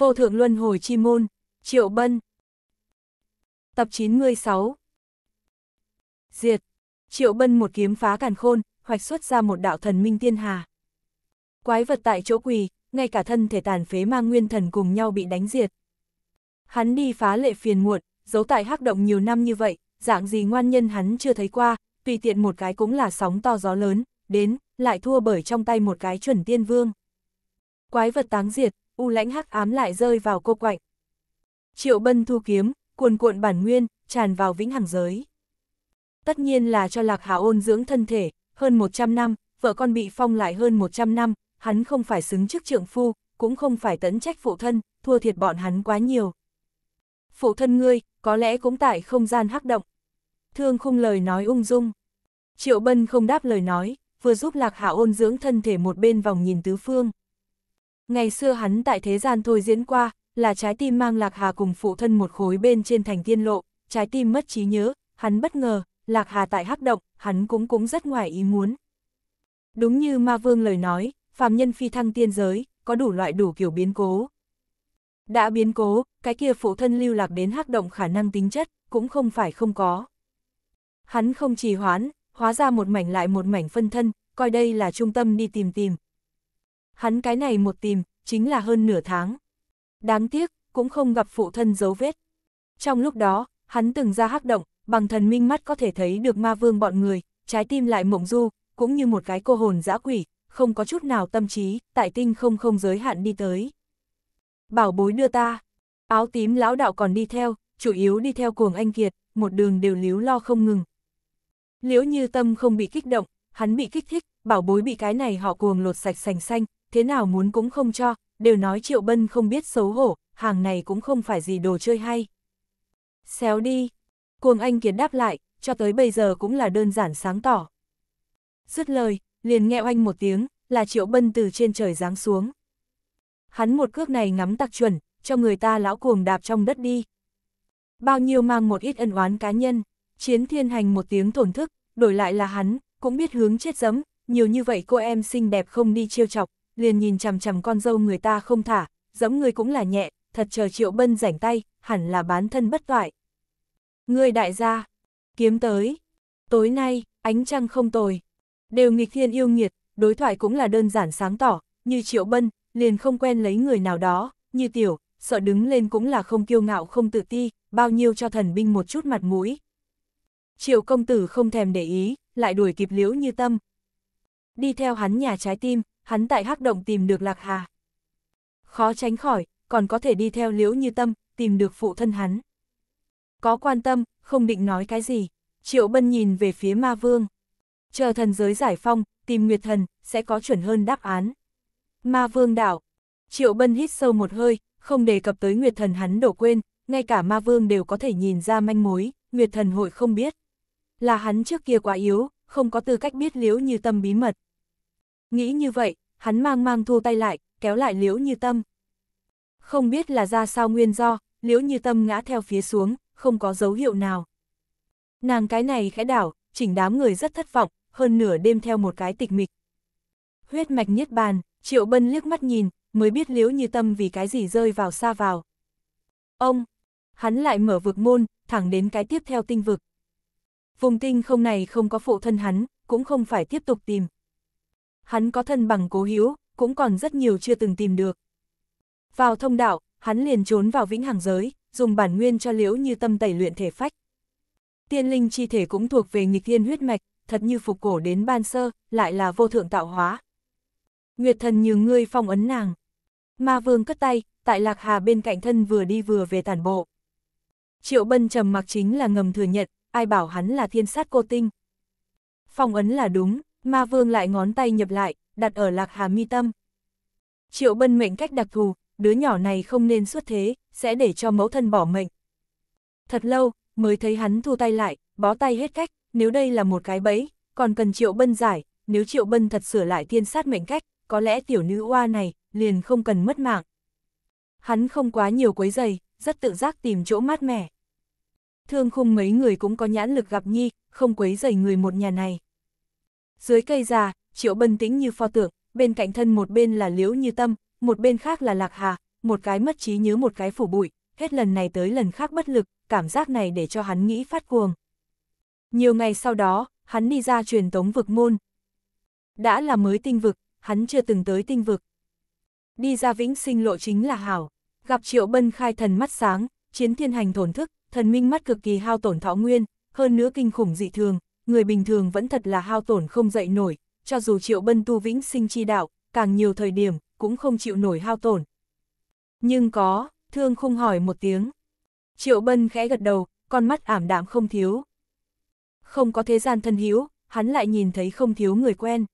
Vô thượng luân hồi chi môn, Triệu Bân. Tập 96 Diệt. Triệu Bân một kiếm phá càn khôn, hoạch xuất ra một đạo thần minh tiên hà. Quái vật tại chỗ quỳ, ngay cả thân thể tàn phế mang nguyên thần cùng nhau bị đánh diệt. Hắn đi phá lệ phiền muộn, giấu tại hắc động nhiều năm như vậy, dạng gì ngoan nhân hắn chưa thấy qua, tùy tiện một cái cũng là sóng to gió lớn, đến, lại thua bởi trong tay một cái chuẩn tiên vương. Quái vật táng diệt, u lãnh hắc ám lại rơi vào cô quạnh. Triệu bân thu kiếm, cuồn cuộn bản nguyên, tràn vào vĩnh hằng giới. Tất nhiên là cho lạc hà ôn dưỡng thân thể, hơn 100 năm, vợ con bị phong lại hơn 100 năm, hắn không phải xứng trước trượng phu, cũng không phải tấn trách phụ thân, thua thiệt bọn hắn quá nhiều. Phụ thân ngươi, có lẽ cũng tại không gian hắc động. Thương khung lời nói ung dung. Triệu Bân không đáp lời nói, vừa giúp Lạc Hạ ôn dưỡng thân thể một bên vòng nhìn tứ phương. Ngày xưa hắn tại thế gian thôi diễn qua, là trái tim mang Lạc Hà cùng phụ thân một khối bên trên thành tiên lộ, trái tim mất trí nhớ, hắn bất ngờ, Lạc Hà tại hắc động, hắn cũng cũng rất ngoài ý muốn. Đúng như Ma Vương lời nói, phàm nhân phi thăng tiên giới, có đủ loại đủ kiểu biến cố. Đã biến cố, cái kia phụ thân lưu lạc đến hắc động khả năng tính chất, cũng không phải không có. Hắn không trì hoãn, hóa ra một mảnh lại một mảnh phân thân, coi đây là trung tâm đi tìm tìm, hắn cái này một tìm, chính là hơn nửa tháng. Đáng tiếc, cũng không gặp phụ thân dấu vết. Trong lúc đó, hắn từng ra hắc động, bằng thần minh mắt có thể thấy được ma vương bọn người, trái tim lại mộng du, cũng như một cái cô hồn dã quỷ, không có chút nào tâm trí, tại tinh không không giới hạn đi tới. Bảo bối đưa ta, áo tím lão đạo còn đi theo, chủ yếu đi theo cuồng anh kiệt, một đường đều líu lo không ngừng. Liễu như tâm không bị kích động, hắn bị kích thích, bảo bối bị cái này họ cuồng lột sạch sành xanh, thế nào muốn cũng không cho, đều nói Triệu Bân không biết xấu hổ, hàng này cũng không phải gì đồ chơi hay. Xéo đi. Cuồng Anh Kiệt đáp lại, cho tới bây giờ cũng là đơn giản sáng tỏ. Dứt lời, liền nghe anh một tiếng, là Triệu Bân từ trên trời giáng xuống. Hắn một cước này ngắm tặc chuẩn, cho người ta lão cuồng đạp trong đất đi. Bao nhiêu mang một ít ân oán cá nhân, chiến thiên hành một tiếng thổn thức, đổi lại là hắn, cũng biết hướng chết dẫm, nhiều như vậy cô em xinh đẹp không đi chiêu chọc, liền nhìn chằm chằm con dâu người ta không thả, giẫm người cũng là nhẹ, thật chờ Triệu Bân rảnh tay, hẳn là bán thân bất toại. Ngươi đại gia, kiếm tới. Tối nay, ánh trăng không tồi. Đều nghịch thiên yêu nghiệt, đối thoại cũng là đơn giản sáng tỏ, như Triệu Bân, liền không quen lấy người nào đó, như tiểu, sợ đứng lên cũng là không kiêu ngạo không tự ti, bao nhiêu cho thần binh một chút mặt mũi. Triệu công tử không thèm để ý, lại đuổi kịp liễu như tâm. Đi theo hắn nhà trái tim, hắn tại hắc động tìm được Lạc Hà. Khó tránh khỏi, còn có thể đi theo liễu như tâm, tìm được phụ thân hắn. Có quan tâm, không định nói cái gì. Triệu Bân nhìn về phía ma vương. Chờ thần giới giải phong, tìm Nguyệt Thần, sẽ có chuẩn hơn đáp án. Ma vương đảo. Triệu Bân hít sâu một hơi, không đề cập tới Nguyệt Thần hắn đổ quên, ngay cả ma vương đều có thể nhìn ra manh mối, Nguyệt Thần hội không biết. Là hắn trước kia quá yếu, không có tư cách biết liễu như tâm bí mật. Nghĩ như vậy, hắn mang mang thu tay lại, kéo lại liễu như tâm. Không biết là ra sao nguyên do, liễu như tâm ngã theo phía xuống, không có dấu hiệu nào. Nàng cái này khẽ đảo, chỉnh đám người rất thất vọng, hơn nửa đêm theo một cái tịch mịch. Huyết mạch niết bàn, triệu bân liếc mắt nhìn, mới biết liễu như tâm vì cái gì rơi vào xa vào. Ông, hắn lại mở vực môn, thẳng đến cái tiếp theo tinh vực. Vùng tinh không này không có phụ thân hắn, cũng không phải tiếp tục tìm hắn có thân bằng cố hữu, cũng còn rất nhiều chưa từng tìm được. Vào thông đạo, hắn liền trốn vào vĩnh hằng giới, dùng bản nguyên cho liễu như tâm tẩy luyện thể phách. Tiên linh chi thể cũng thuộc về nghịch thiên huyết mạch, thật như phục cổ đến ban sơ, lại là vô thượng tạo hóa. Nguyệt thần như ngươi phong ấn nàng. Ma vương cất tay, tại lạc hà bên cạnh thân vừa đi vừa về tàn bộ. Triệu bân trầm mặc chính là ngầm thừa nhận, ai bảo hắn là thiên sát cô tinh. Phong ấn là đúng, Ma Vương lại ngón tay nhập lại, đặt ở Lạc Hà mi tâm. Triệu Bân mệnh cách đặc thù, đứa nhỏ này không nên xuất thế, sẽ để cho mẫu thân bỏ mệnh. Thật lâu, mới thấy hắn thu tay lại, bó tay hết cách, nếu đây là một cái bẫy, còn cần Triệu Bân giải, nếu Triệu Bân thật sửa lại thiên sát mệnh cách, có lẽ tiểu nữ oa này liền không cần mất mạng. Hắn không quá nhiều quấy giày, rất tự giác tìm chỗ mát mẻ. Thương khung mấy người cũng có nhãn lực gặp nhi, không quấy giày người một nhà này. Dưới cây già, Triệu Bân tĩnh như pho tượng, bên cạnh thân một bên là Liễu Như Tâm, một bên khác là Lạc Hà, một cái mất trí nhớ một cái phủ bụi, hết lần này tới lần khác bất lực, cảm giác này để cho hắn nghĩ phát cuồng. Nhiều ngày sau đó, hắn đi ra truyền tống vực môn. Đã là mới tinh vực, hắn chưa từng tới tinh vực. Đi ra vĩnh sinh lộ chính là hảo, gặp Triệu Bân khai thần mắt sáng, chiến thiên hành thổn thức, thần minh mắt cực kỳ hao tổn thọ nguyên, hơn nữa kinh khủng dị thường, người bình thường vẫn thật là hao tổn không dậy nổi, cho dù triệu bân tu vĩnh sinh chi đạo, càng nhiều thời điểm, cũng không chịu nổi hao tổn. Nhưng có, thương không hỏi một tiếng. Triệu bân khẽ gật đầu, con mắt ảm đạm không thiếu. Không có thế gian thân hiếu, hắn lại nhìn thấy không thiếu người quen.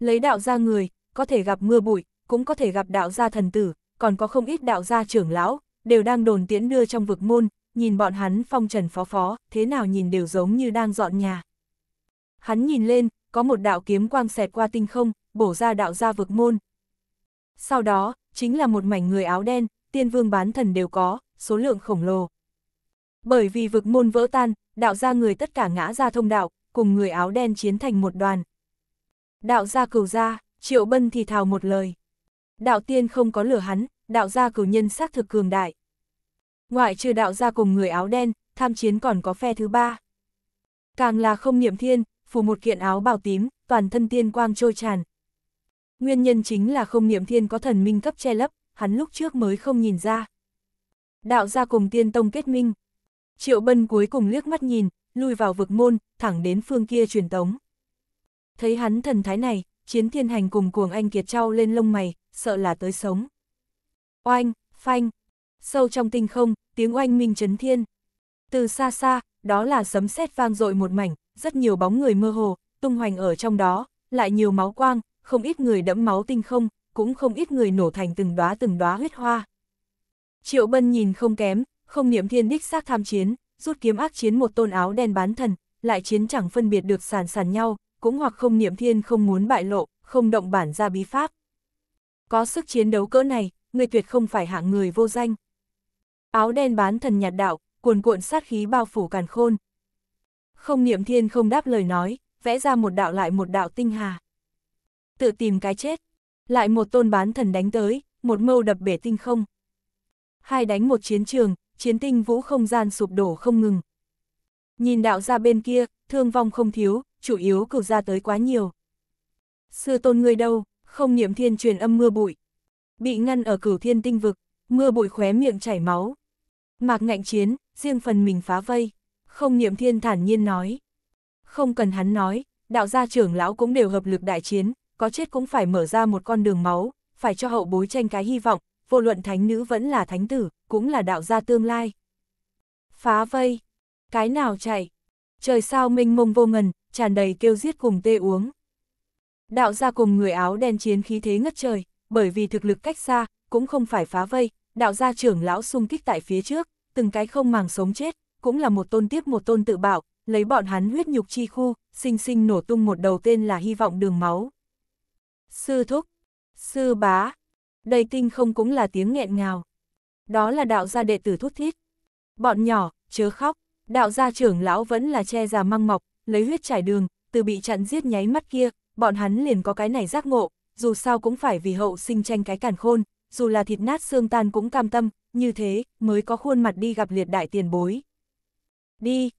Lấy đạo ra người, có thể gặp mưa bụi, cũng có thể gặp đạo gia thần tử, còn có không ít đạo gia trưởng lão, đều đang đồn tiễn đưa trong vực môn, nhìn bọn hắn phong trần phó phó, thế nào nhìn đều giống như đang dọn nhà. Hắn nhìn lên, có một đạo kiếm quang xẹt qua tinh không, bổ ra đạo gia vực môn. Sau đó, chính là một mảnh người áo đen, tiên vương bán thần đều có, số lượng khổng lồ. Bởi vì vực môn vỡ tan, đạo gia người tất cả ngã ra thông đạo, cùng người áo đen chiến thành một đoàn. Đạo gia cửu gia triệu bân thì thào một lời. Đạo tiên không có lửa hắn, đạo gia cửu nhân xác thực cường đại. Ngoại trừ đạo gia cùng người áo đen, tham chiến còn có phe thứ ba. Càng là không niệm thiên, phủ một kiện áo bào tím, toàn thân tiên quang trôi tràn. Nguyên nhân chính là không niệm thiên có thần minh cấp che lấp, hắn lúc trước mới không nhìn ra. Đạo gia cùng tiên tông kết minh. Triệu bân cuối cùng liếc mắt nhìn, lui vào vực môn, thẳng đến phương kia truyền tống. Thấy hắn thần thái này, chiến thiên hành cùng cuồng anh kiệt trao lên lông mày, sợ là tới sống. Oanh, phanh, sâu trong tinh không, tiếng oanh minh chấn thiên. Từ xa xa, đó là sấm sét vang dội một mảnh, rất nhiều bóng người mơ hồ, tung hoành ở trong đó, lại nhiều máu quang, không ít người đẫm máu tinh không, cũng không ít người nổ thành từng đóa từng đóa huyết hoa. Triệu Bân nhìn không kém, không niệm thiên đích xác tham chiến, rút kiếm ác chiến một tôn áo đen bán thần, lại chiến chẳng phân biệt được sàn sàn nhau, cũng hoặc không niệm thiên không muốn bại lộ, không động bản ra bí pháp. Có sức chiến đấu cỡ này, người tuyệt không phải hạng người vô danh áo đen bán thần nhạt đạo, cuồn cuộn sát khí bao phủ càn khôn. Không niệm thiên không đáp lời nói, vẽ ra một đạo lại một đạo tinh hà. Tự tìm cái chết, lại một tôn bán thần đánh tới, một mâu đập bể tinh không. Hai đánh một chiến trường, chiến tinh vũ không gian sụp đổ không ngừng. Nhìn đạo ra bên kia, thương vong không thiếu, chủ yếu cửu ra tới quá nhiều. Sư tôn ngươi đâu, không niệm thiên truyền âm mưa bụi. Bị ngăn ở cửu thiên tinh vực, mưa bụi khóe miệng chảy máu, Mạc ngạnh chiến, riêng phần mình phá vây. Không niệm thiên thản nhiên nói. Không cần hắn nói, đạo gia trưởng lão cũng đều hợp lực đại chiến, có chết cũng phải mở ra một con đường máu, phải cho hậu bối tranh cái hy vọng, vô luận thánh nữ vẫn là thánh tử, cũng là đạo gia tương lai. Phá vây, cái nào chạy, trời sao mênh mông vô ngần, tràn đầy kêu giết cùng tê uống. Đạo gia cùng người áo đen chiến khí thế ngất trời, bởi vì thực lực cách xa, cũng không phải phá vây, đạo gia trưởng lão xung kích tại phía trước, từng cái không màng sống chết, cũng là một tôn tiếp một tôn tự bảo, lấy bọn hắn huyết nhục chi khu, sinh sinh nổ tung một đầu tên là hy vọng đường máu. Sư thúc, sư bá, đầy tinh không cũng là tiếng nghẹn ngào. Đó là đạo gia đệ tử thúc thiết Bọn nhỏ, chớ khóc, đạo gia trưởng lão vẫn là che già măng mọc, lấy huyết trải đường, từ bị chặn giết nháy mắt kia, bọn hắn liền có cái này giác ngộ, dù sao cũng phải vì hậu sinh tranh cái càn khôn, dù là thịt nát xương tan cũng cam tâm, như thế, mới có khuôn mặt đi gặp liệt đại tiền bối. Đi!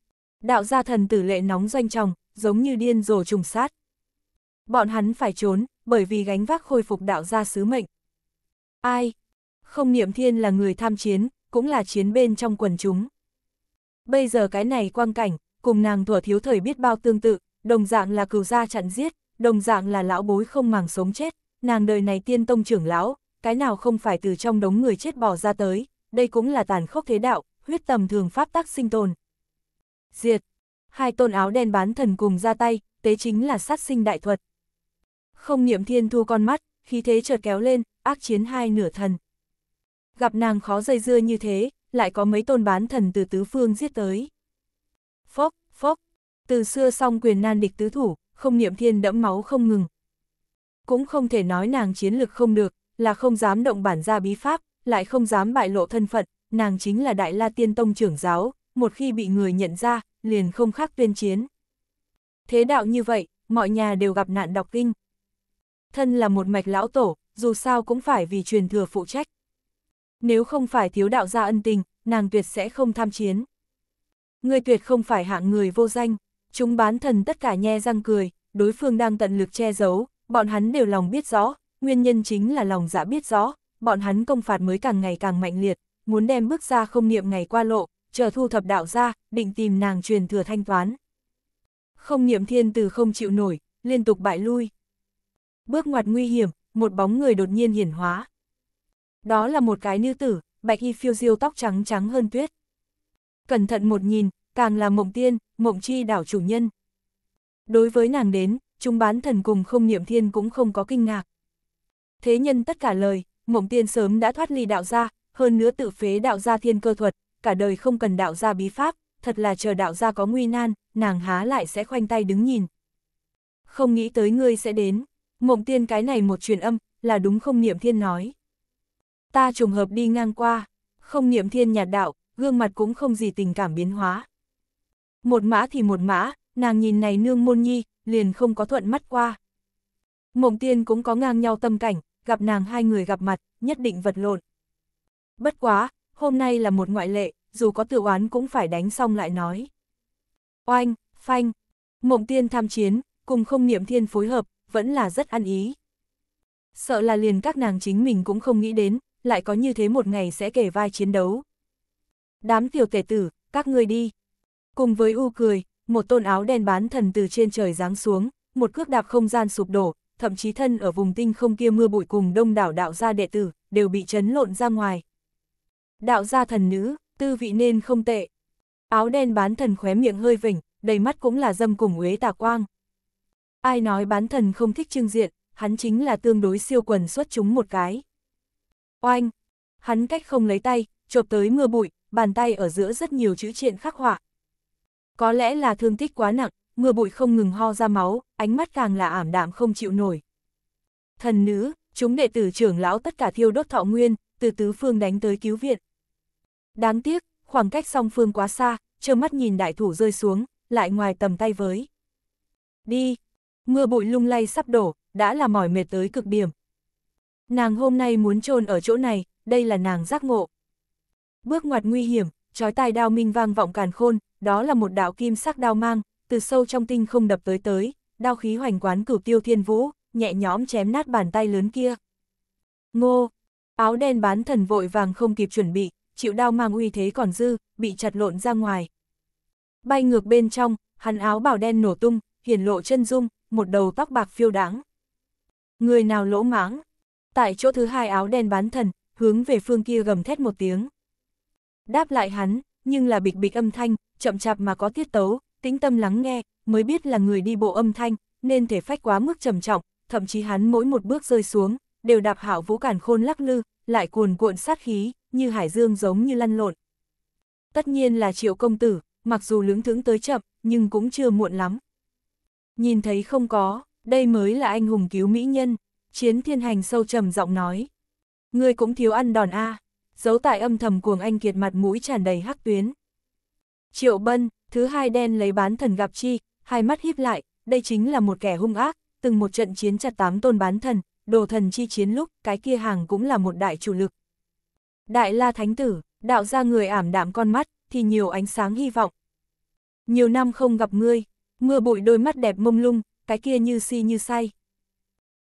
Đạo gia thần tử lệ nóng doanh tròng, giống như điên rồ trùng sát. Bọn hắn phải trốn, bởi vì gánh vác khôi phục đạo gia sứ mệnh. Ai? Không niệm thiên là người tham chiến, cũng là chiến bên trong quần chúng. Bây giờ cái này quang cảnh, cùng nàng thuở thiếu thời biết bao tương tự, đồng dạng là cừu gia chặn giết, đồng dạng là lão bối không màng sống chết, nàng đời này tiên tông trưởng lão, cái nào không phải từ trong đống người chết bỏ ra tới, đây cũng là tàn khốc thế đạo, huyết tầm thường pháp tác sinh tồn. Diệt, hai tôn áo đen bán thần cùng ra tay, tế chính là sát sinh đại thuật. Không niệm thiên thu con mắt, khí thế chợt kéo lên, ác chiến hai nửa thần. Gặp nàng khó dây dưa như thế, lại có mấy tôn bán thần từ tứ phương giết tới. Phốc, phốc, từ xưa song quyền nan địch tứ thủ, không niệm thiên đẫm máu không ngừng. Cũng không thể nói nàng chiến lực không được, là không dám động bản gia bí pháp, lại không dám bại lộ thân phận, nàng chính là Đại La Tiên Tông trưởng giáo, một khi bị người nhận ra, liền không khác tuyên chiến. Thế đạo như vậy, mọi nhà đều gặp nạn đọc kinh. Thân là một mạch lão tổ, dù sao cũng phải vì truyền thừa phụ trách. Nếu không phải thiếu đạo gia ân tình, nàng tuyệt sẽ không tham chiến. Người tuyệt không phải hạng người vô danh, chúng bán thần tất cả nhe răng cười, đối phương đang tận lực che giấu, bọn hắn đều lòng biết rõ, nguyên nhân chính là lòng dạ biết rõ, bọn hắn công phạt mới càng ngày càng mạnh liệt, muốn đem bước ra không niệm ngày qua lộ, chờ thu thập đạo ra, định tìm nàng truyền thừa thanh toán. Không niệm thiên từ không chịu nổi, liên tục bại lui. Bước ngoặt nguy hiểm, một bóng người đột nhiên hiển hóa. Đó là một cái nữ tử, bạch y phiêu diêu tóc trắng trắng hơn tuyết. Cẩn thận một nhìn, càng là mộng tiên, mộng chi đảo chủ nhân. Đối với nàng đến, chúng bán thần cùng không niệm thiên cũng không có kinh ngạc. Thế nhân tất cả lời, Mộng Tiên sớm đã thoát ly đạo gia, hơn nữa tự phế đạo gia thiên cơ thuật, cả đời không cần đạo gia bí pháp, thật là chờ đạo gia có nguy nan, nàng há lại sẽ khoanh tay đứng nhìn. Không nghĩ tới ngươi sẽ đến, Mộng Tiên cái này một truyền âm, là đúng không niệm thiên nói. Ta trùng hợp đi ngang qua, không niệm thiên nhạt đạo, gương mặt cũng không gì tình cảm biến hóa. Một mã thì một mã, nàng nhìn này nương môn nhi, liền không có thuận mắt qua mộng tiên cũng có ngang nhau tâm cảnh, gặp nàng hai người gặp mặt, nhất định vật lộn. Bất quá, hôm nay là một ngoại lệ, dù có tự oán cũng phải đánh xong lại nói. Oanh, phanh, mộng tiên tham chiến, cùng không niệm thiên phối hợp, vẫn là rất ăn ý. Sợ là liền các nàng chính mình cũng không nghĩ đến, lại có như thế một ngày sẽ kể vai chiến đấu. Đám tiểu tể tử, các ngươi đi. Cùng với u cười, một tôn áo đen bán thần từ trên trời giáng xuống, một cước đạp không gian sụp đổ, thậm chí thân ở vùng tinh không kia mưa bụi cùng đông đảo đạo gia đệ tử, đều bị chấn lộn ra ngoài. Đạo gia thần nữ, tư vị nên không tệ. Áo đen bán thần khóe miệng hơi vỉnh, đầy mắt cũng là dâm cùng uế tà quang. Ai nói bán thần không thích trưng diện, hắn chính là tương đối siêu quần xuất chúng một cái. Oanh! Hắn cách không lấy tay, chộp tới mưa bụi, bàn tay ở giữa rất nhiều chữ triện khắc họa. Có lẽ là thương tích quá nặng, mưa bụi không ngừng ho ra máu, ánh mắt càng là ảm đạm không chịu nổi. Thần nữ, chúng đệ tử trưởng lão tất cả thiêu đốt thọ nguyên, từ tứ phương đánh tới cứu viện. Đáng tiếc, khoảng cách song phương quá xa, trơ mắt nhìn đại thủ rơi xuống, lại ngoài tầm tay với. Đi! Mưa bụi lung lay sắp đổ, đã là mỏi mệt tới cực điểm. Nàng hôm nay muốn chôn ở chỗ này, đây là nàng giác ngộ. Bước ngoặt nguy hiểm, chói tai đao minh vang vọng càn khôn, đó là một đạo kim sắc đao mang, từ sâu trong tinh không đập tới tới, đao khí hoành quán cửu tiêu thiên vũ, nhẹ nhõm chém nát bàn tay lớn kia. Ngô, áo đen bán thần vội vàng không kịp chuẩn bị, chịu đao mang uy thế còn dư, bị chặt lộn ra ngoài. Bay ngược bên trong, hắn áo bảo đen nổ tung, hiển lộ chân dung, một đầu tóc bạc phiêu đáng. Người nào lỗ mãng? Tại chỗ thứ hai áo đen bán thần, hướng về phương kia gầm thét một tiếng. Đáp lại hắn, nhưng là bịch bịch âm thanh, chậm chạp mà có tiết tấu, tính tâm lắng nghe, mới biết là người đi bộ âm thanh, nên thể phách quá mức trầm trọng, thậm chí hắn mỗi một bước rơi xuống, đều đạp hạo vũ cản khôn lắc lư, lại cuồn cuộn sát khí, như hải dương giống như lăn lộn. Tất nhiên là triệu công tử, mặc dù lưỡng thướng tới chậm, nhưng cũng chưa muộn lắm. Nhìn thấy không có, đây mới là anh hùng cứu mỹ nhân, chiến thiên hành sâu trầm giọng nói. Ngươi cũng thiếu ăn đòn a giấu tại âm thầm cuồng anh kiệt mặt mũi tràn đầy hắc tuyến. Triệu bân, thứ hai đen lấy bán thần gặp chi, hai mắt híp lại, đây chính là một kẻ hung ác, từng một trận chiến chặt tám tôn bán thần, đồ thần chi chiến lúc, cái kia hàng cũng là một đại chủ lực. Đại la thánh tử, đạo ra người ảm đạm con mắt, thì nhiều ánh sáng hy vọng. Nhiều năm không gặp ngươi, mưa bụi đôi mắt đẹp mông lung, cái kia như si như say.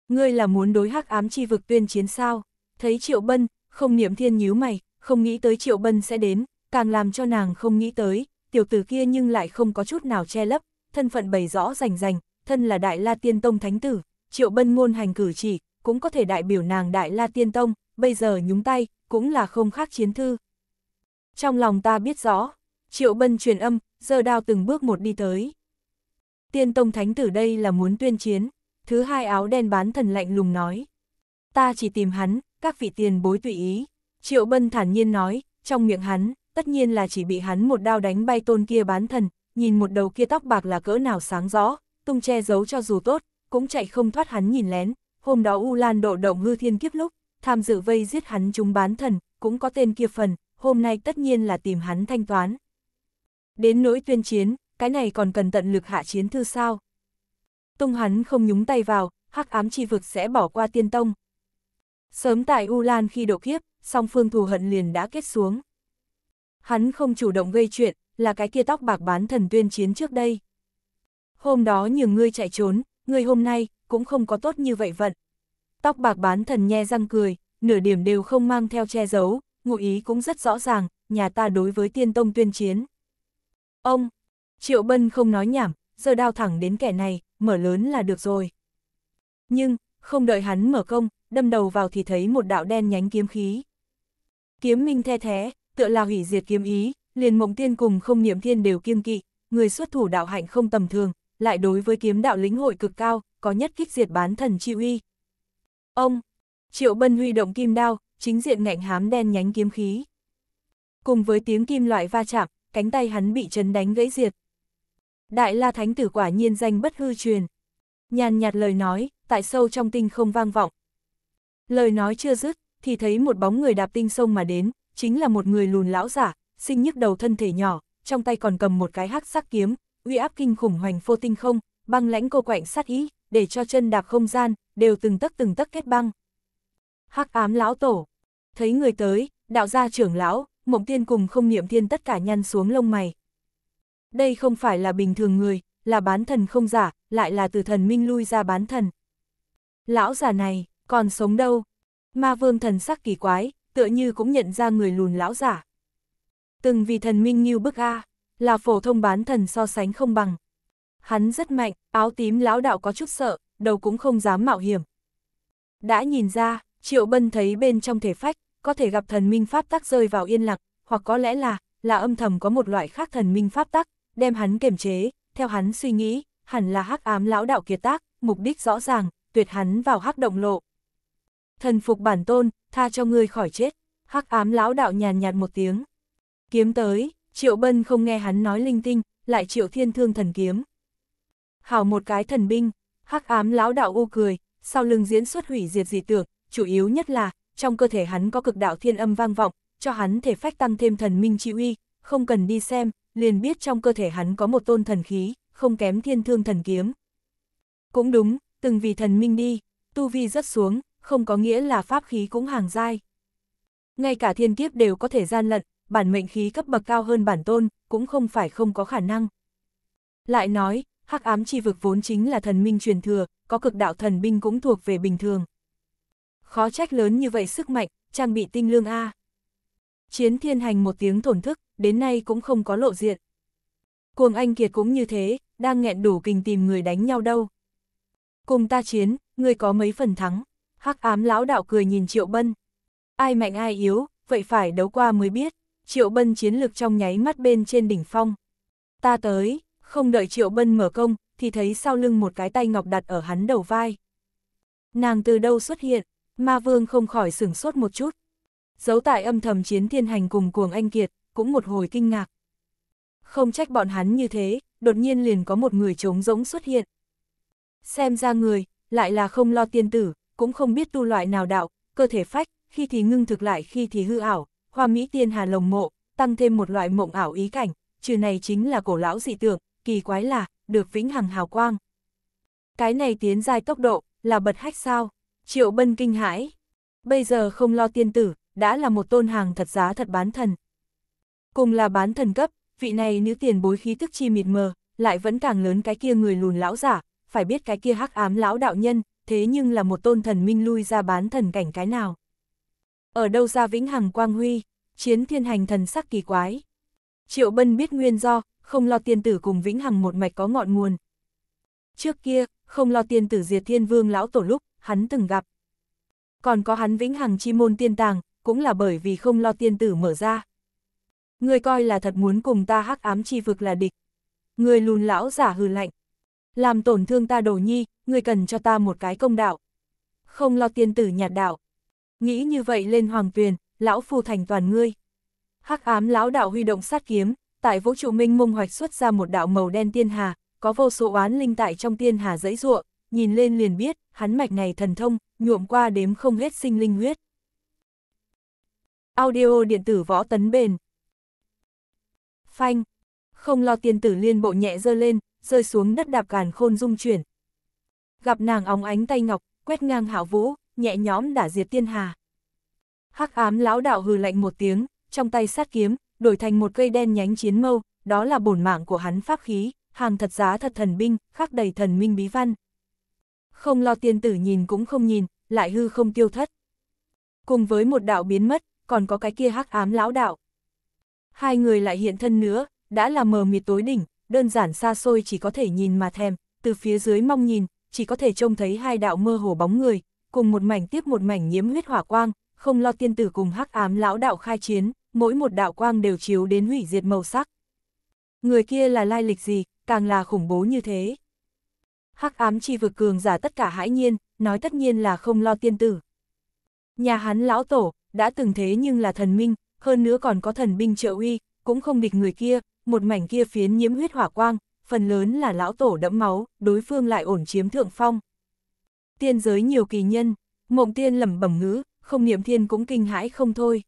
Ngươi là muốn đối hắc ám chi vực tuyên chiến sao, thấy triệu bân, không niệm thiên nhíu mày, không nghĩ tới triệu bân sẽ đến, càng làm cho nàng không nghĩ tới, tiểu tử kia nhưng lại không có chút nào che lấp, thân phận bày rõ rành rành, thân là Đại La Tiên Tông Thánh Tử, triệu bân ngôn hành cử chỉ, cũng có thể đại biểu nàng Đại La Tiên Tông, bây giờ nhúng tay, cũng là không khác chiến thư. Trong lòng ta biết rõ, triệu bân truyền âm, giờ đao từng bước một đi tới. Tiên Tông Thánh Tử đây là muốn tuyên chiến, thứ hai áo đen bán thần lạnh lùng nói. Ta chỉ tìm hắn, các vị tiền bối tùy ý. Triệu Bân thản nhiên nói, trong miệng hắn, tất nhiên là chỉ bị hắn một đao đánh bay tôn kia bán thần, nhìn một đầu kia tóc bạc là cỡ nào sáng rõ, tung che giấu cho dù tốt, cũng chạy không thoát hắn nhìn lén, hôm đó U Lan độ động ngư thiên kiếp lúc, tham dự vây giết hắn chúng bán thần, cũng có tên kia phần, hôm nay tất nhiên là tìm hắn thanh toán. Đến nỗi tuyên chiến, cái này còn cần tận lực hạ chiến thư sao. Tung hắn không nhúng tay vào, hắc ám chi vực sẽ bỏ qua tiên tông. Sớm tại U Lan khi độ kiếp, song phương thù hận liền đã kết xuống hắn không chủ động gây chuyện, là cái kia tóc bạc bán thần tuyên chiến trước đây. Hôm đó nhường ngươi chạy trốn, ngươi hôm nay, cũng không có tốt như vậy vận. Tóc bạc bán thần nhe răng cười, nửa điểm đều không mang theo che giấu, ngụ ý cũng rất rõ ràng, nhà ta đối với tiên tông tuyên chiến. Ông, Triệu Bân không nói nhảm, giờ đao thẳng đến kẻ này, mở lớn là được rồi. Nhưng, không đợi hắn mở công, đâm đầu vào thì thấy một đạo đen nhánh kiếm khí. Kiếm minh the thế, tựa là hủy diệt kiếm ý, liền mộng tiên cùng không niệm thiên đều kiêng kỵ, người xuất thủ đạo hạnh không tầm thường, lại đối với kiếm đạo lĩnh hội cực cao, có nhất kích diệt bán thần chi uy. Ông, Triệu Bân huy động kim đao, chính diện ngạnh hám đen nhánh kiếm khí. Cùng với tiếng kim loại va chạm, cánh tay hắn bị chấn đánh gãy diệt. Đại La Thánh tử quả nhiên danh bất hư truyền. Nhàn nhạt lời nói, tại sâu trong tinh không vang vọng. Lời nói chưa dứt, thì thấy một bóng người đạp tinh sông mà đến, chính là một người lùn lão giả, sinh nhức đầu thân thể nhỏ, trong tay còn cầm một cái hắc sắc kiếm, uy áp kinh khủng hoành phô tinh không, băng lãnh cô quạnh sát ý, để cho chân đạp không gian, đều từng tấc từng tấc kết băng. Hắc ám lão tổ, thấy người tới, đạo gia trưởng lão, mộng tiên cùng không niệm thiên tất cả nhăn xuống lông mày. Đây không phải là bình thường người, là bán thần không giả, lại là từ thần minh lui ra bán thần. Lão già này, còn sống đâu? Ma vương thần sắc kỳ quái, tựa như cũng nhận ra người lùn lão giả. Từng vì thần minh như bức A, là phổ thông bán thần so sánh không bằng. Hắn rất mạnh, áo tím lão đạo có chút sợ, đầu cũng không dám mạo hiểm. Đã nhìn ra, Triệu Bân thấy bên trong thể phách, có thể gặp thần minh pháp tắc rơi vào yên lặng, hoặc có lẽ là, là âm thầm có một loại khác thần minh pháp tắc, đem hắn kiềm chế, theo hắn suy nghĩ, hẳn là hắc ám lão đạo kiệt tác, mục đích rõ ràng, tuyệt hắn vào hắc động lộ. Thần phục bản tôn, tha cho ngươi khỏi chết. Hắc ám lão đạo nhàn nhạt một tiếng. Kiếm tới, triệu bân không nghe hắn nói linh tinh, lại triệu thiên thương thần kiếm. Hảo một cái thần binh, hắc ám lão đạo u cười, sau lưng diễn xuất hủy diệt dị tưởng, chủ yếu nhất là, trong cơ thể hắn có cực đạo thiên âm vang vọng, cho hắn thể phách tăng thêm thần minh chi uy, không cần đi xem, liền biết trong cơ thể hắn có một tôn thần khí, không kém thiên thương thần kiếm. Cũng đúng, từng vì thần minh đi, tu vi rất xuống, không có nghĩa là pháp khí cũng hàng giai, Ngay cả thiên kiếp đều có thể gian lận, bản mệnh khí cấp bậc cao hơn bản tôn, cũng không phải không có khả năng. Lại nói, hắc ám chi vực vốn chính là thần minh truyền thừa, có cực đạo thần binh cũng thuộc về bình thường. Khó trách lớn như vậy sức mạnh, trang bị tinh lương A. Chiến thiên hành một tiếng thổn thức, đến nay cũng không có lộ diện. Cuồng anh kiệt cũng như thế, đang nghẹn đủ kình tìm người đánh nhau đâu. Cùng ta chiến, người có mấy phần thắng. Hắc ám lão đạo cười nhìn Triệu Bân. Ai mạnh ai yếu, vậy phải đấu qua mới biết. Triệu Bân chiến lược trong nháy mắt bên trên đỉnh phong. Ta tới, không đợi Triệu Bân mở công, thì thấy sau lưng một cái tay ngọc đặt ở hắn đầu vai. Nàng từ đâu xuất hiện, ma vương không khỏi sửng sốt một chút. Giấu tại âm thầm chiến thiên hành cùng cuồng anh kiệt, cũng một hồi kinh ngạc. Không trách bọn hắn như thế, đột nhiên liền có một người trống rỗng xuất hiện. Xem ra người, lại là không lo tiên tử, cũng không biết tu loại nào đạo, cơ thể phách, khi thì ngưng thực lại khi thì hư ảo, hoa mỹ tiên hà lồng mộ, tăng thêm một loại mộng ảo ý cảnh, trừ này chính là cổ lão dị tượng, kỳ quái là, được vĩnh hằng hào quang. Cái này tiến dài tốc độ, là bật hách sao? Triệu Bân kinh hãi. Bây giờ không lo tiên tử, đã là một tôn hàng thật giá thật bán thần. Cùng là bán thần cấp, vị này nữ tiền bối khí tức chi mịt mờ, lại vẫn càng lớn cái kia người lùn lão giả, phải biết cái kia hắc ám lão đạo nhân, thế nhưng là một tôn thần minh lui ra bán thần cảnh cái nào. Ở đâu ra vĩnh hằng quang huy, chiến thiên hành thần sắc kỳ quái. Triệu Bân biết nguyên do, không lo tiên tử cùng vĩnh hằng một mạch có ngọn nguồn. Trước kia, không lo tiên tử diệt thiên vương lão tổ lúc, hắn từng gặp. Còn có hắn vĩnh hằng chi môn tiên tàng, cũng là bởi vì không lo tiên tử mở ra. Người coi là thật muốn cùng ta hắc ám chi vực là địch. Người lùn lão giả hừ lạnh, làm tổn thương ta đồ nhi, người cần cho ta một cái công đạo. Không lo tiên tử nhạt đạo. Nghĩ như vậy lên hoàng tuyền, lão phu thành toàn ngươi. Hắc ám lão đạo huy động sát kiếm, tại vũ trụ minh mông hoạch xuất ra một đạo màu đen tiên hà, có vô số oán linh tại trong tiên hà dãy ruộng, nhìn lên liền biết, hắn mạch này thần thông, nhuộm qua đếm không hết sinh linh huyết. Audio điện tử võ tấn bền. Phanh. Không lo tiên tử liên bộ nhẹ dơ lên, rơi xuống đất đạp càn khôn dung chuyển. Gặp nàng óng ánh tay ngọc, quét ngang hạo vũ, nhẹ nhõm đả diệt tiên hà. Hắc ám lão đạo hừ lạnh một tiếng, trong tay sát kiếm, đổi thành một cây đen nhánh chiến mâu, đó là bổn mạng của hắn pháp khí, hàng thật giá thật thần binh, khắc đầy thần minh bí văn. Không lo tiên tử nhìn cũng không nhìn, lại hư không tiêu thất. Cùng với một đạo biến mất, còn có cái kia hắc ám lão đạo. Hai người lại hiện thân nữa, đã là mờ mịt tối đỉnh, đơn giản xa xôi chỉ có thể nhìn mà thèm, từ phía dưới mong nhìn, chỉ có thể trông thấy hai đạo mơ hồ bóng người, cùng một mảnh tiếp một mảnh nhiễm huyết hỏa quang, không lo tiên tử cùng hắc ám lão đạo khai chiến, mỗi một đạo quang đều chiếu đến hủy diệt màu sắc. Người kia là lai lịch gì, càng là khủng bố như thế. Hắc ám chi vực cường giả tất cả hãi nhiên, nói tất nhiên là không lo tiên tử. Nhà hắn lão tổ, đã từng thế nhưng là thần minh, hơn nữa còn có thần binh trợ uy, cũng không địch người kia, một mảnh kia phiến nhiễm huyết hỏa quang, phần lớn là lão tổ đẫm máu, đối phương lại ổn chiếm thượng phong. Tiên giới nhiều kỳ nhân, mộng tiên lẩm bẩm ngữ, không niệm thiên cũng kinh hãi không thôi.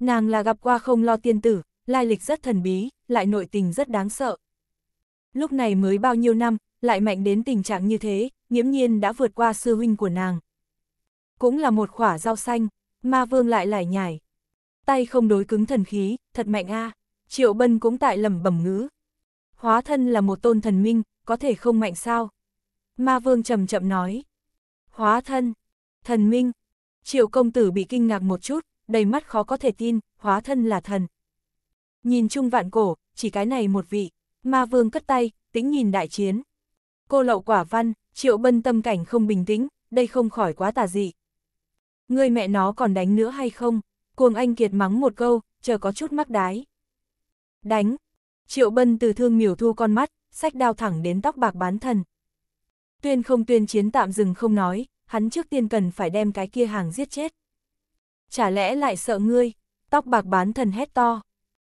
Nàng là gặp qua không lo tiên tử, lai lịch rất thần bí, lại nội tình rất đáng sợ. Lúc này mới bao nhiêu năm, lại mạnh đến tình trạng như thế, nghiễm nhiên đã vượt qua sư huynh của nàng. Cũng là một khỏa rau xanh, ma vương lại lải nhải. Tay không đối cứng thần khí, thật mạnh a à. Triệu Bân cũng tại lầm bẩm ngữ. Hóa thân là một tôn thần minh, có thể không mạnh sao? Ma Vương chậm chậm nói. Hóa thân, thần minh. Triệu công tử bị kinh ngạc một chút, đầy mắt khó có thể tin, hóa thân là thần. Nhìn chung vạn cổ, chỉ cái này một vị, ma vương cất tay, tính nhìn đại chiến. Cô lậu quả văn, triệu bân tâm cảnh không bình tĩnh, đây không khỏi quá tà dị. Người mẹ nó còn đánh nữa hay không? Cuồng anh kiệt mắng một câu, chờ có chút mắc đái đánh. Triệu Bân từ thương miểu thu con mắt, sách đao thẳng đến tóc bạc bán thần. Tuyên không tuyên chiến tạm dừng không nói, hắn trước tiên cần phải đem cái kia hàng giết chết. Chả lẽ lại sợ ngươi, tóc bạc bán thần hét to.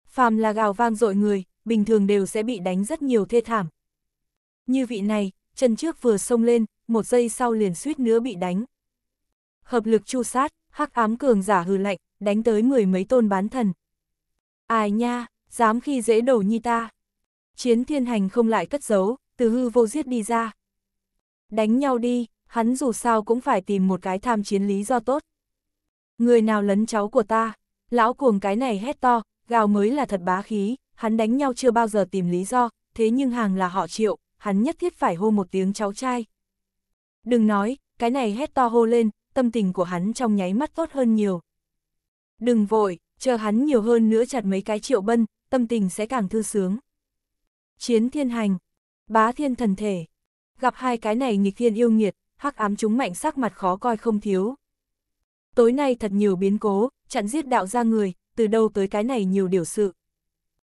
Phàm là gào vang dội người, bình thường đều sẽ bị đánh rất nhiều thê thảm. Như vị này, chân trước vừa xông lên, một giây sau liền suýt nữa bị đánh. Hợp lực chu sát, hắc ám cường giả hừ lạnh, đánh tới mười mấy tôn bán thần. Ai nha, dám khi dễ đầu nhi ta. Chiến thiên hành không lại cất giấu, từ hư vô giết đi ra. Đánh nhau đi, hắn dù sao cũng phải tìm một cái tham chiến lý do tốt. Người nào lấn cháu của ta, lão cuồng cái này hét to, gào mới là thật bá khí, hắn đánh nhau chưa bao giờ tìm lý do, thế nhưng hàng là họ triệu, hắn nhất thiết phải hô một tiếng cháu trai. Đừng nói, cái này hét to hô lên, tâm tình của hắn trong nháy mắt tốt hơn nhiều. Đừng vội, chờ hắn nhiều hơn nữa chặt mấy cái triệu bân, tâm tình sẽ càng thư sướng. Chiến thiên hành, bá thiên thần thể. Gặp hai cái này nghịch thiên yêu nghiệt, hắc ám chúng mạnh sắc mặt khó coi không thiếu. Tối nay thật nhiều biến cố, chặn giết đạo gia người, từ đâu tới cái này nhiều điều sự.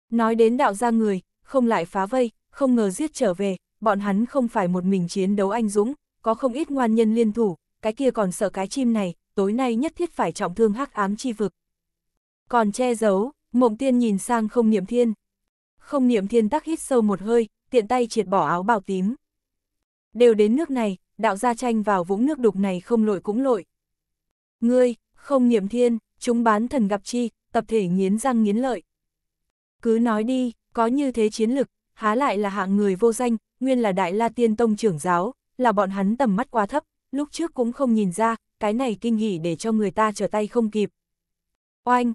Nói đến đạo gia người, không lại phá vây, không ngờ giết trở về, bọn hắn không phải một mình chiến đấu anh dũng, có không ít ngoan nhân liên thủ, cái kia còn sợ cái chim này, tối nay nhất thiết phải trọng thương hắc ám chi vực. Còn che giấu, Mộng tiên nhìn sang không niệm thiên. Không niệm thiên tắc hít sâu một hơi, tiện tay triệt bỏ áo bào tím. Đều đến nước này, đạo gia tranh vào vũng nước đục này không lội cũng lội. Ngươi, không niệm thiên, chúng bán thần gặp chi, tập thể nghiến răng nghiến lợi. Cứ nói đi, có như thế chiến lực, há lại là hạng người vô danh, nguyên là đại la tiên tông trưởng giáo, là bọn hắn tầm mắt quá thấp, lúc trước cũng không nhìn ra, cái này kinh hỉ để cho người ta trở tay không kịp. Oanh,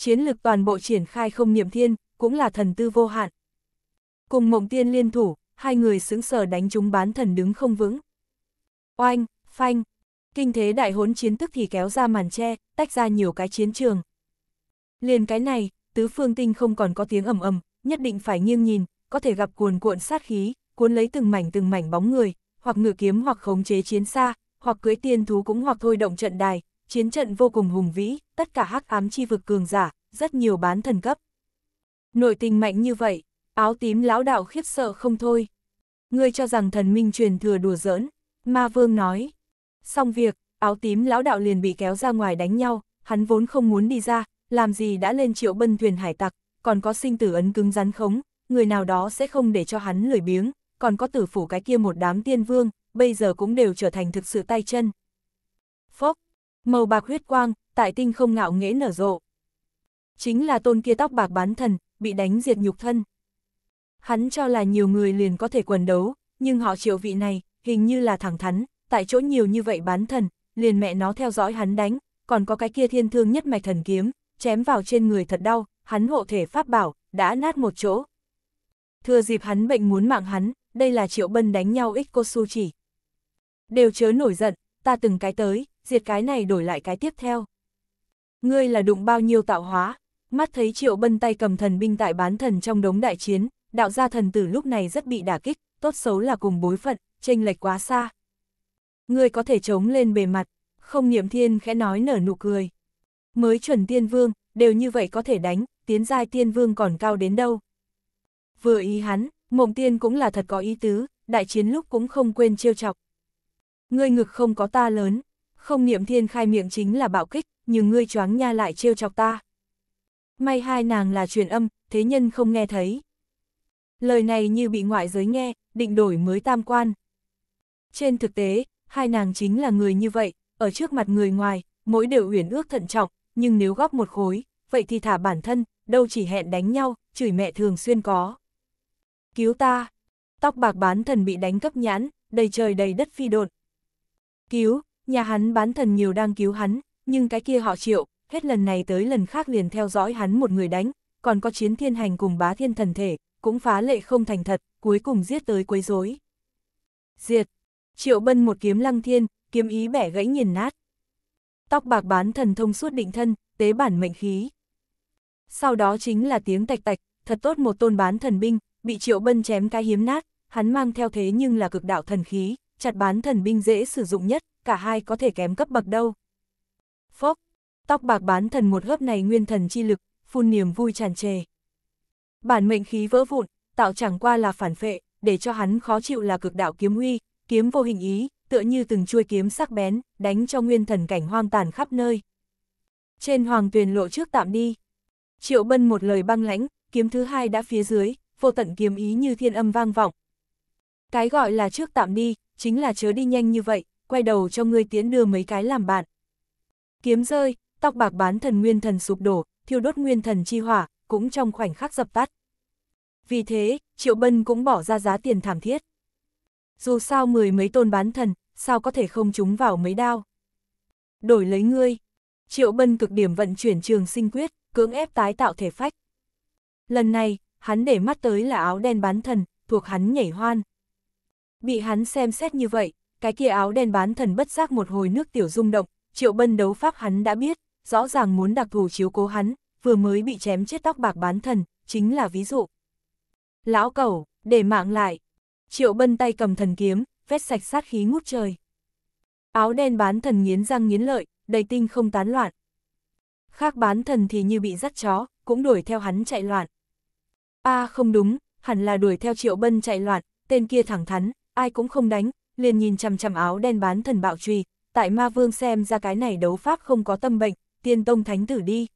chiến lực toàn bộ triển khai không niệm thiên, cũng là thần tư vô hạn. Cùng mộng tiên liên thủ, hai người xứng sở đánh chúng bán thần đứng không vững. Oanh, phanh, kinh thế đại hốn chiến tức thì kéo ra màn tre, tách ra nhiều cái chiến trường. Liền cái này, tứ phương tinh không còn có tiếng ầm ầm, nhất định phải nghiêng nhìn, có thể gặp cuồn cuộn sát khí, cuốn lấy từng mảnh từng mảnh bóng người, hoặc ngựa kiếm hoặc khống chế chiến xa, hoặc cưới tiên thú cũng hoặc thôi động trận đài, chiến trận vô cùng hùng vĩ, tất cả hắc ám chi vực cường giả, rất nhiều bán thần cấp. Nội tình mạnh như vậy, áo tím lão đạo khiếp sợ không thôi. Ngươi cho rằng thần minh truyền thừa đùa giỡn, ma vương nói. Xong việc, áo tím lão đạo liền bị kéo ra ngoài đánh nhau, hắn vốn không muốn đi ra, làm gì đã lên triệu bân thuyền hải tặc, còn có sinh tử ấn cứng rắn khống, người nào đó sẽ không để cho hắn lười biếng, còn có tử phủ cái kia một đám tiên vương, bây giờ cũng đều trở thành thực sự tay chân. Màu bạc huyết quang, tại tinh không ngạo nghễ nở rộ. Chính là tôn kia tóc bạc bán thần, bị đánh diệt nhục thân. Hắn cho là nhiều người liền có thể quần đấu, nhưng họ triệu vị này, hình như là thẳng thắn, tại chỗ nhiều như vậy bán thần, liền mẹ nó theo dõi hắn đánh, còn có cái kia thiên thương nhất mạch thần kiếm, chém vào trên người thật đau, hắn hộ thể pháp bảo, đã nát một chỗ. Thừa dịp hắn bệnh muốn mạng hắn, đây là triệu bân đánh nhau ích cô su chỉ. Đều chớ nổi giận, ta từng cái tới diệt cái này đổi lại cái tiếp theo. Ngươi là đụng bao nhiêu tạo hóa, mắt thấy triệu bân tay cầm thần binh tại bán thần trong đống đại chiến, đạo gia thần tử lúc này rất bị đả kích, tốt xấu là cùng bối phận, chênh lệch quá xa. Ngươi có thể chống lên bề mặt, không niệm thiên khẽ nói nở nụ cười. Mới chuẩn tiên vương, đều như vậy có thể đánh, tiến giai tiên vương còn cao đến đâu. Vừa ý hắn, mộng tiên cũng là thật có ý tứ, đại chiến lúc cũng không quên trêu chọc. Ngươi ngực không có ta lớn, không niệm thiên khai miệng chính là bạo kích, nhưng ngươi choáng nha lại trêu chọc ta. May hai nàng là truyền âm, thế nhân không nghe thấy. Lời này như bị ngoại giới nghe, định đổi mới tam quan. Trên thực tế, hai nàng chính là người như vậy, ở trước mặt người ngoài, mỗi đều uyển ước thận trọng, nhưng nếu góp một khối, vậy thì thả bản thân, đâu chỉ hẹn đánh nhau, chửi mẹ thường xuyên có. Cứu ta! Tóc bạc bán thần bị đánh cấp nhãn, đầy trời đầy đất phi độn. Cứu, Nhà hắn bán thần nhiều đang cứu hắn, nhưng cái kia họ triệu, hết lần này tới lần khác liền theo dõi hắn một người đánh, còn có chiến thiên hành cùng bá thiên thần thể, cũng phá lệ không thành thật, cuối cùng giết tới quấy rối. Diệt! Triệu bân một kiếm lăng thiên, kiếm ý bẻ gãy nghiền nát. Tóc bạc bán thần thông suốt định thân, tế bản mệnh khí. Sau đó chính là tiếng tạch tạch, thật tốt một tôn bán thần binh, bị triệu bân chém cái hiếm nát, hắn mang theo thế nhưng là cực đạo thần khí, chặt bán thần binh dễ sử dụng nhất, cả hai có thể kém cấp bậc đâu. Phốc, tóc bạc bán thần một gấp này nguyên thần chi lực, phun niềm vui tràn trề. Bản mệnh khí vỡ vụn, tạo chẳng qua là phản phệ, để cho hắn khó chịu là cực đạo kiếm uy, kiếm vô hình ý, tựa như từng chuôi kiếm sắc bén, đánh cho nguyên thần cảnh hoang tàn khắp nơi. Trên hoàng tuyền lộ trước tạm đi. Triệu bân một lời băng lãnh, kiếm thứ hai đã phía dưới, vô tận kiếm ý như thiên âm vang vọng. Cái gọi là trước tạm đi, chính là chớ đi nhanh như vậy, quay đầu cho ngươi tiến đưa mấy cái làm bạn. Kiếm rơi, tóc bạc bán thần nguyên thần sụp đổ, thiêu đốt nguyên thần chi hỏa, cũng trong khoảnh khắc dập tắt. Vì thế, Triệu Bân cũng bỏ ra giá tiền thảm thiết. Dù sao mười mấy tôn bán thần, sao có thể không trúng vào mấy đao. Đổi lấy ngươi, Triệu Bân cực điểm vận chuyển trường sinh quyết, cưỡng ép tái tạo thể phách. Lần này, hắn để mắt tới là áo đen bán thần, thuộc hắn nhảy hoan. Bị hắn xem xét như vậy, cái kia áo đen bán thần bất giác một hồi nước tiểu rung động, triệu bân đấu pháp hắn đã biết, rõ ràng muốn đặc thù chiếu cố hắn, vừa mới bị chém chết tóc bạc bán thần, chính là ví dụ. Lão cẩu, để mạng lại. Triệu bân tay cầm thần kiếm, vét sạch sát khí ngút trời. Áo đen bán thần nghiến răng nghiến lợi, đầy tinh không tán loạn. Khác bán thần thì như bị dắt chó, cũng đuổi theo hắn chạy loạn. a không đúng, hẳn là đuổi theo triệu bân chạy loạn, tên kia thẳng thắn, ai cũng không đánh, liền nhìn chằm chằm áo đen bán thần bạo trùy, tại ma vương xem ra cái này đấu pháp không có tâm bệnh, tiên tông thánh tử đi.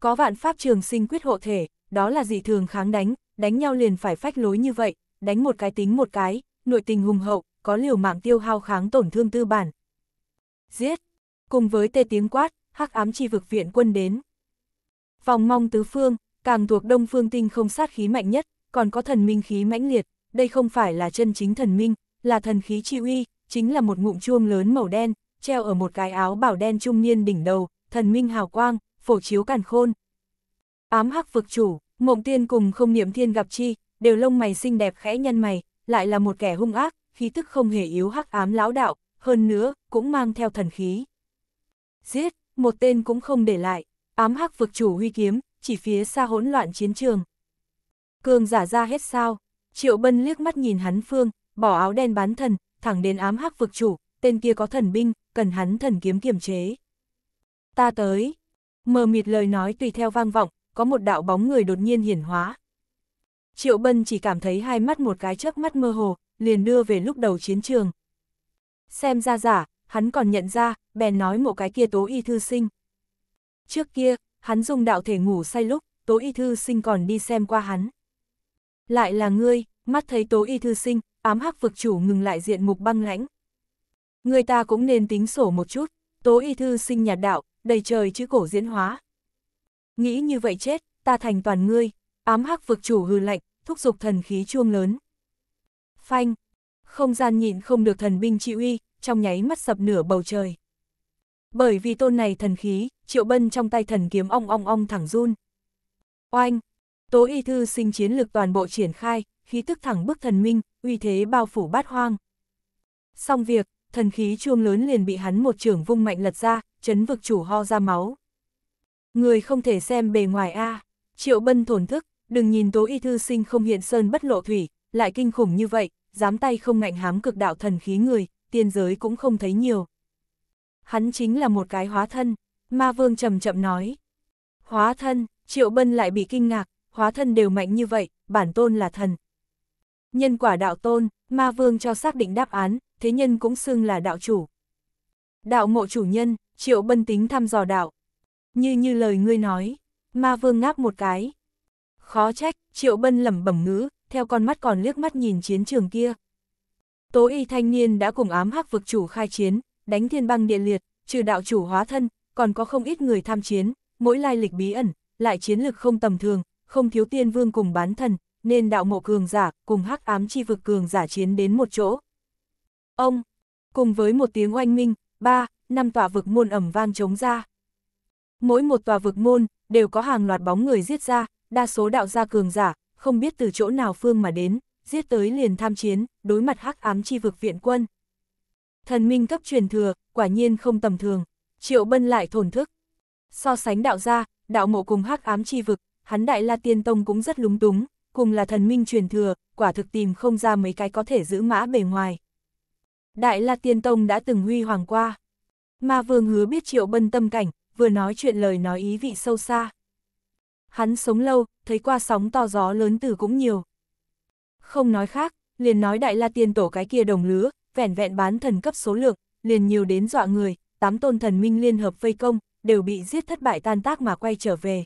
Có vạn pháp trường sinh quyết hộ thể, đó là dị thường kháng đánh, đánh nhau liền phải phách lối như vậy, đánh một cái tính một cái, nội tình hùng hậu, có liều mạng tiêu hao kháng tổn thương tư bản. Giết! Cùng với tê tiếng quát, hắc ám chi vực viện quân đến. Vòng mong tứ phương, càng thuộc đông phương tinh không sát khí mạnh nhất, còn có thần minh khí mãnh liệt, đây không phải là chân chính thần minh, là thần khí chi uy, chính là một ngụm chuông lớn màu đen, treo ở một cái áo bảo đen trung niên đỉnh đầu, thần minh hào quang, phổ chiếu càn khôn. Ám hắc vực chủ, mộng tiên cùng không niệm thiên gặp chi, đều lông mày xinh đẹp khẽ nhăn mày, lại là một kẻ hung ác, khí tức không hề yếu hắc ám lão đạo, hơn nữa, cũng mang theo thần khí. Giết, một tên cũng không để lại, ám hắc vực chủ huy kiếm, chỉ phía xa hỗn loạn chiến trường. Cường giả ra hết sao, Triệu Bân liếc mắt nhìn hắn phương, bỏ áo đen bán thần, thẳng đến ám hắc vực chủ, tên kia có thần binh, cần hắn thần kiếm kiềm chế. Ta tới. Mờ mịt lời nói tùy theo vang vọng, có một đạo bóng người đột nhiên hiển hóa. Triệu Bân chỉ cảm thấy hai mắt một cái chớp mắt mơ hồ, liền đưa về lúc đầu chiến trường. Xem ra giả, hắn còn nhận ra, bèn nói một cái kia tố y thư sinh. Trước kia, hắn dùng đạo thể ngủ say lúc, tố y thư sinh còn đi xem qua hắn. Lại là ngươi, mắt thấy tố y thư sinh, ám hắc vực chủ ngừng lại diện mục băng lãnh. Người ta cũng nên tính sổ một chút, tố y thư sinh nhạt đạo, đầy trời chữ cổ diễn hóa. Nghĩ như vậy chết, ta thành toàn ngươi, ám hắc vực chủ hư lạnh, thúc giục thần khí chuông lớn. Phanh, không gian nhịn không được thần binh chịu uy, trong nháy mắt sập nửa bầu trời. Bởi vì tôn này thần khí, triệu bân trong tay thần kiếm ong ong ong thẳng run. Oanh, Tố y thư sinh chiến lược toàn bộ triển khai, khí tức thẳng bức thần minh, uy thế bao phủ bát hoang. Xong việc, thần khí chuông lớn liền bị hắn một trưởng vung mạnh lật ra, chấn vực chủ ho ra máu. Người không thể xem bề ngoài a triệu bân thổn thức, đừng nhìn tố y thư sinh không hiện sơn bất lộ thủy, lại kinh khủng như vậy, dám tay không ngạnh hám cực đạo thần khí người, tiên giới cũng không thấy nhiều. Hắn chính là một cái hóa thân, ma vương chậm chậm nói. Hóa thân, triệu bân lại bị kinh ngạc, hóa thân đều mạnh như vậy, bản tôn là thần. Nhân quả đạo tôn, ma vương cho xác định đáp án, thế nhân cũng xưng là đạo chủ. Đạo ngộ chủ nhân, triệu bân tính thăm dò đạo. Như như lời ngươi nói, ma vương ngáp một cái. Khó trách, triệu bân lẩm bẩm ngữ, theo con mắt còn liếc mắt nhìn chiến trường kia. Tố y thanh niên đã cùng ám hắc vực chủ khai chiến, đánh thiên băng địa liệt, trừ đạo chủ hóa thân, còn có không ít người tham chiến, mỗi lai lịch bí ẩn, lại chiến lực không tầm thường, không thiếu tiên vương cùng bán thần, nên đạo mộ cường giả cùng hắc ám chi vực cường giả chiến đến một chỗ. Ông, cùng với một tiếng oanh minh, ba, năm tòa vực môn ẩm vang chống ra. Mỗi một tòa vực môn đều có hàng loạt bóng người giết ra, đa số đạo gia cường giả, không biết từ chỗ nào phương mà đến, giết tới liền tham chiến, đối mặt hắc ám chi vực viện quân. Thần minh cấp truyền thừa, quả nhiên không tầm thường, triệu bân lại thổn thức. So sánh đạo gia, đạo mộ cùng hắc ám chi vực, hắn Đại La Tiên Tông cũng rất lúng túng, cùng là thần minh truyền thừa, quả thực tìm không ra mấy cái có thể giữ mã bề ngoài. Đại La Tiên Tông đã từng huy hoàng qua. Ma Vương hứa biết Triệu Bân tâm cảnh, vừa nói chuyện lời nói ý vị sâu xa. Hắn sống lâu, thấy qua sóng to gió lớn từ cũng nhiều. Không nói khác, liền nói Đại La Tiên Tổ cái kia đồng lứa, vẻn vẹn bán thần cấp số lượng, liền nhiều đến dọa người, tám tôn thần minh liên hợp vây công, đều bị giết thất bại tan tác mà quay trở về.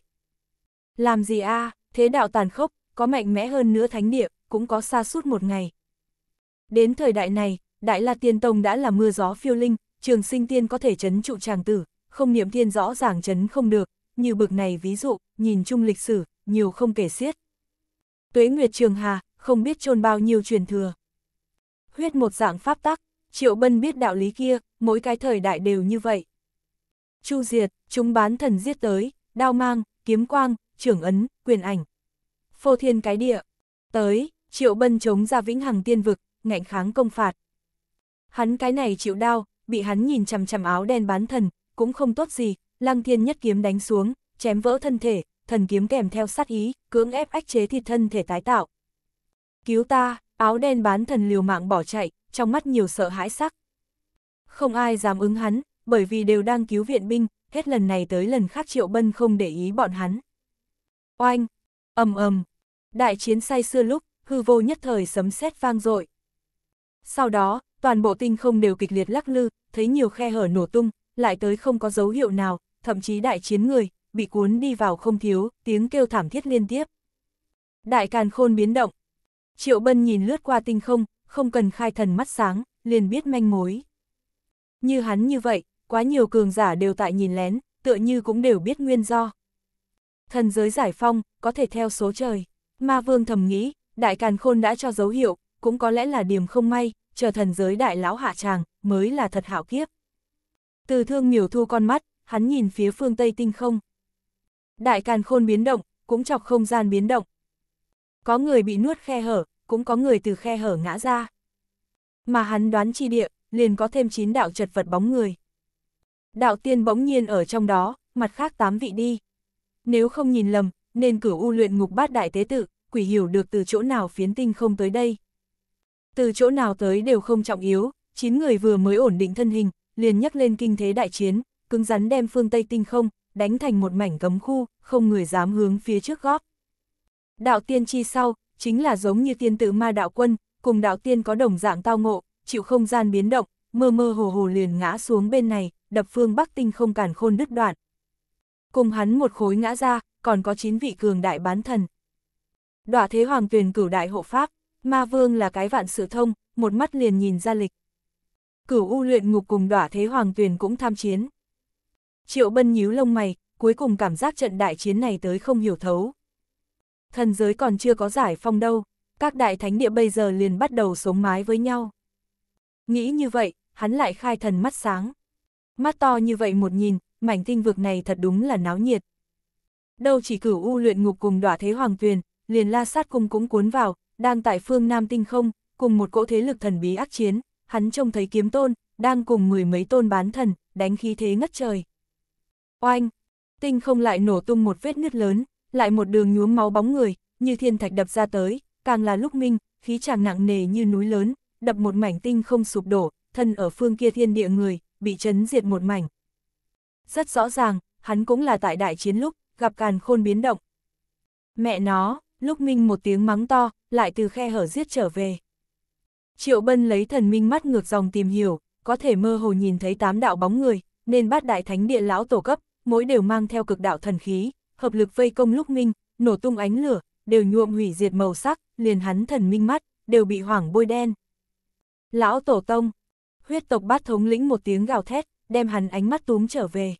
Làm gì a thế đạo tàn khốc, có mạnh mẽ hơn nữa thánh địa, cũng có xa suốt một ngày. Đến thời đại này, Đại La Tiên Tông đã là mưa gió phiêu linh, trường sinh tiên có thể chấn trụ tràng tử, không niệm tiên rõ ràng chấn không được, như bực này ví dụ, nhìn chung lịch sử, nhiều không kể xiết. Tuế Nguyệt Trường Hà, không biết chôn bao nhiêu truyền thừa. Huyết một dạng pháp tắc, Triệu Bân biết đạo lý kia, mỗi cái thời đại đều như vậy. Chu Diệt, chúng bán thần giết tới, đao mang, kiếm quang, trưởng ấn, quyền ảnh. Phô thiên cái địa. Tới, triệu bân chống ra vĩnh hằng tiên vực, ngạnh kháng công phạt. Hắn cái này chịu đau, bị hắn nhìn chằm chằm áo đen bán thần, cũng không tốt gì, lăng thiên nhất kiếm đánh xuống, chém vỡ thân thể, thần kiếm kèm theo sát ý, cưỡng ép ách chế thịt thân thể tái tạo. Cứu ta, áo đen bán thần liều mạng bỏ chạy, trong mắt nhiều sợ hãi sắc. Không ai dám ứng hắn, bởi vì đều đang cứu viện binh, hết lần này tới lần khác Triệu Bân không để ý bọn hắn. Oanh, ầm ầm. Đại chiến say xưa lúc, hư vô nhất thời sấm sét vang dội. Sau đó, toàn bộ tinh không đều kịch liệt lắc lư, thấy nhiều khe hở nổ tung, lại tới không có dấu hiệu nào, thậm chí đại chiến người, bị cuốn đi vào không thiếu, tiếng kêu thảm thiết liên tiếp. Đại càn khôn biến động. Triệu Bân nhìn lướt qua tinh không, không cần khai thần mắt sáng, liền biết manh mối. Như hắn như vậy, quá nhiều cường giả đều tại nhìn lén, tựa như cũng đều biết nguyên do thần giới giải phong, có thể theo số trời. Ma vương thầm nghĩ, đại càn khôn đã cho dấu hiệu, cũng có lẽ là điểm không may, chờ thần giới đại lão hạ tràng, mới là thật hảo kiếp. Từ thương miểu thu con mắt, hắn nhìn phía phương Tây tinh không. Đại càn khôn biến động, cũng chọc không gian biến động. Có người bị nuốt khe hở, cũng có người từ khe hở ngã ra. Mà hắn đoán chi địa, liền có thêm 9 đạo chật vật bóng người. Đạo tiên bỗng nhiên ở trong đó, mặt khác 8 vị đi. Nếu không nhìn lầm, nên cửu u luyện ngục bát đại tế tự, quỷ hiểu được từ chỗ nào phiến tinh không tới đây. Từ chỗ nào tới đều không trọng yếu, 9 người vừa mới ổn định thân hình, liền nhắc lên kinh thế đại chiến, cứng rắn đem phương Tây tinh không, đánh thành một mảnh cấm khu, không người dám hướng phía trước góp. Đạo tiên chi sau, chính là giống như tiên tử ma đạo quân, cùng đạo tiên có đồng dạng tao ngộ, chịu không gian biến động, mơ mơ hồ hồ liền ngã xuống bên này, đập phương Bắc tinh không cản khôn đứt đoạn, Cùng hắn một khối ngã ra, còn có 9 vị cường đại bán thần. đoạ thế hoàng tuyển cửu đại hộ pháp, ma vương là cái vạn sự thông, một mắt liền nhìn ra lịch. Cửu u luyện ngục cùng đoạ thế hoàng tuyển cũng tham chiến. Triệu bân nhíu lông mày, cuối cùng cảm giác trận đại chiến này tới không hiểu thấu. Thần giới còn chưa có giải phong đâu, các đại thánh địa bây giờ liền bắt đầu sống mái với nhau. Nghĩ như vậy, hắn lại khai thần mắt sáng. Mắt to như vậy một nhìn, mảnh tinh vực này thật đúng là náo nhiệt. Đâu chỉ cửu u luyện ngục cùng đỏa thế hoàng tuyền, liền la sát cung cũng cuốn vào, đang tại phương Nam Tinh không, cùng một cỗ thế lực thần bí ác chiến, hắn trông thấy kiếm tôn, đang cùng mười mấy tôn bán thần, đánh khí thế ngất trời. Oanh! Tinh không lại nổ tung một vết nứt lớn, lại một đường nhuốm máu bóng người, như thiên thạch đập ra tới, càng là lúc minh, khí chàng nặng nề như núi lớn, đập một mảnh tinh không sụp đổ, thân ở phương kia thiên địa người, bị chấn diệt một mảnh, rất rõ ràng, hắn cũng là tại đại chiến lúc, gặp càn khôn biến động. Mẹ nó, lúc minh một tiếng mắng to, lại từ khe hở giết trở về. Triệu Bân lấy thần minh mắt ngược dòng tìm hiểu, có thể mơ hồ nhìn thấy tám đạo bóng người, nên bát đại thánh địa lão tổ cấp, mỗi đều mang theo cực đạo thần khí, hợp lực vây công lúc minh, nổ tung ánh lửa, đều nhuộm hủy diệt màu sắc, liền hắn thần minh mắt, đều bị hoảng bôi đen. Lão tổ tông, huyết tộc bát thống lĩnh một tiếng gào thét, đem hắn ánh mắt túm trở về.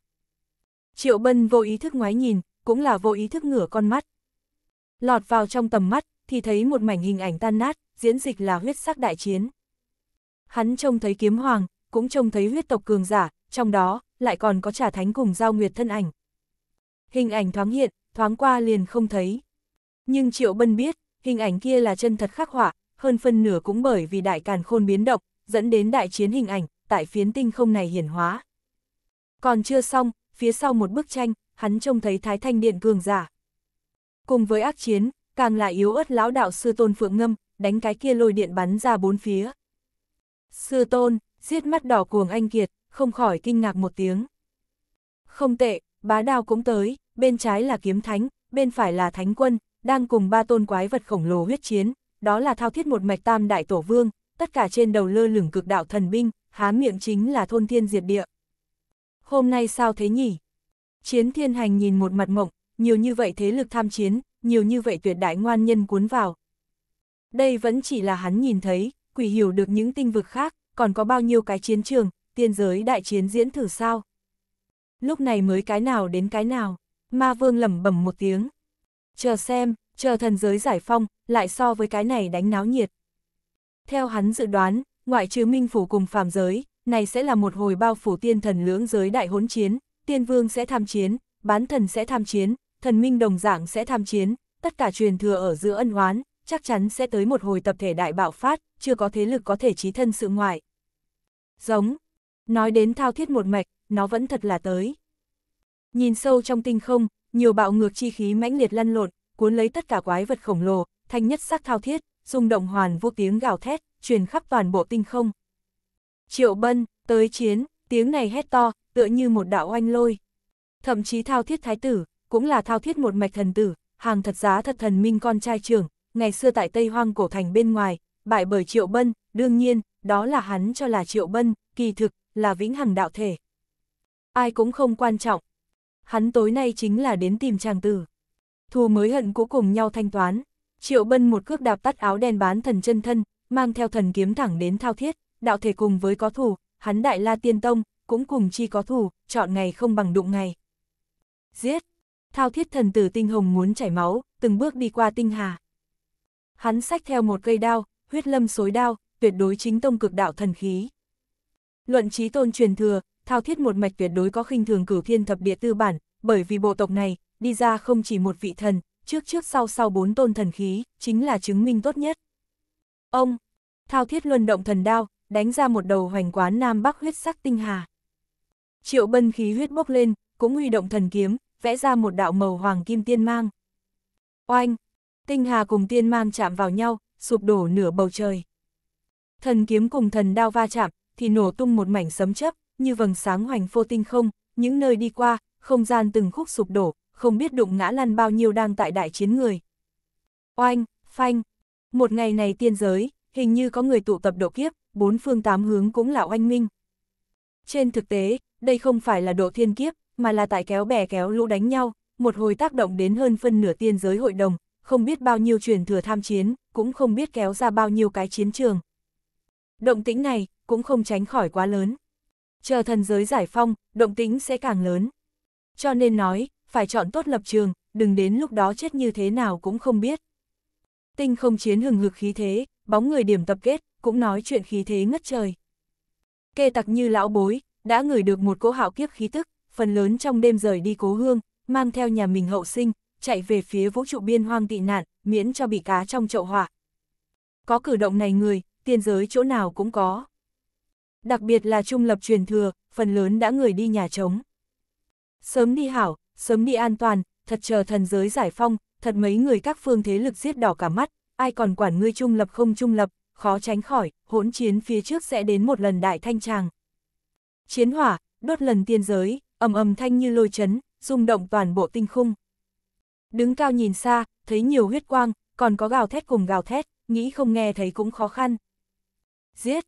Triệu Bân vô ý thức ngoái nhìn, cũng là vô ý thức ngửa con mắt. Lọt vào trong tầm mắt, thì thấy một mảnh hình ảnh tan nát, diễn dịch là huyết sắc đại chiến. Hắn trông thấy kiếm hoàng, cũng trông thấy huyết tộc cường giả, trong đó, lại còn có trả thánh cùng giao nguyệt thân ảnh. Hình ảnh thoáng hiện, thoáng qua liền không thấy. Nhưng Triệu Bân biết, hình ảnh kia là chân thật khắc họa, hơn phân nửa cũng bởi vì đại càn khôn biến động, dẫn đến đại chiến hình ảnh, tại phiến tinh không này hiển hóa. Còn chưa xong, phía sau một bức tranh, hắn trông thấy Thái Thanh Điện cường giả. Cùng với ác chiến, càng là yếu ớt lão đạo sư tôn phượng ngâm, đánh cái kia lôi điện bắn ra bốn phía. Sư tôn, giết mắt đỏ cuồng anh kiệt, không khỏi kinh ngạc một tiếng. Không tệ, bá đao cũng tới, bên trái là kiếm thánh, bên phải là thánh quân, đang cùng ba tôn quái vật khổng lồ huyết chiến, đó là thao thiết một mạch tam đại tổ vương, tất cả trên đầu lơ lửng cực đạo thần binh, há miệng chính là thôn thiên diệt địa. Hôm nay sao thế nhỉ? Chiến thiên hành nhìn một mặt mộng, nhiều như vậy thế lực tham chiến, nhiều như vậy tuyệt đại ngoan nhân cuốn vào. Đây vẫn chỉ là hắn nhìn thấy, quỷ hiểu được những tinh vực khác, còn có bao nhiêu cái chiến trường, tiên giới đại chiến diễn thử sao. Lúc này mới cái nào đến cái nào, ma vương lẩm bẩm một tiếng. Chờ xem, chờ thần giới giải phong, lại so với cái này đánh náo nhiệt. Theo hắn dự đoán, ngoại trừ minh phủ cùng phàm giới, này sẽ là một hồi bao phủ tiên thần lưỡng giới đại hỗn chiến, tiên vương sẽ tham chiến, bán thần sẽ tham chiến, thần minh đồng dạng sẽ tham chiến, tất cả truyền thừa ở giữa ân hoán chắc chắn sẽ tới một hồi tập thể đại bạo phát, chưa có thế lực có thể trí thân sự ngoại. Giống, nói đến thao thiết một mạch, nó vẫn thật là tới. Nhìn sâu trong tinh không, nhiều bạo ngược chi khí mãnh liệt lăn lộn, cuốn lấy tất cả quái vật khổng lồ, thanh nhất sắc thao thiết, rung động hoàn vô tiếng gào thét, truyền khắp toàn bộ tinh không. Triệu Bân, tới chiến, tiếng này hét to, tựa như một đạo oanh lôi. Thậm chí thao thiết thái tử, cũng là thao thiết một mạch thần tử, hàng thật giá thật thần minh con trai trưởng, ngày xưa tại Tây Hoang cổ thành bên ngoài, bại bởi Triệu Bân, đương nhiên, đó là hắn cho là Triệu Bân, kỳ thực, là vĩnh hằng đạo thể. Ai cũng không quan trọng. Hắn tối nay chính là đến tìm chàng tử. Thù mới hận cuối cùng nhau thanh toán. Triệu Bân một cước đạp tắt áo đen bán thần chân thân, mang theo thần kiếm thẳng đến thao thiết, đạo thể cùng với có thủ, hắn đại la tiên tông, cũng cùng chi có thủ, chọn ngày không bằng đụng ngày. Giết! Thao thiết thần tử tinh hồng muốn chảy máu, từng bước đi qua tinh hà. Hắn xách theo một cây đao, huyết lâm xối đao, tuyệt đối chính tông cực đạo thần khí. Luận trí tôn truyền thừa, thao thiết một mạch tuyệt đối có khinh thường cửu thiên thập địa tư bản, bởi vì bộ tộc này, đi ra không chỉ một vị thần, trước trước sau sau bốn tôn thần khí, chính là chứng minh tốt nhất. Ông, thao thiết luân động thần đao, đánh ra một đầu hoành quán Nam Bắc huyết sắc tinh hà. Triệu bân khí huyết bốc lên, cũng huy động thần kiếm, vẽ ra một đạo màu hoàng kim tiên mang. Oanh, tinh hà cùng tiên mang chạm vào nhau, sụp đổ nửa bầu trời. Thần kiếm cùng thần đao va chạm, thì nổ tung một mảnh sấm chớp, như vầng sáng hoành phô tinh không, những nơi đi qua, không gian từng khúc sụp đổ, không biết đụng ngã lăn bao nhiêu đang tại đại chiến người. Oanh, phanh, một ngày này tiên giới, hình như có người tụ tập độ kiếp, bốn phương tám hướng cũng là oanh minh. Trên thực tế, đây không phải là độ thiên kiếp, mà là tại kéo bè kéo lũ đánh nhau, một hồi tác động đến hơn phân nửa tiên giới hội đồng, không biết bao nhiêu truyền thừa tham chiến, cũng không biết kéo ra bao nhiêu cái chiến trường. Động tĩnh này cũng không tránh khỏi quá lớn. Chờ thần giới giải phong, động tĩnh sẽ càng lớn. Cho nên nói, phải chọn tốt lập trường, đừng đến lúc đó chết như thế nào cũng không biết. Tinh không chiến hừng hực khí thế, bóng người điểm tập kết, cũng nói chuyện khí thế ngất trời. Kê tặc như lão bối, đã ngửi được một cỗ hạo kiếp khí tức, phần lớn trong đêm rời đi cố hương, mang theo nhà mình hậu sinh, chạy về phía vũ trụ biên hoang tị nạn, miễn cho bị cá trong chậu hỏa. Có cử động này người, tiên giới chỗ nào cũng có. Đặc biệt là trung lập truyền thừa, phần lớn đã người đi nhà trống. Sớm đi hảo, sớm đi an toàn, thật chờ thần giới giải phong, thật mấy người các phương thế lực giết đỏ cả mắt, ai còn quản ngươi trung lập không trung lập, khó tránh khỏi, hỗn chiến phía trước sẽ đến một lần đại thanh tràng. Chiến hỏa, đốt lần tiên giới, ầm ầm thanh như lôi chấn, rung động toàn bộ tinh khung. Đứng cao nhìn xa, thấy nhiều huyết quang, còn có gào thét cùng gào thét, nghĩ không nghe thấy cũng khó khăn. Giết!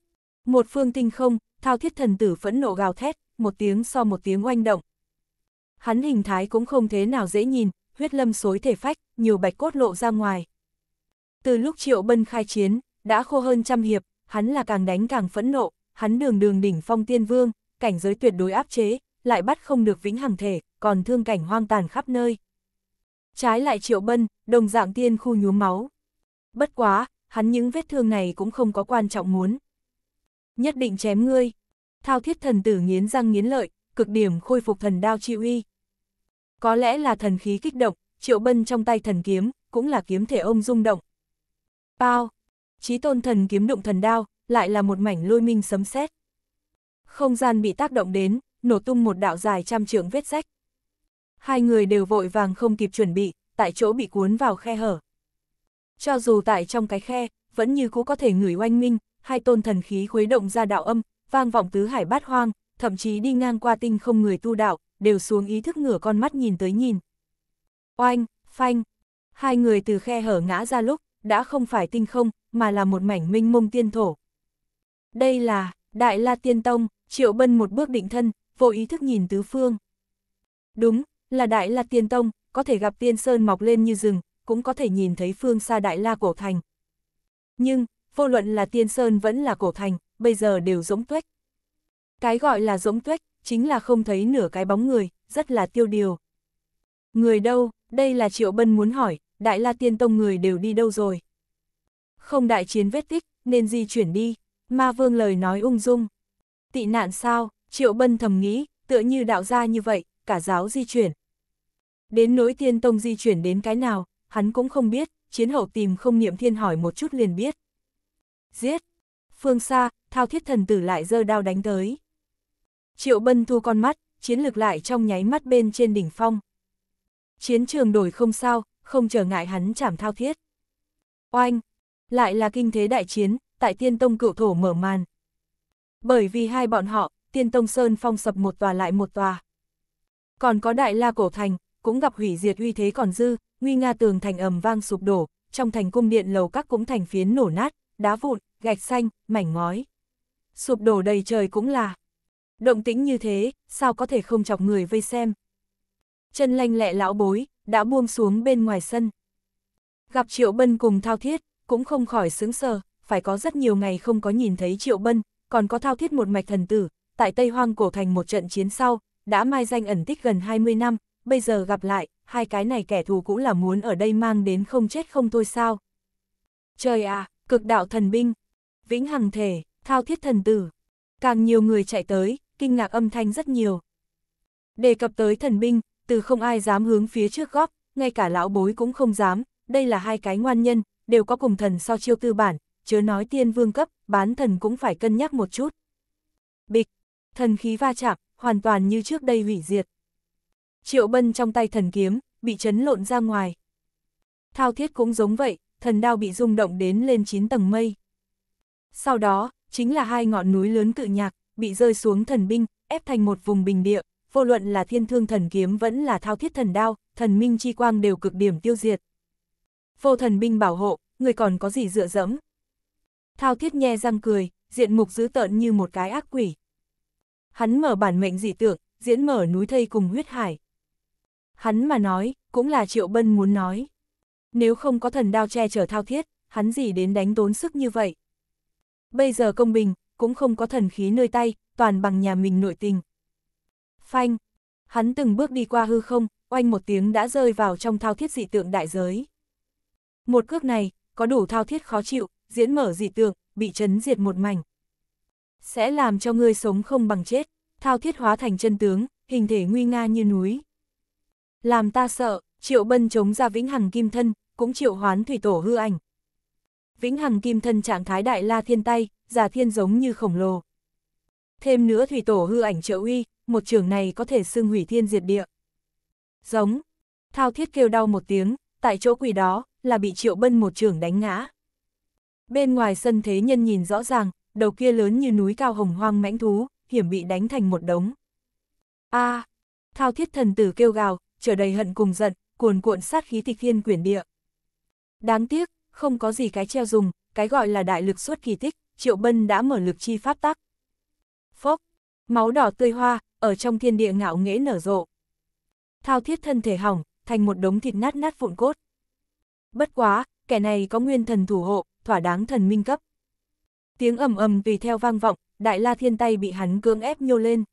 Một phương tinh không, thao thiết thần tử phẫn nộ gào thét, một tiếng so một tiếng oanh động, hắn hình thái cũng không thế nào dễ nhìn, huyết lâm xối thể phách, nhiều bạch cốt lộ ra ngoài. Từ lúc Triệu Bân khai chiến, đã khô hơn trăm hiệp, hắn là càng đánh càng phẫn nộ, hắn đường đường đỉnh phong tiên vương, cảnh giới tuyệt đối áp chế, lại bắt không được vĩnh hằng thể, còn thương cảnh hoang tàn khắp nơi. Trái lại Triệu Bân, đồng dạng tiên khu nhuốm máu. Bất quá, hắn những vết thương này cũng không có quan trọng muốn. Nhất định chém ngươi. Thao thiết thần tử nghiến răng nghiến lợi, cực điểm khôi phục thần đao chi uy. Có lẽ là thần khí kích động, triệu bân trong tay thần kiếm, cũng là kiếm thể ông rung động. Bao! Chí tôn thần kiếm đụng thần đao, lại là một mảnh lôi minh sấm sét. Không gian bị tác động đến, nổ tung một đạo dài trăm trượng vết rách. Hai người đều vội vàng không kịp chuẩn bị, tại chỗ bị cuốn vào khe hở. Cho dù tại trong cái khe, vẫn như cũ có thể ngửi oanh minh, hai tôn thần khí khuấy động ra đạo âm, vang vọng tứ hải bát hoang, thậm chí đi ngang qua tinh không người tu đạo, đều xuống ý thức ngửa con mắt nhìn tới nhìn. Oanh, phanh, hai người từ khe hở ngã ra lúc, đã không phải tinh không, mà là một mảnh minh mông tiên thổ. Đây là, Đại La Tiên Tông, Triệu Bân một bước định thân, vô ý thức nhìn tứ phương. Đúng, là Đại La Tiên Tông, có thể gặp tiên sơn mọc lên như rừng, cũng có thể nhìn thấy phương xa Đại La Cổ Thành. Nhưng, vô luận là tiên sơn vẫn là cổ thành, bây giờ đều rỗng tuếch. Cái gọi là rỗng tuếch, chính là không thấy nửa cái bóng người, rất là tiêu điều. Người đâu, đây là Triệu Bân muốn hỏi, Đại La Tiên Tông người đều đi đâu rồi? Không đại chiến vết tích, nên di chuyển đi, Ma Vương lời nói ung dung. Tị nạn sao, Triệu Bân thầm nghĩ, tựa như đạo gia như vậy, cả giáo di chuyển. Đến nỗi Tiên Tông di chuyển đến cái nào, hắn cũng không biết, chiến hậu tìm không niệm thiên hỏi một chút liền biết. Giết! Phương xa, thao thiết thần tử lại dơ đao đánh tới. Triệu Bân thu con mắt, chiến lược lại trong nháy mắt bên trên đỉnh phong. Chiến trường đổi không sao, không trở ngại hắn chảm thao thiết. Oanh! Lại là kinh thế đại chiến, tại tiên tông cựu thổ mở màn. Bởi vì hai bọn họ, tiên tông Sơn phong sập một tòa lại một tòa. Còn có đại la cổ thành, cũng gặp hủy diệt uy thế còn dư, nguy nga tường thành ầm vang sụp đổ, trong thành cung điện lầu các cũng thành phiến nổ nát, đá vụn, gạch xanh, mảnh ngói. Sụp đổ đầy trời cũng là, động tĩnh như thế, sao có thể không chọc người vây xem. Chân lanh lẹ lão bối, đã buông xuống bên ngoài sân. Gặp Triệu Bân cùng Thao Thiết, cũng không khỏi sướng sờ, phải có rất nhiều ngày không có nhìn thấy Triệu Bân, còn có Thao Thiết một mạch thần tử, tại Tây Hoang Cổ Thành một trận chiến sau, đã mai danh ẩn tích gần 20 năm, bây giờ gặp lại, hai cái này kẻ thù cũng là muốn ở đây mang đến không chết không thôi sao. Trời ạ, à, cực đạo thần binh, vĩnh hằng thể, Thao Thiết thần tử, càng nhiều người chạy tới, kinh ngạc âm thanh rất nhiều. Đề cập tới thần binh, từ không ai dám hướng phía trước góp, ngay cả lão bối cũng không dám, đây là hai cái ngoan nhân, đều có cùng thần so chiêu tư bản, chớ nói tiên vương cấp, bán thần cũng phải cân nhắc một chút. Bịch, thần khí va chạm, hoàn toàn như trước đây hủy diệt. Triệu bân trong tay thần kiếm, bị chấn lộn ra ngoài. Thao thiết cũng giống vậy, thần đao bị rung động đến lên 9 tầng mây. Sau đó, chính là hai ngọn núi lớn cự nhạc, bị rơi xuống thần binh, ép thành một vùng bình địa, vô luận là thiên thương thần kiếm vẫn là thao thiết thần đao, thần minh chi quang đều cực điểm tiêu diệt. Vô thần binh bảo hộ, người còn có gì dựa dẫm? Thao thiết nhe răng cười, diện mục dữ tợn như một cái ác quỷ. Hắn mở bản mệnh dị tượng, diễn mở núi thây cùng huyết hải. Hắn mà nói, cũng là Triệu Bân muốn nói. Nếu không có thần đao che chở thao thiết, hắn gì đến đánh tốn sức như vậy? Bây giờ công bình, cũng không có thần khí nơi tay, toàn bằng nhà mình nội tình. Phanh! Hắn từng bước đi qua hư không, oanh một tiếng đã rơi vào trong thao thiết dị tượng đại giới. Một cước này, có đủ thao thiết khó chịu, diễn mở dị tượng, bị chấn diệt một mảnh. Sẽ làm cho ngươi sống không bằng chết, thao thiết hóa thành chân tướng, hình thể nguy nga như núi. Làm ta sợ, triệu bân chống ra vĩnh hằng kim thân, cũng triệu hoán thủy tổ hư ảnh, vĩnh hằng kim thân trạng thái đại la thiên tay, già thiên giống như khổng lồ. Thêm nữa thủy tổ hư ảnh trợ uy, một trường này có thể xưng hủy thiên diệt địa. Giống, thao thiết kêu đau một tiếng, tại chỗ quỷ đó, là bị triệu bân một trường đánh ngã. Bên ngoài sân thế nhân nhìn rõ ràng, đầu kia lớn như núi cao hồng hoang mãnh thú, hiểm bị đánh thành một đống. a à, thao thiết thần tử kêu gào, trở đầy hận cùng giận, cuồn cuộn sát khí tịch thiên quyển địa. Đáng tiếc, không có gì cái treo dùng, cái gọi là đại lực suốt kỳ tích, Triệu Bân đã mở lực chi pháp tắc. Phốc, máu đỏ tươi hoa, ở trong thiên địa ngạo nghễ nở rộ. Thao thiết thân thể hỏng, thành một đống thịt nát nát vụn cốt. Bất quá, kẻ này có nguyên thần thủ hộ, thỏa đáng thần minh cấp. Tiếng ầm ầm tùy theo vang vọng, đại la thiên tay bị hắn cưỡng ép nhô lên.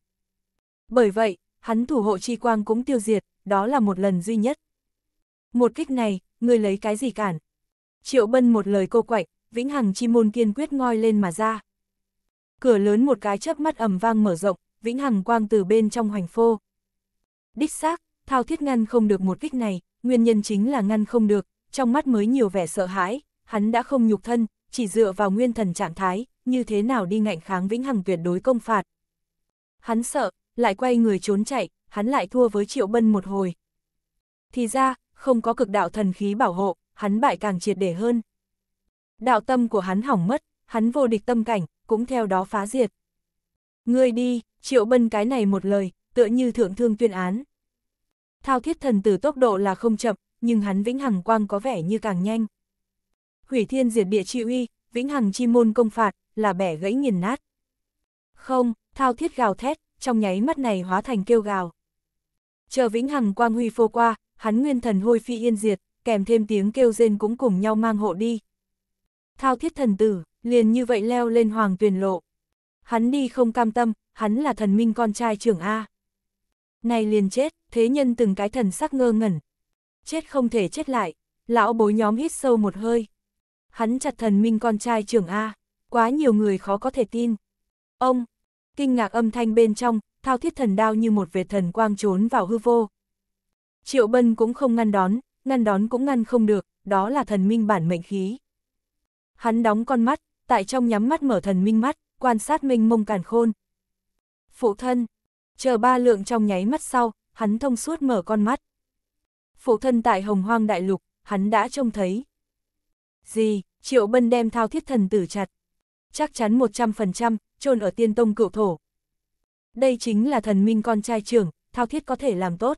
Bởi vậy, hắn thủ hộ chi quang cũng tiêu diệt, đó là một lần duy nhất. Một kích này, người lấy cái gì cản? Triệu Bân một lời cô quạnh, Vĩnh Hằng chi môn kiên quyết ngoi lên mà ra. Cửa lớn một cái chớp mắt ầm vang mở rộng, Vĩnh Hằng quang từ bên trong hoành phô. Đích xác, Thao Thiết ngăn không được một kích này, nguyên nhân chính là ngăn không được, trong mắt mới nhiều vẻ sợ hãi, hắn đã không nhục thân, chỉ dựa vào nguyên thần trạng thái, như thế nào đi ngạnh kháng Vĩnh Hằng tuyệt đối công phạt. Hắn sợ, lại quay người trốn chạy, hắn lại thua với Triệu Bân một hồi. Thì ra, không có cực đạo thần khí bảo hộ, hắn bại càng triệt để hơn. Đạo tâm của hắn hỏng mất, hắn vô địch tâm cảnh, cũng theo đó phá diệt. Ngươi đi, triệu bân cái này một lời, tựa như thượng thương tuyên án. Thao thiết thần tử tốc độ là không chậm, nhưng hắn vĩnh hằng quang có vẻ như càng nhanh. Hủy thiên diệt địa chi uy, vĩnh hằng chi môn công phạt, là bẻ gãy nghiền nát. Không, thao thiết gào thét, trong nháy mắt này hóa thành kêu gào. Chờ vĩnh hằng quang huy phô qua, hắn nguyên thần hôi phi yên diệt, kèm thêm tiếng kêu rên cũng cùng nhau mang hộ đi. Thao thiết thần tử, liền như vậy leo lên hoàng tuyển lộ. Hắn đi không cam tâm, hắn là thần minh con trai trưởng A. Này liền chết, thế nhân từng cái thần sắc ngơ ngẩn. Chết không thể chết lại, lão bối nhóm hít sâu một hơi. Hắn chặt thần minh con trai trưởng A, quá nhiều người khó có thể tin. Ông, kinh ngạc âm thanh bên trong, thao thiết thần đao như một vệt thần quang trốn vào hư vô. Triệu Bân cũng không ngăn đón, ngăn đón cũng ngăn không được, đó là thần minh bản mệnh khí. Hắn đóng con mắt, tại trong nhắm mắt mở thần minh mắt, quan sát minh mông càn khôn. Phụ thân, chờ ba lượng trong nháy mắt sau, hắn thông suốt mở con mắt. Phụ thân tại hồng hoang đại lục, hắn đã trông thấy. Gì, triệu bân đem thao thiết thần tử chặt. Chắc chắn 100%, chôn ở tiên tông cựu thổ. Đây chính là thần minh con trai trưởng, thao thiết có thể làm tốt.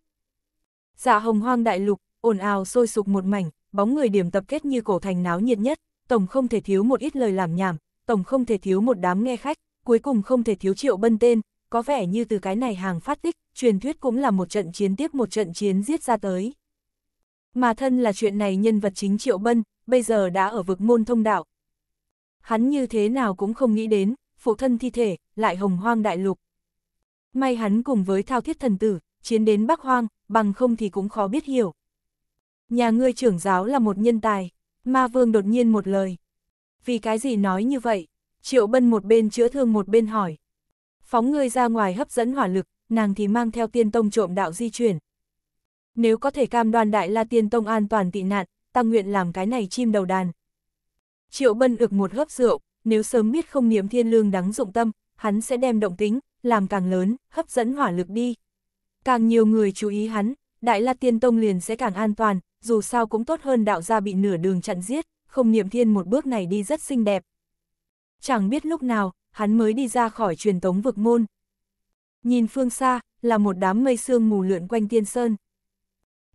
Dạ hồng hoang đại lục, ồn ào sôi sục một mảnh, bóng người điểm tập kết như cổ thành náo nhiệt nhất, tổng không thể thiếu một ít lời làm nhảm, tổng không thể thiếu một đám nghe khách, cuối cùng không thể thiếu triệu bân tên, có vẻ như từ cái này hàng phát tích, truyền thuyết cũng là một trận chiến tiếp một trận chiến giết ra tới. Mà thân là chuyện này nhân vật chính triệu bân, bây giờ đã ở vực môn thông đạo. Hắn như thế nào cũng không nghĩ đến, phụ thân thi thể, lại hồng hoang đại lục. May hắn cùng với thao thiết thần tử, chiến đến Bắc Hoang, bằng không thì cũng khó biết hiểu nhà ngươi trưởng giáo là một nhân tài, ma vương đột nhiên một lời. Vì cái gì nói như vậy? Triệu bân một bên chữa thương một bên hỏi. Phóng ngươi ra ngoài hấp dẫn hỏa lực, nàng thì mang theo tiên tông trộm đạo di chuyển. Nếu có thể cam đoan đại la tiên tông an toàn tị nạn, ta nguyện làm cái này chim đầu đàn. Triệu bân ực một hớp rượu, nếu sớm biết không niệm thiên lương đáng dụng tâm, hắn sẽ đem động tính, làm càng lớn, hấp dẫn hỏa lực đi. Càng nhiều người chú ý hắn, Đại La Tiên Tông liền sẽ càng an toàn, dù sao cũng tốt hơn đạo gia bị nửa đường chặn giết, không niệm thiên một bước này đi rất xinh đẹp. Chẳng biết lúc nào, hắn mới đi ra khỏi truyền tống vực môn. Nhìn phương xa, là một đám mây sương mù lượn quanh tiên sơn.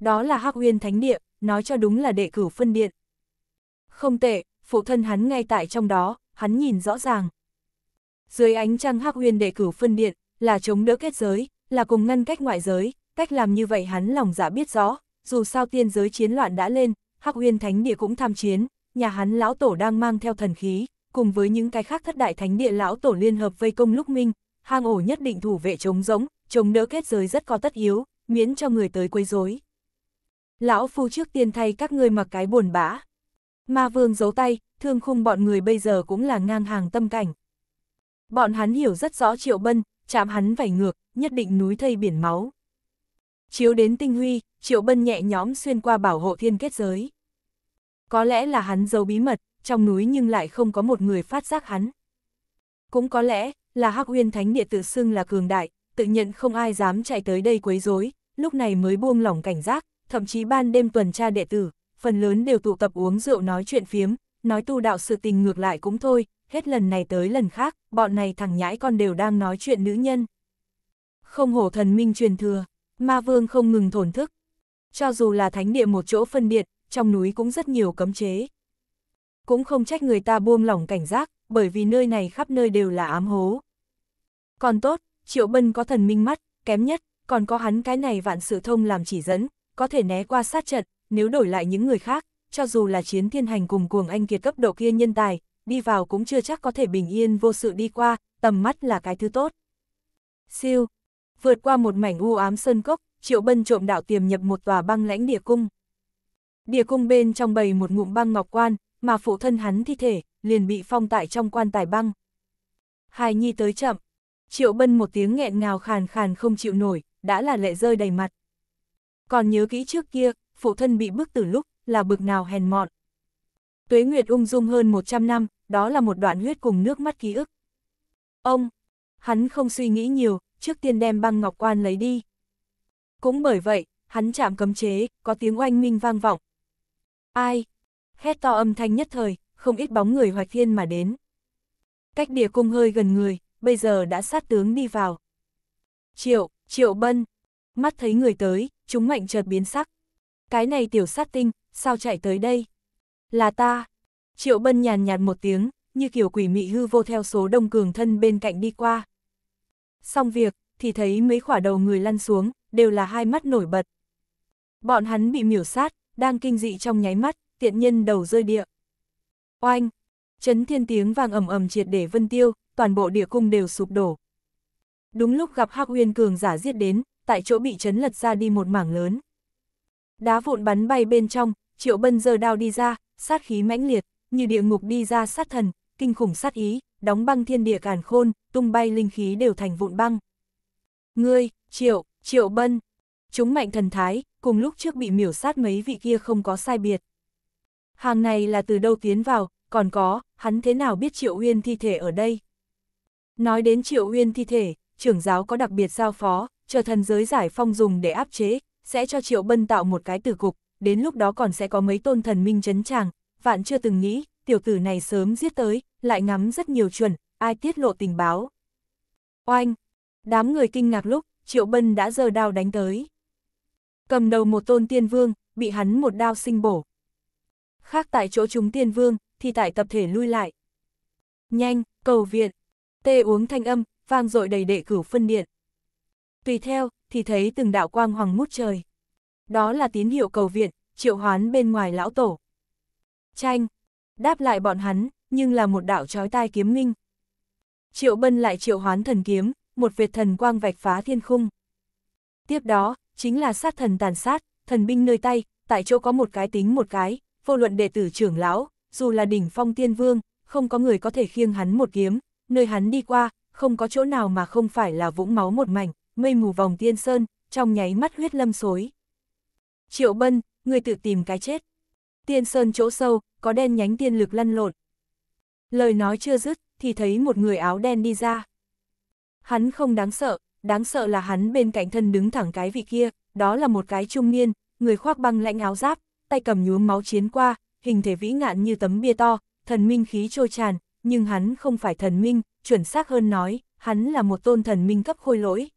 Đó là Hắc Uyên Thánh Địa, nói cho đúng là đệ cửu phân điện. Không tệ, phụ thân hắn ngay tại trong đó, hắn nhìn rõ ràng. Dưới ánh trăng Hắc Uyên đệ cửu phân điện, là chống đỡ kết giới, là cùng ngăn cách ngoại giới, cách làm như vậy hắn lòng dạ biết rõ, dù sao tiên giới chiến loạn đã lên, Hắc Uyên Thánh Địa cũng tham chiến, nhà hắn lão tổ đang mang theo thần khí, cùng với những cái khác thất đại thánh địa lão tổ liên hợp vây công lúc minh, hang ổ nhất định thủ vệ chống rỗng, chống đỡ kết giới rất có tất yếu, miễn cho người tới quấy rối. Lão phu trước tiên thay các ngươi mặc cái buồn bã. Ma vương giấu tay, thương khung bọn người bây giờ cũng là ngang hàng tâm cảnh. Bọn hắn hiểu rất rõ triệu bân, chạm hắn vảy ngược, nhất định núi thây biển máu chiếu đến tinh huy, Triệu Bân nhẹ nhóm xuyên qua bảo hộ thiên kết giới. Có lẽ là hắn giấu bí mật, trong núi nhưng lại không có một người phát giác hắn. Cũng có lẽ là Hắc Uyên Thánh Địa tự xưng là cường đại, tự nhận không ai dám chạy tới đây quấy rối, lúc này mới buông lỏng cảnh giác, thậm chí ban đêm tuần tra đệ tử, phần lớn đều tụ tập uống rượu nói chuyện phiếm, nói tu đạo sự tình ngược lại cũng thôi, hết lần này tới lần khác, bọn này thằng nhãi con đều đang nói chuyện nữ nhân. Không hổ thần minh truyền thừa. Ma vương không ngừng thổn thức. Cho dù là thánh địa một chỗ phân biệt, trong núi cũng rất nhiều cấm chế. Cũng không trách người ta buông lỏng cảnh giác, bởi vì nơi này khắp nơi đều là ám hố. Còn tốt, Triệu Bân có thần minh mắt, kém nhất, còn có hắn cái này vạn sự thông làm chỉ dẫn, có thể né qua sát trận, nếu đổi lại những người khác, cho dù là chiến thiên hành cùng cuồng anh kiệt cấp độ kia nhân tài, đi vào cũng chưa chắc có thể bình yên vô sự đi qua, tầm mắt là cái thứ tốt. Siêu, vượt qua một mảnh u ám sơn cốc, Triệu Bân trộm đạo tiềm nhập một tòa băng lãnh địa cung. Địa cung bên trong bầy một ngụm băng ngọc quan, mà phụ thân hắn thi thể, liền bị phong tại trong quan tài băng. Hài Nhi tới chậm, Triệu Bân một tiếng nghẹn ngào khàn khàn không chịu nổi, đã là lệ rơi đầy mặt. Còn nhớ kỹ trước kia, phụ thân bị bức từ lúc, là bực nào hèn mọn. Tuế Nguyệt ung dung hơn 100 năm, đó là một đoạn huyết cùng nước mắt ký ức. Ông, hắn không suy nghĩ nhiều, trước tiên đem băng ngọc quan lấy đi. Cũng bởi vậy, hắn chạm cấm chế, có tiếng oanh minh vang vọng. Ai? Hét to âm thanh nhất thời, không ít bóng người hoài thiên mà đến. Cách địa cung hơi gần người, bây giờ đã sát tướng đi vào. Triệu, triệu bân. Mắt thấy người tới, chúng mạnh chợt biến sắc. Cái này tiểu sát tinh, sao chạy tới đây? Là ta. Triệu bân nhàn nhạt một tiếng, như kiểu quỷ mị hư vô theo số đông cường thân bên cạnh đi qua xong việc, thì thấy mấy khỏa đầu người lăn xuống, đều là hai mắt nổi bật. Bọn hắn bị miểu sát, đang kinh dị trong nháy mắt, tiện nhân đầu rơi địa. Oanh! Chấn thiên tiếng vang ầm ầm triệt để vân tiêu, toàn bộ địa cung đều sụp đổ. Đúng lúc gặp Hắc Uyên cường giả giết đến, tại chỗ bị chấn lật ra đi một mảng lớn. Đá vụn bắn bay bên trong, Triệu Bân giờ đao đi ra, sát khí mãnh liệt, như địa ngục đi ra sát thần, kinh khủng sát ý, đóng băng thiên địa càn khôn, tung bay linh khí đều thành vụn băng. Ngươi, Triệu, Triệu Bân, chúng mạnh thần thái, cùng lúc trước bị miểu sát mấy vị kia không có sai biệt. Hàng này là từ đâu tiến vào, còn có, hắn thế nào biết Triệu Uyên thi thể ở đây? Nói đến Triệu Uyên thi thể, trưởng giáo có đặc biệt giao phó, chờ thần giới giải phong dùng để áp chế, sẽ cho Triệu Bân tạo một cái tử cục, đến lúc đó còn sẽ có mấy tôn thần minh chấn tràng vạn chưa từng nghĩ, tiểu tử này sớm giết tới, lại ngắm rất nhiều chuẩn, ai tiết lộ tình báo. Oanh! Đám người kinh ngạc lúc, Triệu Bân đã giơ đao đánh tới. Cầm đầu một tôn tiên vương, bị hắn một đao sinh bổ. Khác tại chỗ chúng tiên vương, thì tại tập thể lui lại. Nhanh, cầu viện! Tê uống thanh âm, vang dội đầy đệ cửu phân điện. Tùy theo, thì thấy từng đạo quang hoàng mút trời. Đó là tín hiệu cầu viện, triệu hoán bên ngoài lão tổ. Tranh, Đáp lại bọn hắn, nhưng là một đạo trói tai kiếm minh. Triệu Bân lại triệu hoán thần kiếm, một việt thần quang vạch phá thiên khung. Tiếp đó, chính là sát thần tàn sát, thần binh nơi tay, tại chỗ có một cái tính một cái, vô luận đệ tử trưởng lão, dù là đỉnh phong tiên vương, không có người có thể khiêng hắn một kiếm, nơi hắn đi qua, không có chỗ nào mà không phải là vũng máu một mảnh, mây mù vòng tiên sơn, trong nháy mắt huyết lâm xối. Triệu Bân, người tự tìm cái chết. Tiên sơn chỗ sâu, có đen nhánh tiên lực lăn lộn. Lời nói chưa dứt, thì thấy một người áo đen đi ra. Hắn không đáng sợ, đáng sợ là hắn bên cạnh thân đứng thẳng cái vị kia, đó là một cái trung niên, người khoác băng lãnh áo giáp, tay cầm nhuốm máu chiến qua, hình thể vĩ ngạn như tấm bia to, thần minh khí trôi tràn, nhưng hắn không phải thần minh, chuẩn xác hơn nói, hắn là một tôn thần minh cấp khôi lỗi.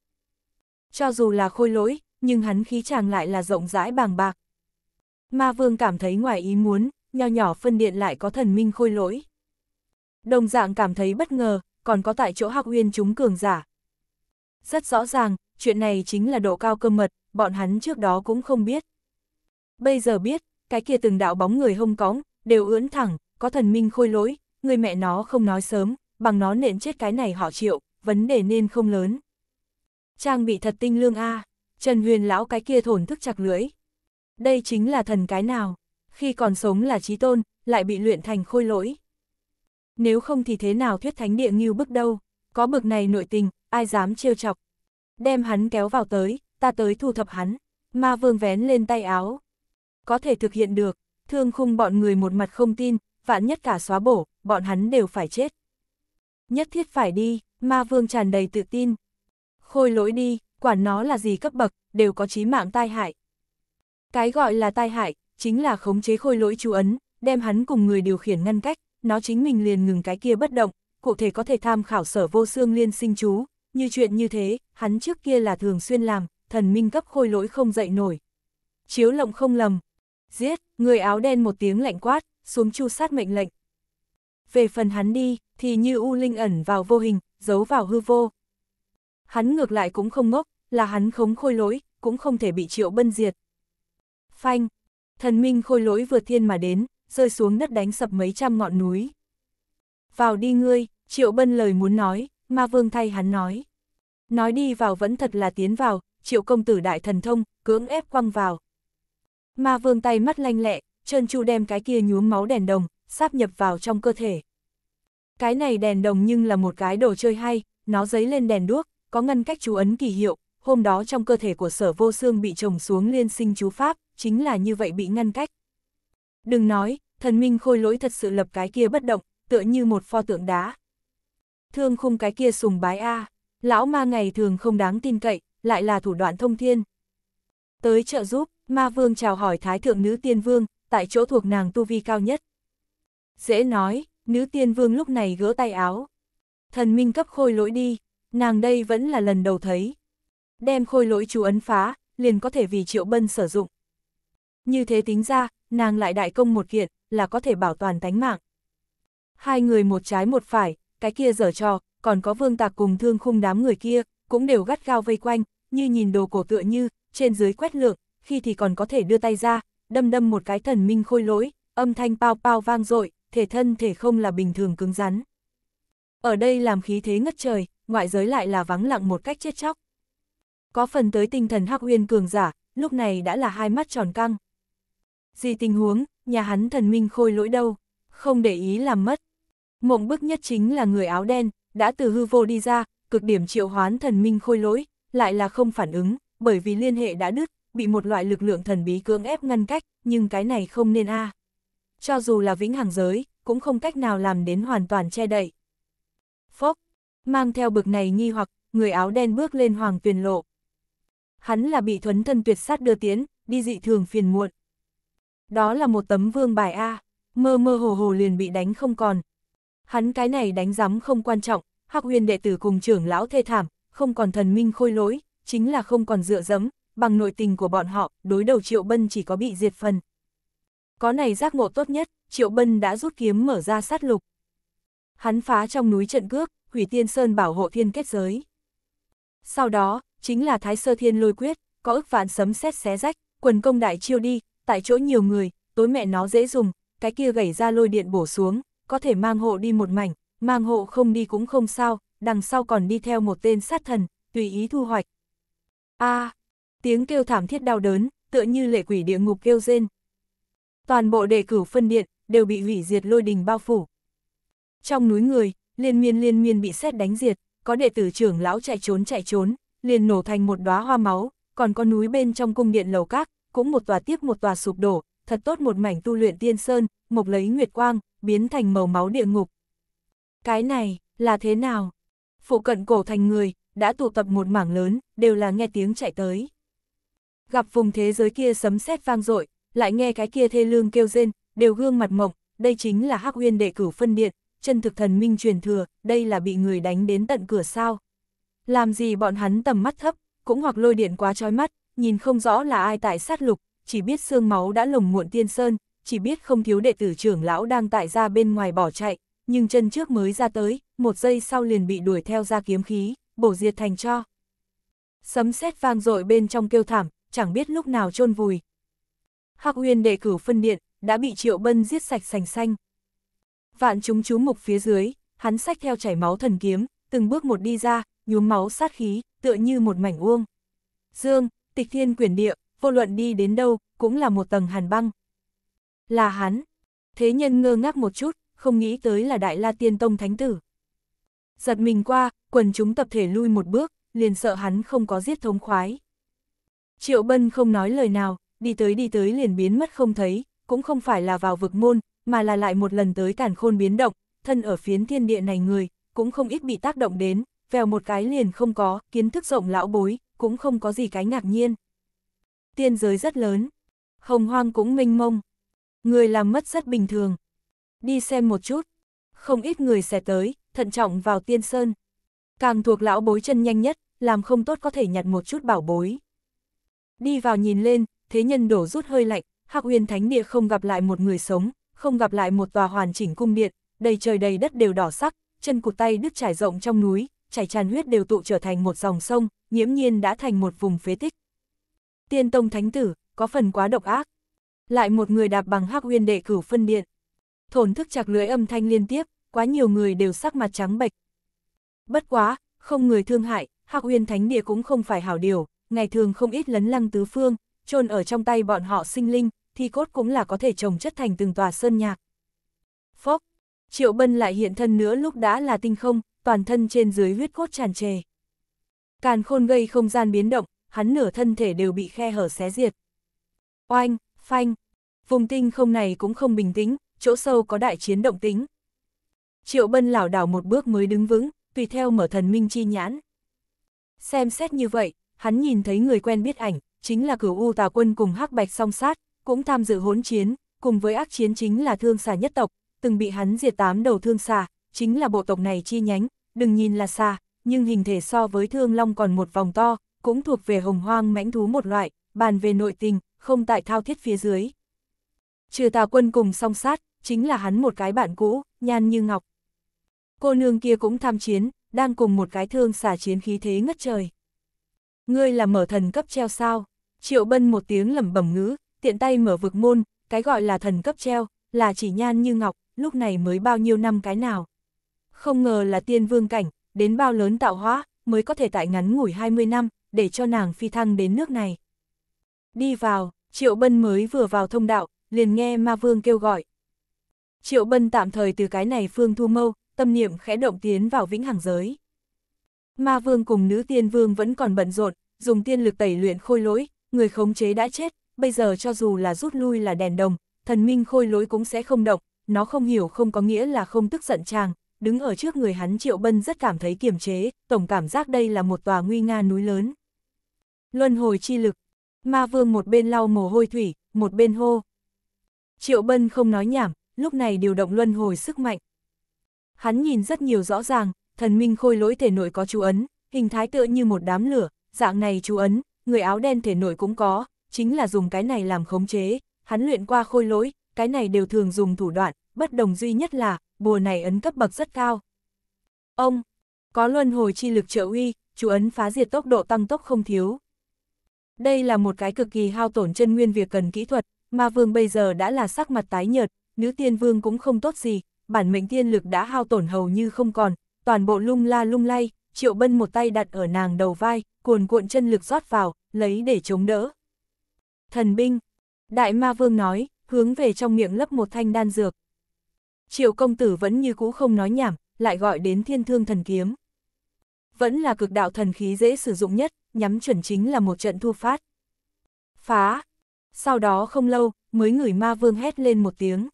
Cho dù là khôi lỗi, nhưng hắn khí tràng lại là rộng rãi bàng bạc, Ma vương cảm thấy ngoài ý muốn, nho nhỏ phân điện lại có thần minh khôi lỗi. Đồng dạng cảm thấy bất ngờ, còn có tại chỗ học Uyên chúng cường giả. Rất rõ ràng, chuyện này chính là độ cao cơ mật, bọn hắn trước đó cũng không biết. Bây giờ biết, cái kia từng đạo bóng người hông cóng, đều ưỡn thẳng, có thần minh khôi lỗi, người mẹ nó không nói sớm, bằng nó nện chết cái này họ chịu, vấn đề nên không lớn. Trang bị thật tinh lương A, Trần Huyền lão cái kia thổn thức chặt lưỡi, đây chính là thần cái nào, khi còn sống là trí tôn, lại bị luyện thành khôi lỗi. Nếu không thì thế nào thuyết thánh địa nghiêu bức đâu, có bực này nội tình, ai dám trêu chọc. Đem hắn kéo vào tới, ta tới thu thập hắn, ma vương vén lên tay áo. Có thể thực hiện được, thương khung bọn người một mặt không tin, vạn nhất cả xóa bổ, bọn hắn đều phải chết. Nhất thiết phải đi, ma vương tràn đầy tự tin. Khôi lỗi đi, quản nó là gì cấp bậc, đều có chí mạng tai hại, cái gọi là tai hại, chính là khống chế khôi lỗi chú ấn, đem hắn cùng người điều khiển ngăn cách, nó chính mình liền ngừng cái kia bất động, cụ thể có thể tham khảo sở vô xương liên sinh chú, như chuyện như thế, hắn trước kia là thường xuyên làm, thần minh cấp khôi lỗi không dậy nổi. Chiếu lộng không lầm, giết, người áo đen một tiếng lạnh quát, xuống chu sát mệnh lệnh. Về phần hắn đi, thì như U Linh ẩn vào vô hình, giấu vào hư vô. Hắn ngược lại cũng không ngốc, là hắn khống khôi lỗi, cũng không thể bị triệu bân diệt, Phanh, thần minh khôi lỗi vượt thiên mà đến, rơi xuống đất đánh sập mấy trăm ngọn núi. Vào đi ngươi, Triệu Bân lời muốn nói, ma vương thay hắn nói. Nói đi vào vẫn thật là tiến vào, Triệu công tử đại thần thông, cưỡng ép quăng vào. Ma vương tay mắt lanh lẹ, chân chu đem cái kia nhuốm máu đèn đồng, sáp nhập vào trong cơ thể. Cái này đèn đồng nhưng là một cái đồ chơi hay, nó giấy lên đèn đuốc, có ngăn cách chú ấn kỳ hiệu, hôm đó trong cơ thể của sở vô xương bị trồng xuống liên sinh chú pháp, chính là như vậy bị ngăn cách. Đừng nói, thần minh khôi lỗi thật sự lập cái kia bất động, tựa như một pho tượng đá. Thương khung cái kia sùng bái A, lão ma ngày thường không đáng tin cậy, lại là thủ đoạn thông thiên. Tới trợ giúp, ma vương chào hỏi thái thượng nữ tiên vương, tại chỗ thuộc nàng tu vi cao nhất. Dễ nói, nữ tiên vương lúc này gỡ tay áo. Thần minh cấp khôi lỗi đi, nàng đây vẫn là lần đầu thấy. Đem khôi lỗi chú ấn phá, liền có thể vì triệu bân sử dụng. Như thế tính ra, nàng lại đại công một kiện, là có thể bảo toàn tánh mạng. Hai người một trái một phải, cái kia dở trò, còn có vương tạc cùng thương khung đám người kia, cũng đều gắt gao vây quanh, như nhìn đồ cổ tựa như, trên dưới quét lượng, khi thì còn có thể đưa tay ra, đâm đâm một cái thần minh khôi lỗi, âm thanh bao bao vang dội thể thân thể không là bình thường cứng rắn. Ở đây làm khí thế ngất trời, ngoại giới lại là vắng lặng một cách chết chóc. Có phần tới tinh thần hắc uyên cường giả, lúc này đã là hai mắt tròn căng, gì tình huống, nhà hắn thần minh khôi lỗi đâu, không để ý làm mất. Mộng bức nhất chính là người áo đen, đã từ hư vô đi ra, cực điểm triệu hoán thần minh khôi lỗi, lại là không phản ứng, bởi vì liên hệ đã đứt, bị một loại lực lượng thần bí cưỡng ép ngăn cách, nhưng cái này không nên a. À. Cho dù là vĩnh hằng giới, cũng không cách nào làm đến hoàn toàn che đậy. Phốc, mang theo bực này nghi hoặc, người áo đen bước lên hoàng tuyền lộ. Hắn là bị thuấn thân tuyệt sát đưa tiến, đi dị thường phiền muộn. Đó là một tấm vương bài A, mơ mơ hồ hồ liền bị đánh không còn. Hắn cái này đánh giám không quan trọng, hắc huyền đệ tử cùng trưởng lão thê thảm, không còn thần minh khôi lỗi, chính là không còn dựa dẫm, bằng nội tình của bọn họ, đối đầu Triệu Bân chỉ có bị diệt phần. Có này giác ngộ tốt nhất, Triệu Bân đã rút kiếm mở ra sát lục. Hắn phá trong núi trận cước, hủy tiên sơn bảo hộ thiên kết giới. Sau đó, chính là Thái Sơ Thiên lôi quyết, có ức vạn sấm xét xé rách, quần công đại chiêu đi, tại chỗ nhiều người, tối mẹ nó dễ dùng, cái kia gãy ra lôi điện bổ xuống, có thể mang hộ đi một mảnh, mang hộ không đi cũng không sao, đằng sau còn đi theo một tên sát thần, tùy ý thu hoạch. a à, tiếng kêu thảm thiết đau đớn, tựa như lệ quỷ địa ngục kêu rên. Toàn bộ đề cử phân điện, đều bị hủy diệt lôi đình bao phủ. Trong núi người, liên miên liên miên bị xét đánh diệt, có đệ tử trưởng lão chạy trốn chạy trốn, liền nổ thành một đóa hoa máu, còn có núi bên trong cung điện lầu các, cũng một tòa tiếp một tòa sụp đổ, thật tốt một mảnh tu luyện tiên sơn, mộc lấy nguyệt quang, biến thành màu máu địa ngục. Cái này, là thế nào? Phụ cận cổ thành người, đã tụ tập một mảng lớn, đều là nghe tiếng chạy tới. Gặp vùng thế giới kia sấm sét vang dội, lại nghe cái kia thê lương kêu rên, đều gương mặt mộng, đây chính là Hắc huyên đệ cửu phân điện, chân thực thần minh truyền thừa, đây là bị người đánh đến tận cửa sao? Làm gì bọn hắn tầm mắt thấp, cũng hoặc lôi điện quá chói mắt, nhìn không rõ là ai tại sát lục, chỉ biết xương máu đã lồng muộn tiên sơn, chỉ biết không thiếu đệ tử trưởng lão đang tại ra bên ngoài bỏ chạy, nhưng chân trước mới ra tới, một giây sau liền bị đuổi theo ra kiếm khí, bổ diệt thành cho. Sấm sét vang dội bên trong kêu thảm, chẳng biết lúc nào chôn vùi. Hắc Uyên đệ cử phân điện, đã bị Triệu Bân giết sạch sành xanh. Vạn chúng chú mục phía dưới, hắn sách theo chảy máu thần kiếm, từng bước một đi ra, nhuốm máu sát khí, tựa như một mảnh uông. Dương, tịch thiên quyển địa, vô luận đi đến đâu, cũng là một tầng hàn băng. Là hắn. Thế nhân ngơ ngác một chút, không nghĩ tới là Đại La Tiên Tông Thánh Tử. Giật mình qua, quần chúng tập thể lui một bước, liền sợ hắn không có giết thống khoái. Triệu Bân không nói lời nào, đi tới đi tới liền biến mất không thấy, cũng không phải là vào vực môn, mà là lại một lần tới cản khôn biến động, thân ở phiến thiên địa này người, cũng không ít bị tác động đến, vèo một cái liền không có, kiến thức rộng lão bối, cũng không có gì cái ngạc nhiên. Tiên giới rất lớn, hồng hoang cũng mênh mông. Người làm mất rất bình thường. Đi xem một chút, không ít người sẽ tới, thận trọng vào tiên sơn. Càng thuộc lão bối chân nhanh nhất, làm không tốt có thể nhặt một chút bảo bối. Đi vào nhìn lên, thế nhân đổ rút hơi lạnh, Hạc Huyền Thánh Địa không gặp lại một người sống, không gặp lại một tòa hoàn chỉnh cung điện, đầy trời đầy đất đều đỏ sắc, chân cụt tay đứt trải rộng trong núi, chảy tràn huyết đều tụ trở thành một dòng sông, nhiễm nhiên đã thành một vùng phế tích. Tiên tông thánh tử, có phần quá độc ác. Lại một người đạp bằng hắc uyên đệ cửu phân điện. Thổn thức chạc lưới âm thanh liên tiếp, quá nhiều người đều sắc mặt trắng bệch. Bất quá, không người thương hại, hắc uyên thánh địa cũng không phải hảo điều, ngày thường không ít lấn lăng tứ phương, chôn ở trong tay bọn họ sinh linh, thi cốt cũng là có thể trồng chất thành từng tòa sơn nhạc. Phốc, Triệu Bân lại hiện thân nữa lúc đã là tinh không, toàn thân trên dưới huyết cốt tràn trề. Càn khôn gây không gian biến động, hắn nửa thân thể đều bị khe hở xé diệt. Oanh, phanh, vùng tinh không này cũng không bình tĩnh, chỗ sâu có đại chiến động tính. Triệu Bân lảo đảo một bước mới đứng vững, tùy theo mở thần minh chi nhãn. Xem xét như vậy, hắn nhìn thấy người quen biết ảnh, chính là cửu U Tà Quân cùng hắc Bạch song sát, cũng tham dự hỗn chiến, cùng với ác chiến chính là thương xà nhất tộc, từng bị hắn diệt tám đầu thương xà, chính là bộ tộc này chi nhánh, đừng nhìn là xà, nhưng hình thể so với thương long còn một vòng to, cũng thuộc về hồng hoang mãnh thú một loại, bàn về nội tình, không tại thao thiết phía dưới. Trừ tà quân cùng song sát, chính là hắn một cái bạn cũ, nhan như ngọc. Cô nương kia cũng tham chiến, đang cùng một cái thương xả chiến khí thế ngất trời. Ngươi là mở thần cấp treo sao? Triệu bân một tiếng lẩm bẩm ngữ, tiện tay mở vực môn, cái gọi là thần cấp treo, là chỉ nhan như ngọc, lúc này mới bao nhiêu năm cái nào. Không ngờ là tiên vương cảnh, đến bao lớn tạo hóa, mới có thể tại ngắn ngủi 20 năm, để cho nàng phi thăng đến nước này. Đi vào, Triệu Bân mới vừa vào thông đạo, liền nghe Ma Vương kêu gọi. Triệu Bân tạm thời từ cái này phương thu mâu, tâm niệm khẽ động tiến vào vĩnh hằng giới. Ma Vương cùng nữ tiên vương vẫn còn bận rộn, dùng tiên lực tẩy luyện khôi lỗi, người khống chế đã chết, bây giờ cho dù là rút lui là đèn đồng, thần minh khôi lỗi cũng sẽ không động, nó không hiểu không có nghĩa là không tức giận chàng, đứng ở trước người hắn Triệu Bân rất cảm thấy kiềm chế, tổng cảm giác đây là một tòa nguy nga núi lớn. Luân hồi chi lực, ma vương một bên lau mồ hôi thủy, một bên hô. Triệu Bân không nói nhảm, lúc này điều động luân hồi sức mạnh. Hắn nhìn rất nhiều rõ ràng, thần minh khôi lỗi thể nội có chú ấn, hình thái tựa như một đám lửa, dạng này chú ấn, người áo đen thể nội cũng có, chính là dùng cái này làm khống chế, hắn luyện qua khôi lỗi, cái này đều thường dùng thủ đoạn, bất đồng duy nhất là, bùa này ấn cấp bậc rất cao. Ông, có luân hồi chi lực trợ uy, chủ ấn phá diệt tốc độ tăng tốc không thiếu. Đây là một cái cực kỳ hao tổn chân nguyên việc cần kỹ thuật, mà vương bây giờ đã là sắc mặt tái nhợt, nữ tiên vương cũng không tốt gì, bản mệnh tiên lực đã hao tổn hầu như không còn, toàn bộ lung la lung lay, triệu bân một tay đặt ở nàng đầu vai, cuồn cuộn chân lực rót vào, lấy để chống đỡ. Thần binh, đại ma vương nói, hướng về trong miệng lấp một thanh đan dược. Triệu công tử vẫn như cũ không nói nhảm, lại gọi đến thiên thương thần kiếm. Vẫn là cực đạo thần khí dễ sử dụng nhất, nhắm chuẩn chính là một trận thu phát. Phá! Sau đó không lâu, mới người ma vương hét lên một tiếng.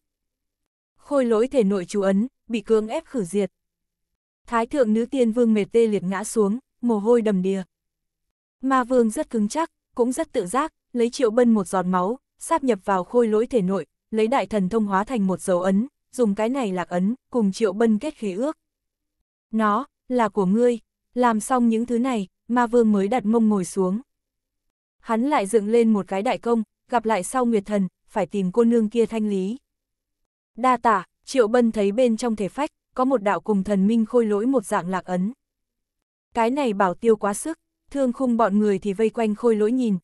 Khôi lỗi thể nội chú ấn, bị cưỡng ép khử diệt. Thái thượng nữ tiên vương mệt tê liệt ngã xuống, mồ hôi đầm đìa. Ma vương rất cứng chắc, cũng rất tự giác, lấy triệu bân một giọt máu, sáp nhập vào khôi lỗi thể nội, lấy đại thần thông hóa thành một dấu ấn, dùng cái này lạc ấn, cùng Triệu Bân kết khế ước. Nó, là của ngươi, làm xong những thứ này, ma vương mới đặt mông ngồi xuống. Hắn lại dựng lên một cái đại công, gặp lại sau Nguyệt Thần, phải tìm cô nương kia thanh lý. Đa tả, Triệu Bân thấy bên trong thể phách, có một đạo cùng thần minh khôi lỗi một dạng lạc ấn. Cái này bảo tiêu quá sức, thương khung bọn người thì vây quanh khôi lỗi nhìn.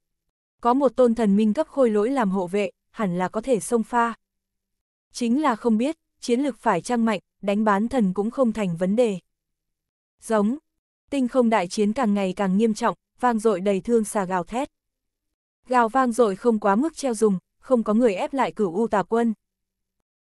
Có một tôn thần minh cấp khôi lỗi làm hộ vệ, hẳn là có thể xông pha. Chính là không biết, chiến lực phải trăng mạnh, đánh bán thần cũng không thành vấn đề. Giống, tinh không đại chiến càng ngày càng nghiêm trọng, vang dội đầy thương xà gào thét. Gào vang dội không quá mức treo dùng, không có người ép lại cửu u tà quân.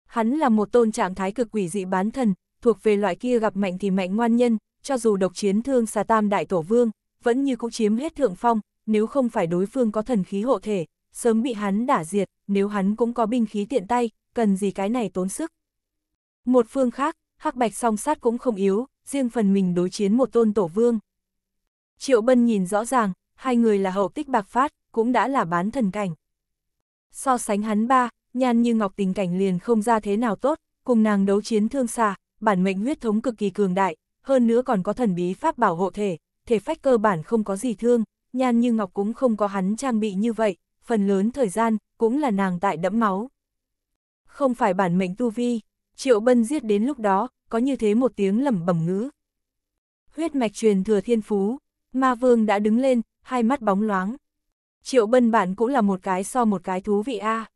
Hắn là một tôn trạng thái cực quỷ dị bán thần, thuộc về loại kia gặp mạnh thì mạnh ngoan nhân, cho dù độc chiến thương xà tam đại tổ vương, vẫn như cũng chiếm hết thượng phong, nếu không phải đối phương có thần khí hộ thể, sớm bị hắn đả diệt, nếu hắn cũng có binh khí tiện tay, cần gì cái này tốn sức. Một phương khác, hắc bạch song sát cũng không yếu, riêng phần mình đối chiến một tôn tổ vương. Triệu Bân nhìn rõ ràng, hai người là hậu tích bạc phát, cũng đã là bán thần cảnh. So sánh hắn ba, nhan như ngọc tình cảnh liền không ra thế nào tốt, cùng nàng đấu chiến thương xa, bản mệnh huyết thống cực kỳ cường đại, hơn nữa còn có thần bí pháp bảo hộ thể, thể phách cơ bản không có gì thương, nhan như ngọc cũng không có hắn trang bị như vậy, phần lớn thời gian cũng là nàng tại đẫm máu không phải bản mệnh tu vi, triệu bân giết đến lúc đó, có như thế một tiếng lẩm bẩm ngữ. Huyết mạch truyền thừa thiên phú, ma vương đã đứng lên, hai mắt bóng loáng. Triệu bân bản cũng là một cái so một cái thú vị a. À.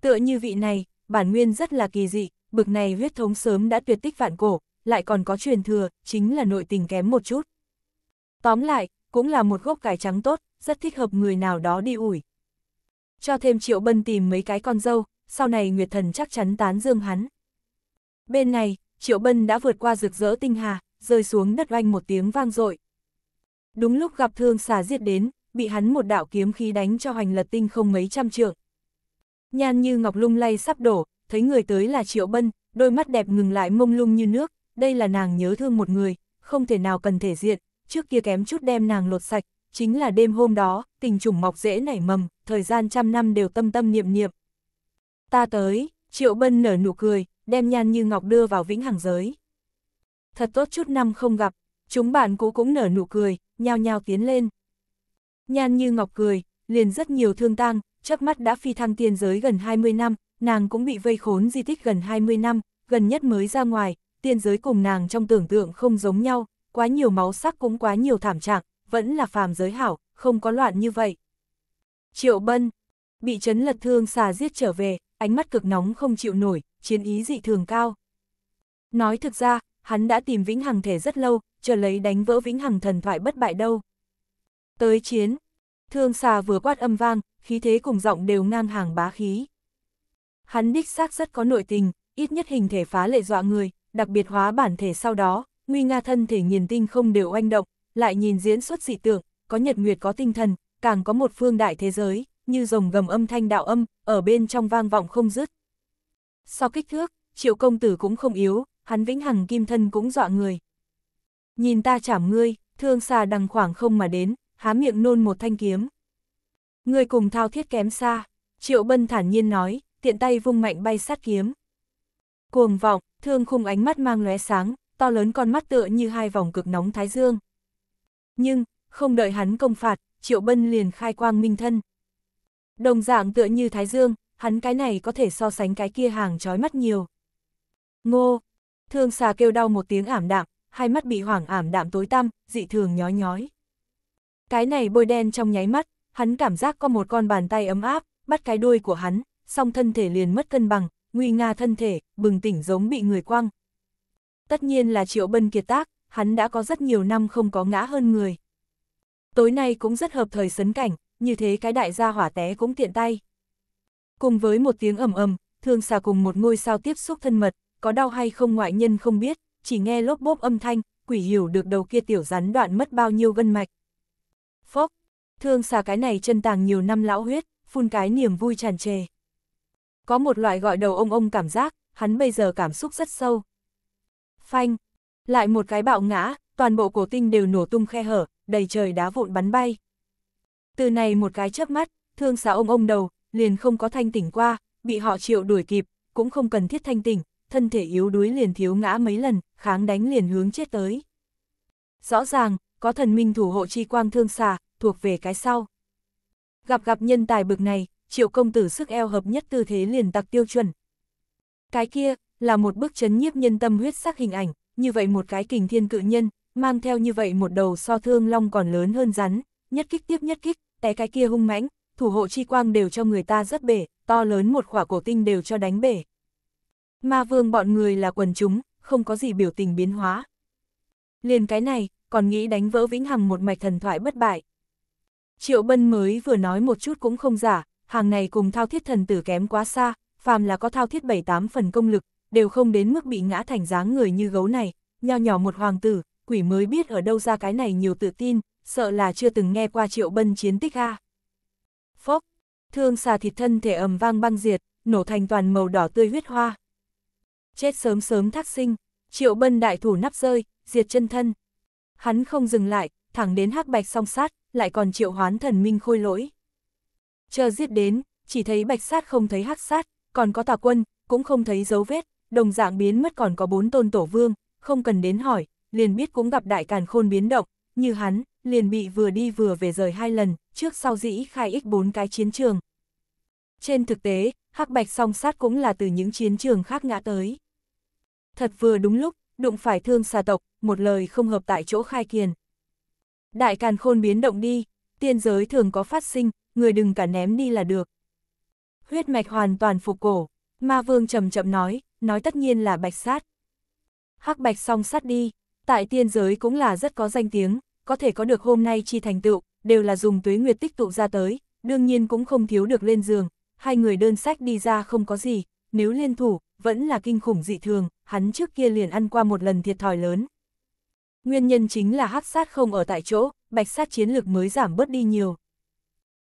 Tựa như vị này, bản nguyên rất là kỳ dị, bực này huyết thống sớm đã tuyệt tích vạn cổ, lại còn có truyền thừa, chính là nội tình kém một chút. Tóm lại, cũng là một gốc cải trắng tốt, rất thích hợp người nào đó đi ủi. Cho thêm triệu bân tìm mấy cái con dâu, sau này Nguyệt Thần chắc chắn tán dương hắn. Bên này, Triệu Bân đã vượt qua rực rỡ tinh hà, rơi xuống đất oanh một tiếng vang dội. Đúng lúc gặp thương xà giết đến, bị hắn một đạo kiếm khí đánh cho hoành lật tinh không mấy trăm trượng. Nhan như ngọc lung lay sắp đổ, thấy người tới là Triệu Bân, đôi mắt đẹp ngừng lại mông lung như nước, đây là nàng nhớ thương một người, không thể nào cần thể diện, trước kia kém chút đem nàng lột sạch, chính là đêm hôm đó, tình trùng mọc dễ nảy mầm, thời gian trăm năm đều tâm tâm niệm niệm, ta tới, Triệu Bân nở nụ cười, đem Nhan Như Ngọc đưa vào vĩnh hằng giới. Thật tốt chút năm không gặp, chúng bạn cũ cũng nở nụ cười, nhao nhao tiến lên. Nhan Như Ngọc cười, liền rất nhiều thương tang, chớp mắt đã phi thăng tiên giới gần 20 năm, nàng cũng bị vây khốn di tích gần 20 năm, gần nhất mới ra ngoài, tiên giới cùng nàng trong tưởng tượng không giống nhau, quá nhiều máu sắc cũng quá nhiều thảm trạng, vẫn là phàm giới hảo, không có loạn như vậy. Triệu Bân, bị chấn lật thương xà giết trở về, ánh mắt cực nóng không chịu nổi, chiến ý dị thường cao. Nói thực ra, hắn đã tìm vĩnh hằng thể rất lâu, chờ lấy đánh vỡ vĩnh hằng thần thoại bất bại đâu. Tới chiến, thương xà vừa quát âm vang, khí thế cùng giọng đều ngang hàng bá khí. Hắn đích xác rất có nội tình, ít nhất hình thể phá lệ dọa người, đặc biệt hóa bản thể sau đó, nguy nga thân thể nghiền tinh không đều oanh động, lại nhìn diễn xuất dị tượng, có nhật nguyệt có tinh thần, càng có một phương đại thế giới như rồng gầm âm thanh đạo âm, ở bên trong vang vọng không dứt. Sau kích thước, triệu công tử cũng không yếu, hắn vĩnh hằng kim thân cũng dọa người. Nhìn ta chảm ngươi, thương xa đằng khoảng không mà đến, há miệng nôn một thanh kiếm. Ngươi cùng thao thiết kém xa, triệu bân thản nhiên nói, tiện tay vung mạnh bay sát kiếm. Cuồng vọng, thương khung ánh mắt mang lóe sáng, to lớn con mắt tựa như hai vòng cực nóng thái dương. Nhưng, không đợi hắn công phạt, triệu bân liền khai quang minh thân. Đồng dạng tựa như Thái Dương, hắn cái này có thể so sánh cái kia hàng chói mắt nhiều. Ngô, thương xà kêu đau một tiếng ảm đạm, hai mắt bị hoảng ảm đạm tối tăm, dị thường nhói nhói. Cái này bôi đen trong nháy mắt, hắn cảm giác có một con bàn tay ấm áp, bắt cái đuôi của hắn, song thân thể liền mất cân bằng, nguy nga thân thể, bừng tỉnh giống bị người quăng. Tất nhiên là triệu bân kiệt tác, hắn đã có rất nhiều năm không có ngã hơn người. Tối nay cũng rất hợp thời sấn cảnh, như thế cái đại gia hỏa té cũng tiện tay. Cùng với một tiếng ầm ầm, thương xà cùng một ngôi sao tiếp xúc thân mật, có đau hay không ngoại nhân không biết, chỉ nghe lốp bốp âm thanh, quỷ hiểu được đầu kia tiểu rắn đoạn mất bao nhiêu gân mạch. Phốc, thương xà cái này chân tàng nhiều năm lão huyết, phun cái niềm vui tràn trề. Có một loại gọi đầu ông ông cảm giác, hắn bây giờ cảm xúc rất sâu. Phanh, lại một cái bạo ngã, toàn bộ cổ tinh đều nổ tung khe hở, đầy trời đá vụn bắn bay. Từ này một cái chớp mắt, thương xá ông ông đầu, liền không có thanh tỉnh qua, bị họ triệu đuổi kịp, cũng không cần thiết thanh tỉnh, thân thể yếu đuối liền thiếu ngã mấy lần, kháng đánh liền hướng chết tới. Rõ ràng, có thần minh thủ hộ chi quang thương xà, thuộc về cái sau. Gặp gặp nhân tài bực này, triệu công tử sức eo hợp nhất tư thế liền tặc tiêu chuẩn. Cái kia, là một bức chấn nhiếp nhân tâm huyết sắc hình ảnh, như vậy một cái kình thiên cự nhân, mang theo như vậy một đầu so thương long còn lớn hơn rắn, nhất kích tiếp nhất kích, té cái kia hung mãnh, thủ hộ chi quang đều cho người ta rất bể, to lớn một khỏa cổ tinh đều cho đánh bể. Ma vương bọn người là quần chúng, không có gì biểu tình biến hóa. Liền cái này, còn nghĩ đánh vỡ vĩnh hằng một mạch thần thoại bất bại. Triệu Bân mới vừa nói một chút cũng không giả, hàng này cùng thao thiết thần tử kém quá xa, phàm là có thao thiết bảy tám phần công lực, đều không đến mức bị ngã thành dáng người như gấu này, nho nhỏ một hoàng tử, quỷ mới biết ở đâu ra cái này nhiều tự tin, sợ là chưa từng nghe qua triệu bân chiến tích a. Phốc, thương xà thịt thân thể ầm vang băng diệt, nổ thành toàn màu đỏ tươi huyết hoa. Chết sớm sớm thác sinh, triệu bân đại thủ nắp rơi, diệt chân thân. Hắn không dừng lại, thẳng đến hắc bạch song sát, lại còn triệu hoán thần minh khôi lỗi. Chờ giết đến, chỉ thấy bạch sát không thấy hắc sát, còn có tà quân, cũng không thấy dấu vết, đồng dạng biến mất còn có bốn tôn tổ vương, không cần đến hỏi, liền biết cũng gặp đại càn khôn biến động, như hắn, liền bị vừa đi vừa về rời hai lần, trước sau dĩ khai ích bốn cái chiến trường. Trên thực tế, hắc bạch song sát cũng là từ những chiến trường khác ngã tới. Thật vừa đúng lúc, đụng phải thương xà tộc, một lời không hợp tại chỗ khai kiền. Đại càn khôn biến động đi, tiên giới thường có phát sinh, người đừng cả ném đi là được. Huyết mạch hoàn toàn phục cổ, ma vương chậm chậm nói, nói tất nhiên là bạch sát. Hắc bạch song sát đi, tại tiên giới cũng là rất có danh tiếng, có thể có được hôm nay chi thành tựu, đều là dùng tuế nguyệt tích tụ ra tới, đương nhiên cũng không thiếu được lên giường, hai người đơn sách đi ra không có gì, nếu liên thủ, vẫn là kinh khủng dị thường, hắn trước kia liền ăn qua một lần thiệt thòi lớn. Nguyên nhân chính là hắc sát không ở tại chỗ, bạch sát chiến lược mới giảm bớt đi nhiều.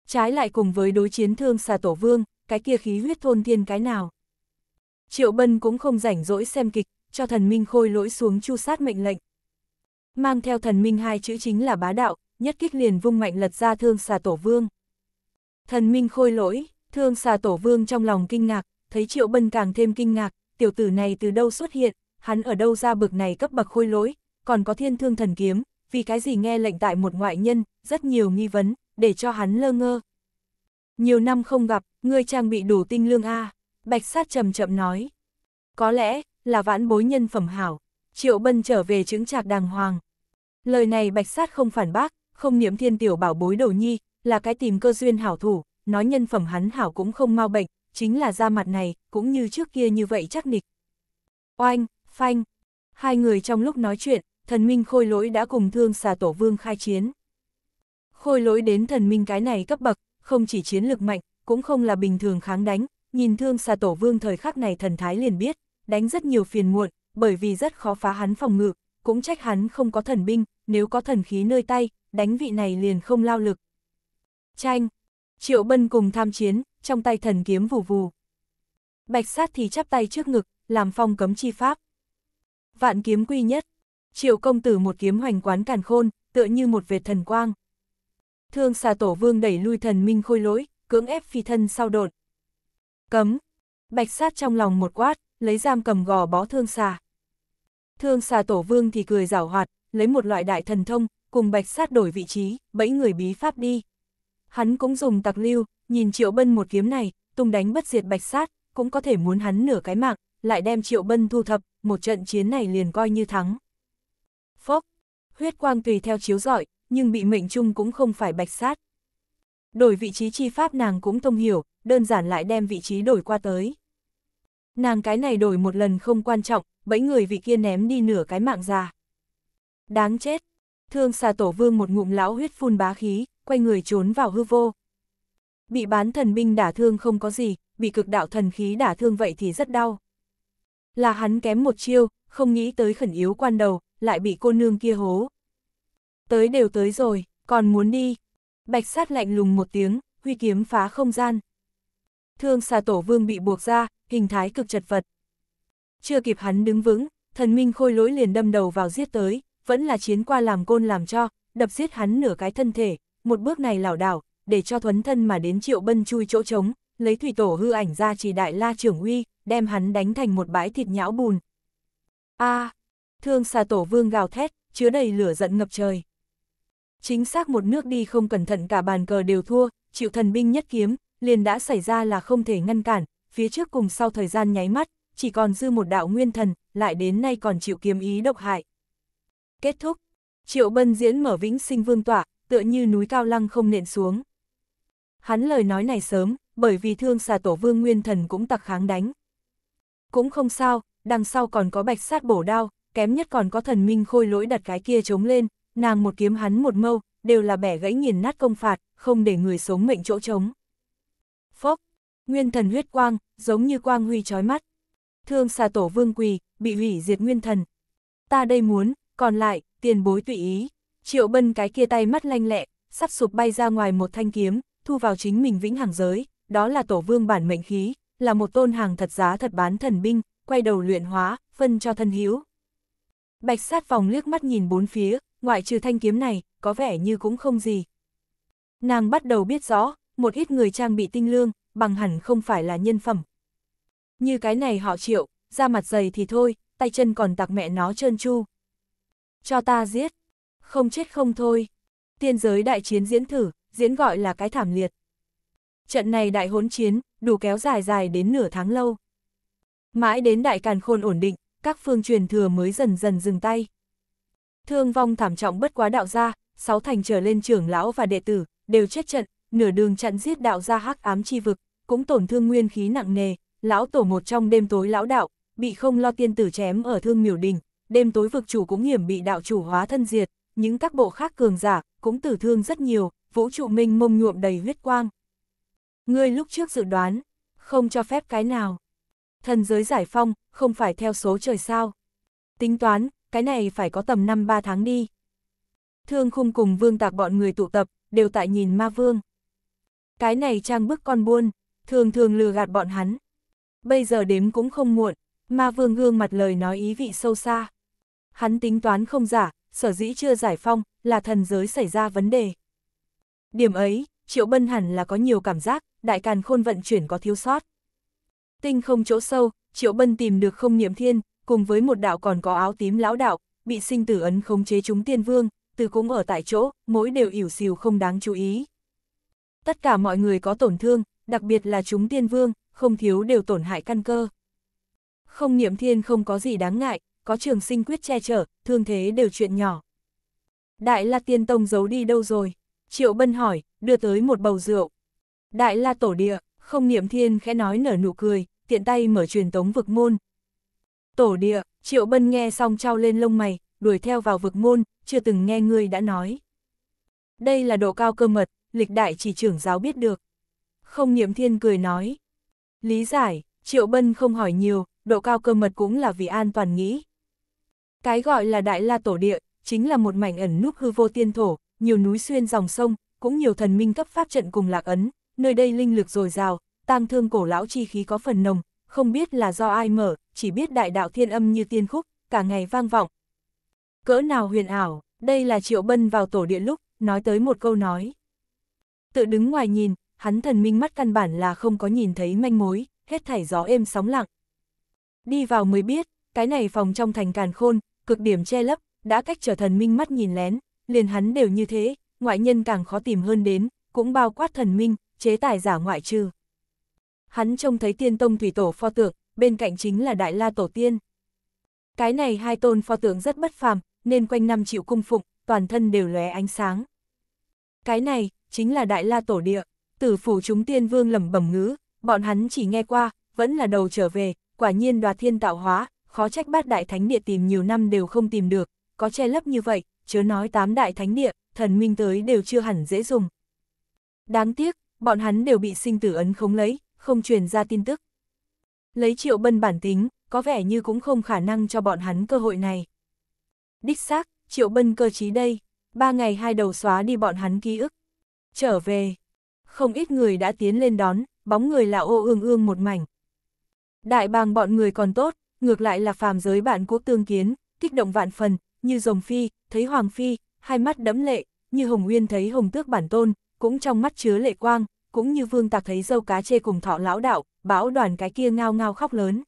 Trái lại cùng với đối chiến thương xà tổ vương, cái kia khí huyết thôn thiên cái nào. Triệu Bân cũng không rảnh rỗi xem kịch, cho thần minh khôi lỗi xuống chu sát mệnh lệnh. Mang theo thần minh hai chữ chính là bá đạo, nhất kích liền vung mạnh lật ra thương xà tổ vương. Thần minh khôi lỗi, thương xà tổ vương trong lòng kinh ngạc, thấy triệu bân càng thêm kinh ngạc, tiểu tử này từ đâu xuất hiện, hắn ở đâu ra bực này cấp bậc khôi lỗi, còn có thiên thương thần kiếm, vì cái gì nghe lệnh tại một ngoại nhân, rất nhiều nghi vấn, để cho hắn lơ ngơ. Nhiều năm không gặp, ngươi trang bị đủ tinh lương A, bạch sát chậm chậm nói. Có lẽ, là vãn bối nhân phẩm hảo, triệu bân trở về chứng trạc đàng hoàng. Lời này bạch sát không phản bác, không niệm thiên tiểu bảo bối đầu nhi, là cái tìm cơ duyên hảo thủ, nói nhân phẩm hắn hảo cũng không mau bệnh, chính là ra mặt này, cũng như trước kia như vậy chắc nịch. Oanh, phanh, hai người trong lúc nói chuyện, thần minh khôi lỗi đã cùng thương xà tổ vương khai chiến. Khôi lỗi đến thần minh cái này cấp bậc, không chỉ chiến lực mạnh, cũng không là bình thường kháng đánh, nhìn thương xà tổ vương thời khắc này thần thái liền biết, đánh rất nhiều phiền muộn, bởi vì rất khó phá hắn phòng ngự, cũng trách hắn không có thần binh, nếu có thần khí nơi tay, đánh vị này liền không lao lực. Tranh, Triệu Bân cùng tham chiến, trong tay thần kiếm vù vù. Bạch sát thì chắp tay trước ngực, làm phong cấm chi pháp. Vạn kiếm quy nhất, Triệu công tử một kiếm hoành quán càn khôn, tựa như một vệt thần quang. Thương xà tổ vương đẩy lui thần minh khôi lỗi, cưỡng ép phi thân sau đột. Cấm, bạch sát trong lòng một quát, lấy giam cầm gò bó thương xà. Thương xà tổ vương thì cười rảo hoạt, lấy một loại đại thần thông, cùng bạch sát đổi vị trí, bẫy người bí pháp đi. Hắn cũng dùng tặc lưu, nhìn triệu bân một kiếm này, tung đánh bất diệt bạch sát, cũng có thể muốn hắn nửa cái mạng, lại đem triệu bân thu thập, một trận chiến này liền coi như thắng. Phốc, huyết quang tùy theo chiếu giỏi nhưng bị mệnh chung cũng không phải bạch sát. Đổi vị trí chi pháp nàng cũng thông hiểu, đơn giản lại đem vị trí đổi qua tới. Nàng cái này đổi một lần không quan trọng, bẫy người vị kia ném đi nửa cái mạng già. Đáng chết! Thương xà tổ vương một ngụm lão huyết phun bá khí, quay người trốn vào hư vô. Bị bán thần binh đả thương không có gì, bị cực đạo thần khí đả thương vậy thì rất đau. Là hắn kém một chiêu, không nghĩ tới khẩn yếu quan đầu, lại bị cô nương kia hố. Tới đều tới rồi, còn muốn đi. Bạch sát lạnh lùng một tiếng, huy kiếm phá không gian. Thương xà tổ vương bị buộc ra, hình thái cực chật vật. Chưa kịp hắn đứng vững, thần minh khôi lỗi liền đâm đầu vào giết tới, vẫn là chiến qua làm côn làm cho, đập giết hắn nửa cái thân thể, một bước này lảo đảo, để cho thuấn thân mà đến triệu bân chui chỗ trống, lấy thủy tổ hư ảnh ra chỉ đại la trưởng uy, đem hắn đánh thành một bãi thịt nhão bùn. a thương xà tổ vương gào thét, chứa đầy lửa giận ngập trời. Chính xác một nước đi không cẩn thận cả bàn cờ đều thua, chịu thần binh nhất kiếm, liền đã xảy ra là không thể ngăn cản, phía trước cùng sau thời gian nháy mắt, chỉ còn dư một đạo nguyên thần, lại đến nay còn chịu kiếm ý độc hại. Kết thúc, Triệu Bân diễn mở vĩnh sinh vương tỏa, tựa như núi cao lăng không nện xuống. Hắn lời nói này sớm, bởi vì thương xà tổ vương nguyên thần cũng tặc kháng đánh. Cũng không sao, đằng sau còn có bạch sát bổ đao, kém nhất còn có thần minh khôi lỗi đặt cái kia chống lên, nàng một kiếm hắn một mâu, đều là bẻ gãy nghiền nát công phạt, không để người sống mệnh chỗ trống. Phốc, Nguyên thần huyết quang, giống như quang huy chói mắt. Thương xà tổ vương quỳ, bị hủy diệt nguyên thần. Ta đây muốn, còn lại, tiền bối tùy ý. Triệu bân cái kia tay mắt lanh lẹ, sắp sụp bay ra ngoài một thanh kiếm, thu vào chính mình vĩnh hằng giới, đó là tổ vương bản mệnh khí, là một tôn hàng thật giá thật bán thần binh, quay đầu luyện hóa, phân cho thân hiếu. Bạch sát vòng liếc mắt nhìn bốn phía, ngoại trừ thanh kiếm này, có vẻ như cũng không gì. Nàng bắt đầu biết rõ, một ít người trang bị tinh lương, bằng hẳn không phải là nhân phẩm. Như cái này họ triệu, da mặt dày thì thôi, tay chân còn tặc mẹ nó trơn chu. Cho ta giết, không chết không thôi. Tiên giới đại chiến diễn thử, diễn gọi là cái thảm liệt. Trận này đại hỗn chiến, đủ kéo dài dài đến nửa tháng lâu. Mãi đến đại càn khôn ổn định, các phương truyền thừa mới dần dần dừng tay. Thương vong thảm trọng bất quá đạo gia, sáu thành trở lên trưởng lão và đệ tử, đều chết trận, nửa đường chặn giết đạo ra hắc ám chi vực, cũng tổn thương nguyên khí nặng nề, lão tổ một trong đêm tối lão đạo, bị không lo tiên tử chém ở thương miểu đình, đêm tối vực chủ cũng hiểm bị đạo chủ hóa thân diệt, những các bộ khác cường giả, cũng tử thương rất nhiều, vũ trụ minh mông nhuộm đầy huyết quang. Ngươi lúc trước dự đoán, không cho phép cái nào. Thần giới giải phong, không phải theo số trời sao. Tính toán, cái này phải có tầm năm ba tháng đi. Thương khung cùng vương tạc bọn người tụ tập, đều tại nhìn ma vương. Cái này trang bức con buôn, thường thường lừa gạt bọn hắn. Bây giờ đếm cũng không muộn, ma vương gương mặt lời nói ý vị sâu xa. Hắn tính toán không giả, sở dĩ chưa giải phong, là thần giới xảy ra vấn đề. Điểm ấy, Triệu Bân hẳn là có nhiều cảm giác, đại càn khôn vận chuyển có thiếu sót. Tinh không chỗ sâu, Triệu Bân tìm được không niệm thiên, cùng với một đạo còn có áo tím lão đạo, bị sinh tử ấn khống chế chúng tiên vương, từ cũng ở tại chỗ, mỗi đều ỉu xìu không đáng chú ý tất cả mọi người có tổn thương, đặc biệt là chúng tiên vương, không thiếu đều tổn hại căn cơ. Không niệm thiên không có gì đáng ngại, có trường sinh quyết che chở, thương thế đều chuyện nhỏ. Đại La Tiên Tông giấu đi đâu rồi? Triệu Bân hỏi, đưa tới một bầu rượu. Đại La Tổ Địa, không niệm thiên khẽ nói nở nụ cười, tiện tay mở truyền tống vực môn. Tổ Địa, Triệu Bân nghe xong trao lên lông mày, đuổi theo vào vực môn, chưa từng nghe người đã nói. Đây là độ cao cơ mật, lịch đại chỉ trưởng giáo biết được. Không niệm thiên cười nói. Lý giải, Triệu Bân không hỏi nhiều, độ cao cơ mật cũng là vì an toàn nghĩ. Cái gọi là Đại La Tổ Địa, chính là một mảnh ẩn núp hư vô tiên thổ, nhiều núi xuyên dòng sông, cũng nhiều thần minh cấp pháp trận cùng lạc ấn, nơi đây linh lực dồi dào, tang thương cổ lão chi khí có phần nồng, không biết là do ai mở, chỉ biết đại đạo thiên âm như tiên khúc, cả ngày vang vọng. Cỡ nào huyền ảo, đây là Triệu Bân vào tổ địa lúc, nói tới một câu nói tự đứng ngoài nhìn, hắn thần minh mắt căn bản là không có nhìn thấy manh mối, hết thảy gió êm sóng lặng. Đi vào mới biết, cái này phòng trong thành càn khôn, cực điểm che lấp, đã cách trở thần minh mắt nhìn lén, liền hắn đều như thế, ngoại nhân càng khó tìm hơn đến, cũng bao quát thần minh, chế tài giả ngoại trừ. Hắn trông thấy tiên tông thủy tổ pho tượng, bên cạnh chính là đại la tổ tiên. Cái này hai tôn pho tượng rất bất phàm, nên quanh năm chịu cung phụng, toàn thân đều lóe ánh sáng. Cái này, chính là Đại La Tổ Địa. Tử phủ chúng tiên vương lẩm bẩm ngữ, bọn hắn chỉ nghe qua, vẫn là đầu trở về, quả nhiên đoạt thiên tạo hóa, khó trách bát đại thánh địa tìm nhiều năm đều không tìm được, có che lấp như vậy, chớ nói tám đại thánh địa, thần minh tới đều chưa hẳn dễ dùng. Đáng tiếc, bọn hắn đều bị sinh tử ấn khống lấy, không truyền ra tin tức. Lấy triệu bân bản tính, có vẻ như cũng không khả năng cho bọn hắn cơ hội này. Đích xác, triệu bân cơ trí đây, ba ngày hai đầu xóa đi bọn hắn ký ức, trở về. Không ít người đã tiến lên đón, bóng người là ô ương ương một mảnh. Đại bàng bọn người còn tốt, ngược lại là phàm giới bạn quốc tương kiến, kích động vạn phần, như rồng phi, thấy hoàng phi, hai mắt đẫm lệ, như hồng uyên thấy hồng tước bản tôn, cũng trong mắt chứa lệ quang, cũng như vương tạc thấy dâu cá chê cùng thọ lão đạo, bão đoàn cái kia ngao ngao khóc lớn.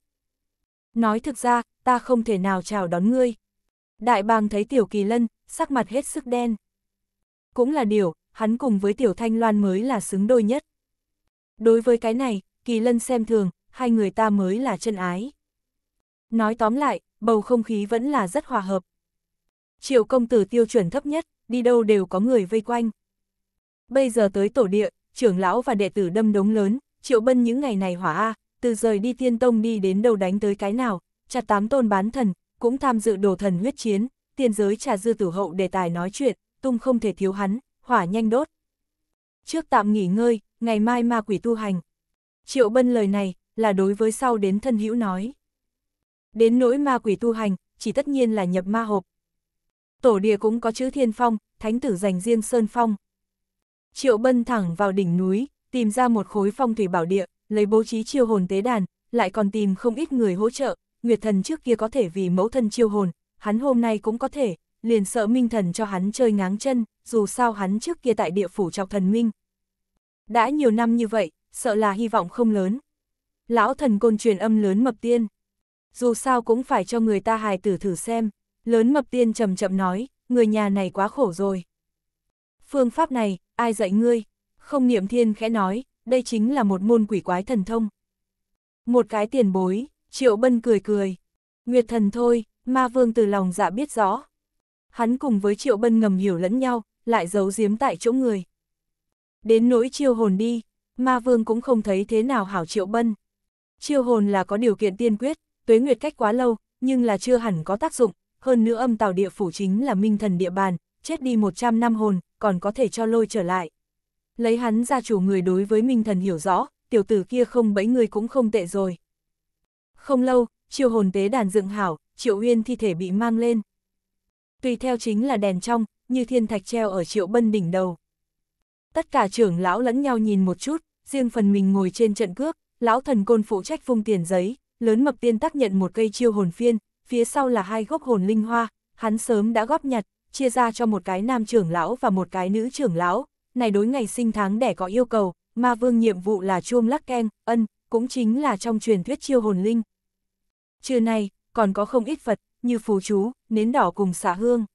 Nói thực ra, ta không thể nào chào đón ngươi. Đại bàng thấy tiểu kỳ lân, sắc mặt hết sức đen. Cũng là điều, hắn cùng với Tiểu Thanh Loan mới là xứng đôi nhất. Đối với cái này, Kỳ Lân xem thường, hai người ta mới là chân ái. Nói tóm lại, bầu không khí vẫn là rất hòa hợp. Triệu công tử tiêu chuẩn thấp nhất, đi đâu đều có người vây quanh. Bây giờ tới tổ địa, trưởng lão và đệ tử đâm đống lớn, triệu bân những ngày này hỏa A, từ rời đi tiên tông đi đến đâu đánh tới cái nào, chặt tám tôn bán thần, cũng tham dự đồ thần huyết chiến, tiên giới trà dư tử hậu đề tài nói chuyện, tung không thể thiếu hắn, hỏa nhanh đốt. Trước tạm nghỉ ngơi, ngày mai ma quỷ tu hành. Triệu Bân lời này, là đối với sau đến thân hữu nói. Đến nỗi ma quỷ tu hành, chỉ tất nhiên là nhập ma hộp. Tổ địa cũng có chữ thiên phong, thánh tử dành riêng sơn phong. Triệu Bân thẳng vào đỉnh núi, tìm ra một khối phong thủy bảo địa, lấy bố trí chiêu hồn tế đàn, lại còn tìm không ít người hỗ trợ, Nguyệt thần trước kia có thể vì mẫu thân chiêu hồn, hắn hôm nay cũng có thể, liền sợ Minh thần cho hắn chơi ngáng chân dù sao hắn trước kia tại địa phủ trọc thần minh. Đã nhiều năm như vậy, sợ là hy vọng không lớn. Lão thần côn truyền âm lớn mập tiên. Dù sao cũng phải cho người ta hài tử thử xem. Lớn mập tiên chậm chậm nói, người nhà này quá khổ rồi. Phương pháp này, ai dạy ngươi? Không niệm thiên khẽ nói, đây chính là một môn quỷ quái thần thông. Một cái tiền bối, triệu bân cười cười. Nguyệt thần thôi, ma vương từ lòng dạ biết rõ. Hắn cùng với triệu bân ngầm hiểu lẫn nhau, lại giấu giếm tại chỗ người. Đến nỗi chiêu hồn đi, ma vương cũng không thấy thế nào hảo triệu bân. Chiêu hồn là có điều kiện tiên quyết, tuế nguyệt cách quá lâu, nhưng là chưa hẳn có tác dụng, hơn nữa âm tàu địa phủ chính là minh thần địa bàn, chết đi 100 năm hồn, còn có thể cho lôi trở lại. Lấy hắn ra chủ người đối với minh thần hiểu rõ, tiểu tử kia không bẫy người cũng không tệ rồi. Không lâu, chiêu hồn tế đàn dựng hảo, triệu uyên thi thể bị mang lên. Tùy theo chính là đèn trong, như thiên thạch treo ở triệu bân đỉnh đầu. Tất cả trưởng lão lẫn nhau nhìn một chút, riêng phần mình ngồi trên trận cước, lão thần côn phụ trách phung tiền giấy, lớn mập tiên tác nhận một cây chiêu hồn phiên, phía sau là hai gốc hồn linh hoa, hắn sớm đã góp nhặt, chia ra cho một cái nam trưởng lão và một cái nữ trưởng lão, này đối ngày sinh tháng đẻ có yêu cầu, ma vương nhiệm vụ là chuông lắc keng, ân, cũng chính là trong truyền thuyết chiêu hồn linh. Trưa nay, còn có không ít vật, như phù chú, nến đỏ cùng xả hương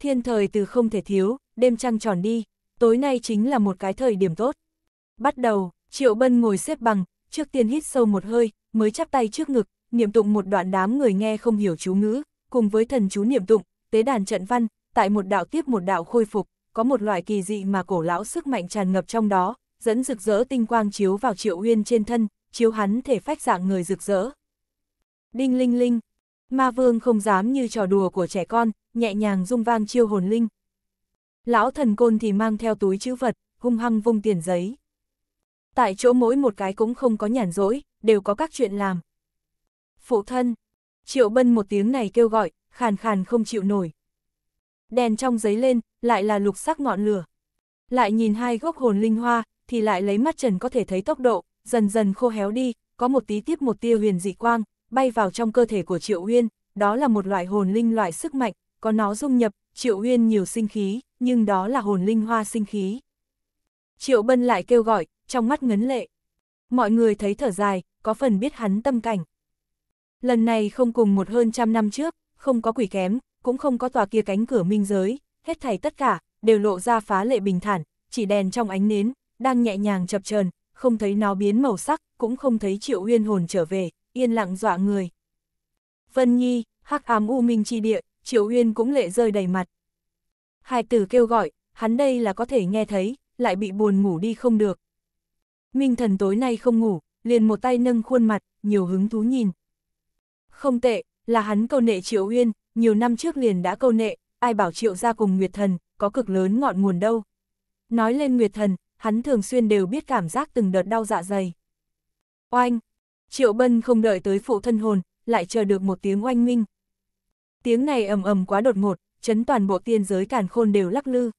thiên thời từ không thể thiếu, đêm trăng tròn đi, tối nay chính là một cái thời điểm tốt. Bắt đầu, Triệu Bân ngồi xếp bằng, trước tiên hít sâu một hơi, mới chắp tay trước ngực, niệm tụng một đoạn đám người nghe không hiểu chú ngữ, cùng với thần chú niệm tụng, tế đàn trận văn, tại một đạo tiếp một đạo khôi phục, có một loại kỳ dị mà cổ lão sức mạnh tràn ngập trong đó, dẫn rực rỡ tinh quang chiếu vào Triệu Uyên trên thân, chiếu hắn thể phách dạng người rực rỡ. Đinh linh linh, ma vương không dám như trò đùa của trẻ con, nhẹ nhàng rung vang chiêu hồn linh. Lão thần côn thì mang theo túi chữ vật, hung hăng vung tiền giấy. Tại chỗ mỗi một cái cũng không có nhàn rỗi, đều có các chuyện làm. Phụ thân, triệu bân một tiếng này kêu gọi, khàn khàn không chịu nổi. Đèn trong giấy lên, lại là lục sắc ngọn lửa. Lại nhìn hai gốc hồn linh hoa, thì lại lấy mắt trần có thể thấy tốc độ, dần dần khô héo đi, có một tí tiếp một tia huyền dị quang, bay vào trong cơ thể của Triệu Uyên, đó là một loại hồn linh loại sức mạnh, có nó dung nhập, Triệu Uyên nhiều sinh khí, nhưng đó là hồn linh hoa sinh khí. Triệu Bân lại kêu gọi, trong mắt ngấn lệ. Mọi người thấy thở dài, có phần biết hắn tâm cảnh. Lần này không cùng một hơn trăm năm trước, không có quỷ kém, cũng không có tòa kia cánh cửa minh giới, hết thảy tất cả, đều lộ ra phá lệ bình thản, chỉ đèn trong ánh nến, đang nhẹ nhàng chập chờn không thấy nó biến màu sắc, cũng không thấy triệu uyên hồn trở về, yên lặng dọa người. Vân Nhi, hắc ám u minh chi địa, Triệu Uyên cũng lệ rơi đầy mặt. Hai tử kêu gọi, hắn đây là có thể nghe thấy, lại bị buồn ngủ đi không được. Minh thần tối nay không ngủ, liền một tay nâng khuôn mặt, nhiều hứng thú nhìn. Không tệ, là hắn câu nệ Triệu Uyên, nhiều năm trước liền đã câu nệ, ai bảo Triệu ra cùng Nguyệt Thần, có cực lớn ngọn nguồn đâu. Nói lên Nguyệt Thần, hắn thường xuyên đều biết cảm giác từng đợt đau dạ dày. Oanh! Triệu Bân không đợi tới phụ thân hồn, lại chờ được một tiếng oanh minh, Tiếng này ầm ầm quá đột ngột, chấn toàn bộ tiên giới càn khôn đều lắc lư.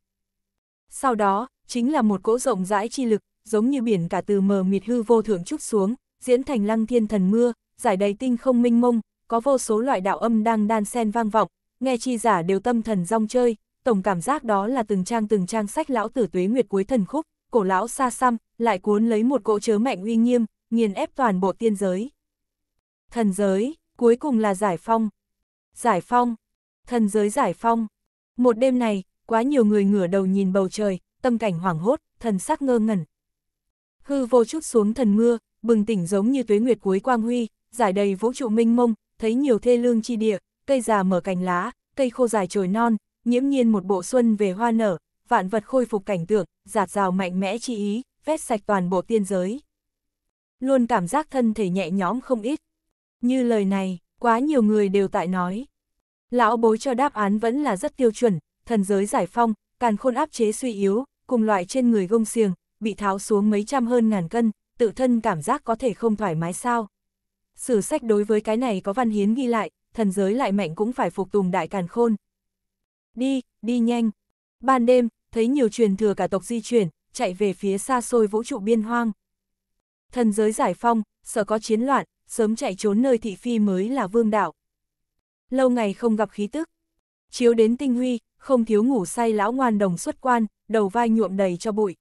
Sau đó, chính là một cỗ rộng rãi chi lực, giống như biển cả từ mờ mịt hư vô thượng trúc xuống, diễn thành lăng thiên thần mưa, giải đầy tinh không minh mông, có vô số loại đạo âm đang đan sen vang vọng, nghe chi giả đều tâm thần rong chơi, tổng cảm giác đó là từng trang từng trang sách lão tử tuế nguyệt cuối thần khúc, cổ lão xa xăm, lại cuốn lấy một cỗ chớ mạnh uy nghiêm, nghiền ép toàn bộ tiên giới. Thần giới, cuối cùng là giải phong, Giải phong, thần giới giải phong. Một đêm này, quá nhiều người ngửa đầu nhìn bầu trời, tâm cảnh hoảng hốt, thần sắc ngơ ngẩn. Hư vô chút xuống thần mưa, bừng tỉnh giống như tuế nguyệt cuối quang huy, giải đầy vũ trụ minh mông, thấy nhiều thê lương chi địa, cây già mở cành lá, cây khô dài trồi non, nhiễm nhiên một bộ xuân về hoa nở, vạn vật khôi phục cảnh tượng, giạt rào mạnh mẽ chi ý, vét sạch toàn bộ tiên giới. Luôn cảm giác thân thể nhẹ nhõm không ít. Như lời này, quá nhiều người đều tại nói. Lão bối cho đáp án vẫn là rất tiêu chuẩn, thần giới giải phong, càn khôn áp chế suy yếu, cùng loại trên người gông xiềng, bị tháo xuống mấy trăm hơn ngàn cân, tự thân cảm giác có thể không thoải mái sao. Sử sách đối với cái này có văn hiến ghi lại, thần giới lại mạnh cũng phải phục tùng đại càn khôn. Đi, đi nhanh. Ban đêm, thấy nhiều truyền thừa cả tộc di chuyển, chạy về phía xa xôi vũ trụ biên hoang. Thần giới giải phong, sợ có chiến loạn, sớm chạy trốn nơi thị phi mới là vương đạo. Lâu ngày không gặp khí tức, chiếu đến tinh huy, không thiếu ngủ say lão ngoan đồng xuất quan, đầu vai nhuộm đầy cho bụi.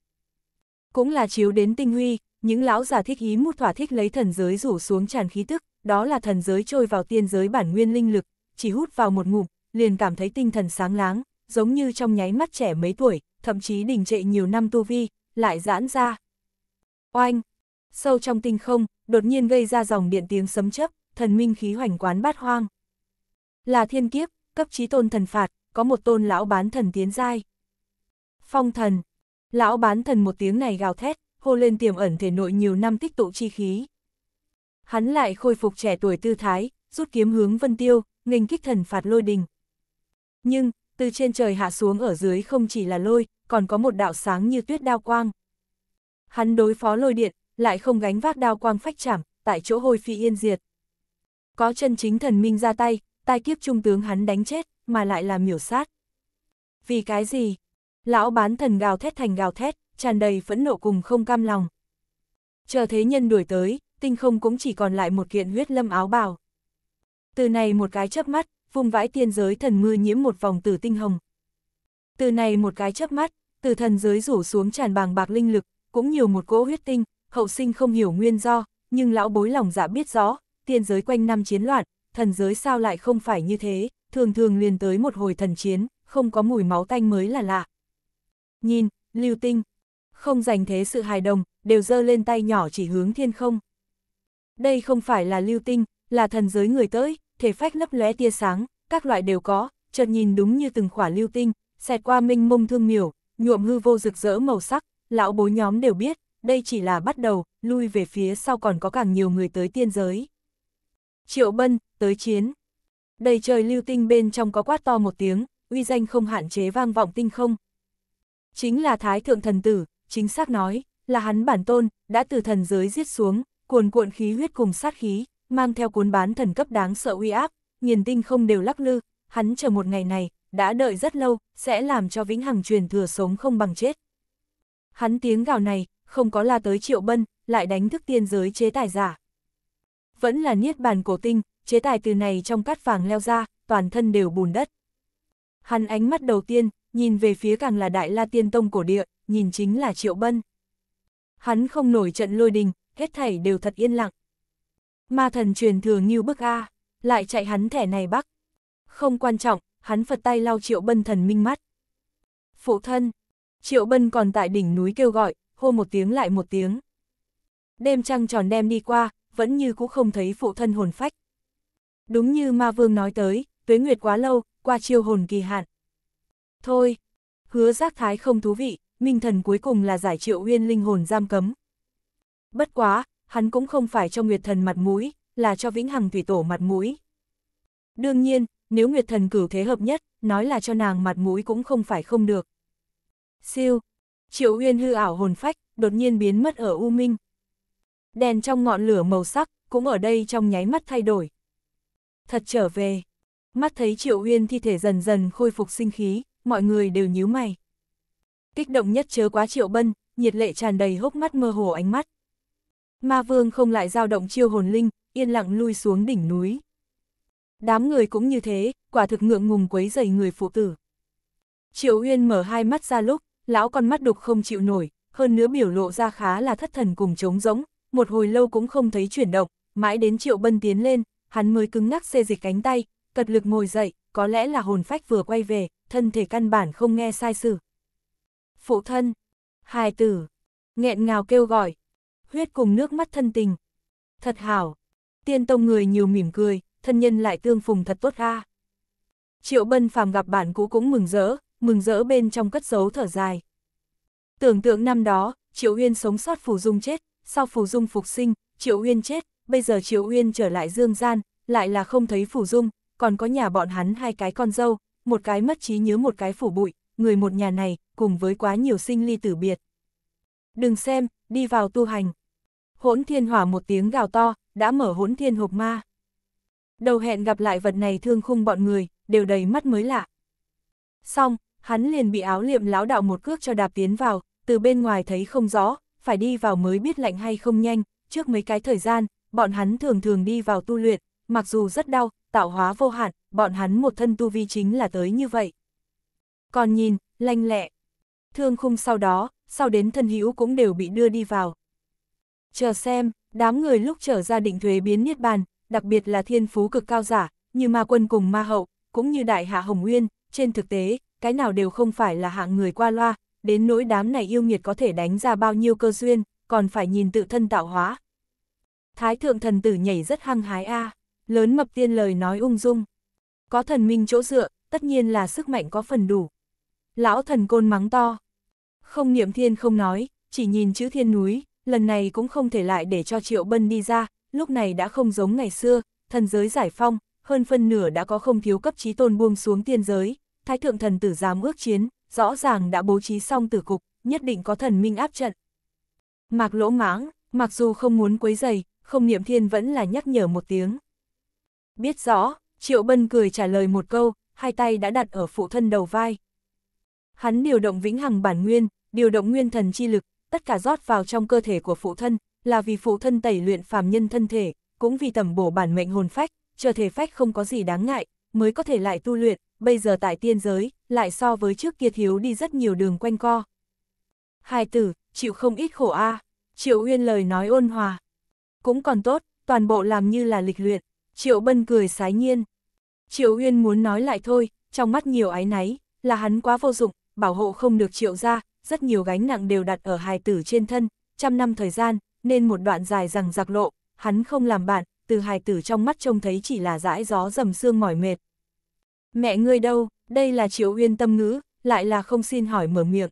Cũng là chiếu đến tinh huy, những lão giả thích ý mút thỏa thích lấy thần giới rủ xuống tràn khí tức, đó là thần giới trôi vào tiên giới bản nguyên linh lực, chỉ hút vào một ngụm, liền cảm thấy tinh thần sáng láng, giống như trong nháy mắt trẻ mấy tuổi, thậm chí đình trệ nhiều năm tu vi, lại giãn ra. Oanh, sâu trong tinh không, đột nhiên gây ra dòng điện tiếng sấm chấp, thần minh khí hoành quán bát hoang. Là thiên kiếp, cấp trí tôn thần phạt, có một tôn lão bán thần tiến giai. Phong thần, lão bán thần một tiếng này gào thét, hô lên tiềm ẩn thể nội nhiều năm tích tụ chi khí. Hắn lại khôi phục trẻ tuổi tư thái, rút kiếm hướng vân tiêu, nghênh kích thần phạt lôi đình. Nhưng, từ trên trời hạ xuống ở dưới không chỉ là lôi, còn có một đạo sáng như tuyết đao quang. Hắn đối phó lôi điện, lại không gánh vác đao quang phách chảm, tại chỗ hôi phi yên diệt. Có chân chính thần minh ra tay, tai kiếp trung tướng hắn đánh chết, mà lại là miểu sát. Vì cái gì? Lão bán thần gào thét thành gào thét, tràn đầy phẫn nộ cùng không cam lòng. Chờ thế nhân đuổi tới, tinh không cũng chỉ còn lại một kiện huyết lâm áo bào. Từ này một cái chớp mắt, vùng vãi tiên giới thần mưa nhiễm một vòng tử tinh hồng. Từ này một cái chớp mắt, từ thần giới rủ xuống tràn bàng bạc linh lực, cũng nhiều một cỗ huyết tinh, hậu sinh không hiểu nguyên do, nhưng lão bối lòng dạ biết rõ, tiên giới quanh năm chiến loạn, thần giới sao lại không phải như thế, thường thường liền tới một hồi thần chiến, không có mùi máu tanh mới là lạ. Nhìn, lưu tinh, không dành thế sự hài đồng, đều giơ lên tay nhỏ chỉ hướng thiên không. Đây không phải là lưu tinh, là thần giới người tới, thể phách lấp lóe tia sáng, các loại đều có, chợt nhìn đúng như từng khỏa lưu tinh, xẹt qua minh mông thương miểu, nhuộm hư vô rực rỡ màu sắc, lão bối nhóm đều biết, đây chỉ là bắt đầu, lui về phía sau còn có càng nhiều người tới tiên giới. Triệu Bân, tới chiến. Đầy trời lưu tinh bên trong có quát to một tiếng, uy danh không hạn chế vang vọng tinh không. Chính là Thái Thượng Thần Tử, chính xác nói, là hắn bản tôn, đã từ thần giới giết xuống, cuồn cuộn khí huyết cùng sát khí, mang theo cuốn bán thần cấp đáng sợ uy áp, nghiền tinh không đều lắc lư, hắn chờ một ngày này, đã đợi rất lâu, sẽ làm cho vĩnh hằng truyền thừa sống không bằng chết. Hắn tiếng gào này, không có la tới triệu bân, lại đánh thức tiên giới chế tài giả. Vẫn là niết bàn cổ tinh, chế tài từ này trong cát vàng leo ra, toàn thân đều bùn đất. Hắn ánh mắt đầu tiên, nhìn về phía càng là đại la tiên tông cổ địa, nhìn chính là triệu bân. Hắn không nổi trận lôi đình, hết thảy đều thật yên lặng. Ma thần truyền thường như bức A, lại chạy hắn thẻ này bắc. Không quan trọng, hắn phật tay lau triệu bân thần minh mắt. Phụ thân, triệu bân còn tại đỉnh núi kêu gọi, hô một tiếng lại một tiếng. Đêm trăng tròn đêm đi qua, vẫn như cũng không thấy phụ thân hồn phách. Đúng như ma vương nói tới, tuế nguyệt quá lâu, qua chiêu hồn kỳ hạn. Thôi, hứa giác thái không thú vị, minh thần cuối cùng là giải triệu uyên linh hồn giam cấm. Bất quá, hắn cũng không phải cho nguyệt thần mặt mũi, là cho vĩnh hằng thủy tổ mặt mũi. Đương nhiên, nếu nguyệt thần cử thế hợp nhất, nói là cho nàng mặt mũi cũng không phải không được. Siêu, Triệu Uyên hư ảo hồn phách, đột nhiên biến mất ở U Minh. Đèn trong ngọn lửa màu sắc, cũng ở đây trong nháy mắt thay đổi. Thật trở về. Mắt thấy Triệu Uyên thi thể dần dần khôi phục sinh khí, mọi người đều nhíu mày. Kích động nhất chớ quá Triệu Bân, nhiệt lệ tràn đầy hốc mắt mơ hồ ánh mắt. Ma Vương không lại dao động chiêu hồn linh, yên lặng lui xuống đỉnh núi. Đám người cũng như thế, quả thực ngượng ngùng quấy dày người phụ tử. Triệu Uyên mở hai mắt ra lúc, lão con mắt đục không chịu nổi, hơn nữa biểu lộ ra khá là thất thần cùng trống rỗng, một hồi lâu cũng không thấy chuyển động, mãi đến Triệu Bân tiến lên, hắn mới cứng ngắc xê dịch cánh tay, cật lực ngồi dậy, có lẽ là hồn phách vừa quay về, thân thể căn bản không nghe sai sự. Phụ thân, hài tử, nghẹn ngào kêu gọi, huyết cùng nước mắt thân tình. Thật hảo, tiên tông người nhiều mỉm cười, thân nhân lại tương phùng thật tốt ha. Triệu Bân phàm gặp bạn cũ cũng mừng rỡ, mừng rỡ bên trong cất giấu thở dài. Tưởng tượng năm đó, Triệu Uyên sống sót Phù Dung chết, sau Phù Dung phục sinh, Triệu Uyên chết, bây giờ Triệu Uyên trở lại dương gian, lại là không thấy Phù Dung, còn có nhà bọn hắn hai cái con dâu, một cái mất trí nhớ một cái phủ bụi, người một nhà này, cùng với quá nhiều sinh ly tử biệt. Đừng xem, đi vào tu hành. Hỗn thiên hỏa một tiếng gào to, đã mở hỗn thiên hộp ma. Đầu hẹn gặp lại vật này thương khung bọn người, đều đầy mắt mới lạ. Xong, hắn liền bị áo liệm lão đạo một cước cho đạp tiến vào, từ bên ngoài thấy không rõ, phải đi vào mới biết lạnh hay không nhanh, trước mấy cái thời gian, bọn hắn thường thường đi vào tu luyện, mặc dù rất đau, tạo hóa vô hạn, bọn hắn một thân tu vi chính là tới như vậy. Còn nhìn, lanh lẹ. Thương khung sau đó, sau đến thân hữu cũng đều bị đưa đi vào. Chờ xem, đám người lúc trở ra định thuế biến niết bàn, đặc biệt là thiên phú cực cao giả, như ma quân cùng ma hậu, cũng như đại hạ Hồng Nguyên, trên thực tế, cái nào đều không phải là hạng người qua loa, đến nỗi đám này yêu nghiệt có thể đánh ra bao nhiêu cơ duyên, còn phải nhìn tự thân tạo hóa. Thái thượng thần tử nhảy rất hăng hái a, lớn mập tiên lời nói ung dung. Có thần minh chỗ dựa, tất nhiên là sức mạnh có phần đủ. Lão thần côn mắng to. Không niệm thiên không nói, chỉ nhìn chữ thiên núi, lần này cũng không thể lại để cho triệu bân đi ra, lúc này đã không giống ngày xưa, thần giới giải phong, hơn phân nửa đã có không thiếu cấp trí tôn buông xuống tiên giới, thái thượng thần tử dám ước chiến, rõ ràng đã bố trí xong tử cục, nhất định có thần minh áp trận. Mạc lỗ mãng, mặc dù không muốn quấy dày, không niệm thiên vẫn là nhắc nhở một tiếng. Biết rõ, Triệu Bân cười trả lời một câu, hai tay đã đặt ở phụ thân đầu vai. Hắn điều động vĩnh hằng bản nguyên, điều động nguyên thần chi lực, tất cả rót vào trong cơ thể của phụ thân, là vì phụ thân tẩy luyện phàm nhân thân thể, cũng vì tầm bổ bản mệnh hồn phách, chờ thể phách không có gì đáng ngại, mới có thể lại tu luyện, bây giờ tại tiên giới, lại so với trước kia thiếu đi rất nhiều đường quanh co. Hai tử, chịu không ít khổ a Triệu Uyên lời nói ôn hòa. Cũng còn tốt, toàn bộ làm như là lịch luyện, Triệu Bân cười sái nhiên. Triệu Uyên muốn nói lại thôi, trong mắt nhiều ái náy, là hắn quá vô dụng, bảo hộ không được Triệu ra, rất nhiều gánh nặng đều đặt ở hài tử trên thân, trăm năm thời gian, nên một đoạn dài rằng giặc lộ, hắn không làm bạn, từ hài tử trong mắt trông thấy chỉ là dãi gió dầm xương mỏi mệt. Mẹ ngươi đâu, đây là triệu uyên tâm ngữ, lại là không xin hỏi mở miệng.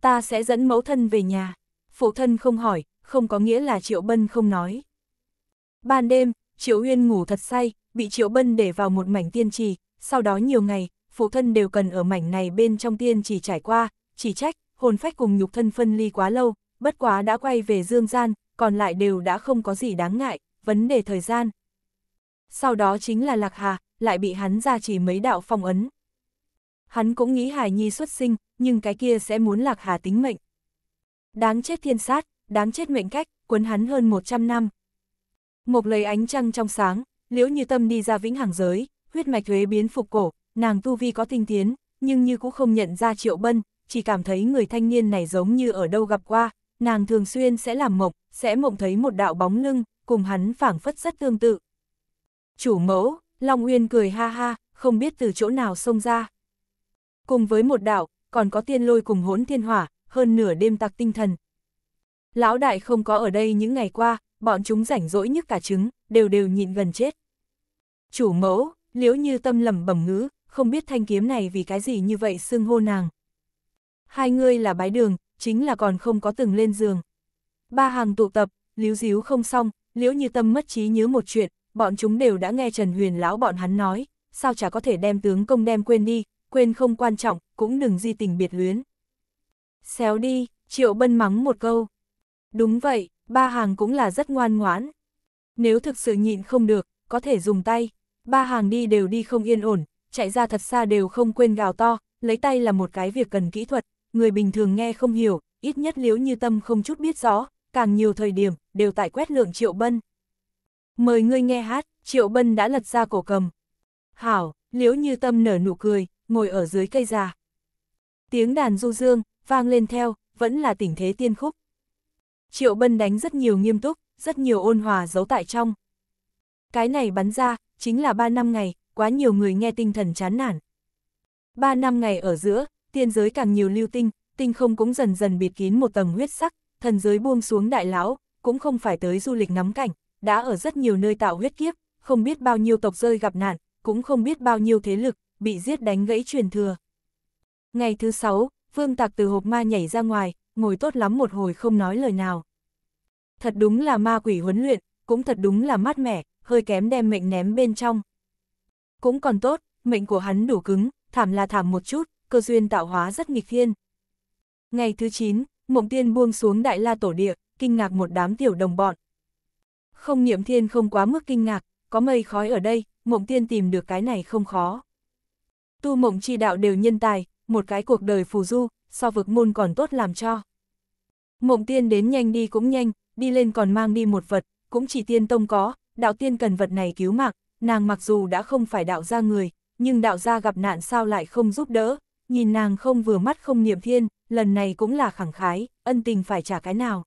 Ta sẽ dẫn mẫu thân về nhà, phụ thân không hỏi, không có nghĩa là triệu bân không nói. Ban đêm, triệu uyên ngủ thật say, bị triệu bân để vào một mảnh tiên trì, sau đó nhiều ngày, phụ thân đều cần ở mảnh này bên trong tiên trì trải qua, chỉ trách, hồn phách cùng nhục thân phân ly quá lâu, bất quá đã quay về dương gian, còn lại đều đã không có gì đáng ngại, vấn đề thời gian. Sau đó chính là Lạc Hà, lại bị hắn ra chỉ mấy đạo phong ấn. Hắn cũng nghĩ Hải Nhi xuất sinh, nhưng cái kia sẽ muốn Lạc Hà tính mệnh. Đáng chết thiên sát, đáng chết mệnh cách, quấn hắn hơn 100 năm. Một lời ánh trăng trong sáng, liễu như tâm đi ra vĩnh hằng giới, huyết mạch thuế biến phục cổ, nàng tu vi có tinh tiến, nhưng như cũng không nhận ra triệu bân, chỉ cảm thấy người thanh niên này giống như ở đâu gặp qua, nàng thường xuyên sẽ làm mộng, sẽ mộng thấy một đạo bóng lưng, cùng hắn phảng phất rất tương tự. Chủ mẫu, Long Uyên cười ha ha, không biết từ chỗ nào xông ra. Cùng với một đạo, còn có tiên lôi cùng hỗn thiên hỏa, hơn nửa đêm tạc tinh thần. Lão đại không có ở đây những ngày qua, bọn chúng rảnh rỗi nhức cả trứng, đều đều nhịn gần chết. Chủ mẫu, liếu như tâm lầm bẩm ngữ, không biết thanh kiếm này vì cái gì như vậy xưng hô nàng. Hai ngươi là bái đường, chính là còn không có từng lên giường. Ba hàng tụ tập, líu díu không xong, liễu như tâm mất trí nhớ một chuyện, bọn chúng đều đã nghe Trần Huyền lão bọn hắn nói, sao chả có thể đem tướng công đem quên đi, quên không quan trọng, cũng đừng di tình biệt luyến. Xéo đi, Triệu Bân mắng một câu. Đúng vậy, ba hàng cũng là rất ngoan ngoãn. Nếu thực sự nhịn không được, có thể dùng tay. Ba hàng đi đều đi không yên ổn, chạy ra thật xa đều không quên gào to, lấy tay là một cái việc cần kỹ thuật, người bình thường nghe không hiểu, ít nhất liếu như tâm không chút biết rõ, càng nhiều thời điểm, đều tại quét lượng Triệu Bân. Mời ngươi nghe hát, Triệu Bân đã lật ra cổ cầm. Hảo, liếu như tâm nở nụ cười, ngồi ở dưới cây già. Tiếng đàn du dương, vang lên theo, vẫn là tình thế tiên khúc. Triệu Bân đánh rất nhiều nghiêm túc, rất nhiều ôn hòa giấu tại trong. Cái này bắn ra, chính là ba năm ngày, quá nhiều người nghe tinh thần chán nản. Ba năm ngày ở giữa, tiên giới càng nhiều lưu tinh, tinh không cũng dần dần bịt kín một tầng huyết sắc, thần giới buông xuống đại lão, cũng không phải tới du lịch ngắm cảnh, đã ở rất nhiều nơi tạo huyết kiếp, không biết bao nhiêu tộc rơi gặp nạn, cũng không biết bao nhiêu thế lực, bị giết đánh gãy truyền thừa. Ngày thứ sáu, Vương Tạc từ hộp ma nhảy ra ngoài, ngồi tốt lắm một hồi không nói lời nào. Thật đúng là ma quỷ huấn luyện, cũng thật đúng là mát mẻ, hơi kém đem mệnh ném bên trong. Cũng còn tốt, mệnh của hắn đủ cứng, thảm là thảm một chút, cơ duyên tạo hóa rất nghịch thiên. Ngày thứ 9, mộng tiên buông xuống đại la tổ địa, kinh ngạc một đám tiểu đồng bọn. Không niệm thiên không quá mức kinh ngạc, có mây khói ở đây, mộng tiên tìm được cái này không khó. Tu mộng chi đạo đều nhân tài, một cái cuộc đời phù du, so vực môn còn tốt làm cho. Mộng tiên đến nhanh đi cũng nhanh, đi lên còn mang đi một vật, cũng chỉ tiên tông có, đạo tiên cần vật này cứu mạng, nàng mặc dù đã không phải đạo gia người, nhưng đạo gia gặp nạn sao lại không giúp đỡ, nhìn nàng không vừa mắt không niệm thiên, lần này cũng là khẳng khái, ân tình phải trả cái nào.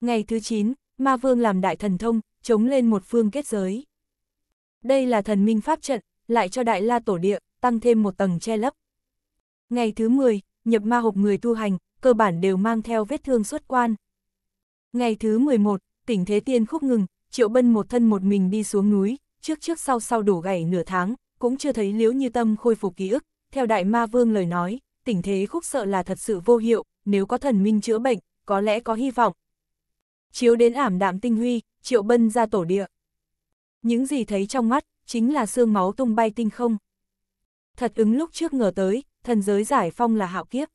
Ngày thứ 9, Ma Vương làm đại thần thông, chống lên một phương kết giới. Đây là thần minh pháp trận, lại cho đại la tổ địa, tăng thêm một tầng che lấp. Ngày thứ 10, nhập ma hộp người tu hành, cơ bản đều mang theo vết thương xuất quan. Ngày thứ 11, tỉnh thế tiên khúc ngừng, triệu bân một thân một mình đi xuống núi, trước trước sau sau đổ gãy nửa tháng, cũng chưa thấy liễu như tâm khôi phục ký ức, theo Đại Ma Vương lời nói, tình thế khúc sợ là thật sự vô hiệu, nếu có thần minh chữa bệnh, có lẽ có hy vọng. Chiếu đến ảm đạm tinh huy, triệu bân ra tổ địa. Những gì thấy trong mắt, chính là xương máu tung bay tinh không. Thật ứng lúc trước ngờ tới, thần giới giải phong là hạo kiếp.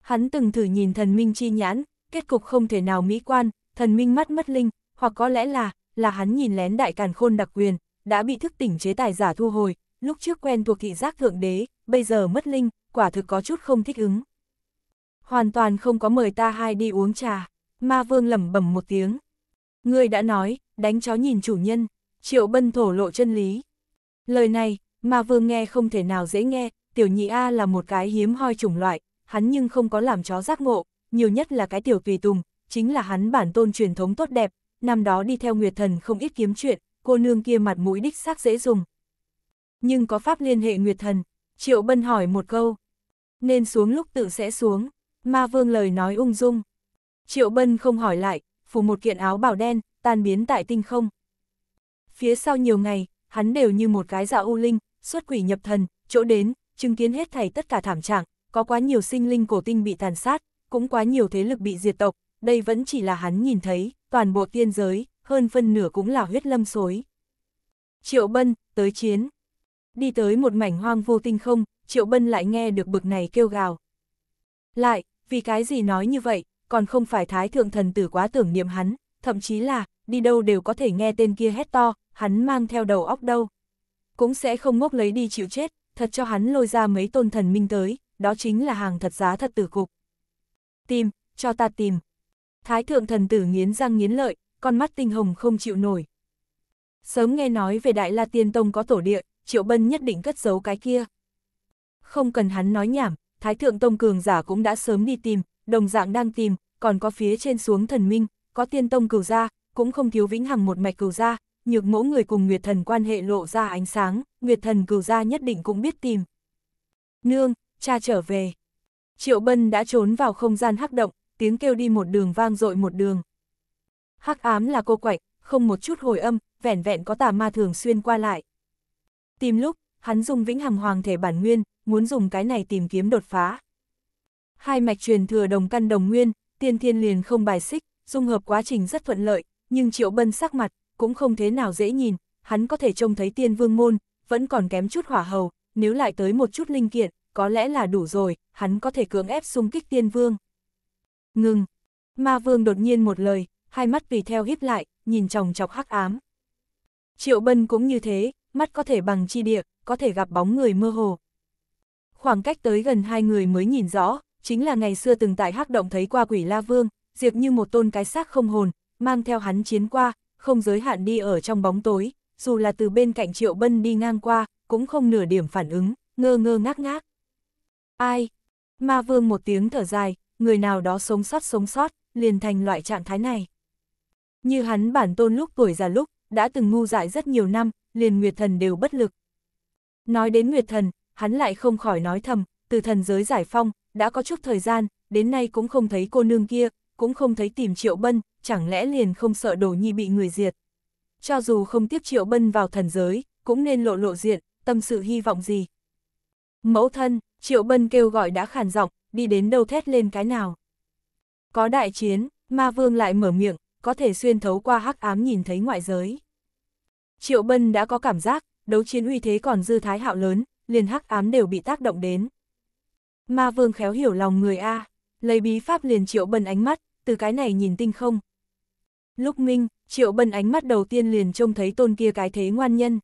Hắn từng thử nhìn thần minh chi nhãn, kết cục không thể nào mỹ quan, thần minh mắt mất linh, hoặc có lẽ là, là hắn nhìn lén đại càn khôn đặc quyền, đã bị thức tỉnh chế tài giả thu hồi, lúc trước quen thuộc thị giác thượng đế, bây giờ mất linh, quả thực có chút không thích ứng. Hoàn toàn không có mời ta hai đi uống trà, ma vương lẩm bẩm một tiếng. Ngươi đã nói, đánh chó nhìn chủ nhân, triệu bân thổ lộ chân lý. Lời này, ma vương nghe không thể nào dễ nghe, tiểu nhị A là một cái hiếm hoi chủng loại, hắn nhưng không có làm chó giác ngộ, nhiều nhất là cái tiểu tùy tùng, chính là hắn bản tôn truyền thống tốt đẹp, năm đó đi theo Nguyệt Thần không ít kiếm chuyện, cô nương kia mặt mũi đích xác dễ dùng, nhưng có pháp liên hệ Nguyệt Thần. Triệu Bân hỏi một câu, nên xuống lúc tự sẽ xuống, ma vương lời nói ung dung. Triệu Bân không hỏi lại, phủ một kiện áo bảo đen, tan biến tại tinh không. Phía sau nhiều ngày, hắn đều như một cái dạ u linh, xuất quỷ nhập thần, chỗ đến, chứng kiến hết thảy tất cả thảm trạng, có quá nhiều sinh linh cổ tinh bị tàn sát, cũng quá nhiều thế lực bị diệt tộc, đây vẫn chỉ là hắn nhìn thấy, toàn bộ tiên giới, hơn phân nửa cũng là huyết lâm xối. Triệu Bân, tới chiến. Đi tới một mảnh hoang vô tinh không, Triệu Bân lại nghe được bực này kêu gào. Lại, vì cái gì nói như vậy, còn không phải Thái Thượng Thần Tử quá tưởng niệm hắn, thậm chí là, đi đâu đều có thể nghe tên kia hét to, hắn mang theo đầu óc đâu. Cũng sẽ không ngốc lấy đi chịu chết, thật cho hắn lôi ra mấy tôn thần minh tới, đó chính là hàng thật giá thật tử cục. Tìm, cho ta tìm. Thái Thượng Thần Tử nghiến răng nghiến lợi, con mắt tinh hồng không chịu nổi. Sớm nghe nói về Đại La Tiên Tông có tổ địa, Triệu Bân nhất định cất giấu cái kia. Không cần hắn nói nhảm, Thái Thượng Tông Cường giả cũng đã sớm đi tìm, đồng dạng đang tìm, còn có phía trên xuống thần minh, có tiên tông cửu Ra, cũng không thiếu vĩnh hằng một mạch cửu Ra, nhược mẫu người cùng Nguyệt Thần quan hệ lộ ra ánh sáng, Nguyệt Thần cửu Ra nhất định cũng biết tìm. Nương, cha trở về. Triệu Bân đã trốn vào không gian hắc động, tiếng kêu đi một đường vang dội một đường. Hắc ám là cô quạnh, không một chút hồi âm, vẻn vẹn có tà ma thường xuyên qua lại. Tìm lúc, hắn dùng vĩnh hằng hoàng thể bản nguyên, muốn dùng cái này tìm kiếm đột phá. Hai mạch truyền thừa đồng căn đồng nguyên, tiên thiên liền không bài xích, dung hợp quá trình rất thuận lợi, nhưng triệu bân sắc mặt, cũng không thế nào dễ nhìn, hắn có thể trông thấy tiên vương môn, vẫn còn kém chút hỏa hầu, nếu lại tới một chút linh kiện, có lẽ là đủ rồi, hắn có thể cưỡng ép xung kích tiên vương. Ngừng! Ma vương đột nhiên một lời, hai mắt vì theo híp lại, nhìn chồng chọc hắc ám. Triệu bân cũng như thế, mắt có thể bằng chi địa, có thể gặp bóng người mơ hồ. Khoảng cách tới gần hai người mới nhìn rõ, chính là ngày xưa từng tại hắc động thấy qua quỷ La Vương, diệt như một tôn cái xác không hồn, mang theo hắn chiến qua, không giới hạn đi ở trong bóng tối, dù là từ bên cạnh Triệu Bân đi ngang qua, cũng không nửa điểm phản ứng, ngơ ngơ ngác ngác. Ai? Ma Vương một tiếng thở dài, người nào đó sống sót sống sót, liền thành loại trạng thái này. Như hắn bản tôn lúc tuổi già lúc, đã từng ngu dại rất nhiều năm, liền Nguyệt Thần đều bất lực. Nói đến Nguyệt Thần, hắn lại không khỏi nói thầm, từ thần giới giải phong, đã có chút thời gian, đến nay cũng không thấy cô nương kia, cũng không thấy tìm Triệu Bân, chẳng lẽ liền không sợ đồ nhi bị người diệt. Cho dù không tiếp Triệu Bân vào thần giới, cũng nên lộ lộ diện, tâm sự hy vọng gì. Mẫu thân, Triệu Bân kêu gọi đã khàn giọng, đi đến đâu thét lên cái nào. Có đại chiến, ma vương lại mở miệng, có thể xuyên thấu qua hắc ám nhìn thấy ngoại giới. Triệu Bân đã có cảm giác, đấu chiến uy thế còn dư thái hạo lớn, liền hắc ám đều bị tác động đến. Ma vương khéo hiểu lòng người A, lấy bí pháp liền Triệu Bân ánh mắt, từ cái này nhìn tinh không. Lúc minh, Triệu Bân ánh mắt đầu tiên liền trông thấy tôn kia cái thế ngoan nhân.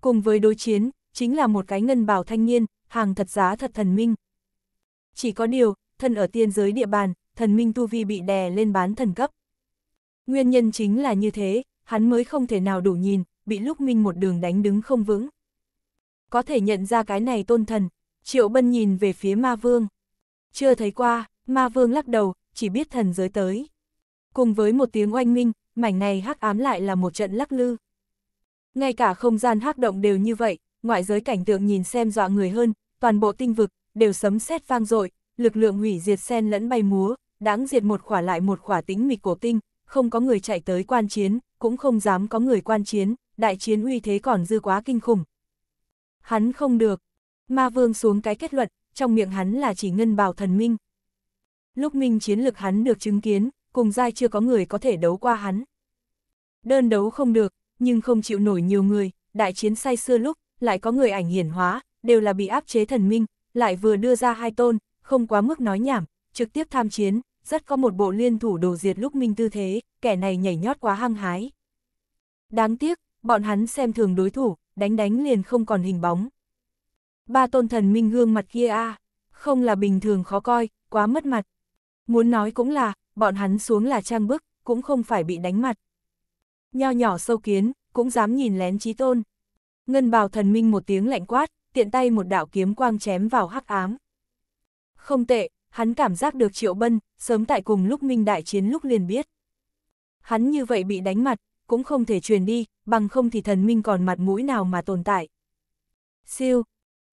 Cùng với đối chiến, chính là một cái ngân bảo thanh niên, hàng thật giá thật thần minh. Chỉ có điều, thân ở tiên giới địa bàn, thần minh tu vi bị đè lên bán thần cấp. Nguyên nhân chính là như thế, hắn mới không thể nào đủ nhìn, bị Lúc Minh một đường đánh đứng không vững. Có thể nhận ra cái này tôn thần, Triệu Bân nhìn về phía Ma Vương. Chưa thấy qua, Ma Vương lắc đầu, chỉ biết thần giới tới. Cùng với một tiếng oanh minh, mảnh này hắc ám lại là một trận lắc lư. Ngay cả không gian hắc động đều như vậy, ngoại giới cảnh tượng nhìn xem dọa người hơn, toàn bộ tinh vực đều sấm sét vang dội, lực lượng hủy diệt sen lẫn bay múa, đáng diệt một khỏa lại một khỏa tĩnh mịch cổ tinh, không có người chạy tới quan chiến, cũng không dám có người quan chiến, đại chiến uy thế còn dư quá kinh khủng. Hắn không được. Ma vương xuống cái kết luận, trong miệng hắn là chỉ ngân bảo thần minh. Lúc minh chiến lực hắn được chứng kiến, cùng giai chưa có người có thể đấu qua hắn. Đơn đấu không được, nhưng không chịu nổi nhiều người, đại chiến say xưa lúc, lại có người ảnh hiển hóa, đều là bị áp chế thần minh, lại vừa đưa ra hai tôn, không quá mức nói nhảm, trực tiếp tham chiến, rất có một bộ liên thủ đồ diệt lúc minh tư thế, kẻ này nhảy nhót quá hăng hái. Đáng tiếc, bọn hắn xem thường đối thủ, đánh đánh liền không còn hình bóng. Ba tôn thần minh gương mặt kia a không là bình thường khó coi, quá mất mặt. Muốn nói cũng là, bọn hắn xuống là trang bức, cũng không phải bị đánh mặt. Nho nhỏ sâu kiến, cũng dám nhìn lén trí tôn. Ngân bào thần minh một tiếng lạnh quát, tiện tay một đạo kiếm quang chém vào hắc ám. Không tệ, hắn cảm giác được Triệu Bân, sớm tại cùng lúc Minh Đại Chiến lúc liền biết. Hắn như vậy bị đánh mặt, cũng không thể truyền đi, bằng không thì thần Minh còn mặt mũi nào mà tồn tại. Siêu,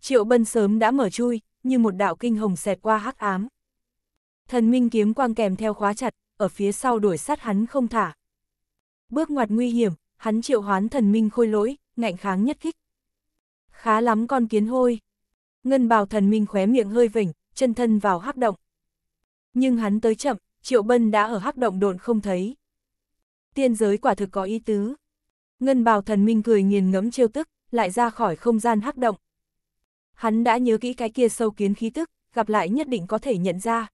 Triệu Bân sớm đã mở chui, như một đạo kinh hồng xẹt qua hắc ám. Thần Minh kiếm quang kèm theo khóa chặt, ở phía sau đuổi sát hắn không thả. Bước ngoặt nguy hiểm, hắn triệu hoán thần Minh khôi lỗi, ngạnh kháng nhất kích. Khá lắm con kiến hôi. Ngân bào thần Minh khóe miệng hơi vỉnh, chân thân vào hắc động. Nhưng hắn tới chậm, Triệu Bân đã ở hắc động đồn không thấy. Tiên giới quả thực có ý tứ. Ngân bào thần minh cười nghiền ngẫm trêu tức, lại ra khỏi không gian hắc động. Hắn đã nhớ kỹ cái kia sâu kiến khí tức, gặp lại nhất định có thể nhận ra.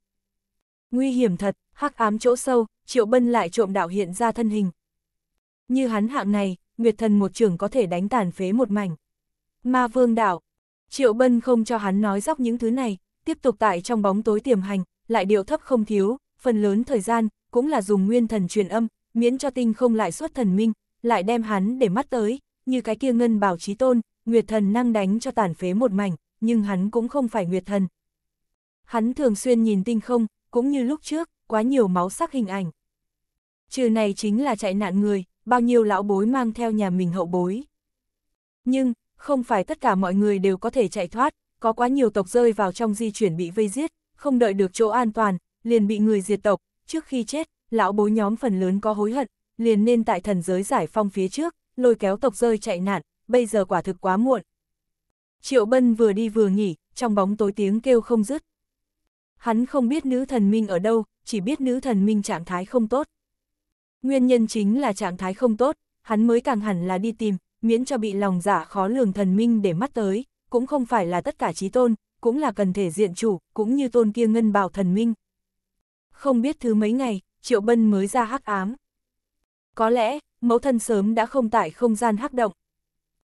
Nguy hiểm thật, hắc ám chỗ sâu, Triệu Bân lại trộm đạo hiện ra thân hình. Như hắn hạng này, Nguyệt Thần một trưởng có thể đánh tàn phế một mảnh. Ma Vương đạo, Triệu Bân không cho hắn nói dóc những thứ này, tiếp tục tại trong bóng tối tiềm hành, lại điệu thấp không thiếu, phần lớn thời gian, cũng là dùng nguyên thần truyền âm, miễn cho tinh không lại xuất thần minh, lại đem hắn để mắt tới, như cái kia ngân bảo trí tôn, Nguyệt thần năng đánh cho tàn phế một mảnh, nhưng hắn cũng không phải Nguyệt thần. Hắn thường xuyên nhìn tinh không, cũng như lúc trước, quá nhiều máu sắc hình ảnh. Trừ này chính là chạy nạn người, bao nhiêu lão bối mang theo nhà mình hậu bối. Nhưng, không phải tất cả mọi người đều có thể chạy thoát, có quá nhiều tộc rơi vào trong di chuyển bị vây giết, không đợi được chỗ an toàn, liền bị người diệt tộc, trước khi chết, lão bố nhóm phần lớn có hối hận, liền nên tại thần giới giải phong phía trước, lôi kéo tộc rơi chạy nạn, bây giờ quả thực quá muộn. Triệu Bân vừa đi vừa nghỉ, trong bóng tối tiếng kêu không dứt. Hắn không biết nữ thần minh ở đâu, chỉ biết nữ thần minh trạng thái không tốt. Nguyên nhân chính là trạng thái không tốt, hắn mới càng hẳn là đi tìm, miễn cho bị lòng giả dạ khó lường thần minh để mắt tới, cũng không phải là tất cả trí tôn, cũng là cần thể diện chủ, cũng như tôn kia ngân bảo thần minh. Không biết thứ mấy ngày, Triệu Bân mới ra hắc ám. Có lẽ, mẫu thân sớm đã không tại không gian hắc động.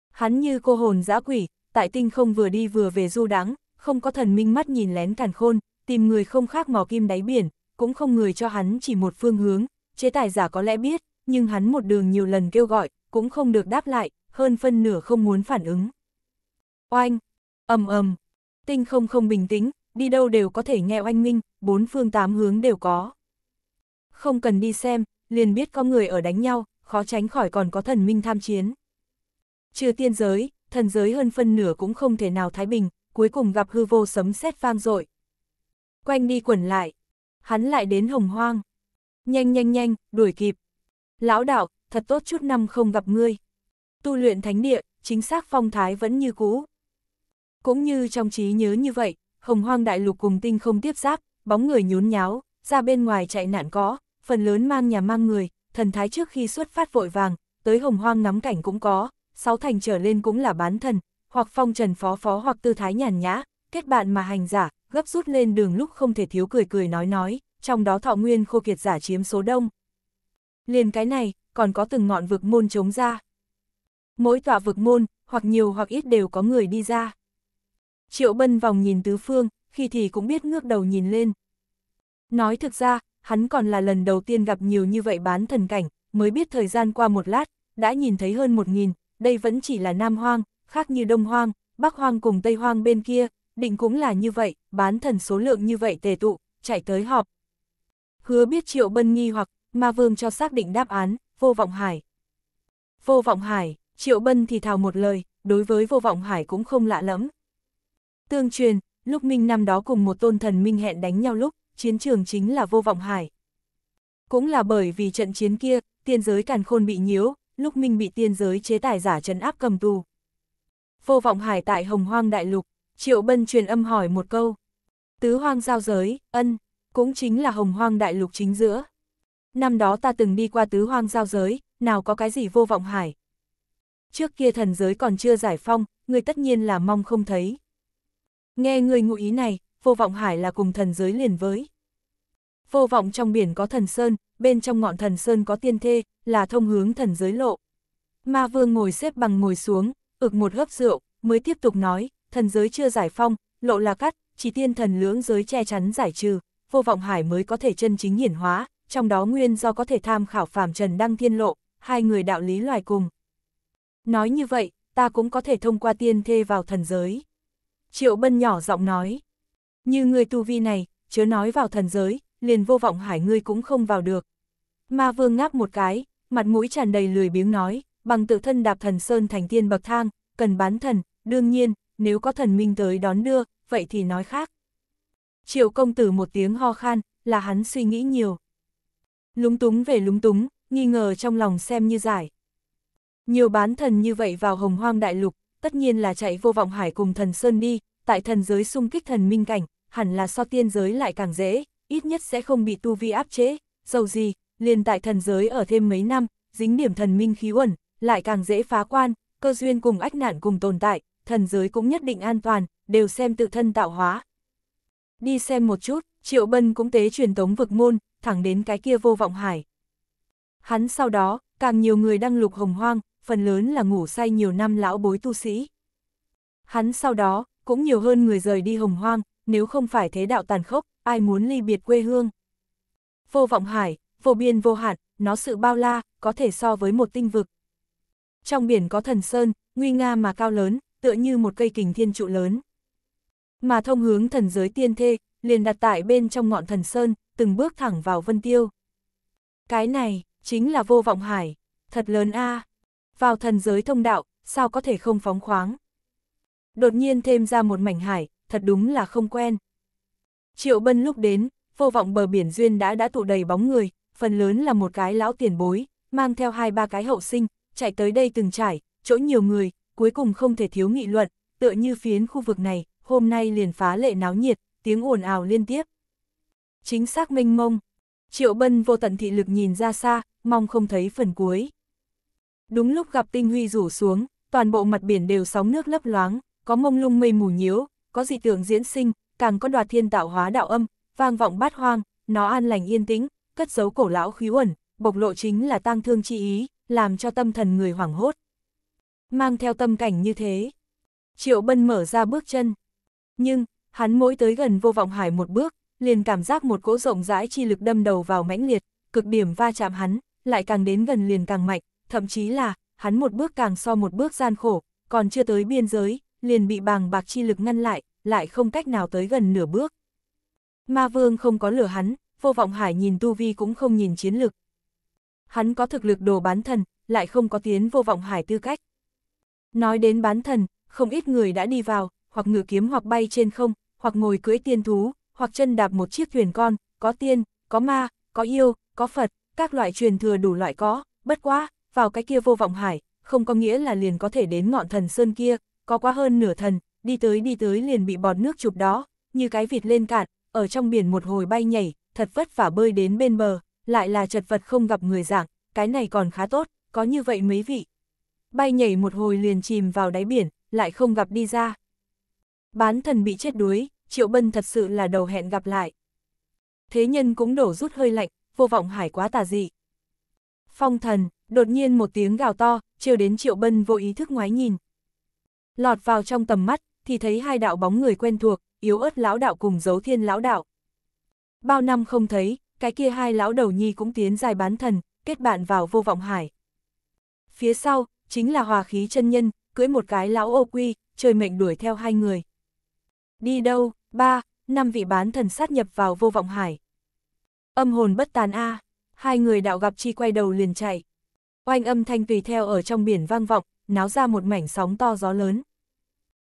Hắn như cô hồn dã quỷ, tại tinh không vừa đi vừa về du đắng không có thần minh mắt nhìn lén càn khôn, tìm người không khác mò kim đáy biển, cũng không người cho hắn chỉ một phương hướng, chế tài giả có lẽ biết, nhưng hắn một đường nhiều lần kêu gọi, cũng không được đáp lại, hơn phân nửa không muốn phản ứng. Oanh, ầm ầm, tinh không không bình tĩnh, đi đâu đều có thể nghe oanh minh, bốn phương tám hướng đều có. Không cần đi xem, liền biết có người ở đánh nhau, khó tránh khỏi còn có thần minh tham chiến. Trừ tiên giới, thần giới hơn phân nửa cũng không thể nào thái bình, cuối cùng gặp hư vô sấm sét vang dội. Quanh đi quẩn lại, hắn lại đến hồng hoang. Nhanh nhanh nhanh, đuổi kịp. Lão đạo, thật tốt chút năm không gặp ngươi. Tu luyện thánh địa, chính xác phong thái vẫn như cũ. Cũng như trong trí nhớ như vậy, hồng hoang đại lục cùng tinh không tiếp giáp, bóng người nhún nháo, ra bên ngoài chạy nạn có, phần lớn mang nhà mang người, thần thái trước khi xuất phát vội vàng, tới hồng hoang ngắm cảnh cũng có, sáu thành trở lên cũng là bán thần, hoặc phong trần phó phó hoặc tư thái nhàn nhã, kết bạn mà hành giả, gấp rút lên đường lúc không thể thiếu cười cười nói nói, trong đó thọ nguyên khô kiệt giả chiếm số đông. Liền cái này, còn có từng ngọn vực môn chống ra. Mỗi tọa vực môn, hoặc nhiều hoặc ít đều có người đi ra. Triệu Bân vòng nhìn tứ phương, khi thì cũng biết ngước đầu nhìn lên. Nói thực ra, hắn còn là lần đầu tiên gặp nhiều như vậy bán thần cảnh, mới biết thời gian qua một lát, đã nhìn thấy hơn một nghìn, đây vẫn chỉ là Nam Hoang, khác như Đông Hoang, Bắc Hoang cùng Tây Hoang bên kia, định cũng là như vậy, bán thần số lượng như vậy tề tụ, chạy tới họp. Hứa biết Triệu Bân nghi hoặc, Ma Vương cho xác định đáp án, vô vọng hải. Vô vọng hải, Triệu Bân thì thào một lời, đối với vô vọng hải cũng không lạ lẫm, Tương truyền, lúc Minh năm đó cùng một tôn thần Minh hẹn đánh nhau lúc, chiến trường chính là vô vọng hải. Cũng là bởi vì trận chiến kia, tiên giới càn khôn bị nhiễu, lúc Minh bị tiên giới chế tài giả trấn áp cầm tù. Vô vọng hải tại hồng hoang đại lục, Triệu Bân truyền âm hỏi một câu. Tứ hoang giao giới, ân, cũng chính là hồng hoang đại lục chính giữa. Năm đó ta từng đi qua tứ hoang giao giới, nào có cái gì vô vọng hải. Trước kia thần giới còn chưa giải phong, người tất nhiên là mong không thấy. Nghe người ngụ ý này, vô vọng hải là cùng thần giới liền với. Vô vọng trong biển có thần sơn, bên trong ngọn thần sơn có tiên thê, là thông hướng thần giới lộ. Ma vương ngồi xếp bằng ngồi xuống, ực một hớp rượu, mới tiếp tục nói, thần giới chưa giải phong, lộ là cắt, chỉ tiên thần lưỡng giới che chắn giải trừ, vô vọng hải mới có thể chân chính hiển hóa, trong đó nguyên do có thể tham khảo phàm trần đăng thiên lộ, hai người đạo lý loài cùng. Nói như vậy, ta cũng có thể thông qua tiên thê vào thần giới. Triệu Bân nhỏ giọng nói. Như người tu vi này, chớ nói vào thần giới, liền vô vọng hải ngươi cũng không vào được. Ma vương ngáp một cái, mặt mũi tràn đầy lười biếng nói, bằng tự thân đạp thần sơn thành tiên bậc thang, cần bán thần, đương nhiên, nếu có thần minh tới đón đưa, vậy thì nói khác. Triệu công tử một tiếng ho khan, là hắn suy nghĩ nhiều. Lúng túng về lúng túng, nghi ngờ trong lòng xem như giải. Nhiều bán thần như vậy vào hồng hoang đại lục, tất nhiên là chạy vô vọng hải cùng thần Sơn đi, tại thần giới xung kích thần minh cảnh, hẳn là so tiên giới lại càng dễ, ít nhất sẽ không bị tu vi áp chế, dầu gì, liền tại thần giới ở thêm mấy năm, dính điểm thần minh khí uẩn, lại càng dễ phá quan, cơ duyên cùng ách nạn cùng tồn tại, thần giới cũng nhất định an toàn, đều xem tự thân tạo hóa. Đi xem một chút, Triệu Bân cũng tế truyền tống vực môn, thẳng đến cái kia vô vọng hải. Hắn sau đó, càng nhiều người đăng lục hồng hoang, phần lớn là ngủ say nhiều năm lão bối tu sĩ. Hắn sau đó, cũng nhiều hơn người rời đi hồng hoang, nếu không phải thế đạo tàn khốc, ai muốn ly biệt quê hương. Vô vọng hải, vô biên vô hạn, nó sự bao la, có thể so với một tinh vực. Trong biển có thần sơn, nguy nga mà cao lớn, tựa như một cây kình thiên trụ lớn. Mà thông hướng thần giới tiên thê, liền đặt tại bên trong ngọn thần sơn, từng bước thẳng vào vân tiêu. Cái này, chính là vô vọng hải, thật lớn a à vào thần giới thông đạo, sao có thể không phóng khoáng. Đột nhiên thêm ra một mảnh hải, thật đúng là không quen. Triệu Bân lúc đến, vô vọng bờ biển duyên đã đã tụ đầy bóng người, phần lớn là một cái lão tiền bối, mang theo hai ba cái hậu sinh, chạy tới đây từng trải, chỗ nhiều người, cuối cùng không thể thiếu nghị luận, tựa như phiến khu vực này, hôm nay liền phá lệ náo nhiệt, tiếng ồn ào liên tiếp. Chính xác minh mông, Triệu Bân vô tận thị lực nhìn ra xa, mong không thấy phần cuối. Đúng lúc gặp tinh huy rủ xuống, toàn bộ mặt biển đều sóng nước lấp loáng, có mông lung mây mù nhiễu, có dị tượng diễn sinh, càng có đoạt thiên tạo hóa đạo âm, vang vọng bát hoang, nó an lành yên tĩnh, cất giấu cổ lão khí uẩn, bộc lộ chính là tang thương chi ý, làm cho tâm thần người hoảng hốt. Mang theo tâm cảnh như thế, Triệu Bân mở ra bước chân. Nhưng, hắn mỗi tới gần vô vọng hải một bước, liền cảm giác một cỗ rộng rãi chi lực đâm đầu vào mãnh liệt, cực điểm va chạm hắn, lại càng đến gần liền càng mạnh, thậm chí là, hắn một bước càng so một bước gian khổ, còn chưa tới biên giới, liền bị bàng bạc chi lực ngăn lại, lại không cách nào tới gần nửa bước. Ma vương không có lửa hắn, vô vọng hải nhìn tu vi cũng không nhìn chiến lực. Hắn có thực lực đồ bán thần, lại không có tiến vô vọng hải tư cách. Nói đến bán thần, không ít người đã đi vào, hoặc ngự kiếm hoặc bay trên không, hoặc ngồi cưỡi tiên thú, hoặc chân đạp một chiếc thuyền con, có tiên, có ma, có yêu, có Phật, các loại truyền thừa đủ loại có, bất quá, vào cái kia vô vọng hải, không có nghĩa là liền có thể đến ngọn thần sơn kia, có quá hơn nửa thần, đi tới đi tới liền bị bọt nước chụp đó, như cái vịt lên cạn, ở trong biển một hồi bay nhảy, thật vất vả bơi đến bên bờ, lại là chật vật không gặp người dạng, cái này còn khá tốt, có như vậy mấy vị. Bay nhảy một hồi liền chìm vào đáy biển, lại không gặp đi ra. Bán thần bị chết đuối, Triệu Bân thật sự là đầu hẹn gặp lại. Thế nhân cũng đổ rút hơi lạnh, vô vọng hải quá tà dị. Phong thần, đột nhiên một tiếng gào to, chiều đến Triệu Bân vô ý thức ngoái nhìn. Lọt vào trong tầm mắt, thì thấy hai đạo bóng người quen thuộc, yếu ớt lão đạo cùng giấu thiên lão đạo. Bao năm không thấy, cái kia hai lão đầu nhi cũng tiến dài bán thần, kết bạn vào vô vọng hải. Phía sau, chính là hòa khí chân nhân, cưỡi một cái lão ô quy, trời mệnh đuổi theo hai người. Đi đâu, ba, năm vị bán thần sát nhập vào vô vọng hải. Âm hồn bất tàn A. À hai người đạo gặp chi quay đầu liền chạy. Oanh âm thanh tùy theo ở trong biển vang vọng, náo ra một mảnh sóng to gió lớn.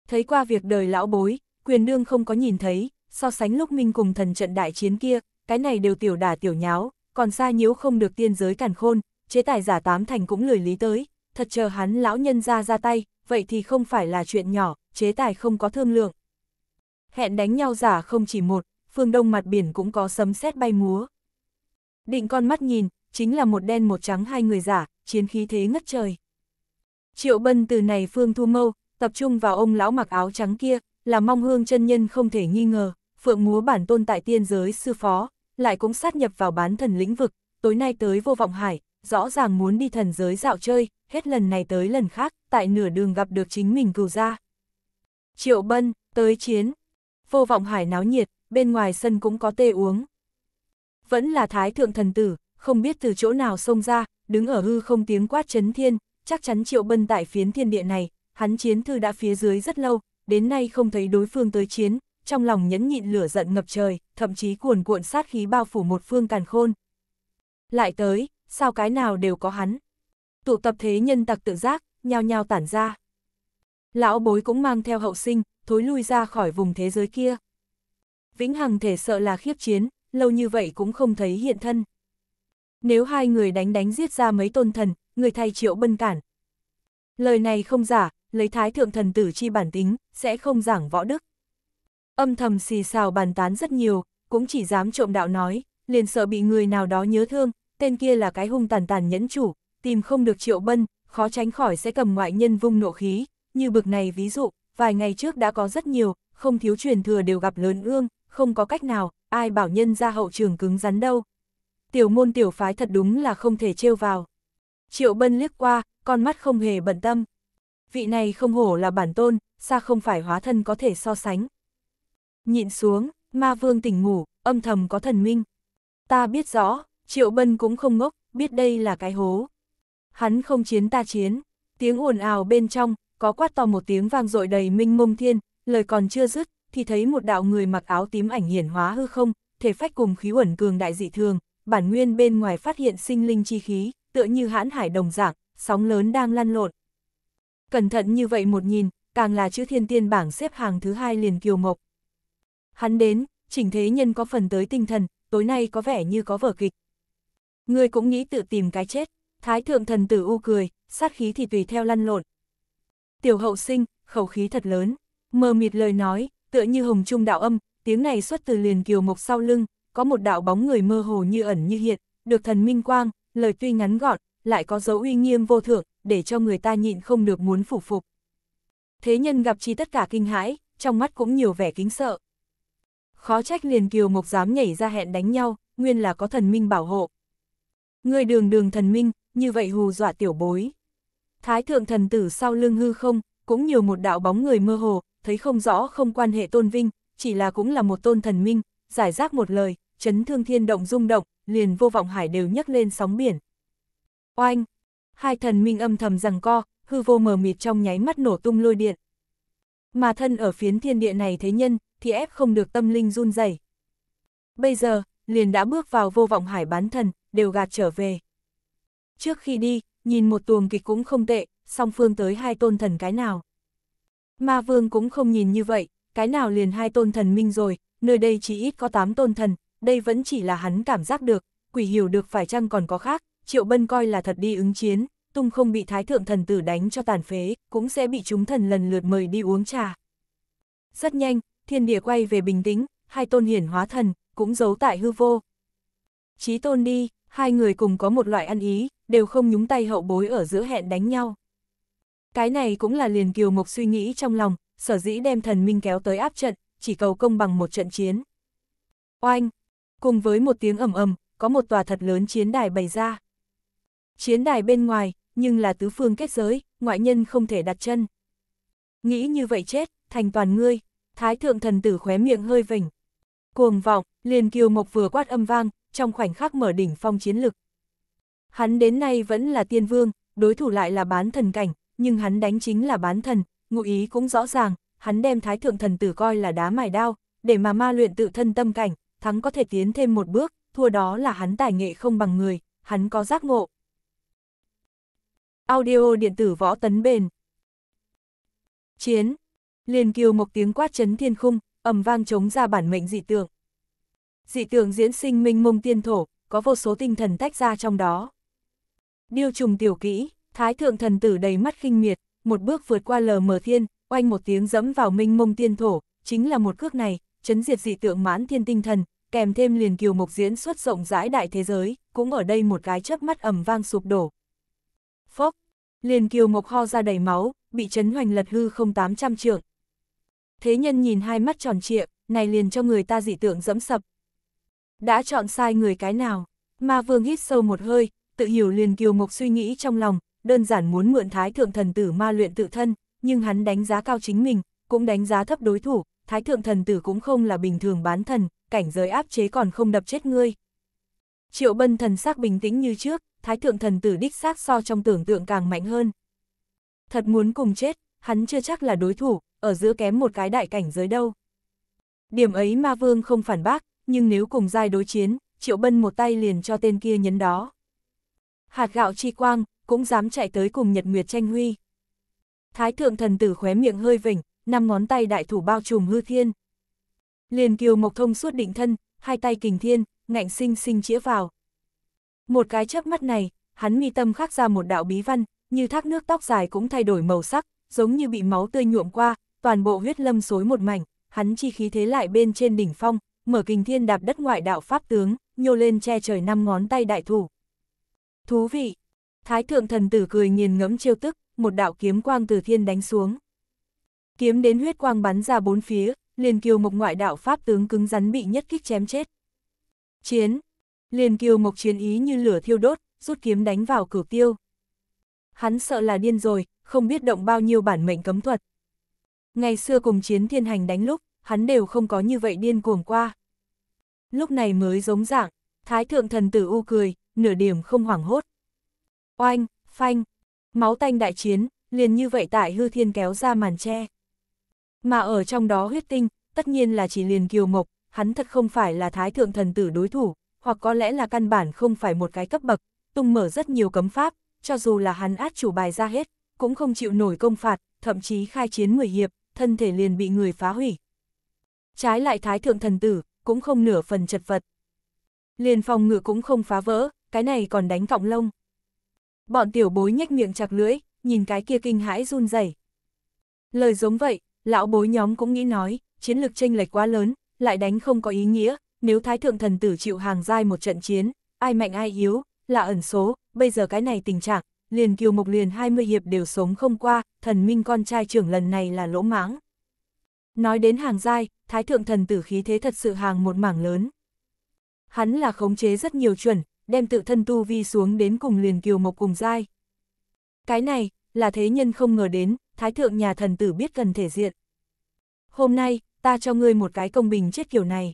Thấy qua việc đời lão bối, quyền đương không có nhìn thấy, so sánh lúc minh cùng thần trận đại chiến kia, cái này đều tiểu đả tiểu nháo, còn xa nhiễu không được tiên giới cản khôn, chế tài giả tám thành cũng lười lý tới, thật chờ hắn lão nhân ra ra tay, vậy thì không phải là chuyện nhỏ, chế tài không có thương lượng. Hẹn đánh nhau giả không chỉ một, phương đông mặt biển cũng có sấm sét bay múa. Định con mắt nhìn, chính là một đen một trắng hai người giả, chiến khí thế ngất trời. Triệu Bân từ này Phương Thu Mâu, tập trung vào ông lão mặc áo trắng kia, là mong hương chân nhân không thể nghi ngờ, phượng múa bản tôn tại tiên giới sư phó, lại cũng sát nhập vào bán thần lĩnh vực, tối nay tới vô vọng hải, rõ ràng muốn đi thần giới dạo chơi, hết lần này tới lần khác, tại nửa đường gặp được chính mình cừu ra. Triệu Bân, tới chiến, vô vọng hải náo nhiệt, bên ngoài sân cũng có tê uống, vẫn là thái thượng thần tử, không biết từ chỗ nào xông ra, đứng ở hư không tiếng quát chấn thiên, chắc chắn triệu bân tại phiến thiên địa này, hắn chiến thư đã phía dưới rất lâu, đến nay không thấy đối phương tới chiến, trong lòng nhẫn nhịn lửa giận ngập trời, thậm chí cuồn cuộn sát khí bao phủ một phương càn khôn. Lại tới, sao cái nào đều có hắn. Tụ tập thế nhân tặc tự giác, nhao nhao tản ra. Lão bối cũng mang theo hậu sinh, thối lui ra khỏi vùng thế giới kia. Vĩnh Hằng thể sợ là khiếp chiến, lâu như vậy cũng không thấy hiện thân. Nếu hai người đánh đánh giết ra mấy tôn thần, người thay triệu bân cản. Lời này không giả, lấy thái thượng thần tử chi bản tính, sẽ không giảng võ đức. Âm thầm xì xào bàn tán rất nhiều, cũng chỉ dám trộm đạo nói, liền sợ bị người nào đó nhớ thương, tên kia là cái hung tàn tàn nhẫn chủ, tìm không được triệu bân, khó tránh khỏi sẽ cầm ngoại nhân vung nộ khí, như bực này ví dụ, vài ngày trước đã có rất nhiều, không thiếu truyền thừa đều gặp lớn ương, không có cách nào, ai bảo nhân ra hậu trường cứng rắn đâu. Tiểu môn tiểu phái thật đúng là không thể trêu vào. Triệu Bân liếc qua, con mắt không hề bận tâm. Vị này không hổ là bản tôn, sao không phải hóa thân có thể so sánh. Nhịn xuống, ma vương tỉnh ngủ, âm thầm có thần minh. Ta biết rõ, Triệu Bân cũng không ngốc, biết đây là cái hố. Hắn không chiến ta chiến, tiếng ồn ào bên trong, có quát to một tiếng vang dội đầy minh mông thiên, lời còn chưa dứt, thì thấy một đạo người mặc áo tím ảnh hiển hóa hư không, thể phách cùng khí uẩn cường đại dị thường, bản nguyên bên ngoài phát hiện sinh linh chi khí, tựa như hãn hải đồng dạng, sóng lớn đang lăn lộn. Cẩn thận như vậy một nhìn, càng là chữ thiên tiên bảng xếp hàng thứ hai liền kiều mộc. Hắn đến, chỉnh thế nhân có phần tới tinh thần, tối nay có vẻ như có vở kịch. Người cũng nghĩ tự tìm cái chết, thái thượng thần tử u cười, sát khí thì tùy theo lăn lộn. Tiểu hậu sinh, khẩu khí thật lớn, mờ mịt lời nói, tựa như hồng trung đạo âm, tiếng này xuất từ liền kiều mộc sau lưng, có một đạo bóng người mơ hồ như ẩn như hiện, được thần minh quang, lời tuy ngắn gọn, lại có dấu uy nghiêm vô thượng, để cho người ta nhịn không được muốn phủ phục. Thế nhân gặp chi tất cả kinh hãi, trong mắt cũng nhiều vẻ kính sợ. Khó trách liền kiều mộc dám nhảy ra hẹn đánh nhau, nguyên là có thần minh bảo hộ. Người đường đường thần minh, như vậy hù dọa tiểu bối. Thái thượng thần tử sau lưng hư không, cũng nhiều một đạo bóng người mơ hồ, thấy không rõ không quan hệ tôn vinh, chỉ là cũng là một tôn thần minh, giải rác một lời, chấn thương thiên động rung động, liền vô vọng hải đều nhấc lên sóng biển. Oanh! Hai thần minh âm thầm rằng co, hư vô mờ mịt trong nháy mắt nổ tung lôi điện. Mà thân ở phiến thiên địa này thế nhân, thì ép không được tâm linh run rẩy. Bây giờ, liền đã bước vào vô vọng hải bán thần, đều gạt trở về. Trước khi đi, nhìn một tuồng kịch cũng không tệ, song phương tới hai tôn thần cái nào. Ma vương cũng không nhìn như vậy, cái nào liền hai tôn thần minh rồi, nơi đây chỉ ít có tám tôn thần, đây vẫn chỉ là hắn cảm giác được, quỷ hiểu được phải chăng còn có khác, triệu bân coi là thật đi ứng chiến, tung không bị thái thượng thần tử đánh cho tàn phế, cũng sẽ bị chúng thần lần lượt mời đi uống trà. Rất nhanh, thiên địa quay về bình tĩnh, hai tôn hiển hóa thần, cũng giấu tại hư vô. Chí tôn đi, hai người cùng có một loại ăn ý, đều không nhúng tay hậu bối ở giữa hẹn đánh nhau. Cái này cũng là liền Kiều Mộc suy nghĩ trong lòng, sở dĩ đem thần minh kéo tới áp trận, chỉ cầu công bằng một trận chiến. Oanh! Cùng với một tiếng ầm ầm, có một tòa thật lớn chiến đài bày ra. Chiến đài bên ngoài, nhưng là tứ phương kết giới, ngoại nhân không thể đặt chân. Nghĩ như vậy chết, thành toàn ngươi, thái thượng thần tử khóe miệng hơi vỉnh. Cuồng vọng, liền kiều mộc vừa quát âm vang, trong khoảnh khắc mở đỉnh phong chiến lực. Hắn đến nay vẫn là tiên vương, đối thủ lại là bán thần cảnh, nhưng hắn đánh chính là bán thần, ngụ ý cũng rõ ràng, hắn đem thái thượng thần tử coi là đá mài đao, để mà ma luyện tự thân tâm cảnh, thắng có thể tiến thêm một bước, thua đó là hắn tài nghệ không bằng người, hắn có giác ngộ. Audio điện tử võ tấn bền Chiến Liền kiều một tiếng quát chấn thiên khung, ầm vang chống ra bản mệnh dị tượng. Dị tượng diễn sinh minh mông tiên thổ, có vô số tinh thần tách ra trong đó. Điêu trùng tiểu kỹ Thái thượng thần tử đầy mắt khinh miệt, một bước vượt qua lờ mờ thiên, oanh một tiếng dẫm vào minh mông tiên thổ, chính là một cước này, chấn diệt dị tượng mãn thiên tinh thần, kèm thêm liền kiều mục diễn xuất rộng rãi đại thế giới, cũng ở đây một cái chớp mắt ầm vang sụp đổ. Phốc, liền kiều mục ho ra đầy máu, bị chấn hoành lật hư không 800 trượng. Thế nhân nhìn hai mắt tròn trịa, này liền cho người ta dị tượng dẫm sập. Đã chọn sai người cái nào, ma vương hít sâu một hơi, tự hiểu liền kiều mục suy nghĩ trong lòng, đơn giản muốn mượn thái thượng thần tử ma luyện tự thân, nhưng hắn đánh giá cao chính mình, cũng đánh giá thấp đối thủ, thái thượng thần tử cũng không là bình thường bán thần, cảnh giới áp chế còn không đập chết ngươi. Triệu bân thần sắc bình tĩnh như trước, thái thượng thần tử đích xác so trong tưởng tượng càng mạnh hơn. Thật muốn cùng chết, hắn chưa chắc là đối thủ, ở giữa kém một cái đại cảnh giới đâu. Điểm ấy ma vương không phản bác, nhưng nếu cùng giai đối chiến, triệu bân một tay liền cho tên kia nhấn đó. Hạt gạo chi quang, cũng dám chạy tới cùng Nhật Nguyệt tranh huy. Thái thượng thần tử khóe miệng hơi vỉnh, năm ngón tay đại thủ bao trùm hư thiên. Liền kiều mộc thông suốt định thân, hai tay kình thiên, ngạnh sinh sinh chĩa vào. Một cái chớp mắt này, hắn mi tâm khắc ra một đạo bí văn, như thác nước tóc dài cũng thay đổi màu sắc, giống như bị máu tươi nhuộm qua, toàn bộ huyết lâm xối một mảnh, hắn chi khí thế lại bên trên đỉnh phong, mở kình thiên đạp đất ngoại đạo pháp tướng, nhô lên che trời năm ngón tay đại thủ. Thú vị, Thái thượng thần tử cười nghiền ngẫm trêu tức, một đạo kiếm quang từ thiên đánh xuống. Kiếm đến huyết quang bắn ra bốn phía, liền kiều mộc ngoại đạo pháp tướng cứng rắn bị nhất kích chém chết. Chiến! Liền kiều mộc chiến ý như lửa thiêu đốt, rút kiếm đánh vào cửu tiêu. Hắn sợ là điên rồi, không biết động bao nhiêu bản mệnh cấm thuật. Ngày xưa cùng chiến thiên hành đánh lúc, hắn đều không có như vậy điên cuồng qua. Lúc này mới giống dạng, thái thượng thần tử u cười, nửa điểm không hoảng hốt oanh, phanh, máu tanh đại chiến, liền như vậy tại hư thiên kéo ra màn tre. Mà ở trong đó huyết tinh, tất nhiên là chỉ liền kiều mộc, hắn thật không phải là thái thượng thần tử đối thủ, hoặc có lẽ là căn bản không phải một cái cấp bậc, tung mở rất nhiều cấm pháp, cho dù là hắn át chủ bài ra hết, cũng không chịu nổi công phạt, thậm chí khai chiến 10 hiệp, thân thể liền bị người phá hủy. Trái lại thái thượng thần tử, cũng không nửa phần chật vật. Liền phòng ngự cũng không phá vỡ, cái này còn đánh cọng lông. Bọn tiểu bối nhếch miệng chặt lưỡi, nhìn cái kia kinh hãi run rẩy. Lời giống vậy, lão bối nhóm cũng nghĩ nói, chiến lược chênh lệch quá lớn, lại đánh không có ý nghĩa, nếu thái thượng thần tử chịu hàng dai một trận chiến, ai mạnh ai yếu, là ẩn số, bây giờ cái này tình trạng, liền kiều mục liền 20 hiệp đều sống không qua, thần minh con trai trưởng lần này là lỗ mãng. Nói đến hàng dai, thái thượng thần tử khí thế thật sự hàng một mảng lớn. Hắn là khống chế rất nhiều chuẩn, đem tự thân tu vi xuống đến cùng liền kiều mộc cùng giai. Cái này, là thế nhân không ngờ đến, thái thượng nhà thần tử biết cần thể diện. Hôm nay, ta cho ngươi một cái công bình chết kiểu này.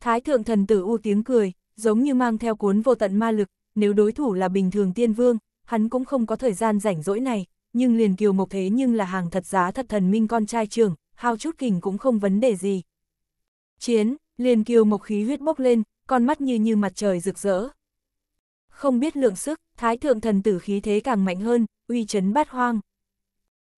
Thái thượng thần tử u tiếng cười, giống như mang theo cuốn vô tận ma lực, nếu đối thủ là bình thường tiên vương, hắn cũng không có thời gian rảnh rỗi này, nhưng liền kiều mộc thế nhưng là hàng thật giá thật thần minh con trai trường, hao chút kình cũng không vấn đề gì. Chiến, liền kiều mộc khí huyết bốc lên, con mắt như như mặt trời rực rỡ, không biết lượng sức, thái thượng thần tử khí thế càng mạnh hơn, uy chấn bát hoang.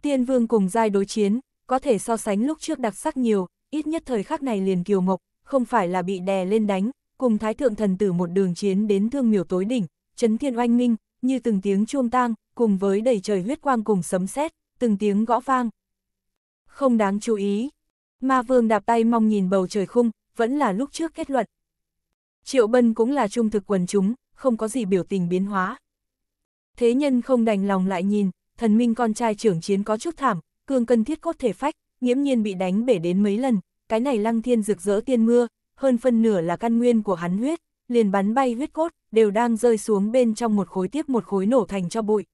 Tiên vương cùng giai đối chiến, có thể so sánh lúc trước đặc sắc nhiều, ít nhất thời khắc này liền kiều mộc, không phải là bị đè lên đánh, cùng thái thượng thần tử một đường chiến đến thương miểu tối đỉnh, chấn thiên oanh minh, như từng tiếng chuông tang, cùng với đầy trời huyết quang cùng sấm sét, từng tiếng gõ vang. Không đáng chú ý, ma vương đạp tay mong nhìn bầu trời khung, vẫn là lúc trước kết luận. Triệu Bân cũng là trung thực quần chúng, không có gì biểu tình biến hóa. Thế nhân không đành lòng lại nhìn, thần minh con trai trưởng chiến có chút thảm, cương cân thiết cốt thể phách, nghiễm nhiên bị đánh bể đến mấy lần, cái này lăng thiên rực rỡ tiên mưa, hơn phân nửa là căn nguyên của hắn huyết, liền bắn bay huyết cốt, đều đang rơi xuống bên trong một khối tiếp một khối nổ thành cho bụi.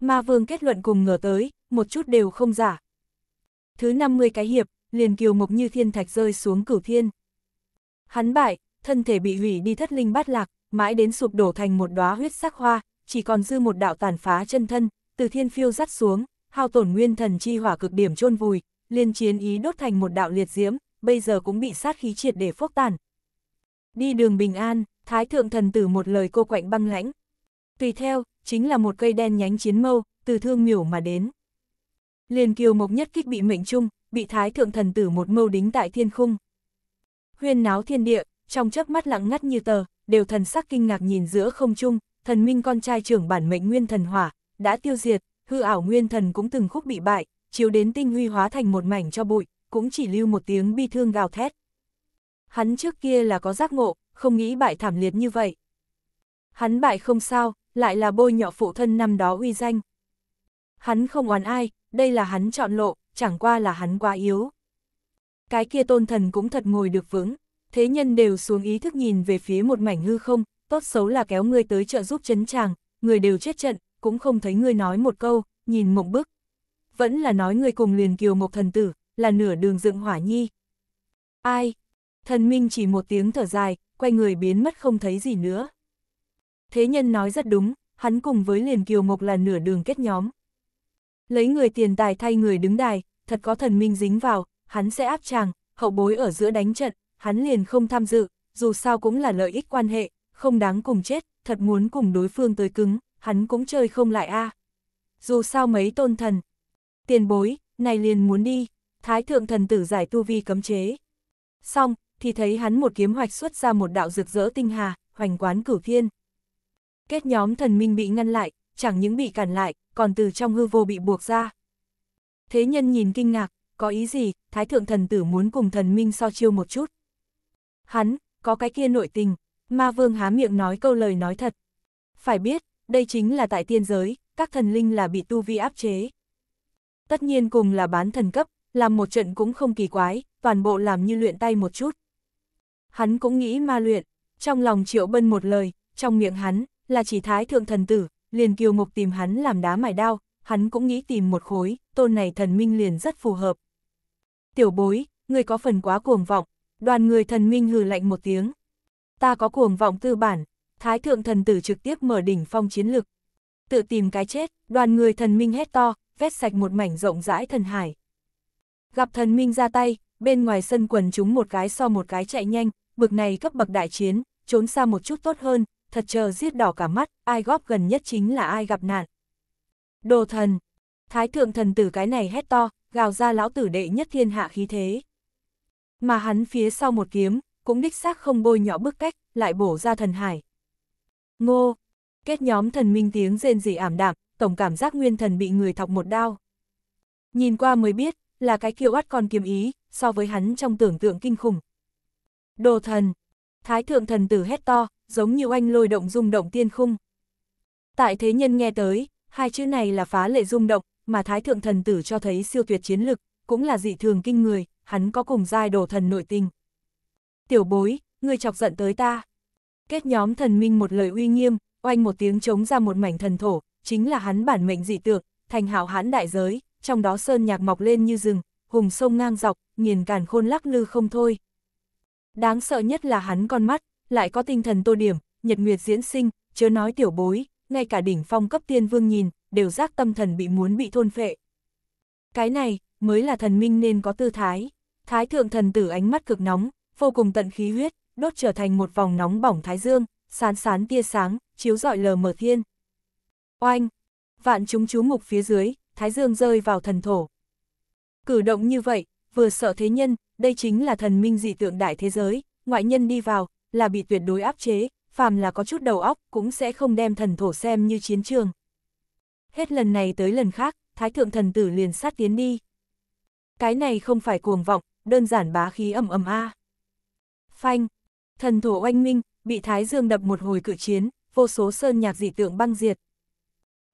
Ma vương kết luận cùng ngờ tới, một chút đều không giả. Thứ 50 cái hiệp, liền kiều mộc như thiên thạch rơi xuống cửu thiên. Hắn bại, thân thể bị hủy đi thất linh bát lạc, mãi đến sụp đổ thành một đóa huyết sắc hoa, chỉ còn dư một đạo tàn phá chân thân, từ thiên phiêu rắt xuống, hao tổn nguyên thần chi hỏa cực điểm chôn vùi, liên chiến ý đốt thành một đạo liệt diễm, bây giờ cũng bị sát khí triệt để phốc tàn. Đi đường bình an, Thái thượng thần tử một lời cô quạnh băng lãnh. Tùy theo, chính là một cây đen nhánh chiến mâu, từ thương miểu mà đến. Liền kiều mộc nhất kích bị mệnh trung, bị thái thượng thần tử một mâu đính tại thiên khung. Huyên náo thiên địa, trong chớp mắt lặng ngắt như tờ, đều thần sắc kinh ngạc nhìn giữa không trung, thần minh con trai trưởng bản mệnh nguyên thần hỏa, đã tiêu diệt, hư ảo nguyên thần cũng từng khúc bị bại, chiếu đến tinh huy hóa thành một mảnh cho bụi, cũng chỉ lưu một tiếng bi thương gào thét. Hắn trước kia là có giác ngộ, không nghĩ bại thảm liệt như vậy. Hắn bại không sao, lại là bôi nhọ phụ thân năm đó uy danh. Hắn không oán ai, đây là hắn chọn lộ, chẳng qua là hắn quá yếu. Cái kia tôn thần cũng thật ngồi được vững thế nhân đều xuống ý thức nhìn về phía một mảnh hư không, tốt xấu là kéo ngươi tới trợ giúp chấn chàng, người đều chết trận, cũng không thấy ngươi nói một câu, nhìn mộng bức. Vẫn là nói ngươi cùng liền kiều một thần tử, là nửa đường dựng hỏa nhi. Ai? Thần Minh chỉ một tiếng thở dài, quay người biến mất không thấy gì nữa. Thế nhân nói rất đúng, hắn cùng với liền kiều mộc là nửa đường kết nhóm. Lấy người tiền tài thay người đứng đài, thật có thần minh dính vào, hắn sẽ áp chàng, hậu bối ở giữa đánh trận, hắn liền không tham dự, dù sao cũng là lợi ích quan hệ, không đáng cùng chết, thật muốn cùng đối phương tới cứng, hắn cũng chơi không lại a. Dù sao mấy tôn thần, tiền bối, này liền muốn đi, thái thượng thần tử giải tu vi cấm chế. Xong, thì thấy hắn một kiếm hoạch xuất ra một đạo rực rỡ tinh hà, hoành quán cửu thiên. Kết nhóm thần minh bị ngăn lại, chẳng những bị cản lại, còn từ trong hư vô bị buộc ra. Thế nhân nhìn kinh ngạc, có ý gì, thái thượng thần tử muốn cùng thần minh so chiêu một chút hắn, có cái kia nội tình, ma vương há miệng nói câu lời nói thật. Phải biết, đây chính là tại tiên giới, các thần linh là bị tu vi áp chế. Tất nhiên cùng là bán thần cấp, làm một trận cũng không kỳ quái, toàn bộ làm như luyện tay một chút. Hắn cũng nghĩ ma luyện, trong lòng triệu bân một lời, trong miệng hắn, là chỉ thái thượng thần tử, liền kiều mục tìm hắn làm đá mài đao, hắn cũng nghĩ tìm một khối, tôn này thần minh liền rất phù hợp. Tiểu bối, người có phần quá cuồng vọng, Đoàn người thần minh hừ lạnh một tiếng. Ta có cuồng vọng tư bản, thái thượng thần tử trực tiếp mở đỉnh phong chiến lực. Tự tìm cái chết, đoàn người thần minh hét to, vét sạch một mảnh rộng rãi thần hải. Gặp thần minh ra tay, bên ngoài sân quần chúng một cái so một cái chạy nhanh, bực này cấp bậc đại chiến, trốn xa một chút tốt hơn, thật chờ giết đỏ cả mắt, ai góp gần nhất chính là ai gặp nạn. Đồ thần, thái thượng thần tử cái này hét to, gào ra lão tử đệ nhất thiên hạ khí thế. Mà hắn phía sau một kiếm, cũng đích xác không bôi nhỏ bức cách, lại bổ ra thần hải. Ngô! Kết nhóm thần minh tiếng rên rỉ ảm đạm, tổng cảm giác nguyên thần bị người thọc một đao. Nhìn qua mới biết, là cái kiêu ắt còn kiếm ý, so với hắn trong tưởng tượng kinh khủng. Đồ thần! Thái thượng thần tử hét to, giống như anh lôi động rung động tiên khung. Tại thế nhân nghe tới, hai chữ này là phá lệ rung động, mà thái thượng thần tử cho thấy siêu tuyệt chiến lực, cũng là dị thường kinh người, hắn có cùng giai đồ thần nội tình. Tiểu bối, ngươi chọc giận tới ta. Kết nhóm thần minh một lời uy nghiêm, oanh một tiếng chống ra một mảnh thần thổ, chính là hắn bản mệnh dị tượng, thành hảo hãn đại giới, trong đó sơn nhạc mọc lên như rừng, hùng sông ngang dọc, nghiền càn khôn lắc lư không thôi. Đáng sợ nhất là hắn con mắt, lại có tinh thần tô điểm, nhật nguyệt diễn sinh, chớ nói tiểu bối, ngay cả đỉnh phong cấp tiên vương nhìn, đều giác tâm thần bị muốn bị thôn phệ. Cái này, mới là thần minh nên có tư thái. Thái thượng thần tử ánh mắt cực nóng, vô cùng tận khí huyết, đốt trở thành một vòng nóng bỏng thái dương, sán sán tia sáng, chiếu dọi lờ mờ thiên. Oanh! Vạn chúng chú mục phía dưới, thái dương rơi vào thần thổ. Cử động như vậy, vừa sợ thế nhân, đây chính là thần minh dị tượng đại thế giới, ngoại nhân đi vào, là bị tuyệt đối áp chế, phàm là có chút đầu óc cũng sẽ không đem thần thổ xem như chiến trường. Hết lần này tới lần khác, thái thượng thần tử liền sát tiến đi. Cái này không phải cuồng vọng, đơn giản bá khí ầm ầm a. Phanh, thần thổ oanh minh, bị Thái Dương đập một hồi cự chiến, vô số sơn nhạc dị tượng băng diệt.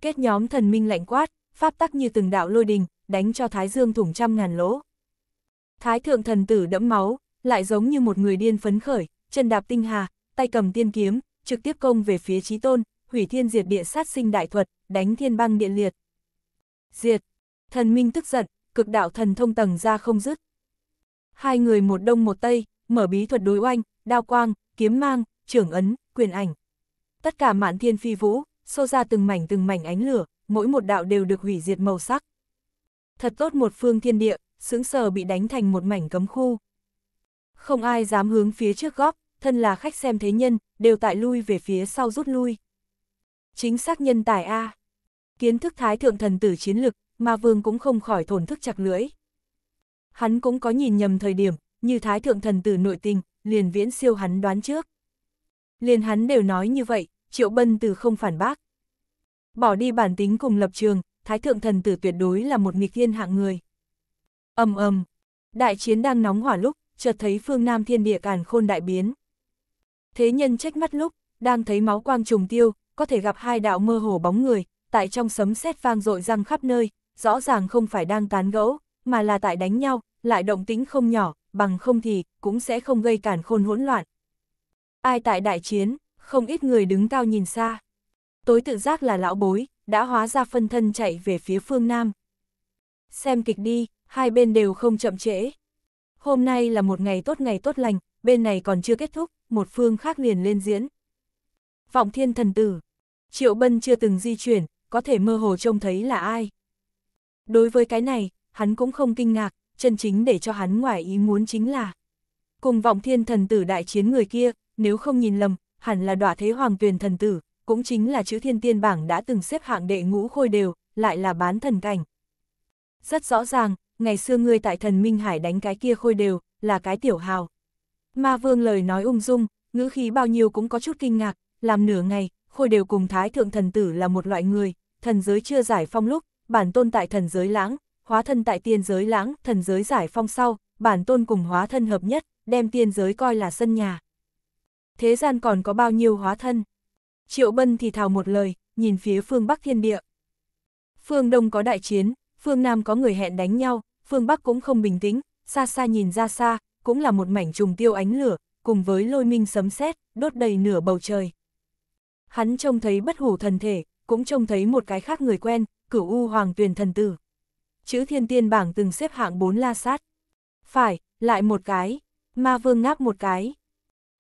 Kết nhóm thần minh lạnh quát, pháp tắc như từng đạo lôi đình, đánh cho Thái Dương thủng trăm ngàn lỗ. Thái thượng thần tử đẫm máu, lại giống như một người điên phấn khởi, chân đạp tinh hà, tay cầm tiên kiếm, trực tiếp công về phía Chí Tôn, hủy thiên diệt địa sát sinh đại thuật, đánh thiên băng địa liệt. Diệt. Thần minh tức giận, cực đạo thần thông tầng ra không dứt hai người một đông một tây, mở bí thuật đối oanh, đao quang, kiếm mang, trưởng ấn, quyền ảnh. Tất cả mạn thiên phi vũ, xô ra từng mảnh từng mảnh ánh lửa, mỗi một đạo đều được hủy diệt màu sắc. Thật tốt một phương thiên địa, sững sờ bị đánh thành một mảnh cấm khu. Không ai dám hướng phía trước góp, thân là khách xem thế nhân, đều tại lui về phía sau rút lui. Chính xác nhân tài A. Kiến thức thái thượng thần tử chiến lực, mà vương cũng không khỏi thổn thức chặt lưỡi hắn cũng có nhìn nhầm thời điểm, như thái thượng thần tử nội tình, liền viễn siêu hắn đoán trước. Liền hắn đều nói như vậy, triệu bân từ không phản bác. Bỏ đi bản tính cùng lập trường, thái thượng thần tử tuyệt đối là một nghịch thiên hạng người. ầm ầm đại chiến đang nóng hỏa lúc, chợt thấy phương nam thiên địa càn khôn đại biến. Thế nhân trách mắt lúc, đang thấy máu quang trùng tiêu, có thể gặp hai đạo mơ hồ bóng người, tại trong sấm sét vang dội răng khắp nơi, rõ ràng không phải đang tán gẫu, mà là tại đánh nhau, lại động tính không nhỏ, bằng không thì, cũng sẽ không gây cản khôn hỗn loạn. Ai tại đại chiến, không ít người đứng cao nhìn xa. Tối tự giác là lão bối, đã hóa ra phân thân chạy về phía phương Nam. Xem kịch đi, hai bên đều không chậm trễ. Hôm nay là một ngày tốt ngày tốt lành, bên này còn chưa kết thúc, một phương khác liền lên diễn. Vọng thiên thần tử, Triệu Bân chưa từng di chuyển, có thể mơ hồ trông thấy là ai. Đối với cái này, hắn cũng không kinh ngạc, chân chính để cho hắn ngoài ý muốn chính là. Cùng vọng thiên thần tử đại chiến người kia, nếu không nhìn lầm, hẳn là đọa thế hoàng tuyền thần tử, cũng chính là chữ thiên tiên bảng đã từng xếp hạng đệ ngũ khôi đều, lại là bán thần cảnh. Rất rõ ràng, ngày xưa ngươi tại thần Minh Hải đánh cái kia khôi đều, là cái tiểu hào. Ma vương lời nói ung dung, ngữ khí bao nhiêu cũng có chút kinh ngạc, làm nửa ngày, khôi đều cùng thái thượng thần tử là một loại người, thần giới chưa giải phong lúc, bản tôn tại thần giới lãng, hóa thân tại tiên giới lãng, thần giới giải phong sau, bản tôn cùng hóa thân hợp nhất, đem tiên giới coi là sân nhà. Thế gian còn có bao nhiêu hóa thân? Triệu Bân thì thào một lời, nhìn phía phương Bắc thiên địa. Phương Đông có đại chiến, phương Nam có người hẹn đánh nhau, phương Bắc cũng không bình tĩnh, xa xa nhìn ra xa, cũng là một mảnh trùng tiêu ánh lửa, cùng với lôi minh sấm sét đốt đầy nửa bầu trời. Hắn trông thấy bất hủ thần thể, cũng trông thấy một cái khác người quen, cửu u hoàng tuyền thần tử chữ thiên tiên bảng từng xếp hạng bốn la sát. Phải, lại một cái, ma vương ngáp một cái.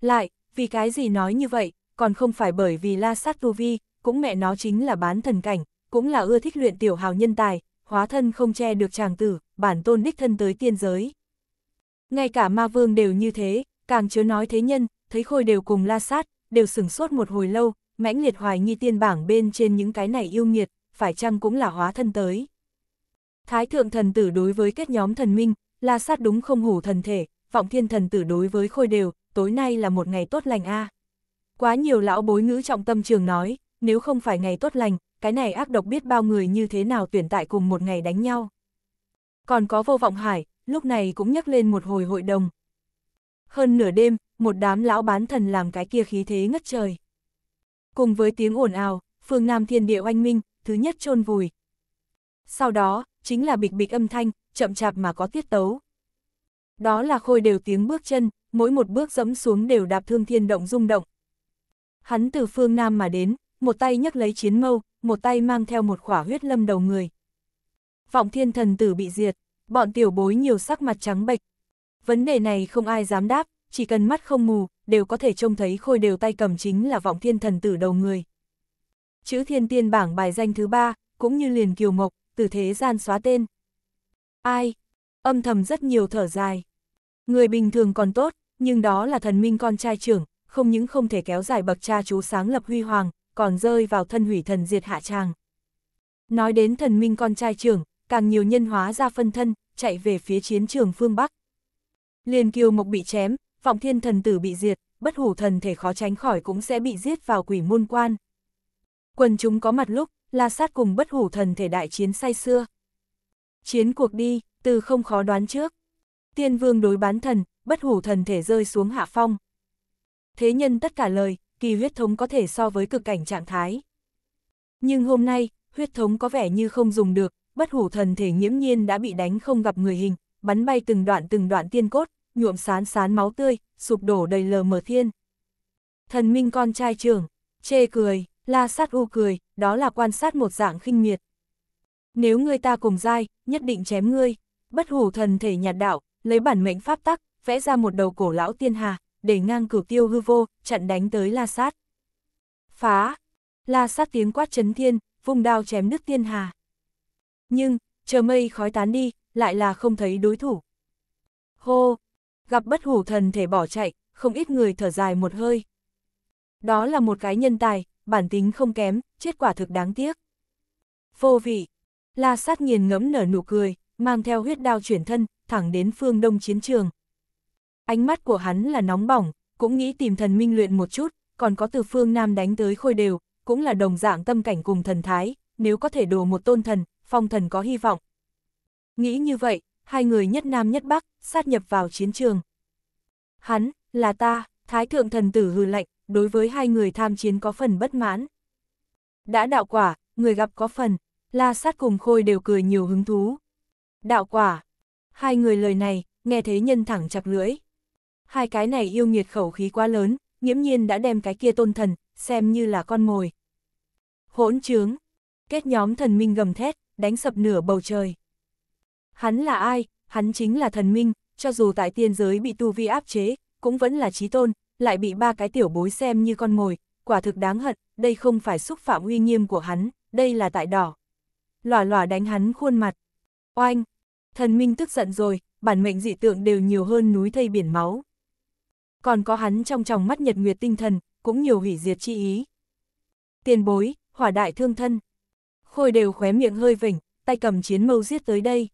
Lại, vì cái gì nói như vậy, còn không phải bởi vì la sát tu vi, cũng mẹ nó chính là bán thần cảnh, cũng là ưa thích luyện tiểu hào nhân tài, hóa thân không che được chàng tử, bản tôn đích thân tới tiên giới. Ngay cả ma vương đều như thế, càng chớ nói thế nhân, thấy khôi đều cùng la sát, đều sửng sốt một hồi lâu, mãnh liệt hoài nghi tiên bảng bên trên những cái này yêu nghiệt, phải chăng cũng là hóa thân tới. Thái thượng thần tử đối với kết nhóm thần minh, là sát đúng không hủ thần thể, vọng thiên thần tử đối với khôi đều, tối nay là một ngày tốt lành a. Quá nhiều lão bối ngữ trọng tâm trường nói, nếu không phải ngày tốt lành, cái này ác độc biết bao người như thế nào tuyển tại cùng một ngày đánh nhau. Còn có vô vọng hải, lúc này cũng nhắc lên một hồi hội đồng. Hơn nửa đêm, một đám lão bán thần làm cái kia khí thế ngất trời. Cùng với tiếng ồn ào, phương Nam thiên địa oanh minh, thứ nhất chôn vùi. Sau đó, chính là bịch bịch âm thanh, chậm chạp mà có tiết tấu. Đó là khôi đều tiếng bước chân, mỗi một bước dẫm xuống đều đạp thương thiên động rung động. Hắn từ phương Nam mà đến, một tay nhấc lấy chiến mâu, một tay mang theo một khỏa huyết lâm đầu người. Vọng thiên thần tử bị diệt, bọn tiểu bối nhiều sắc mặt trắng bệch. Vấn đề này không ai dám đáp, chỉ cần mắt không mù, đều có thể trông thấy khôi đều tay cầm chính là vọng thiên thần tử đầu người. Chữ thiên tiên bảng bài danh thứ ba, cũng như liền kiều mộc, từ thế gian xóa tên. Ai? Âm thầm rất nhiều thở dài. Người bình thường còn tốt, nhưng đó là thần minh con trai trưởng, không những không thể kéo dài bậc cha chú sáng lập huy hoàng, còn rơi vào thân hủy thần diệt hạ tràng. Nói đến thần minh con trai trưởng, càng nhiều nhân hóa ra phân thân, chạy về phía chiến trường phương Bắc. Liên kiều mộc bị chém, vọng thiên thần tử bị diệt, bất hủ thần thể khó tránh khỏi cũng sẽ bị giết vào quỷ môn quan. Quần chúng có mặt lúc, la sát cùng bất hủ thần thể đại chiến say xưa. Chiến cuộc đi, từ không khó đoán trước. Tiên vương đối bán thần, bất hủ thần thể rơi xuống hạ phong. Thế nhân tất cả lời, kỳ huyết thống có thể so với cực cảnh trạng thái. Nhưng hôm nay, huyết thống có vẻ như không dùng được, bất hủ thần thể nghiễm nhiên đã bị đánh không gặp người hình, bắn bay từng đoạn từng đoạn tiên cốt, nhuộm sán sán máu tươi, sụp đổ đầy lờ mờ thiên. Thần minh con trai trưởng, chê cười, La sát u cười, đó là quan sát một dạng khinh miệt. Nếu người ta cùng dai, nhất định chém ngươi. Bất hủ thần thể nhạt đạo, lấy bản mệnh pháp tắc, vẽ ra một đầu cổ lão tiên hà, để ngang cửu tiêu hư vô, chặn đánh tới la sát. Phá! La sát tiếng quát chấn thiên, vùng đao chém đứt tiên hà. Nhưng, chờ mây khói tán đi, lại là không thấy đối thủ. Hô! Gặp bất hủ thần thể bỏ chạy, không ít người thở dài một hơi. Đó là một cái nhân tài, bản tính không kém, chết quả thực đáng tiếc. Vô vị, la sát nghiền ngẫm nở nụ cười, mang theo huyết đao chuyển thân, thẳng đến phương đông chiến trường. Ánh mắt của hắn là nóng bỏng, cũng nghĩ tìm thần minh luyện một chút, còn có từ phương nam đánh tới khôi đều, cũng là đồng dạng tâm cảnh cùng thần thái, nếu có thể đồ một tôn thần, phong thần có hy vọng. Nghĩ như vậy, hai người nhất nam nhất bắc, sát nhập vào chiến trường. Hắn, là ta, thái thượng thần tử hư lạnh, đối với hai người tham chiến có phần bất mãn. Đã đạo quả, người gặp có phần, la sát cùng khôi đều cười nhiều hứng thú. Đạo quả, hai người lời này, nghe thế nhân thẳng chặt lưỡi. Hai cái này yêu nghiệt khẩu khí quá lớn, nghiễm nhiên đã đem cái kia tôn thần, xem như là con mồi. Hỗn trướng, kết nhóm thần minh gầm thét, đánh sập nửa bầu trời. Hắn là ai? Hắn chính là thần minh, cho dù tại tiên giới bị tu vi áp chế, cũng vẫn là trí tôn, lại bị ba cái tiểu bối xem như con mồi, quả thực đáng hận, đây không phải xúc phạm uy nghiêm của hắn, đây là tại đỏ. Lòa lòa đánh hắn khuôn mặt. Oanh! Thần Minh tức giận rồi, bản mệnh dị tượng đều nhiều hơn núi thây biển máu. Còn có hắn trong tròng mắt nhật nguyệt tinh thần, cũng nhiều hủy diệt chi ý. Tiền bối, hỏa đại thương thân. Khôi đều khóe miệng hơi vỉnh, tay cầm chiến mâu giết tới đây.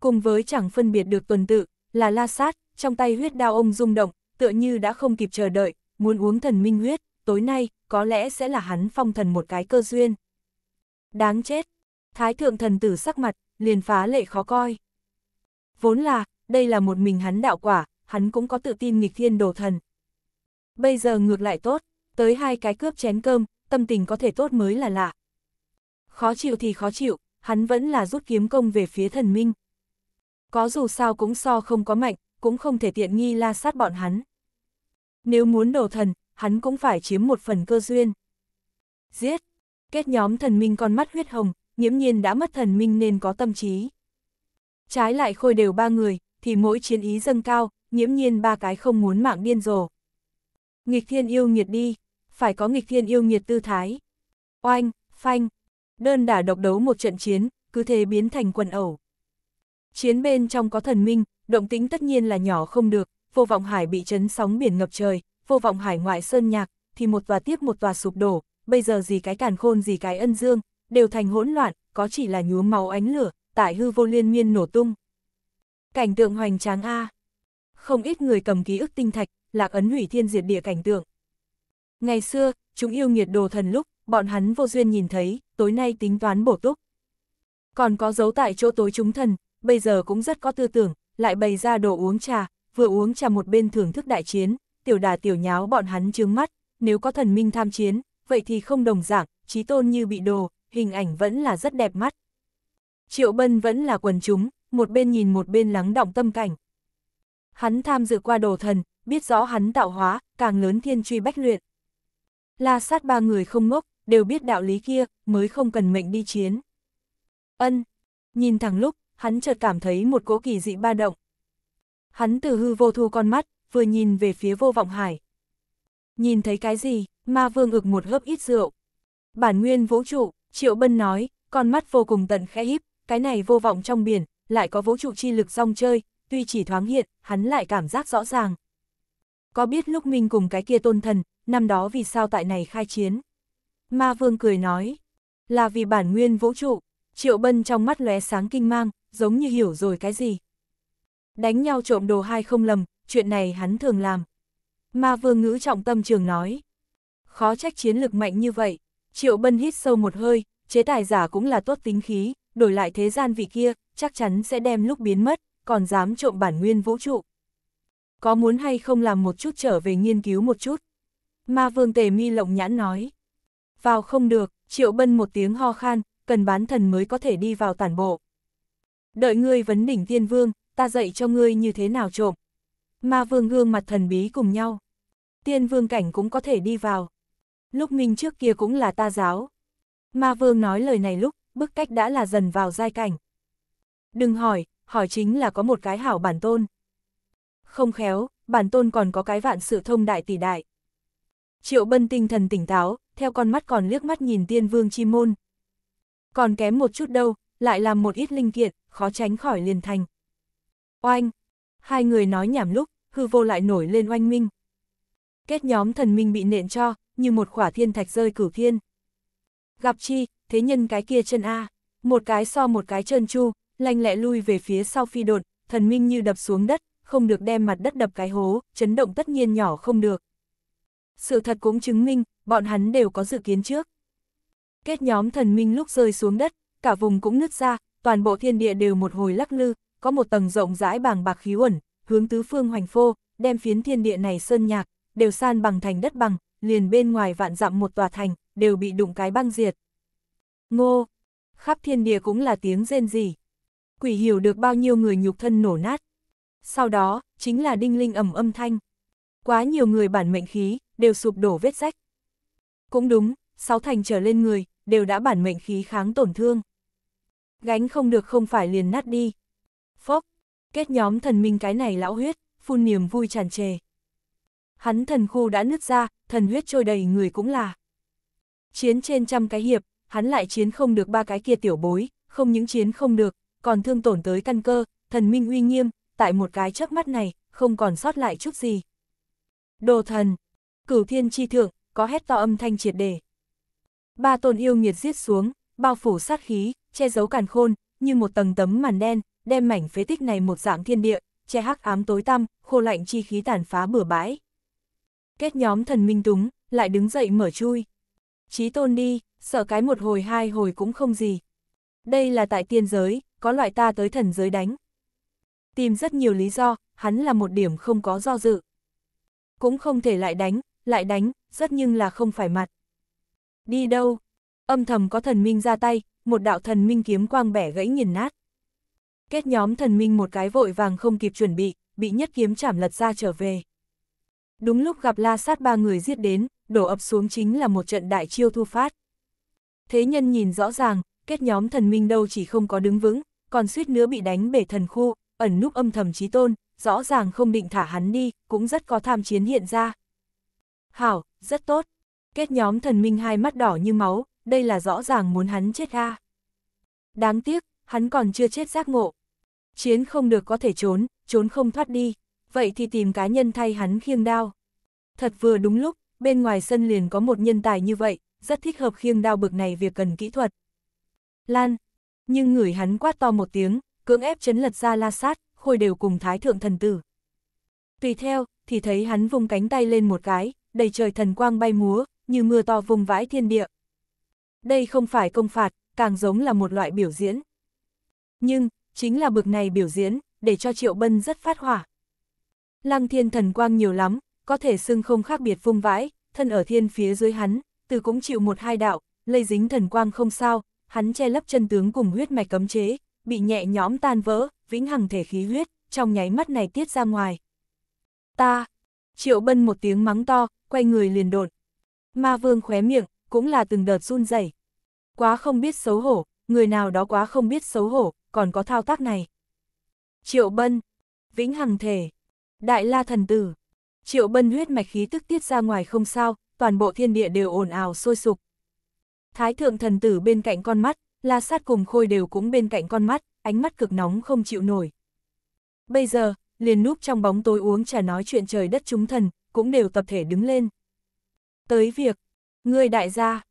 Cùng với chẳng phân biệt được tuần tự, là la sát, trong tay huyết đao ông rung động, tựa như đã không kịp chờ đợi, muốn uống thần minh huyết, tối nay, có lẽ sẽ là hắn phong thần một cái cơ duyên. Đáng chết! Thái thượng thần tử sắc mặt, liền phá lệ khó coi. Vốn là, đây là một mình hắn đạo quả, hắn cũng có tự tin nghịch thiên đồ thần. Bây giờ ngược lại tốt, tới hai cái cướp chén cơm, tâm tình có thể tốt mới là lạ. Khó chịu thì khó chịu, hắn vẫn là rút kiếm công về phía thần minh. Có dù sao cũng so không có mạnh, cũng không thể tiện nghi la sát bọn hắn. Nếu muốn đổ thần, hắn cũng phải chiếm một phần cơ duyên. Giết! Kết nhóm thần minh con mắt huyết hồng, nhiễm nhiên đã mất thần minh nên có tâm trí. Trái lại khôi đều ba người, thì mỗi chiến ý dâng cao, nhiễm nhiên ba cái không muốn mạng điên rồ. Nghịch thiên yêu nghiệt đi, phải có nghịch thiên yêu nghiệt tư thái. Oanh, phanh, đơn đả độc đấu một trận chiến, cứ thế biến thành quần ẩu. Chiến bên trong có thần minh, động tĩnh tất nhiên là nhỏ không được, vô vọng hải bị chấn sóng biển ngập trời, vô vọng hải ngoại sơn nhạc, thì một tòa tiếp một tòa sụp đổ, bây giờ gì cái càn khôn gì cái ân dương, đều thành hỗn loạn, có chỉ là nhúa máu ánh lửa, tại hư vô liên miên nổ tung. Cảnh tượng hoành tráng A. Không ít người cầm ký ức tinh thạch, lạc ấn hủy thiên diệt địa cảnh tượng. Ngày xưa, chúng yêu nghiệt đồ thần lúc, bọn hắn vô duyên nhìn thấy, tối nay tính toán bổ túc. Còn có dấu tại chỗ tối chúng thần, bây giờ cũng rất có tư tưởng, lại bày ra đồ uống trà, vừa uống trà một bên thưởng thức đại chiến, tiểu đà tiểu nháo bọn hắn trướng mắt, nếu có thần minh tham chiến, vậy thì không đồng dạng, trí tôn như bị đồ, hình ảnh vẫn là rất đẹp mắt. Triệu Bân vẫn là quần chúng, một bên nhìn một bên lắng động tâm cảnh. Hắn tham dự qua đồ thần, biết rõ hắn tạo hóa, càng lớn thiên truy bách luyện. La sát ba người không ngốc, đều biết đạo lý kia, mới không cần mệnh đi chiến. Ân, nhìn thẳng lúc, hắn chợt cảm thấy một cỗ kỳ dị ba động. Hắn từ hư vô thu con mắt, vừa nhìn về phía vô vọng hải. Nhìn thấy cái gì, ma vương ực một hớp ít rượu. Bản nguyên vũ trụ, Triệu Bân nói, con mắt vô cùng tận khẽ híp, cái này vô vọng trong biển, lại có vũ trụ chi lực rong chơi, tuy chỉ thoáng hiện, hắn lại cảm giác rõ ràng. Có biết lúc Minh cùng cái kia tôn thần, năm đó vì sao tại này khai chiến? Ma Vương cười nói, là vì bản nguyên vũ trụ, Triệu Bân trong mắt lóe sáng kinh mang, giống như hiểu rồi cái gì. Đánh nhau trộm đồ hai không lầm, chuyện này hắn thường làm. Ma vương ngữ trọng tâm trường nói. Khó trách chiến lực mạnh như vậy. Triệu Bân hít sâu một hơi, chế tài giả cũng là tốt tính khí, đổi lại thế gian vị kia, chắc chắn sẽ đem lúc biến mất, còn dám trộm bản nguyên vũ trụ. Có muốn hay không làm một chút trở về nghiên cứu một chút? Ma vương tề mi lộng nhãn nói. Vào không được, triệu bân một tiếng ho khan, cần bán thần mới có thể đi vào tản bộ. Đợi ngươi vấn đỉnh tiên vương, ta dạy cho ngươi như thế nào trộm. Ma vương gương mặt thần bí cùng nhau. Tiên vương cảnh cũng có thể đi vào. Lúc minh trước kia cũng là ta giáo. Ma vương nói lời này lúc, bức cách đã là dần vào giai cảnh. Đừng hỏi, hỏi chính là có một cái hảo bản tôn. Không khéo, bản tôn còn có cái vạn sự thông đại tỷ đại. Triệu bân tinh thần tỉnh táo, theo con mắt còn liếc mắt nhìn tiên vương chi môn, còn kém một chút đâu, lại làm một ít linh kiện, khó tránh khỏi liền thành. Oanh! Hai người nói nhảm lúc, hư vô lại nổi lên oanh minh. Kết nhóm thần minh bị nện cho, như một khỏa thiên thạch rơi cửu thiên. Gặp chi, thế nhân cái kia chân A, một cái so một cái chân chu, lanh lẹ lui về phía sau phi đột, thần minh như đập xuống đất, không được đem mặt đất đập cái hố, chấn động tất nhiên nhỏ không được. Sự thật cũng chứng minh, bọn hắn đều có dự kiến trước. Kết nhóm thần minh lúc rơi xuống đất, cả vùng cũng nứt ra, toàn bộ thiên địa đều một hồi lắc lư, có một tầng rộng rãi bàng bạc khí uẩn, hướng tứ phương hoành phô, đem phiến thiên địa này sơn nhạc, đều san bằng thành đất bằng, liền bên ngoài vạn dặm một tòa thành, đều bị đụng cái băng diệt. Ngô! Khắp thiên địa cũng là tiếng rên rỉ. Quỷ hiểu được bao nhiêu người nhục thân nổ nát. Sau đó, chính là đinh linh ầm âm thanh. Quá nhiều người bản mệnh khí, đều sụp đổ vết rách. Cũng đúng, sáu thành trở lên người, đều đã bản mệnh khí kháng tổn thương. Gánh không được không phải liền nát đi. Phốc, kết nhóm thần minh cái này lão huyết, phun niềm vui tràn trề. Hắn thần khu đã nứt ra, thần huyết trôi đầy người cũng là. Chiến trên trăm cái hiệp, hắn lại chiến không được ba cái kia tiểu bối, không những chiến không được, còn thương tổn tới căn cơ, thần minh uy nghiêm, tại một cái chớp mắt này, không còn sót lại chút gì. Đồ thần, cửu thiên chi thượng, có hét to âm thanh triệt đề. Ba tôn yêu nghiệt giết xuống, bao phủ sát khí, che giấu càn khôn, như một tầng tấm màn đen, đem mảnh phế tích này một dạng thiên địa, che hắc ám tối tăm, khô lạnh chi khí tàn phá bừa bãi. Kết nhóm thần minh túng, lại đứng dậy mở chui. Chí tôn đi, sợ cái một hồi hai hồi cũng không gì. Đây là tại tiên giới, có loại ta tới thần giới đánh. Tìm rất nhiều lý do, hắn là một điểm không có do dự. Cũng không thể lại đánh, lại đánh, rất nhưng là không phải mặt đi đâu? Âm thầm có thần minh ra tay, một đạo thần minh kiếm quang bẻ gãy nghiền nát. Kết nhóm thần minh một cái vội vàng không kịp chuẩn bị, bị nhất kiếm chảm lật ra trở về. Đúng lúc gặp la sát ba người giết đến, đổ ập xuống chính là một trận đại chiêu thu phát. Thế nhân nhìn rõ ràng, kết nhóm thần minh đâu chỉ không có đứng vững, còn suýt nữa bị đánh bể thần khu, ẩn núp âm thầm trí tôn, rõ ràng không định thả hắn đi, cũng rất có tham chiến hiện ra. Hảo, rất tốt, kết nhóm thần minh hai mắt đỏ như máu, đây là rõ ràng muốn hắn chết ha Đáng tiếc, hắn còn chưa chết giác ngộ. Chiến không được có thể trốn, trốn không thoát đi, vậy thì tìm cá nhân thay hắn khiêng đao. Thật vừa đúng lúc, bên ngoài sân liền có một nhân tài như vậy, rất thích hợp khiêng đao bực này việc cần kỹ thuật. Lan, nhưng người hắn quát to một tiếng, cưỡng ép chấn lật ra la sát, khôi đều cùng thái thượng thần tử. Tùy theo, thì thấy hắn vung cánh tay lên một cái, đầy trời thần quang bay múa, như mưa to vùng vãi thiên địa. Đây không phải công phạt, càng giống là một loại biểu diễn. Nhưng, chính là bực này biểu diễn, để cho Triệu Bân rất phát hỏa. Lăng thiên thần quang nhiều lắm, có thể xưng không khác biệt vung vãi, thân ở thiên phía dưới hắn, từ cũng chịu một hai đạo, lây dính thần quang không sao, hắn che lấp chân tướng cùng huyết mạch cấm chế, bị nhẹ nhõm tan vỡ, vĩnh hằng thể khí huyết, trong nháy mắt này tiết ra ngoài. Ta! Triệu Bân một tiếng mắng to, quay người liền đột, Ma vương khóe miệng, cũng là từng đợt run rẩy. Quá không biết xấu hổ, người nào đó quá không biết xấu hổ, còn có thao tác này. Triệu Bân, Vĩnh Hằng Thể, Đại La Thần Tử. Triệu Bân huyết mạch khí tức tiết ra ngoài không sao, toàn bộ thiên địa đều ồn ào sôi sục. Thái Thượng Thần Tử bên cạnh con mắt, La Sát cùng Khôi đều cũng bên cạnh con mắt, ánh mắt cực nóng không chịu nổi. Bây giờ, liền núp trong bóng tối uống trà nói chuyện trời đất chúng thần, cũng đều tập thể đứng lên. Tới việc, người đại gia,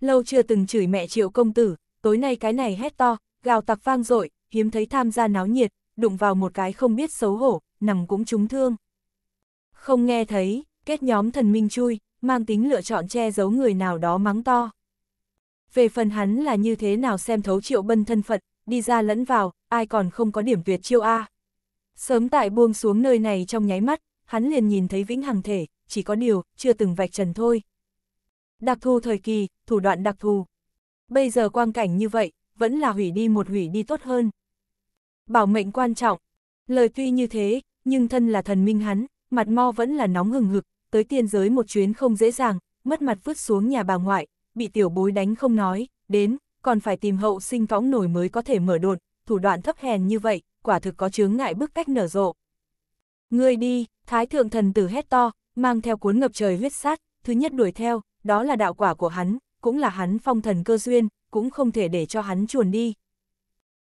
lâu chưa từng chửi mẹ triệu công tử, tối nay cái này hét to, gào tặc vang dội hiếm thấy tham gia náo nhiệt, đụng vào một cái không biết xấu hổ, nằm cũng trúng thương. Không nghe thấy, kết nhóm thần minh chui, mang tính lựa chọn che giấu người nào đó mắng to. Về phần hắn là như thế nào xem thấu triệu bân thân phận, đi ra lẫn vào, ai còn không có điểm tuyệt chiêu A. Sớm tại buông xuống nơi này trong nháy mắt, hắn liền nhìn thấy vĩnh hằng thể, chỉ có điều, chưa từng vạch trần thôi. Đặc thù thời kỳ, thủ đoạn đặc thù. Bây giờ quang cảnh như vậy, vẫn là hủy đi một hủy đi tốt hơn. Bảo mệnh quan trọng. Lời tuy như thế, nhưng thân là thần minh hắn, mặt mo vẫn là nóng hừng hực, tới tiên giới một chuyến không dễ dàng, mất mặt vứt xuống nhà bà ngoại, bị tiểu bối đánh không nói, đến, còn phải tìm hậu sinh võng nổi mới có thể mở đột, thủ đoạn thấp hèn như vậy, quả thực có chướng ngại bức cách nở rộ. Ngươi đi, thái thượng thần tử hét to, mang theo cuốn ngập trời huyết sát, thứ nhất đuổi theo, đó là đạo quả của hắn, cũng là hắn phong thần cơ duyên, cũng không thể để cho hắn chuồn đi.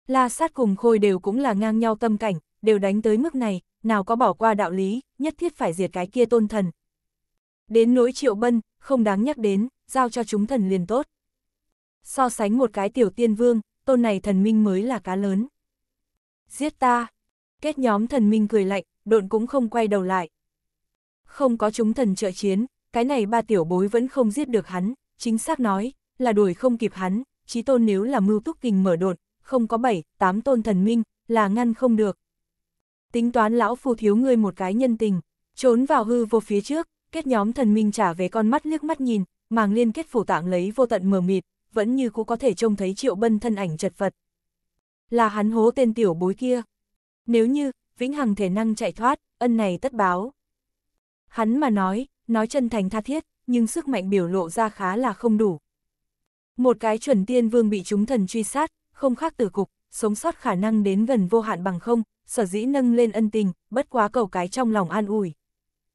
La sát cùng khôi đều cũng là ngang nhau tâm cảnh, đều đánh tới mức này, nào có bỏ qua đạo lý, nhất thiết phải diệt cái kia tôn thần. Đến nỗi triệu bân, không đáng nhắc đến, giao cho chúng thần liền tốt. So sánh một cái tiểu tiên vương, tôn này thần minh mới là cá lớn. Giết ta! Kết nhóm thần minh cười lạnh, độn cũng không quay đầu lại không có chúng thần trợ chiến, cái này ba tiểu bối vẫn không giết được hắn, chính xác nói, là đuổi không kịp hắn, chí tôn nếu là mưu túc kình mở đột, không có bảy, tám tôn thần minh, là ngăn không được. Tính toán lão phù thiếu ngươi một cái nhân tình, trốn vào hư vô phía trước, kết nhóm thần minh trả về con mắt liếc mắt nhìn, màng liên kết phủ tạng lấy vô tận mờ mịt, vẫn như cũ có thể trông thấy triệu bân thân ảnh chật vật. Là hắn hố tên tiểu bối kia. Nếu như, vĩnh hằng thể năng chạy thoát, ân này tất báo. Hắn mà nói, nói chân thành tha thiết, nhưng sức mạnh biểu lộ ra khá là không đủ. Một cái chuẩn tiên vương bị chúng thần truy sát, không khác tử cục, sống sót khả năng đến gần vô hạn bằng không, sở dĩ nâng lên ân tình, bất quá cầu cái trong lòng an ủi.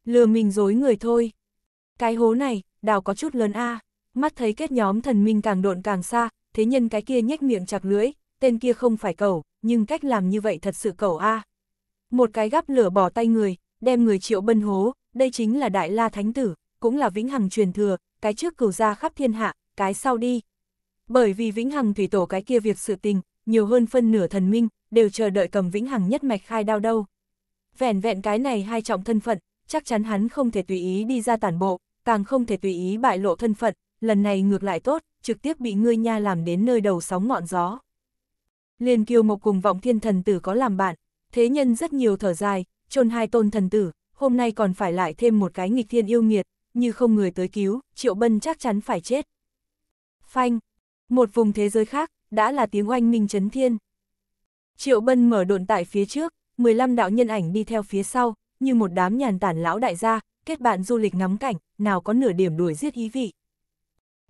Lừa mình dối người thôi. Cái hố này, đào có chút lớn a mắt thấy kết nhóm thần minh càng độn càng xa, thế nhân cái kia nhếch miệng chặt lưỡi, tên kia không phải cầu, nhưng cách làm như vậy thật sự cầu a Một cái gắp lửa bỏ tay người, đem người triệu bân hố, đây chính là Đại La Thánh Tử, cũng là Vĩnh Hằng truyền thừa, cái trước cửu ra khắp thiên hạ, cái sau đi. Bởi vì Vĩnh Hằng thủy tổ cái kia việc sự tình, nhiều hơn phân nửa thần minh, đều chờ đợi cầm Vĩnh Hằng nhất mạch khai đao đâu. Vẻn vẹn cái này hai trọng thân phận, chắc chắn hắn không thể tùy ý đi ra tản bộ, càng không thể tùy ý bại lộ thân phận, lần này ngược lại tốt, trực tiếp bị ngươi nha làm đến nơi đầu sóng ngọn gió. Liên kiều một cùng vọng thiên thần tử có làm bạn, thế nhân rất nhiều thở dài, chôn hai tôn thần tử, hôm nay còn phải lại thêm một cái nghịch thiên yêu nghiệt, như không người tới cứu, Triệu Bân chắc chắn phải chết. Phanh, một vùng thế giới khác, đã là tiếng oanh minh chấn thiên. Triệu Bân mở độn tại phía trước, 15 đạo nhân ảnh đi theo phía sau, như một đám nhàn tản lão đại gia, kết bạn du lịch ngắm cảnh, nào có nửa điểm đuổi giết ý vị.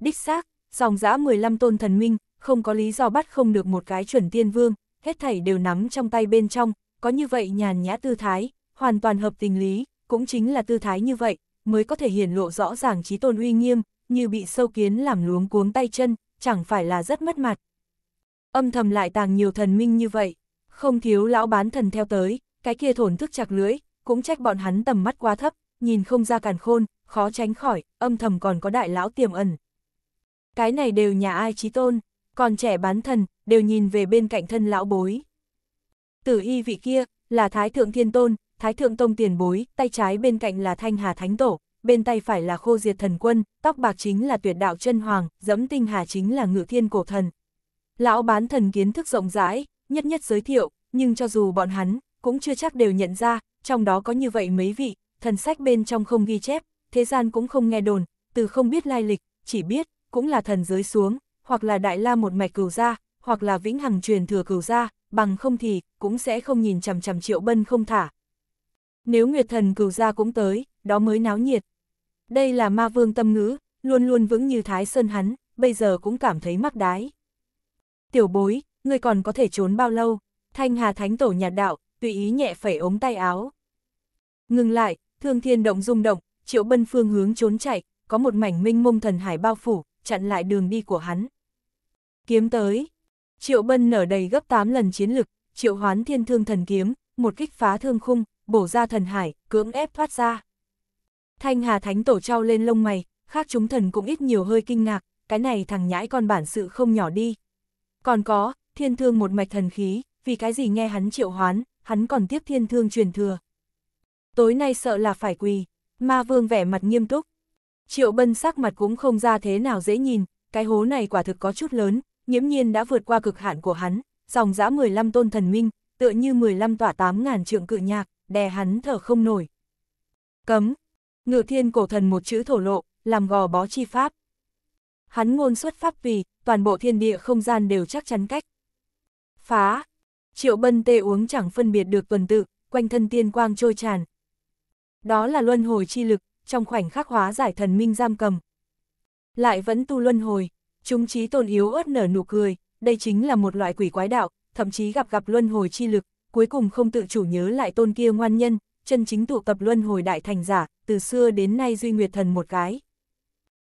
Đích xác, dòng dã 15 tôn thần minh, không có lý do bắt không được một cái chuẩn tiên vương, hết thảy đều nắm trong tay bên trong, có như vậy nhàn nhã tư thái, hoàn toàn hợp tình lý, cũng chính là tư thái như vậy, mới có thể hiển lộ rõ ràng trí tôn uy nghiêm, như bị sâu kiến làm luống cuống tay chân, chẳng phải là rất mất mặt. Âm thầm lại tàng nhiều thần minh như vậy, không thiếu lão bán thần theo tới, cái kia thổn thức chặt lưỡi, cũng trách bọn hắn tầm mắt quá thấp, nhìn không ra càn khôn, khó tránh khỏi, âm thầm còn có đại lão tiềm ẩn. Cái này đều nhà ai trí tôn, còn trẻ bán thần, đều nhìn về bên cạnh thân lão bối. Tử y vị kia, là Thái Thượng Thiên Tôn, Thái Thượng Tông tiền bối, tay trái bên cạnh là Thanh Hà Thánh Tổ, bên tay phải là Khô Diệt Thần Quân, tóc bạc chính là Tuyệt Đạo Chân Hoàng, dẫm tinh hà chính là Ngự Thiên Cổ Thần. Lão bán thần kiến thức rộng rãi, nhất nhất giới thiệu, nhưng cho dù bọn hắn, cũng chưa chắc đều nhận ra, trong đó có như vậy mấy vị, thần sách bên trong không ghi chép, thế gian cũng không nghe đồn, từ không biết lai lịch, chỉ biết, cũng là thần giới xuống, hoặc là đại la một mạch cửu gia, hoặc là vĩnh hằng truyền thừa cửu gia, bằng không thì, cũng sẽ không nhìn chằm chằm triệu bân không thả, nếu Nguyệt Thần cửu gia cũng tới, đó mới náo nhiệt. Đây là ma vương tâm ngữ, luôn luôn vững như thái sơn hắn, bây giờ cũng cảm thấy mắc đái. Tiểu bối, ngươi còn có thể trốn bao lâu? Thanh Hà Thánh Tổ nhạt đạo, tùy ý nhẹ phẩy ống tay áo. Ngừng lại, thương thiên động rung động, triệu bân phương hướng trốn chạy, có một mảnh minh mông thần hải bao phủ, chặn lại đường đi của hắn. Kiếm tới, triệu bân nở đầy gấp 8 lần chiến lực, triệu hoán thiên thương thần kiếm, một kích phá thương khung, bổ ra thần hải, cưỡng ép thoát ra. Thanh Hà Thánh Tổ trao lên lông mày, khác chúng thần cũng ít nhiều hơi kinh ngạc, cái này thằng nhãi con bản sự không nhỏ đi. Còn có, thiên thương một mạch thần khí, vì cái gì nghe hắn triệu hoán, hắn còn tiếp thiên thương truyền thừa. Tối nay sợ là phải quỳ, ma vương vẻ mặt nghiêm túc. Triệu bân sắc mặt cũng không ra thế nào dễ nhìn, cái hố này quả thực có chút lớn, nhiễm nhiên đã vượt qua cực hạn của hắn, dòng dã 15 tôn thần minh, tựa như 15 tỏa 8 ngàn trượng cự nhạc đè hắn thở không nổi. Cấm, ngự thiên cổ thần một chữ thổ lộ, làm gò bó chi pháp. Hắn ngôn xuất pháp vì, toàn bộ thiên địa không gian đều chắc chắn cách. Phá, triệu bân tê uống chẳng phân biệt được tuần tự, quanh thân tiên quang trôi tràn. Đó là luân hồi chi lực, trong khoảnh khắc hóa giải thần minh giam cầm. Lại vẫn tu luân hồi, chúng trí tôn yếu ớt nở nụ cười, đây chính là một loại quỷ quái đạo, thậm chí gặp gặp luân hồi chi lực, cuối cùng không tự chủ nhớ lại tôn kia ngoan nhân, chân chính tụ tập luân hồi đại thành giả, từ xưa đến nay duy nguyệt thần một cái.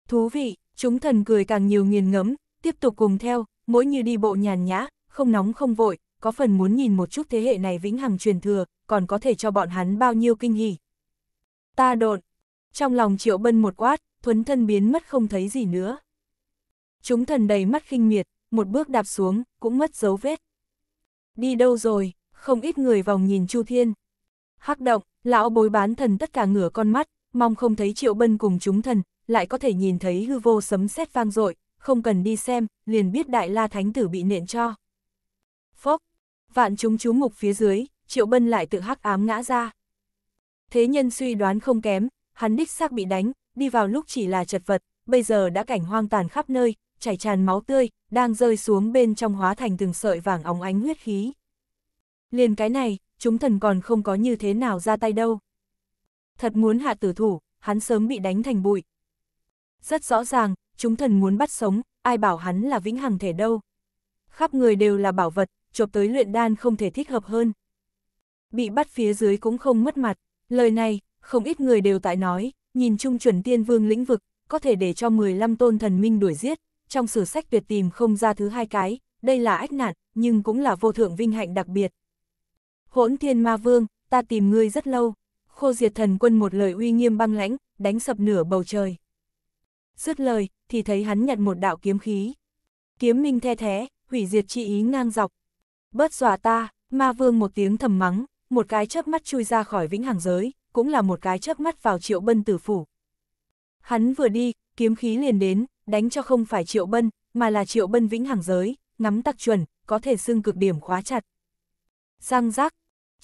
Thú vị, chúng thần cười càng nhiều nghiền ngẫm, tiếp tục cùng theo, mỗi như đi bộ nhàn nhã, không nóng không vội, có phần muốn nhìn một chút thế hệ này vĩnh hằng truyền thừa, còn có thể cho bọn hắn bao nhiêu kinh hỉ. Ta độn. Trong lòng triệu bân một quát, thuấn thân biến mất không thấy gì nữa. Chúng thần đầy mắt khinh miệt, một bước đạp xuống, cũng mất dấu vết. Đi đâu rồi? không ít người vòng nhìn Chu Thiên. Hắc động, lão bối bán thần tất cả ngửa con mắt, mong không thấy Triệu Bân cùng chúng thần, lại có thể nhìn thấy hư vô sấm sét vang dội, không cần đi xem, liền biết Đại La Thánh Tử bị nện cho. Phốc, vạn chúng chú mục phía dưới, Triệu Bân lại tự hắc ám ngã ra. Thế nhân suy đoán không kém, hắn đích xác bị đánh, đi vào lúc chỉ là chật vật, bây giờ đã cảnh hoang tàn khắp nơi, chảy tràn máu tươi, đang rơi xuống bên trong hóa thành từng sợi vàng óng ánh huyết khí. Liền cái này, chúng thần còn không có như thế nào ra tay đâu. Thật muốn hạ tử thủ, hắn sớm bị đánh thành bụi. Rất rõ ràng, chúng thần muốn bắt sống, ai bảo hắn là vĩnh hằng thể đâu. Khắp người đều là bảo vật, chộp tới luyện đan không thể thích hợp hơn. Bị bắt phía dưới cũng không mất mặt, lời này, không ít người đều tại nói, nhìn chung chuẩn tiên vương lĩnh vực, có thể để cho 15 tôn thần minh đuổi giết, trong sử sách tuyệt tìm không ra thứ hai cái, đây là ách nạn, nhưng cũng là vô thượng vinh hạnh đặc biệt hỗn thiên ma vương, ta tìm ngươi rất lâu. Khô diệt thần quân một lời uy nghiêm băng lãnh, đánh sập nửa bầu trời. Dứt lời, thì thấy hắn nhận một đạo kiếm khí. Kiếm minh the thế, hủy diệt chi ý ngang dọc. Bớt dọa ta, ma vương một tiếng thầm mắng, một cái chớp mắt chui ra khỏi vĩnh hằng giới, cũng là một cái chớp mắt vào triệu bân tử phủ. Hắn vừa đi, kiếm khí liền đến, đánh cho không phải triệu bân, mà là triệu bân vĩnh hằng giới, Ngắm tặc chuẩn, có thể xưng cực điểm khóa chặt. Giang giác,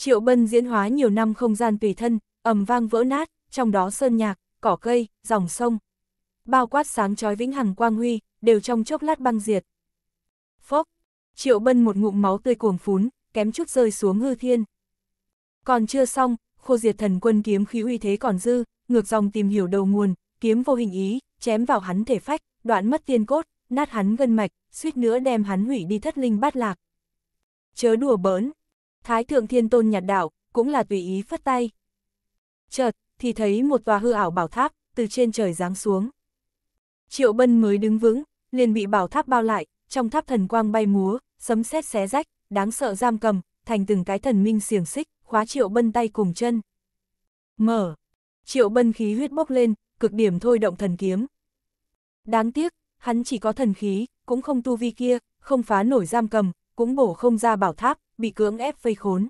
Triệu Bân diễn hóa nhiều năm không gian tùy thân, ầm vang vỡ nát, trong đó sơn nhạc, cỏ cây, dòng sông. Bao quát sáng trói vĩnh hằng quang huy, đều trong chốc lát băng diệt. Phốc, Triệu Bân một ngụm máu tươi cuồng phún, kém chút rơi xuống hư thiên. Còn chưa xong, khô diệt thần quân kiếm khí uy thế còn dư, ngược dòng tìm hiểu đầu nguồn, kiếm vô hình ý, chém vào hắn thể phách, đoạn mất tiên cốt, nát hắn gân mạch, suýt nữa đem hắn hủy đi thất linh bát lạc. Chớ đùa bỡn, Thái thượng thiên tôn nhạt đảo, cũng là tùy ý phất tay. Chợt, thì thấy một tòa hư ảo bảo tháp, từ trên trời giáng xuống. Triệu Bân mới đứng vững, liền bị bảo tháp bao lại, trong tháp thần quang bay múa, sấm sét xé rách, đáng sợ giam cầm, thành từng cái thần minh xiềng xích, khóa Triệu Bân tay cùng chân. Mở. Triệu Bân khí huyết bốc lên, cực điểm thôi động thần kiếm. Đáng tiếc, hắn chỉ có thần khí, cũng không tu vi kia, không phá nổi giam cầm, cũng bổ không ra bảo tháp, bị cưỡng ép vây khốn.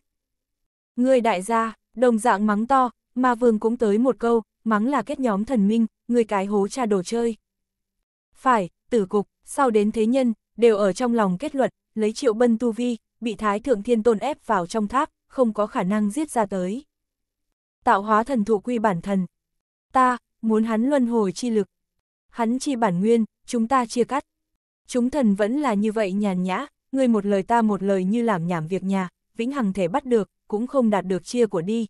Người đại gia, đồng dạng mắng to, mà vương cũng tới một câu, mắng là kết nhóm thần minh, người cái hố cha đồ chơi. Phải, tử cục, sau đến thế nhân, đều ở trong lòng kết luận, lấy triệu bân tu vi, bị thái thượng thiên tôn ép vào trong tháp, không có khả năng giết ra tới. Tạo hóa thần thụ quy bản thần. Ta, muốn hắn luân hồi chi lực. Hắn chi bản nguyên, chúng ta chia cắt. Chúng thần vẫn là như vậy nhàn nhã, ngươi một lời ta một lời như làm nhảm việc nhà, vĩnh hằng thể bắt được, cũng không đạt được chia của đi.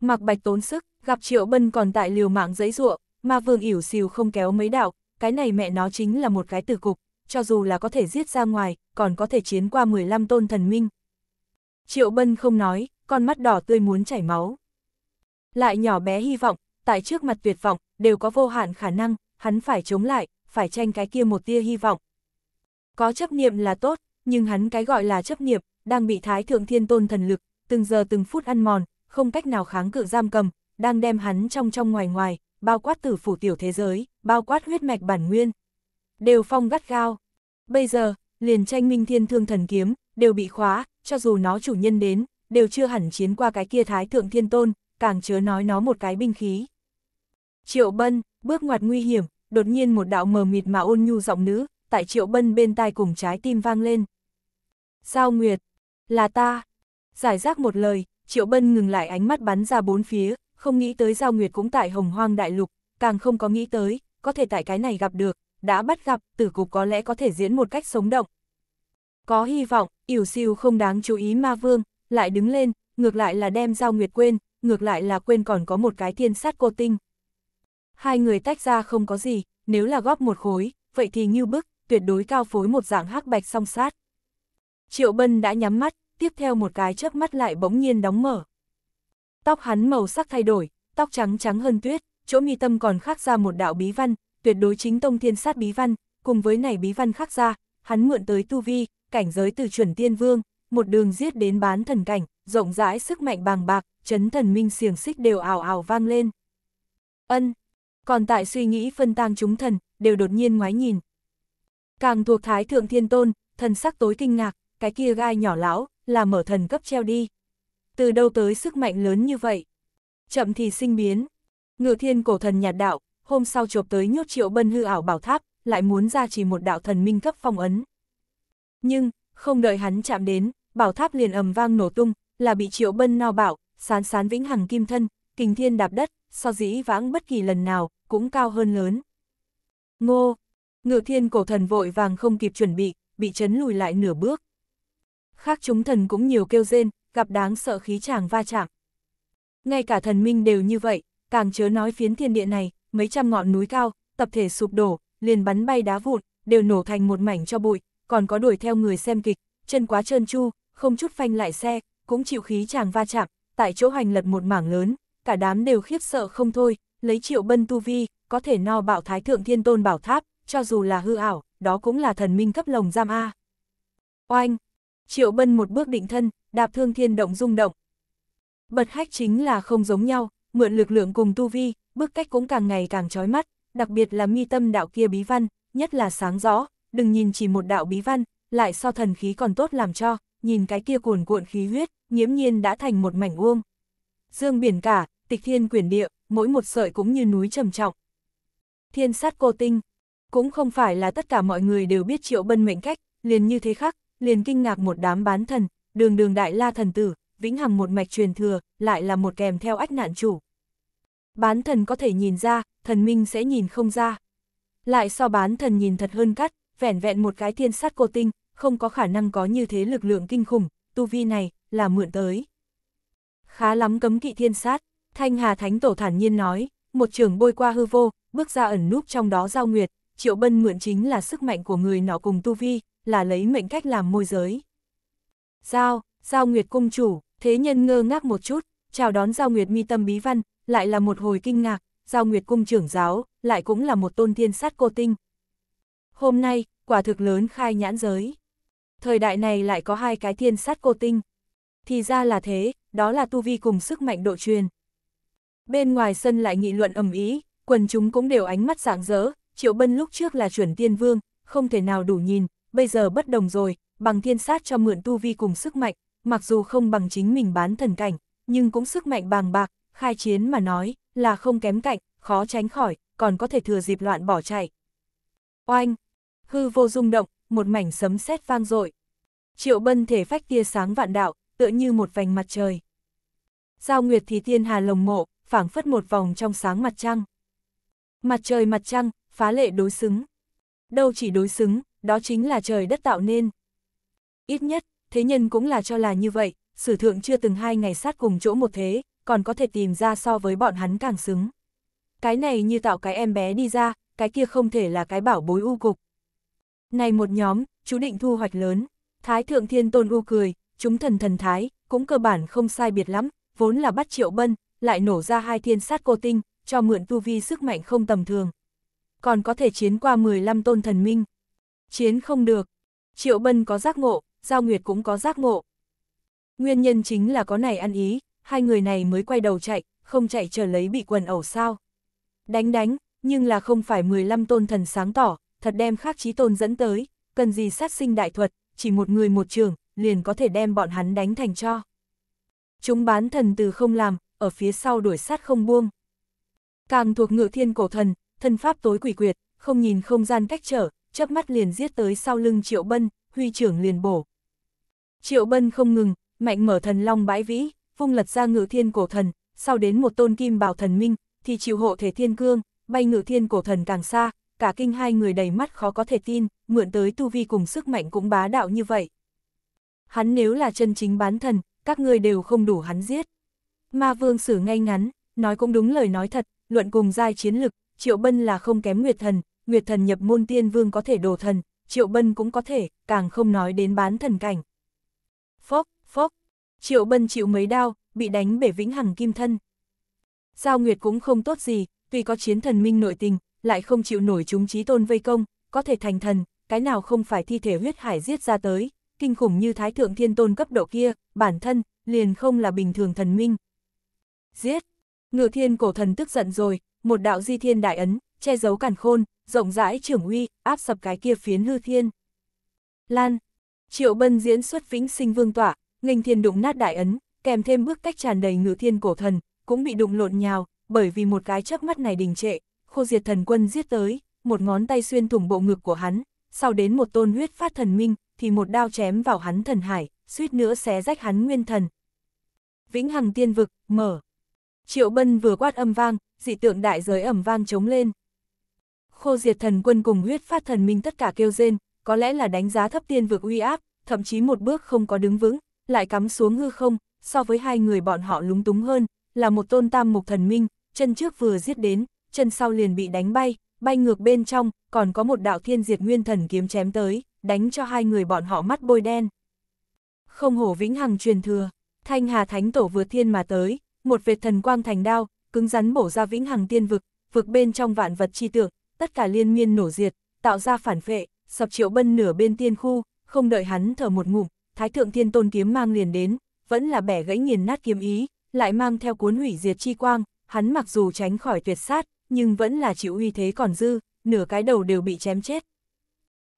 Mặc Bạch tốn sức, gặp Triệu Bân còn tại liều mạng giấy ruộng, mà Vương ỉu xìu không kéo mấy đạo, cái này mẹ nó chính là một cái tử cục, cho dù là có thể giết ra ngoài, còn có thể chiến qua 15 tôn thần minh. Triệu Bân không nói, con mắt đỏ tươi muốn chảy máu. Lại nhỏ bé hy vọng, tại trước mặt tuyệt vọng, đều có vô hạn khả năng, hắn phải chống lại, phải tranh cái kia một tia hy vọng. Có chấp niệm là tốt, nhưng hắn cái gọi là chấp niệm, đang bị Thái Thượng Thiên Tôn thần lực, từng giờ từng phút ăn mòn, không cách nào kháng cự giam cầm, đang đem hắn trong trong ngoài ngoài, bao quát tử phủ tiểu thế giới, bao quát huyết mạch bản nguyên. Đều phong gắt gao. Bây giờ, liền tranh minh thiên thương thần kiếm, đều bị khóa, cho dù nó chủ nhân đến, đều chưa hẳn chiến qua cái kia thái thượng thiên tôn, càng chớ nói nó một cái binh khí. Triệu Bân, bước ngoặt nguy hiểm, đột nhiên một đạo mờ mịt mà ôn nhu giọng nữ, tại Triệu Bân bên tai cùng trái tim vang lên. Giao Nguyệt, là ta. Giải rác một lời, Triệu Bân ngừng lại ánh mắt bắn ra bốn phía, không nghĩ tới Giao Nguyệt cũng tại hồng hoang đại lục, càng không có nghĩ tới, có thể tại cái này gặp được, đã bắt gặp, tử cục có lẽ có thể diễn một cách sống động. Có hy vọng, ỉu siêu không đáng chú ý ma vương, lại đứng lên, ngược lại là đem Giao Nguyệt quên, ngược lại là quên còn có một cái thiên sát cô tinh. Hai người tách ra không có gì, nếu là góp một khối, vậy thì như bức, tuyệt đối cao phối một dạng hắc bạch song sát. Triệu Bân đã nhắm mắt, tiếp theo một cái chớp mắt lại bỗng nhiên đóng mở. Tóc hắn màu sắc thay đổi, tóc trắng trắng hơn tuyết, chỗ mi tâm còn khắc ra một đạo bí văn, tuyệt đối chính tông thiên sát bí văn, cùng với này bí văn khắc ra, hắn mượn tới tu vi, cảnh giới từ chuẩn tiên vương, một đường giết đến bán thần cảnh, rộng rãi sức mạnh bàng bạc, chấn thần minh xiềng xích đều ảo ảo vang lên. Ân, còn tại suy nghĩ phân tang chúng thần, đều đột nhiên ngoái nhìn, Càng thuộc Thái Thượng Thiên Tôn, thần sắc tối kinh ngạc, cái kia gai nhỏ lão, là mở thần cấp treo đi. Từ đâu tới sức mạnh lớn như vậy? Chậm thì sinh biến. Ngự thiên cổ thần nhạt đạo, hôm sau chộp tới nhốt triệu bân hư ảo bảo tháp, lại muốn ra chỉ một đạo thần minh cấp phong ấn. Nhưng, không đợi hắn chạm đến, bảo tháp liền ầm vang nổ tung, là bị triệu bân no bảo, sán sán vĩnh hằng kim thân, kình thiên đạp đất, so dĩ vãng bất kỳ lần nào, cũng cao hơn lớn. Ngô, Ngự thiên cổ thần vội vàng không kịp chuẩn bị, bị chấn lùi lại nửa bước. Khác chúng thần cũng nhiều kêu rên, gặp đáng sợ khí chàng va chạm. Ngay cả thần minh đều như vậy, càng chớ nói phiến thiên địa này, mấy trăm ngọn núi cao, tập thể sụp đổ, liền bắn bay đá vụn, đều nổ thành một mảnh cho bụi, còn có đuổi theo người xem kịch, chân quá trơn chu, không chút phanh lại xe, cũng chịu khí chàng va chạm, tại chỗ hành lật một mảng lớn, cả đám đều khiếp sợ không thôi, lấy triệu bân tu vi, có thể no bạo thái thượng thiên tôn bảo tháp, cho dù là hư ảo, đó cũng là thần minh cấp lồng giam A. Oanh! Triệu Bân một bước định thân, đạp thương thiên động rung động. Bật hách chính là không giống nhau, mượn lực lượng cùng tu vi, bước cách cũng càng ngày càng chói mắt, đặc biệt là mi tâm đạo kia bí văn, nhất là sáng rõ, đừng nhìn chỉ một đạo bí văn, lại so thần khí còn tốt làm cho, nhìn cái kia cuồn cuộn khí huyết, nghiễm nhiên đã thành một mảnh uông. Dương biển cả, tịch thiên quyển địa, mỗi một sợi cũng như núi trầm trọng. Thiên sát cô tinh, cũng không phải là tất cả mọi người đều biết triệu bân mệnh cách, liền như thế khác, liền kinh ngạc một đám bán thần, đường đường đại la thần tử, vĩnh hằng một mạch truyền thừa, lại là một kèm theo ách nạn chủ. Bán thần có thể nhìn ra, thần minh sẽ nhìn không ra. Lại so bán thần nhìn thật hơn cắt, vẻn vẹn một cái thiên sát cô tinh, không có khả năng có như thế lực lượng kinh khủng, tu vi này, là mượn tới. Khá lắm cấm kỵ thiên sát, Thanh Hà Thánh Tổ thản nhiên nói, một trường bôi qua hư vô, bước ra ẩn núp trong đó giao nguyệt, Triệu Bân mượn chính là sức mạnh của người nọ cùng Tu Vi, là lấy mệnh cách làm môi giới. Giao, Giao Nguyệt Cung Chủ, thế nhân ngơ ngác một chút, chào đón Giao Nguyệt mi tâm bí văn, lại là một hồi kinh ngạc, Giao Nguyệt Cung trưởng giáo, lại cũng là một tôn thiên sát cô tinh. Hôm nay, quả thực lớn khai nhãn giới. Thời đại này lại có hai cái thiên sát cô tinh. Thì ra là thế, đó là tu vi cùng sức mạnh độ truyền. Bên ngoài sân lại nghị luận ầm ý, quần chúng cũng đều ánh mắt sáng rỡ, Triệu Bân lúc trước là chuẩn tiên vương, không thể nào đủ nhìn, bây giờ bất đồng rồi, bằng thiên sát cho mượn tu vi cùng sức mạnh, mặc dù không bằng chính mình bán thần cảnh, nhưng cũng sức mạnh bàng bạc, khai chiến mà nói, là không kém cạnh, khó tránh khỏi, còn có thể thừa dịp loạn bỏ chạy. Oanh! Hư vô rung động, một mảnh sấm sét vang dội Triệu Bân thể phách tia sáng vạn đạo, tựa như một vành mặt trời. Giao Nguyệt thì tiên hà lồng mộ, phảng phất một vòng trong sáng mặt trăng. Mặt trời mặt trăng, phá lệ đối xứng. Đâu chỉ đối xứng, đó chính là trời đất tạo nên. Ít nhất, thế nhân cũng là cho là như vậy, sử thượng chưa từng hai ngày sát cùng chỗ một thế, còn có thể tìm ra so với bọn hắn càng xứng. Cái này như tạo cái em bé đi ra, cái kia không thể là cái bảo bối u cục. Này một nhóm, chú định thu hoạch lớn, Thái Thượng Thiên Tôn u cười, chúng thần thần Thái, cũng cơ bản không sai biệt lắm, vốn là bắt triệu bân, lại nổ ra hai thiên sát cô tinh, cho mượn tu vi sức mạnh không tầm thường, còn có thể chiến qua 15 tôn thần minh. Chiến không được. Triệu Bân có giác ngộ, Giao Nguyệt cũng có giác ngộ. Nguyên nhân chính là có này ăn ý, hai người này mới quay đầu chạy, không chạy chờ lấy bị quần ẩu sao. Đánh đánh, nhưng là không phải 15 tôn thần sáng tỏ, thật đem khác chí tôn dẫn tới, cần gì sát sinh đại thuật, chỉ một người một trường, liền có thể đem bọn hắn đánh thành cho. Chúng bán thần từ không làm, ở phía sau đuổi sát không buông. Càng thuộc ngự thiên cổ thần, thân pháp tối quỷ quyệt, không nhìn không gian cách trở, chớp mắt liền giết tới sau lưng Triệu Bân, huy trưởng liền bổ. Triệu Bân không ngừng, mạnh mở thần long bãi vĩ, vung lật ra ngự thiên cổ thần, sau đến một tôn kim bảo thần minh, thì chịu hộ thể thiên cương, bay ngự thiên cổ thần càng xa, cả kinh hai người đầy mắt khó có thể tin, mượn tới tu vi cùng sức mạnh cũng bá đạo như vậy. Hắn nếu là chân chính bán thần, các ngươi đều không đủ hắn giết. Ma vương xử ngay ngắn, nói cũng đúng lời nói thật, luận cùng giai chiến lực, Triệu Bân là không kém Nguyệt Thần, Nguyệt Thần nhập môn tiên vương có thể đổ thần, Triệu Bân cũng có thể, càng không nói đến bán thần cảnh. Phốc, phốc, Triệu Bân chịu mấy đao, bị đánh bể vĩnh hằng kim thân. Giao Nguyệt cũng không tốt gì, tuy có chiến thần minh nội tình, lại không chịu nổi chúng trí tôn vây công, có thể thành thần, cái nào không phải thi thể huyết hải giết ra tới, kinh khủng như thái thượng thiên tôn cấp độ kia, bản thân, liền không là bình thường thần minh. Giết! Ngự thiên cổ thần tức giận rồi, một đạo di thiên đại ấn, che giấu càn khôn, rộng rãi trưởng uy, áp sập cái kia phiến hư thiên. Lan, triệu bân diễn xuất vĩnh sinh vương tỏa, nghênh thiên đụng nát đại ấn, kèm thêm bước cách tràn đầy ngự thiên cổ thần, cũng bị đụng lộn nhào, bởi vì một cái chớp mắt này đình trệ, khô diệt thần quân giết tới, một ngón tay xuyên thủng bộ ngực của hắn, sau đến một tôn huyết phát thần minh, thì một đao chém vào hắn thần hải, suýt nữa xé rách hắn nguyên thần. Vĩnh Hằng Tiên Vực, mở. Triệu Bân vừa quát âm vang, dị tượng đại giới ẩm vang trống lên. Khô diệt thần quân cùng huyết phát thần minh tất cả kêu rên, có lẽ là đánh giá thấp tiên vực uy áp, thậm chí một bước không có đứng vững, lại cắm xuống hư không, so với hai người bọn họ lúng túng hơn, là một tôn tam mục thần minh, chân trước vừa giết đến, chân sau liền bị đánh bay, bay ngược bên trong, còn có một đạo thiên diệt nguyên thần kiếm chém tới, đánh cho hai người bọn họ mắt bôi đen. Không hổ vĩnh hằng truyền thừa, thanh hà thánh tổ vừa thiên mà tới, một vệt thần quang thành đao, cứng rắn bổ ra vĩnh hằng tiên vực, vực bên trong vạn vật chi tượng, tất cả liên miên nổ diệt, tạo ra phản phệ, sập triệu bân nửa bên tiên khu, không đợi hắn thở một ngụm, thái thượng thiên tôn kiếm mang liền đến, vẫn là bẻ gãy nghiền nát kiếm ý, lại mang theo cuốn hủy diệt chi quang, hắn mặc dù tránh khỏi tuyệt sát, nhưng vẫn là chịu uy thế còn dư, nửa cái đầu đều bị chém chết.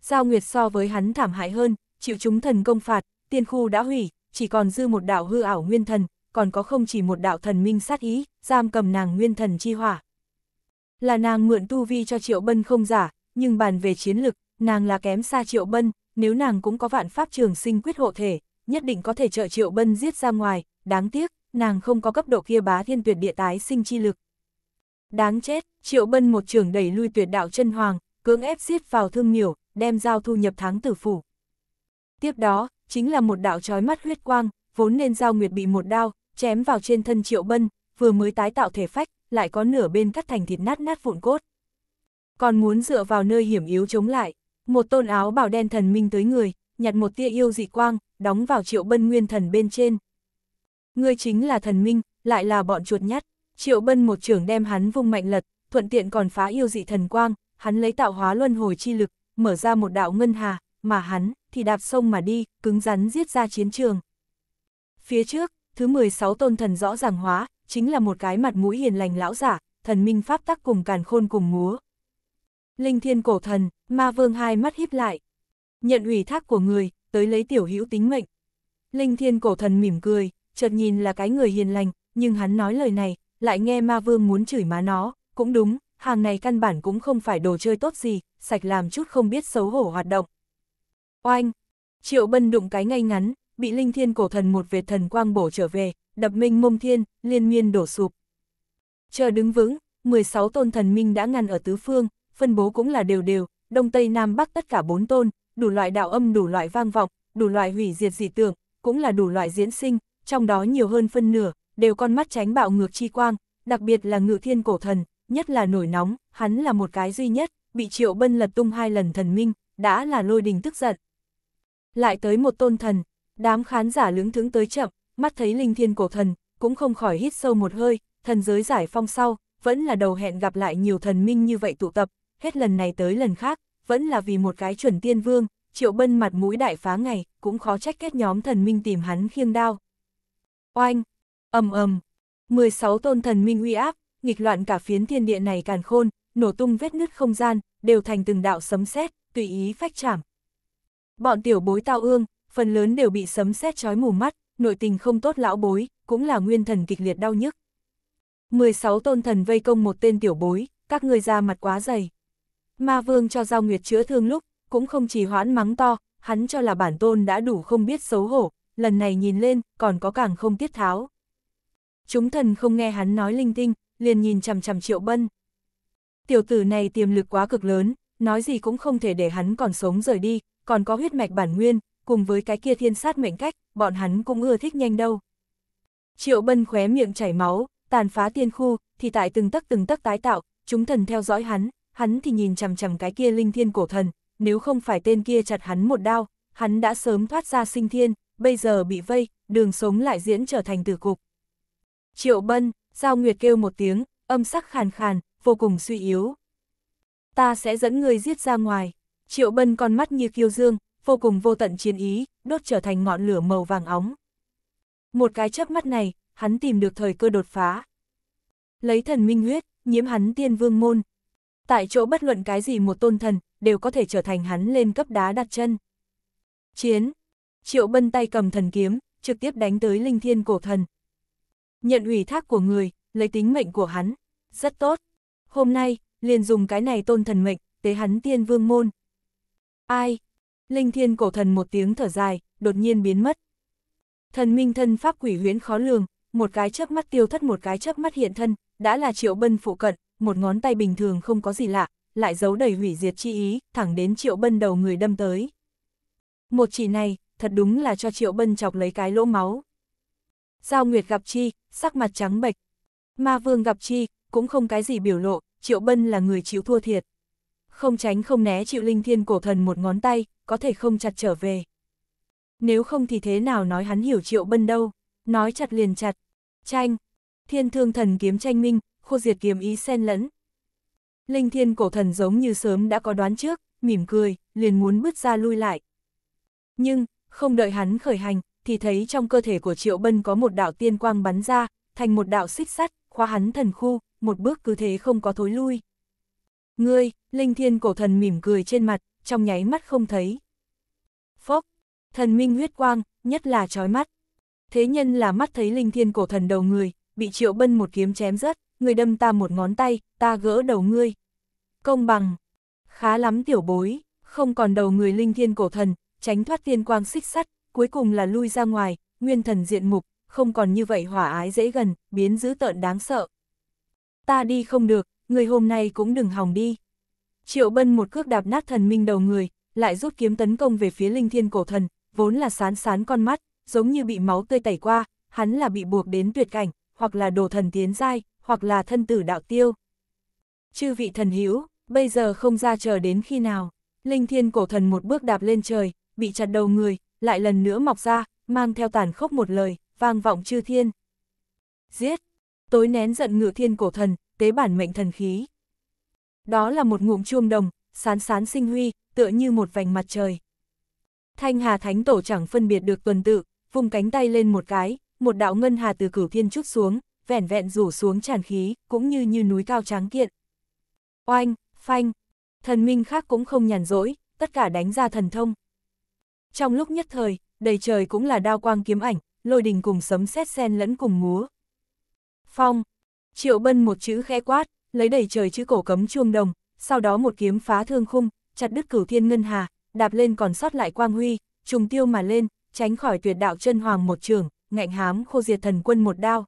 Giao Nguyệt so với hắn thảm hại hơn, chịu chúng thần công phạt, tiên khu đã hủy, chỉ còn dư một đạo hư ảo nguyên thần, còn có không chỉ một đạo thần minh sát ý, giam cầm nàng nguyên thần chi hỏa. Là nàng mượn tu vi cho Triệu Bân không giả, nhưng bàn về chiến lực, nàng là kém xa Triệu Bân, nếu nàng cũng có vạn pháp trường sinh quyết hộ thể, nhất định có thể trợ Triệu Bân giết ra ngoài, đáng tiếc, nàng không có cấp độ kia bá thiên tuyệt địa tái sinh chi lực. Đáng chết, Triệu Bân một trường đẩy lui tuyệt đạo chân hoàng, cưỡng ép giết vào thương miểu, đem giao thu nhập tháng tử phủ. Tiếp đó, chính là một đạo trói mắt huyết quang, vốn nên giao nguyệt bị một đao, chém vào trên thân Triệu Bân, vừa mới tái tạo thể phách, lại có nửa bên cắt thành thịt nát nát vụn cốt. Còn muốn dựa vào nơi hiểm yếu chống lại, một tôn áo bảo đen thần minh tới người, nhặt một tia yêu dị quang, đóng vào Triệu Bân nguyên thần bên trên. Ngươi chính là thần minh, lại là bọn chuột nhắt, Triệu Bân một trưởng đem hắn vung mạnh lật, thuận tiện còn phá yêu dị thần quang, hắn lấy tạo hóa luân hồi chi lực, mở ra một đạo ngân hà, mà hắn thì đạp sông mà đi, cứng rắn giết ra chiến trường. Phía trước, thứ 16 tôn thần rõ ràng hóa, chính là một cái mặt mũi hiền lành lão giả, thần minh pháp tắc cùng càn khôn cùng múa. Linh thiên cổ thần, ma vương hai mắt híp lại. Nhận ủy thác của người, tới lấy tiểu hữu tính mệnh. Linh thiên cổ thần mỉm cười, chợt nhìn là cái người hiền lành, nhưng hắn nói lời này, lại nghe ma vương muốn chửi má nó, cũng đúng, hàng này căn bản cũng không phải đồ chơi tốt gì, sạch làm chút không biết xấu hổ hoạt động. Oanh! Triệu bân đụng cái ngay ngắn, bị linh thiên cổ thần một vệt thần quang bổ trở về, đập minh mông thiên, liên miên đổ sụp. Chờ đứng vững, 16 tôn thần minh đã ngăn ở tứ phương, phân bố cũng là đều đều, đông tây nam bắc tất cả bốn tôn, đủ loại đạo âm đủ loại vang vọng, đủ loại hủy diệt dị tưởng, cũng là đủ loại diễn sinh, trong đó nhiều hơn phân nửa, đều con mắt tránh bạo ngược chi quang, đặc biệt là ngự thiên cổ thần, nhất là nổi nóng, hắn là một cái duy nhất, bị triệu bân lật tung hai lần thần minh, đã là lôi đình tức giận. Lại tới một tôn thần, Đám khán giả lướng thướng tới chậm, mắt thấy linh thiên cổ thần, cũng không khỏi hít sâu một hơi, thần giới giải phong sau, vẫn là đầu hẹn gặp lại nhiều thần minh như vậy tụ tập, hết lần này tới lần khác, vẫn là vì một cái chuẩn tiên vương, triệu bân mặt mũi đại phá ngày, cũng khó trách kết nhóm thần minh tìm hắn khiêng đao. Oanh, ầm ầm, 16 tôn thần minh uy áp, nghịch loạn cả phiến thiên địa này càn khôn, nổ tung vết nứt không gian, đều thành từng đạo sấm sét, tùy ý phách chảm. Bọn tiểu bối tao ương, phần lớn đều bị sấm sét chói mù mắt, nội tình không tốt lão bối, cũng là nguyên thần kịch liệt đau nhức. 16 tôn thần vây công một tên tiểu bối, các người ra mặt quá dày. Ma vương cho Giao Nguyệt chữa thương lúc, cũng không chỉ hoãn mắng to, hắn cho là bản tôn đã đủ không biết xấu hổ, lần này nhìn lên, còn có càng không tiết tháo. Chúng thần không nghe hắn nói linh tinh, liền nhìn chằm chằm triệu bân. Tiểu tử này tiềm lực quá cực lớn, nói gì cũng không thể để hắn còn sống rời đi, còn có huyết mạch bản nguyên, cùng với cái kia thiên sát mệnh cách, bọn hắn cũng ưa thích nhanh đâu. Triệu Bân khóe miệng chảy máu, tàn phá tiên khu, thì tại từng tấc từng tấc tái tạo, chúng thần theo dõi hắn, hắn thì nhìn chằm chằm cái kia linh thiên cổ thần, nếu không phải tên kia chặt hắn một đao, hắn đã sớm thoát ra sinh thiên, bây giờ bị vây, đường sống lại diễn trở thành tử cục. Triệu Bân, Giao Nguyệt kêu một tiếng, âm sắc khàn khàn, vô cùng suy yếu. Ta sẽ dẫn người giết ra ngoài. Triệu Bân con mắt như kiêu dương, vô cùng vô tận chiến ý, đốt trở thành ngọn lửa màu vàng óng. Một cái chớp mắt này, hắn tìm được thời cơ đột phá. Lấy thần minh huyết, nhiễm hắn tiên vương môn. Tại chỗ bất luận cái gì một tôn thần, đều có thể trở thành hắn lên cấp đá đặt chân. Chiến. Triệu bân tay cầm thần kiếm, trực tiếp đánh tới linh thiên cổ thần. Nhận ủy thác của người, lấy tính mệnh của hắn. Rất tốt. Hôm nay, liền dùng cái này tôn thần mệnh, tế hắn tiên vương môn. Ai, Linh thiên cổ thần một tiếng thở dài, đột nhiên biến mất. Thần minh thân pháp quỷ huyễn khó lường, một cái chớp mắt tiêu thất một cái chớp mắt hiện thân, đã là triệu bân phụ cận, một ngón tay bình thường không có gì lạ, lại giấu đầy hủy diệt chi ý, thẳng đến triệu bân đầu người đâm tới. Một chỉ này, thật đúng là cho triệu bân chọc lấy cái lỗ máu. Giao Nguyệt gặp chi, sắc mặt trắng bệch. Ma Vương gặp chi, cũng không cái gì biểu lộ, triệu bân là người chịu thua thiệt không tránh không né chịu linh thiên cổ thần một ngón tay, có thể không chặt trở về. Nếu không thì thế nào nói hắn hiểu triệu bân đâu, nói chặt liền chặt, tranh, thiên thương thần kiếm tranh minh, khô diệt kiếm ý xen lẫn. Linh thiên cổ thần giống như sớm đã có đoán trước, mỉm cười, liền muốn bước ra lui lại. Nhưng, không đợi hắn khởi hành, thì thấy trong cơ thể của triệu bân có một đạo tiên quang bắn ra, thành một đạo xích sắt, khóa hắn thần khu, một bước cứ thế không có thối lui. Ngươi, linh thiên cổ thần mỉm cười trên mặt, trong nháy mắt không thấy. Phốc, thần minh huyết quang, nhất là trói mắt. Thế nhân là mắt thấy linh thiên cổ thần đầu người, bị triệu bân một kiếm chém rớt, người đâm ta một ngón tay, ta gỡ đầu ngươi. Công bằng, khá lắm tiểu bối, không còn đầu người linh thiên cổ thần, tránh thoát tiên quang xích sắt, cuối cùng là lui ra ngoài, nguyên thần diện mục, không còn như vậy hỏa ái dễ gần, biến dữ tợn đáng sợ. Ta đi không được, người hôm nay cũng đừng hòng đi. Triệu Bân một cước đạp nát thần minh đầu người, lại rút kiếm tấn công về phía linh thiên cổ thần, vốn là sán sán con mắt, giống như bị máu tươi tẩy qua, hắn là bị buộc đến tuyệt cảnh, hoặc là đồ thần tiến giai, hoặc là thân tử đạo tiêu. Chư vị thần hữu, bây giờ không ra chờ đến khi nào, linh thiên cổ thần một bước đạp lên trời, bị chặt đầu người, lại lần nữa mọc ra, mang theo tàn khốc một lời, vang vọng chư thiên. Giết! Tối nén giận ngựa thiên cổ thần, tế bản mệnh thần khí. Đó là một ngụm chuông đồng, sán sán sinh huy, tựa như một vành mặt trời. Thanh Hà Thánh Tổ chẳng phân biệt được tuần tự, vùng cánh tay lên một cái, một đạo ngân hà từ cửu thiên chút xuống, vẻn vẹn rủ xuống tràn khí, cũng như như núi cao tráng kiện. Oanh, phanh, thần minh khác cũng không nhàn rỗi, tất cả đánh ra thần thông. Trong lúc nhất thời, đầy trời cũng là đao quang kiếm ảnh, lôi đình cùng sấm sét xen lẫn cùng múa. Phong, Triệu Bân một chữ khẽ quát, lấy đầy trời chữ cổ cấm chuông đồng, sau đó một kiếm phá thương khung, chặt đứt cửu thiên ngân hà, đạp lên còn sót lại quang huy, trùng tiêu mà lên, tránh khỏi tuyệt đạo chân hoàng một trường, ngạnh hám khô diệt thần quân một đao.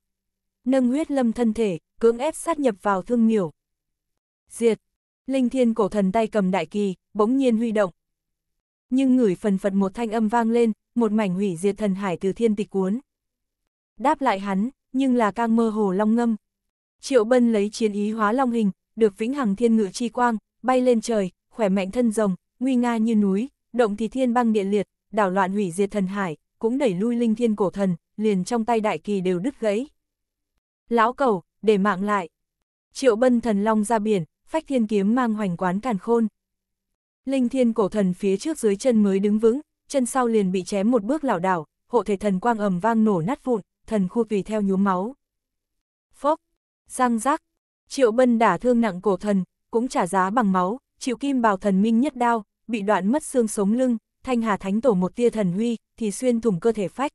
Nâng huyết lâm thân thể, cưỡng ép sát nhập vào thương miểu. Diệt! Linh thiên cổ thần tay cầm đại kỳ, bỗng nhiên huy động. Nhưng ngửi phần phật một thanh âm vang lên, một mảnh hủy diệt thần hải từ thiên tịch cuốn. Đáp lại hắn, nhưng là cang mơ hồ long ngâm, Triệu Bân lấy chiến ý hóa long hình, được vĩnh hằng thiên ngự chi quang, bay lên trời, khỏe mạnh thân rồng, nguy nga như núi, động thì thiên băng địa liệt, đảo loạn hủy diệt thần hải, cũng đẩy lui linh thiên cổ thần, liền trong tay đại kỳ đều đứt gãy. Lão cầu, để mạng lại. Triệu Bân thần long ra biển, phách thiên kiếm mang hoành quán càn khôn. Linh thiên cổ thần phía trước dưới chân mới đứng vững, chân sau liền bị chém một bước lảo đảo, hộ thể thần quang ầm vang nổ nát vụn, thần khu vì theo nhuốm máu. Phốc, Giang giác, triệu bân đả thương nặng cổ thần, cũng trả giá bằng máu, triệu kim bào thần minh nhất đao, bị đoạn mất xương sống lưng, thanh hà thánh tổ một tia thần huy, thì xuyên thủng cơ thể phách.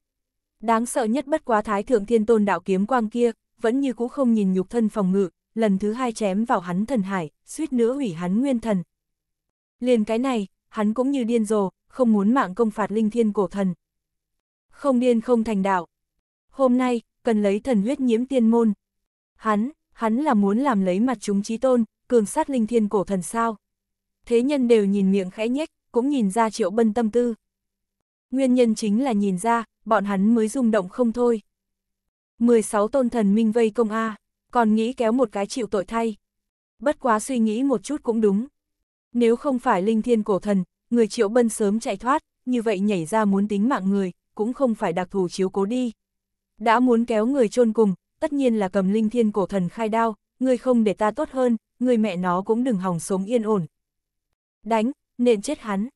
Đáng sợ nhất bất quá thái thượng thiên tôn đạo kiếm quang kia, vẫn như cũ không nhìn nhục thân phòng ngự, lần thứ hai chém vào hắn thần hải, suýt nữa hủy hắn nguyên thần. Liền cái này, hắn cũng như điên rồ, không muốn mạng công phạt linh thiên cổ thần. Không điên không thành đạo. Hôm nay, cần lấy thần huyết nhiễm tiên môn, Hắn, hắn là muốn làm lấy mặt chúng trí tôn, cường sát linh thiên cổ thần sao. Thế nhân đều nhìn miệng khẽ nhếch, cũng nhìn ra triệu bân tâm tư. Nguyên nhân chính là nhìn ra, bọn hắn mới rung động không thôi. 16 tôn thần minh vây công A, còn nghĩ kéo một cái chịu tội thay. Bất quá suy nghĩ một chút cũng đúng. Nếu không phải linh thiên cổ thần, người triệu bân sớm chạy thoát, như vậy nhảy ra muốn tính mạng người, cũng không phải đặc thù chiếu cố đi. Đã muốn kéo người chôn cùng, tất nhiên là cầm linh thiên cổ thần khai đao, ngươi không để ta tốt hơn, người mẹ nó cũng đừng hỏng sống yên ổn. Đánh, nện chết hắn.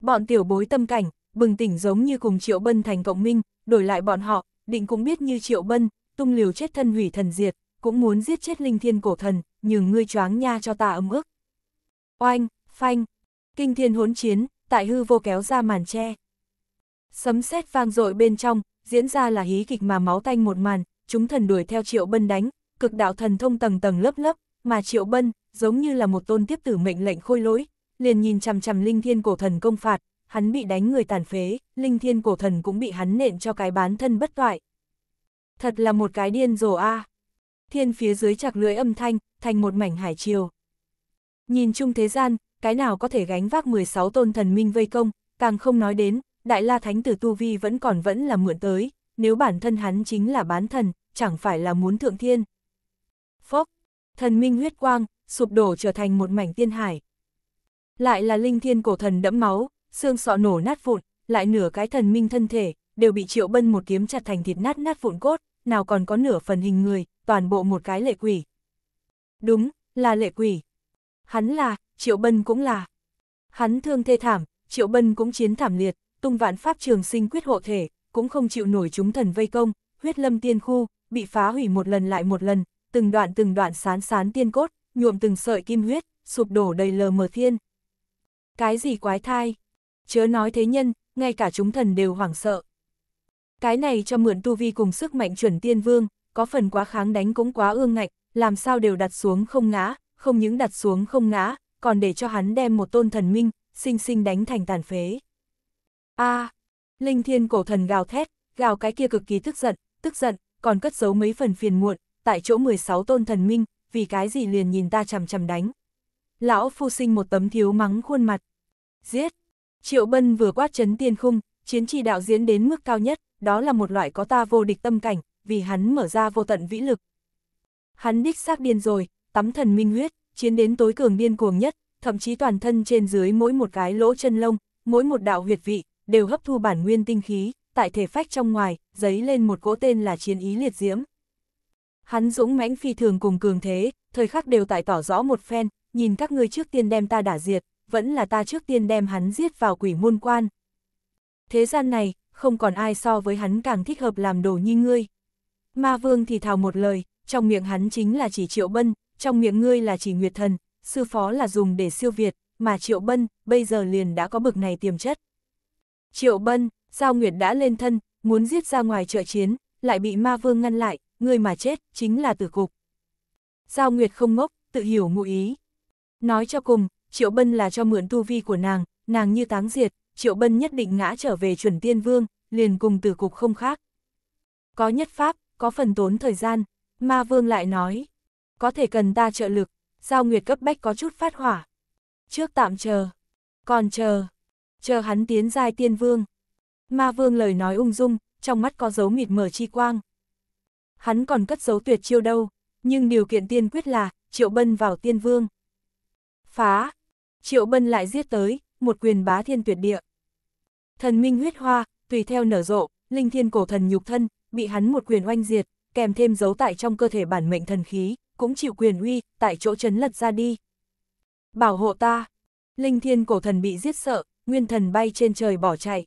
Bọn tiểu bối tâm cảnh, bừng tỉnh giống như cùng Triệu Bân thành cộng minh, đổi lại bọn họ, định cũng biết như Triệu Bân, tung liều chết thân hủy thần diệt, cũng muốn giết chết linh thiên cổ thần, nhường ngươi choáng nha cho ta ấm ức. Oanh, phanh, kinh thiên hỗn chiến, tại hư vô kéo ra màn che. Sấm sét vang dội bên trong, diễn ra là hí kịch mà máu tanh một màn, chúng thần đuổi theo Triệu Bân đánh, cực đạo thần thông tầng tầng lớp lớp, mà Triệu Bân, giống như là một tôn tiếp tử mệnh lệnh khôi lỗi, liền nhìn chằm chằm linh thiên cổ thần công phạt, hắn bị đánh người tàn phế, linh thiên cổ thần cũng bị hắn nện cho cái bán thân bất toại. Thật là một cái điên rồ a. Thiên phía dưới chạc lưỡi âm thanh, thành một mảnh hải chiều Nhìn chung thế gian, cái nào có thể gánh vác 16 tôn thần minh vây công, càng không nói đến, Đại La Thánh Tử Tu Vi vẫn còn vẫn là mượn tới, nếu bản thân hắn chính là bán thần, chẳng phải là muốn thượng thiên. Phốc, thần minh huyết quang, sụp đổ trở thành một mảnh tiên hải. Lại là linh thiên cổ thần đẫm máu, xương sọ nổ nát vụn, lại nửa cái thần minh thân thể, đều bị triệu bân một kiếm chặt thành thịt nát nát vụn cốt, nào còn có nửa phần hình người, toàn bộ một cái lệ quỷ. Đúng, là lệ quỷ. Hắn là, triệu bân cũng là. Hắn thương thê thảm, triệu bân cũng chiến thảm liệt, tung vạn pháp trường sinh quyết hộ thể, cũng không chịu nổi chúng thần vây công, huyết lâm tiên khu, bị phá hủy một lần lại một lần, từng đoạn từng đoạn sán sán tiên cốt, nhuộm từng sợi kim huyết, sụp đổ đầy lờ mờ thiên. Cái gì quái thai? Chớ nói thế nhân, ngay cả chúng thần đều hoảng sợ. Cái này cho mượn tu vi cùng sức mạnh chuẩn tiên vương, có phần quá kháng đánh cũng quá ương ngạch, làm sao đều đặt xuống không ngã, không những đặt xuống không ngã, còn để cho hắn đem một tôn thần minh, xinh xinh đánh thành tàn phế. a Linh thiên cổ thần gào thét, gào cái kia cực kỳ tức giận, tức giận, còn cất giấu mấy phần phiền muộn, tại chỗ 16 tôn thần minh, vì cái gì liền nhìn ta chằm chằm đánh. Lão phu sinh một tấm thiếu mắng khuôn mặt. Giết! Triệu Bân vừa quát chấn tiên khung, chiến trì đạo diễn đến mức cao nhất, đó là một loại có ta vô địch tâm cảnh, vì hắn mở ra vô tận vĩ lực. Hắn đích xác điên rồi, tắm thần minh huyết, chiến đến tối cường điên cuồng nhất, thậm chí toàn thân trên dưới mỗi một cái lỗ chân lông, mỗi một đạo huyệt vị, đều hấp thu bản nguyên tinh khí tại thể phách trong ngoài, giấy lên một cỗ tên là chiến ý liệt diễm. Hắn dũng mãnh phi thường cùng cường thế, thời khắc đều tại tỏ rõ một phen, nhìn các ngươi trước tiên đem ta đả diệt, vẫn là ta trước tiên đem hắn giết vào quỷ môn quan. Thế gian này, không còn ai so với hắn càng thích hợp làm đồ như ngươi. Ma vương thì thào một lời, trong miệng hắn chính là chỉ triệu bân, trong miệng ngươi là chỉ nguyệt thần, sư phó là dùng để siêu việt, mà triệu bân, bây giờ liền đã có bực này tiềm chất. Triệu bân, Giao Nguyệt đã lên thân, muốn giết ra ngoài trợ chiến, lại bị ma vương ngăn lại, người mà chết, chính là tử cục. Giao Nguyệt không ngốc, tự hiểu ngụ ý. Nói cho cùng, Triệu Bân là cho mượn tu vi của nàng, nàng như táng diệt, Triệu Bân nhất định ngã trở về chuẩn tiên vương, liền cùng tử cục không khác. Có nhất pháp, có phần tốn thời gian, ma vương lại nói. Có thể cần ta trợ lực, Giao Nguyệt cấp bách có chút phát hỏa. Trước tạm chờ, còn chờ, chờ hắn tiến giai tiên vương. Ma vương lời nói ung dung, trong mắt có dấu mịt mờ chi quang. Hắn còn cất dấu tuyệt chiêu đâu, nhưng điều kiện tiên quyết là, triệu bân vào tiên vương. Phá! Triệu bân lại giết tới, một quyền bá thiên tuyệt địa. Thần minh huyết hoa, tùy theo nở rộ, linh thiên cổ thần nhục thân, bị hắn một quyền oanh diệt, kèm thêm dấu tại trong cơ thể bản mệnh thần khí, cũng chịu quyền uy, tại chỗ chấn lật ra đi. Bảo hộ ta! Linh thiên cổ thần bị giết sợ, nguyên thần bay trên trời bỏ chạy.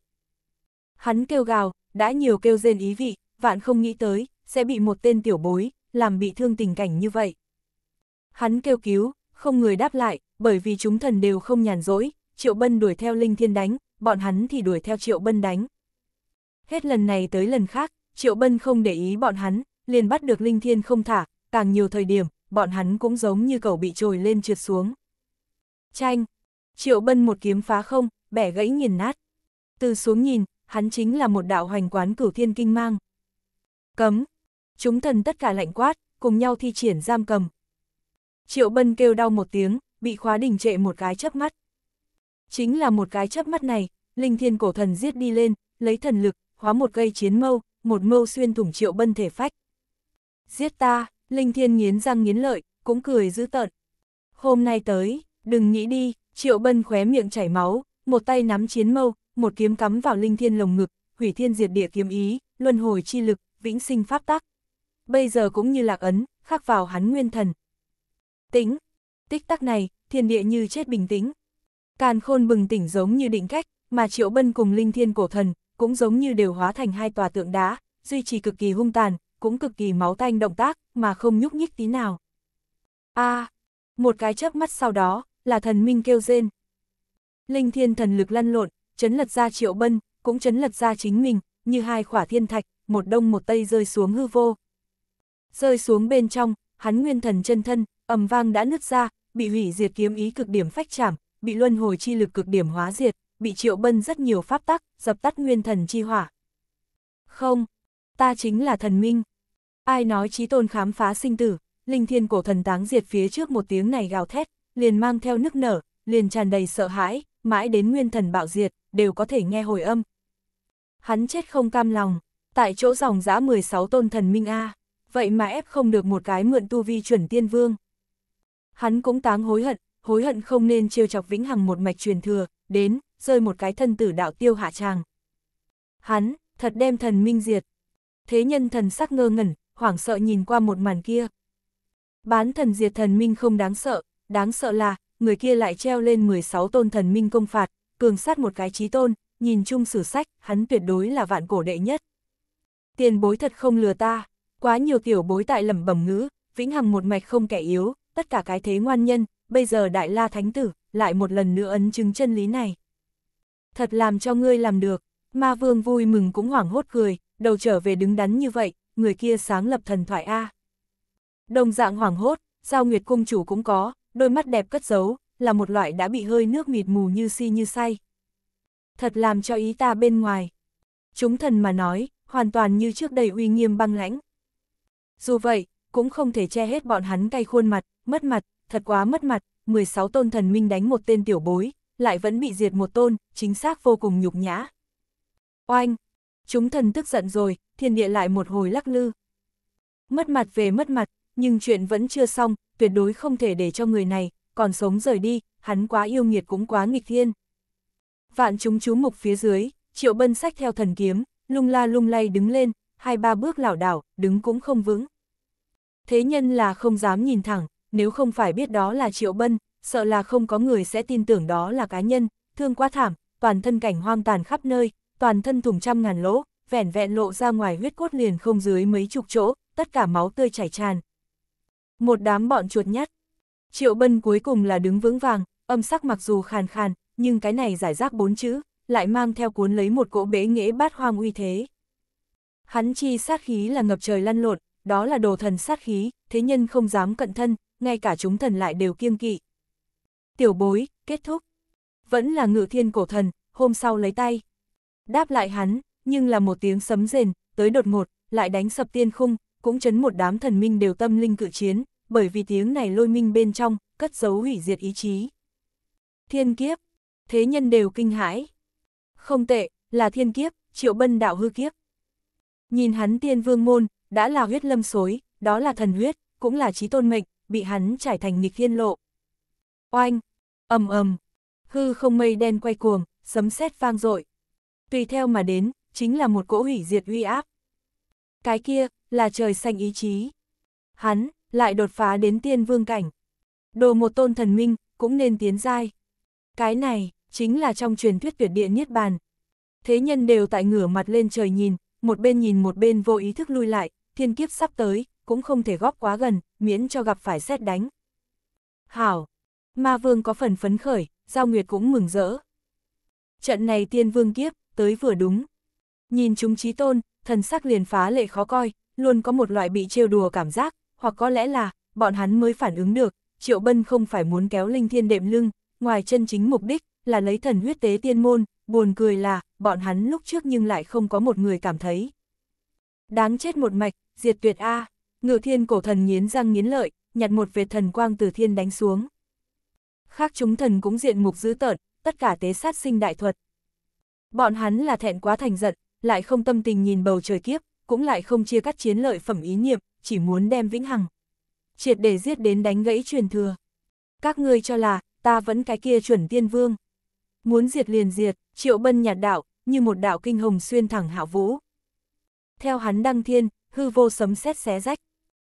Hắn kêu gào, đã nhiều kêu rên ý vị, vạn không nghĩ tới, sẽ bị một tên tiểu bối, làm bị thương tình cảnh như vậy. Hắn kêu cứu, không người đáp lại, bởi vì chúng thần đều không nhàn rỗi, Triệu Bân đuổi theo Linh Thiên đánh, bọn hắn thì đuổi theo Triệu Bân đánh. Hết lần này tới lần khác, Triệu Bân không để ý bọn hắn, liền bắt được Linh Thiên không thả, càng nhiều thời điểm, bọn hắn cũng giống như cẩu bị trồi lên trượt xuống. Chanh! Triệu Bân một kiếm phá không, bẻ gãy nghiền nát. Từ xuống nhìn, hắn chính là một đạo hoành quán cửu thiên kinh mang. Cấm! Chúng thần tất cả lạnh quát, cùng nhau thi triển giam cầm. Triệu Bân kêu đau một tiếng, bị khóa đình trệ một cái chớp mắt. Chính là một cái chớp mắt này, linh thiên cổ thần giết đi lên, lấy thần lực, hóa một cây chiến mâu, một mâu xuyên thủng Triệu Bân thể phách. Giết ta, linh thiên nghiến răng nghiến lợi, cũng cười dữ tợn. Hôm nay tới, đừng nghĩ đi, Triệu Bân khóe miệng chảy máu, một tay nắm chiến mâu, một kiếm cắm vào linh thiên lồng ngực, hủy thiên diệt địa kiếm ý, luân hồi chi lực, vĩnh sinh pháp tắc. Bây giờ cũng như lạc ấn, khắc vào hắn nguyên thần. Tĩnh, tích tắc này, thiên địa như chết bình tĩnh. Càn khôn bừng tỉnh giống như định cách, mà triệu bân cùng linh thiên cổ thần, cũng giống như đều hóa thành hai tòa tượng đá, duy trì cực kỳ hung tàn, cũng cực kỳ máu tanh động tác, mà không nhúc nhích tí nào. a một cái chớp mắt sau đó, là thần minh kêu rên. Linh thiên thần lực lăn lộn, chấn lật ra triệu bân, cũng chấn lật ra chính mình, như hai khỏa thiên thạch, một đông một tây rơi xuống hư vô. Rơi xuống bên trong, hắn nguyên thần chân thân, ầm vang đã nứt ra, bị hủy diệt kiếm ý cực điểm phách chảm, bị luân hồi chi lực cực điểm hóa diệt, bị triệu bân rất nhiều pháp tắc, dập tắt nguyên thần chi hỏa. Không, ta chính là thần minh. Ai nói trí tôn khám phá sinh tử, linh thiên cổ thần táng diệt phía trước một tiếng này gào thét, liền mang theo nức nở, liền tràn đầy sợ hãi, mãi đến nguyên thần bạo diệt, đều có thể nghe hồi âm. Hắn chết không cam lòng, tại chỗ dòng giã 16 tôn thần minh A, vậy mà ép không được một cái mượn tu vi chuẩn tiên vương. Hắn cũng táng hối hận, hối hận không nên trêu chọc vĩnh hằng một mạch truyền thừa, đến, rơi một cái thân tử đạo tiêu hạ tràng. Hắn, thật đem thần minh diệt. Thế nhân thần sắc ngơ ngẩn, hoảng sợ nhìn qua một màn kia. Bán thần diệt thần minh không đáng sợ, đáng sợ là, người kia lại treo lên 16 tôn thần minh công phạt, cường sát một cái trí tôn, nhìn chung sử sách, hắn tuyệt đối là vạn cổ đệ nhất. Tiền bối thật không lừa ta, quá nhiều tiểu bối tại lẩm bẩm ngữ, vĩnh hằng một mạch không kẻ yếu, tất cả cái thế ngoan nhân, bây giờ đại la thánh tử, lại một lần nữa ấn chứng chân lý này. Thật làm cho ngươi làm được, ma vương vui mừng cũng hoảng hốt cười, đầu trở về đứng đắn như vậy, người kia sáng lập thần thoại A. Đồng dạng hoảng hốt, sao nguyệt cung chủ cũng có, đôi mắt đẹp cất giấu, là một loại đã bị hơi nước mịt mù như si như say. Thật làm cho ý ta bên ngoài. Chúng thần mà nói, hoàn toàn như trước đây uy nghiêm băng lãnh. Dù vậy, cũng không thể che hết bọn hắn cay khuôn mặt, mất mặt, thật quá mất mặt, 16 tôn thần minh đánh một tên tiểu bối, lại vẫn bị diệt một tôn, chính xác vô cùng nhục nhã. Oanh! Chúng thần tức giận rồi, thiên địa lại một hồi lắc lư. Mất mặt về mất mặt, nhưng chuyện vẫn chưa xong, tuyệt đối không thể để cho người này, còn sống rời đi, hắn quá yêu nghiệt cũng quá nghịch thiên. Vạn chúng chú mục phía dưới, triệu bân sách theo thần kiếm, lung la lung lay đứng lên, hai ba bước lảo đảo, đứng cũng không vững. Thế nhân là không dám nhìn thẳng, nếu không phải biết đó là triệu bân, sợ là không có người sẽ tin tưởng đó là cá nhân, thương quá thảm, toàn thân cảnh hoang tàn khắp nơi, toàn thân thủng trăm ngàn lỗ, vẻn vẹn lộ ra ngoài huyết cốt liền không dưới mấy chục chỗ, tất cả máu tươi chảy tràn, một đám bọn chuột nhắt. Triệu Bân cuối cùng là đứng vững vàng, âm sắc mặc dù khàn khàn, nhưng cái này giải rác bốn chữ, lại mang theo cuốn lấy một cỗ bế nghễ bát hoang uy thế. Hắn chi sát khí là ngập trời lăn lộn, đó là đồ thần sát khí, thế nhân không dám cận thân, ngay cả chúng thần lại đều kiêng kỵ. Tiểu bối, kết thúc. Vẫn là ngự thiên cổ thần, hôm sau lấy tay. Đáp lại hắn, nhưng là một tiếng sấm rền, tới đột ngột, lại đánh sập tiên khung, cũng chấn một đám thần minh đều tâm linh cự chiến, bởi vì tiếng này lôi minh bên trong, cất giấu hủy diệt ý chí. Thiên kiếp, thế nhân đều kinh hãi. Không tệ, là thiên kiếp, triệu bân đạo hư kiếp. Nhìn hắn tiên vương môn, đã là huyết lâm xối, đó là thần huyết, cũng là trí tôn mệnh, bị hắn trải thành nghịch thiên lộ. Oanh, ầm ầm, hư không mây đen quay cuồng, sấm sét vang dội. Tùy theo mà đến, chính là một cỗ hủy diệt uy áp. Cái kia, là trời xanh ý chí. Hắn, lại đột phá đến tiên vương cảnh. Đồ một tôn thần minh, cũng nên tiến dai. Cái này, chính là trong truyền thuyết tuyệt địa Niết Bàn. Thế nhân đều tại ngửa mặt lên trời nhìn, một bên nhìn một bên vô ý thức lui lại, thiên kiếp sắp tới, cũng không thể góp quá gần, miễn cho gặp phải xét đánh. Hảo! Ma vương có phần phấn khởi, Giao Nguyệt cũng mừng rỡ. Trận này tiên vương kiếp, tới vừa đúng. Nhìn chúng trí tôn, thần sắc liền phá lệ khó coi, luôn có một loại bị trêu đùa cảm giác, hoặc có lẽ là, bọn hắn mới phản ứng được, Triệu Bân không phải muốn kéo Linh Thiên đệm lưng, ngoài chân chính mục đích là lấy thần huyết tế tiên môn, buồn cười là, bọn hắn lúc trước nhưng lại không có một người cảm thấy. Đáng chết một mạch, diệt tuyệt A, à, ngự thiên cổ thần nghiến răng nghiến lợi, nhặt một vệt thần quang từ thiên đánh xuống. Khác chúng thần cũng diện mục dữ tợn, tất cả tế sát sinh đại thuật. Bọn hắn là thẹn quá thành giận, lại không tâm tình nhìn bầu trời kiếp, cũng lại không chia cắt chiến lợi phẩm ý niệm, chỉ muốn đem vĩnh hằng. Triệt để giết đến đánh gãy truyền thừa. Các ngươi cho là, ta vẫn cái kia chuẩn tiên vương. Muốn diệt liền diệt, triệu bân nhạt đạo, như một đạo kinh hồng xuyên thẳng hạo vũ. Theo hắn đăng thiên, hư vô sấm xét xé rách.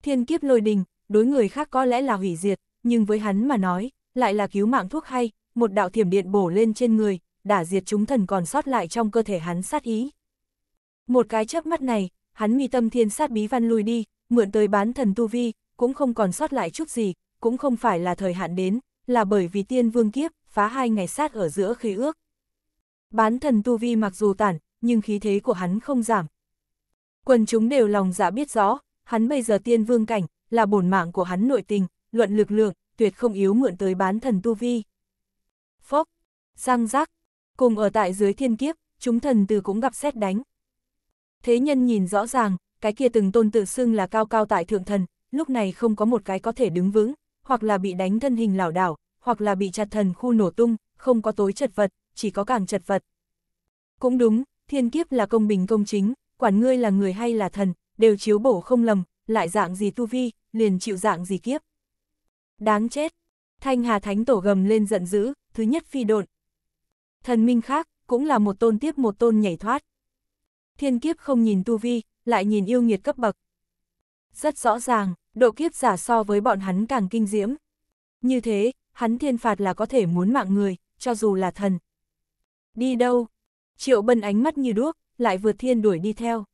Thiên kiếp lôi đình, đối người khác có lẽ là hủy diệt, nhưng với hắn mà nói, lại là cứu mạng thuốc hay, một đạo thiểm điện bổ lên trên người, đả diệt chúng thần còn sót lại trong cơ thể hắn sát ý. Một cái chớp mắt này, hắn mi tâm thiên sát bí văn lui đi, mượn tới bán thần tu vi, cũng không còn sót lại chút gì, cũng không phải là thời hạn đến, là bởi vì tiên vương kiếp, phá hai ngày sát ở giữa khí ước. Bán thần tu vi mặc dù tản, nhưng khí thế của hắn không giảm. Quần chúng đều lòng dạ biết rõ, hắn bây giờ tiên vương cảnh, là bổn mạng của hắn nội tình, luận lực lượng, tuyệt không yếu mượn tới bán thần tu vi. Phốc, răng rác, cùng ở tại dưới thiên kiếp, chúng thần từ cũng gặp xét đánh, Thế nhân nhìn rõ ràng, cái kia từng tôn tự xưng là cao cao tại thượng thần, lúc này không có một cái có thể đứng vững, hoặc là bị đánh thân hình lảo đảo, hoặc là bị chặt thần khu nổ tung, không có tối chật vật, chỉ có càng chật vật. Cũng đúng, thiên kiếp là công bình công chính, quản ngươi là người hay là thần, đều chiếu bổ không lầm, lại dạng gì tu vi, liền chịu dạng gì kiếp. Đáng chết! Thanh Hà Thánh Tổ gầm lên giận dữ, thứ nhất phi độn. Thần minh khác, cũng là một tôn tiếp một tôn nhảy thoát, thiên kiếp không nhìn tu vi, lại nhìn yêu nghiệt cấp bậc. Rất rõ ràng, độ kiếp giả so với bọn hắn càng kinh diễm. Như thế, hắn thiên phạt là có thể muốn mạng người, cho dù là thần. Đi đâu? Triệu bân ánh mắt như đuốc, lại vượt thiên đuổi đi theo.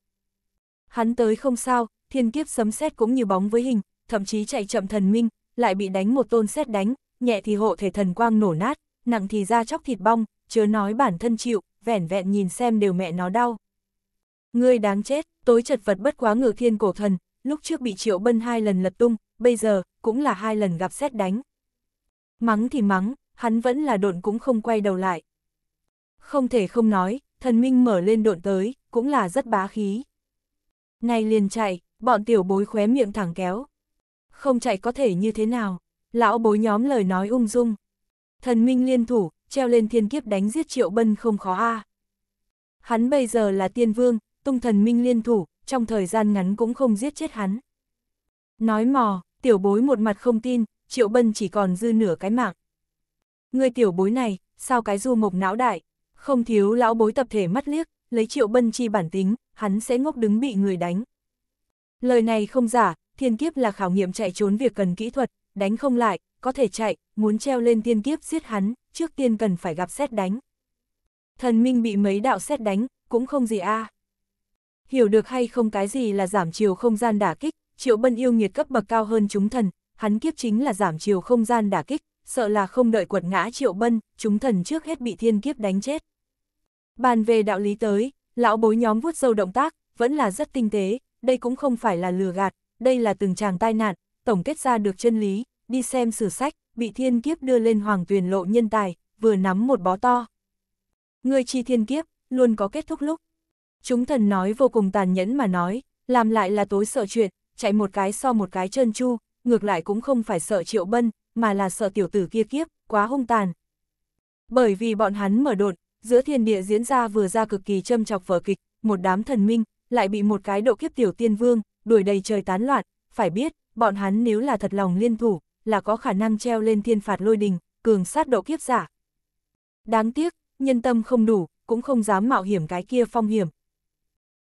Hắn tới không sao, thiên kiếp sấm sét cũng như bóng với hình, thậm chí chạy chậm thần minh, lại bị đánh một tôn sét đánh, nhẹ thì hộ thể thần quang nổ nát, nặng thì da chóc thịt bong, chớ nói bản thân chịu, vẻn vẹn nhìn xem đều mẹ nó đau. Ngươi đáng chết, tối chật vật bất quá ngự thiên cổ thần, lúc trước bị triệu bân hai lần lật tung, bây giờ, cũng là hai lần gặp xét đánh. Mắng thì mắng, hắn vẫn là độn cũng không quay đầu lại. Không thể không nói, thần minh mở lên độn tới, cũng là rất bá khí. Này liền chạy, bọn tiểu bối khóe miệng thẳng kéo. Không chạy có thể như thế nào, lão bối nhóm lời nói ung dung. Thần minh liên thủ, treo lên thiên kiếp đánh giết triệu bân không khó a à. Hắn bây giờ là tiên vương, tung thần minh liên thủ, trong thời gian ngắn cũng không giết chết hắn. Nói mò, tiểu bối một mặt không tin, triệu bân chỉ còn dư nửa cái mạng. Người tiểu bối này, sao cái du mộc não đại, không thiếu lão bối tập thể mắt liếc, lấy triệu bân chi bản tính, hắn sẽ ngốc đứng bị người đánh. Lời này không giả, thiên kiếp là khảo nghiệm chạy trốn việc cần kỹ thuật, đánh không lại, có thể chạy, muốn treo lên thiên kiếp giết hắn, trước tiên cần phải gặp xét đánh. Thần minh bị mấy đạo xét đánh, cũng không gì a à. Hiểu được hay không cái gì là giảm chiều không gian đả kích, Triệu Bân yêu nghiệt cấp bậc cao hơn chúng thần, hắn kiếp chính là giảm chiều không gian đả kích, sợ là không đợi quật ngã Triệu Bân, chúng thần trước hết bị thiên kiếp đánh chết. Bàn về đạo lý tới, lão bối nhóm vuốt sâu động tác, vẫn là rất tinh tế, đây cũng không phải là lừa gạt, đây là từng chàng tai nạn, tổng kết ra được chân lý, đi xem sử sách, bị thiên kiếp đưa lên hoàng tuyền lộ nhân tài, vừa nắm một bó to. Người chi thiên kiếp, luôn có kết thúc lúc, chúng thần nói vô cùng tàn nhẫn mà nói, làm lại là tối sợ chuyện, chạy một cái so một cái chân chu, ngược lại cũng không phải sợ triệu bân, mà là sợ tiểu tử kia kiếp, quá hung tàn. Bởi vì bọn hắn mở đột, giữa thiên địa diễn ra vừa ra cực kỳ châm chọc vở kịch, một đám thần minh, lại bị một cái độ kiếp tiểu tiên vương, đuổi đầy trời tán loạn, phải biết, bọn hắn nếu là thật lòng liên thủ, là có khả năng treo lên thiên phạt lôi đình, cường sát độ kiếp giả. Đáng tiếc, nhân tâm không đủ, cũng không dám mạo hiểm cái kia phong hiểm,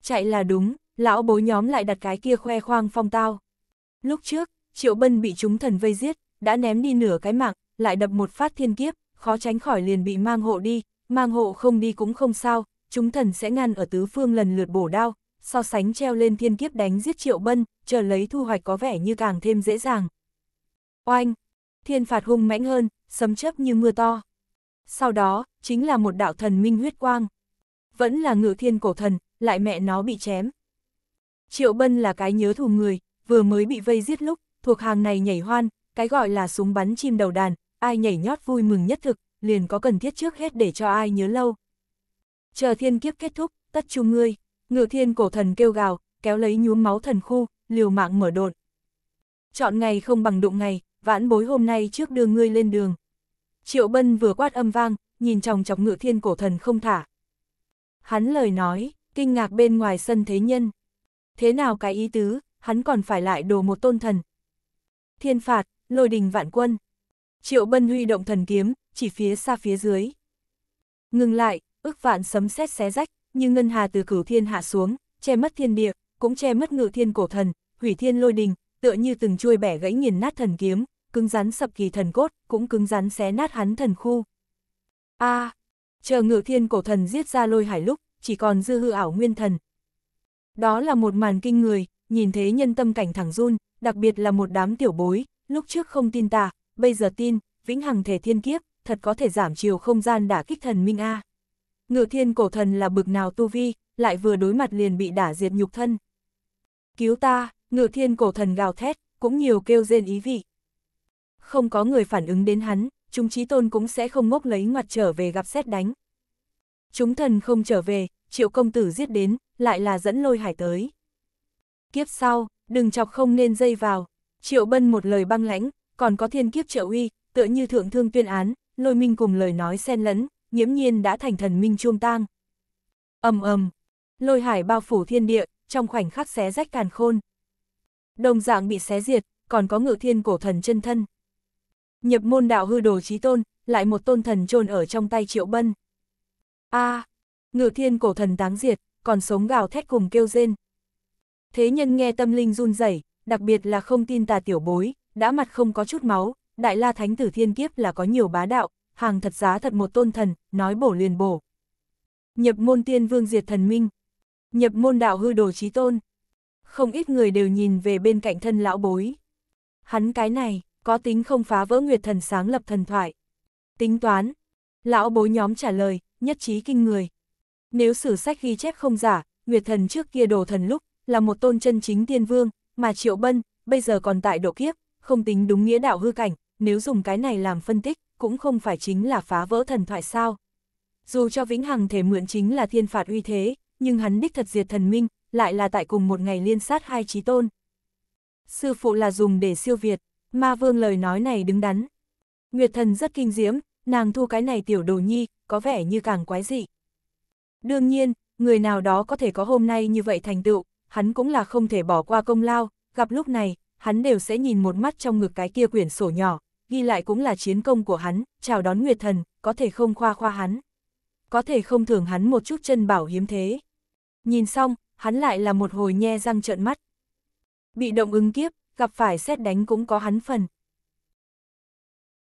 chạy là đúng, lão bố nhóm lại đặt cái kia khoe khoang phong tao. Lúc trước, Triệu Bân bị chúng thần vây giết, đã ném đi nửa cái mạng, lại đập một phát thiên kiếp, khó tránh khỏi liền bị mang hộ đi, mang hộ không đi cũng không sao, chúng thần sẽ ngăn ở tứ phương lần lượt bổ đao, so sánh treo lên thiên kiếp đánh giết Triệu Bân, chờ lấy thu hoạch có vẻ như càng thêm dễ dàng. Oanh! Thiên phạt hung mãnh hơn, sấm chớp như mưa to. Sau đó, chính là một đạo thần minh huyết quang. Vẫn là ngự thiên cổ thần, lại mẹ nó bị chém. Triệu Bân là cái nhớ thù người, vừa mới bị vây giết lúc, thuộc hàng này nhảy hoan, cái gọi là súng bắn chim đầu đàn, ai nhảy nhót vui mừng nhất thực, liền có cần thiết trước hết để cho ai nhớ lâu. Chờ thiên kiếp kết thúc, tất chung ngươi, ngựa thiên cổ thần kêu gào, kéo lấy nhuốm máu thần khu, liều mạng mở đột. Chọn ngày không bằng đụng ngày, vãn bối hôm nay trước đưa ngươi lên đường. Triệu Bân vừa quát âm vang, nhìn chồng chọc ngựa thiên cổ thần không thả. Hắn lời nói, kinh ngạc bên ngoài sân thế nhân. Thế nào cái ý tứ, hắn còn phải lại đồ một tôn thần. Thiên phạt, lôi đình vạn quân. Triệu Bân huy động thần kiếm, chỉ phía xa phía dưới. Ngừng lại, ước vạn sấm sét xé rách, như ngân hà từ cửu thiên hạ xuống, che mất thiên địa, cũng che mất ngự thiên cổ thần, hủy thiên lôi đình, tựa như từng chuôi bẻ gãy nghiền nát thần kiếm, cứng rắn sập kỳ thần cốt, cũng cứng rắn xé nát hắn thần khu. A, à, chờ ngự thiên cổ thần giết ra lôi hải lúc, chỉ còn dư hư ảo nguyên thần. Đó là một màn kinh người, nhìn thế nhân tâm cảnh thẳng run, đặc biệt là một đám tiểu bối, lúc trước không tin tà, bây giờ tin, vĩnh hằng thể thiên kiếp, thật có thể giảm chiều không gian đả kích thần minh A. Ngự thiên cổ thần là bực nào tu vi, lại vừa đối mặt liền bị đả diệt nhục thân. Cứu ta, ngự thiên cổ thần gào thét, cũng nhiều kêu rên ý vị. Không có người phản ứng đến hắn, chúng trí tôn cũng sẽ không ngốc lấy ngoặt trở về gặp xét đánh. Chúng thần không trở về, triệu công tử giết đến, lại là dẫn lôi hải tới. Kiếp sau, đừng chọc không nên dây vào, triệu bân một lời băng lãnh, còn có thiên kiếp trợ uy, tựa như thượng thương tuyên án, lôi minh cùng lời nói xen lẫn, nghiễm nhiên đã thành thần minh chuông tang. ầm ầm, lôi hải bao phủ thiên địa, trong khoảnh khắc xé rách càn khôn. Đồng dạng bị xé diệt, còn có ngự thiên cổ thần chân thân. Nhập môn đạo hư đồ trí tôn, lại một tôn thần chôn ở trong tay triệu bân. a à, ngự thiên cổ thần táng diệt, còn sống gào thét cùng kêu rên. Thế nhân nghe tâm linh run rẩy, đặc biệt là không tin tà tiểu bối, đã mặt không có chút máu, đại la thánh tử thiên kiếp là có nhiều bá đạo, hàng thật giá thật một tôn thần, nói bổ liền bổ. Nhập môn tiên vương diệt thần minh, nhập môn đạo hư đồ trí tôn. Không ít người đều nhìn về bên cạnh thân lão bối. Hắn cái này, có tính không phá vỡ nguyệt thần sáng lập thần thoại. Tính toán, lão bối nhóm trả lời, nhất trí kinh người. Nếu sử sách ghi chép không giả, Nguyệt Thần trước kia đồ thần lúc, là một tôn chân chính tiên vương, mà Triệu Bân, bây giờ còn tại độ kiếp, không tính đúng nghĩa đạo hư cảnh, nếu dùng cái này làm phân tích, cũng không phải chính là phá vỡ thần thoại sao. Dù cho Vĩnh Hằng thể mượn chính là thiên phạt uy thế, nhưng hắn đích thật diệt thần minh, lại là tại cùng một ngày liên sát hai trí tôn. Sư phụ là dùng để siêu việt, ma vương lời nói này đứng đắn. Nguyệt thần rất kinh diễm, nàng thu cái này tiểu đồ nhi, có vẻ như càng quái dị. Đương nhiên, người nào đó có thể có hôm nay như vậy thành tựu, hắn cũng là không thể bỏ qua công lao, gặp lúc này, hắn đều sẽ nhìn một mắt trong ngực cái kia quyển sổ nhỏ, ghi lại cũng là chiến công của hắn, chào đón Nguyệt Thần, có thể không khoa khoa hắn. Có thể không thưởng hắn một chút chân bảo hiếm thế. Nhìn xong, hắn lại là một hồi nhe răng trợn mắt. Bị động ứng kiếp, gặp phải xét đánh cũng có hắn phần.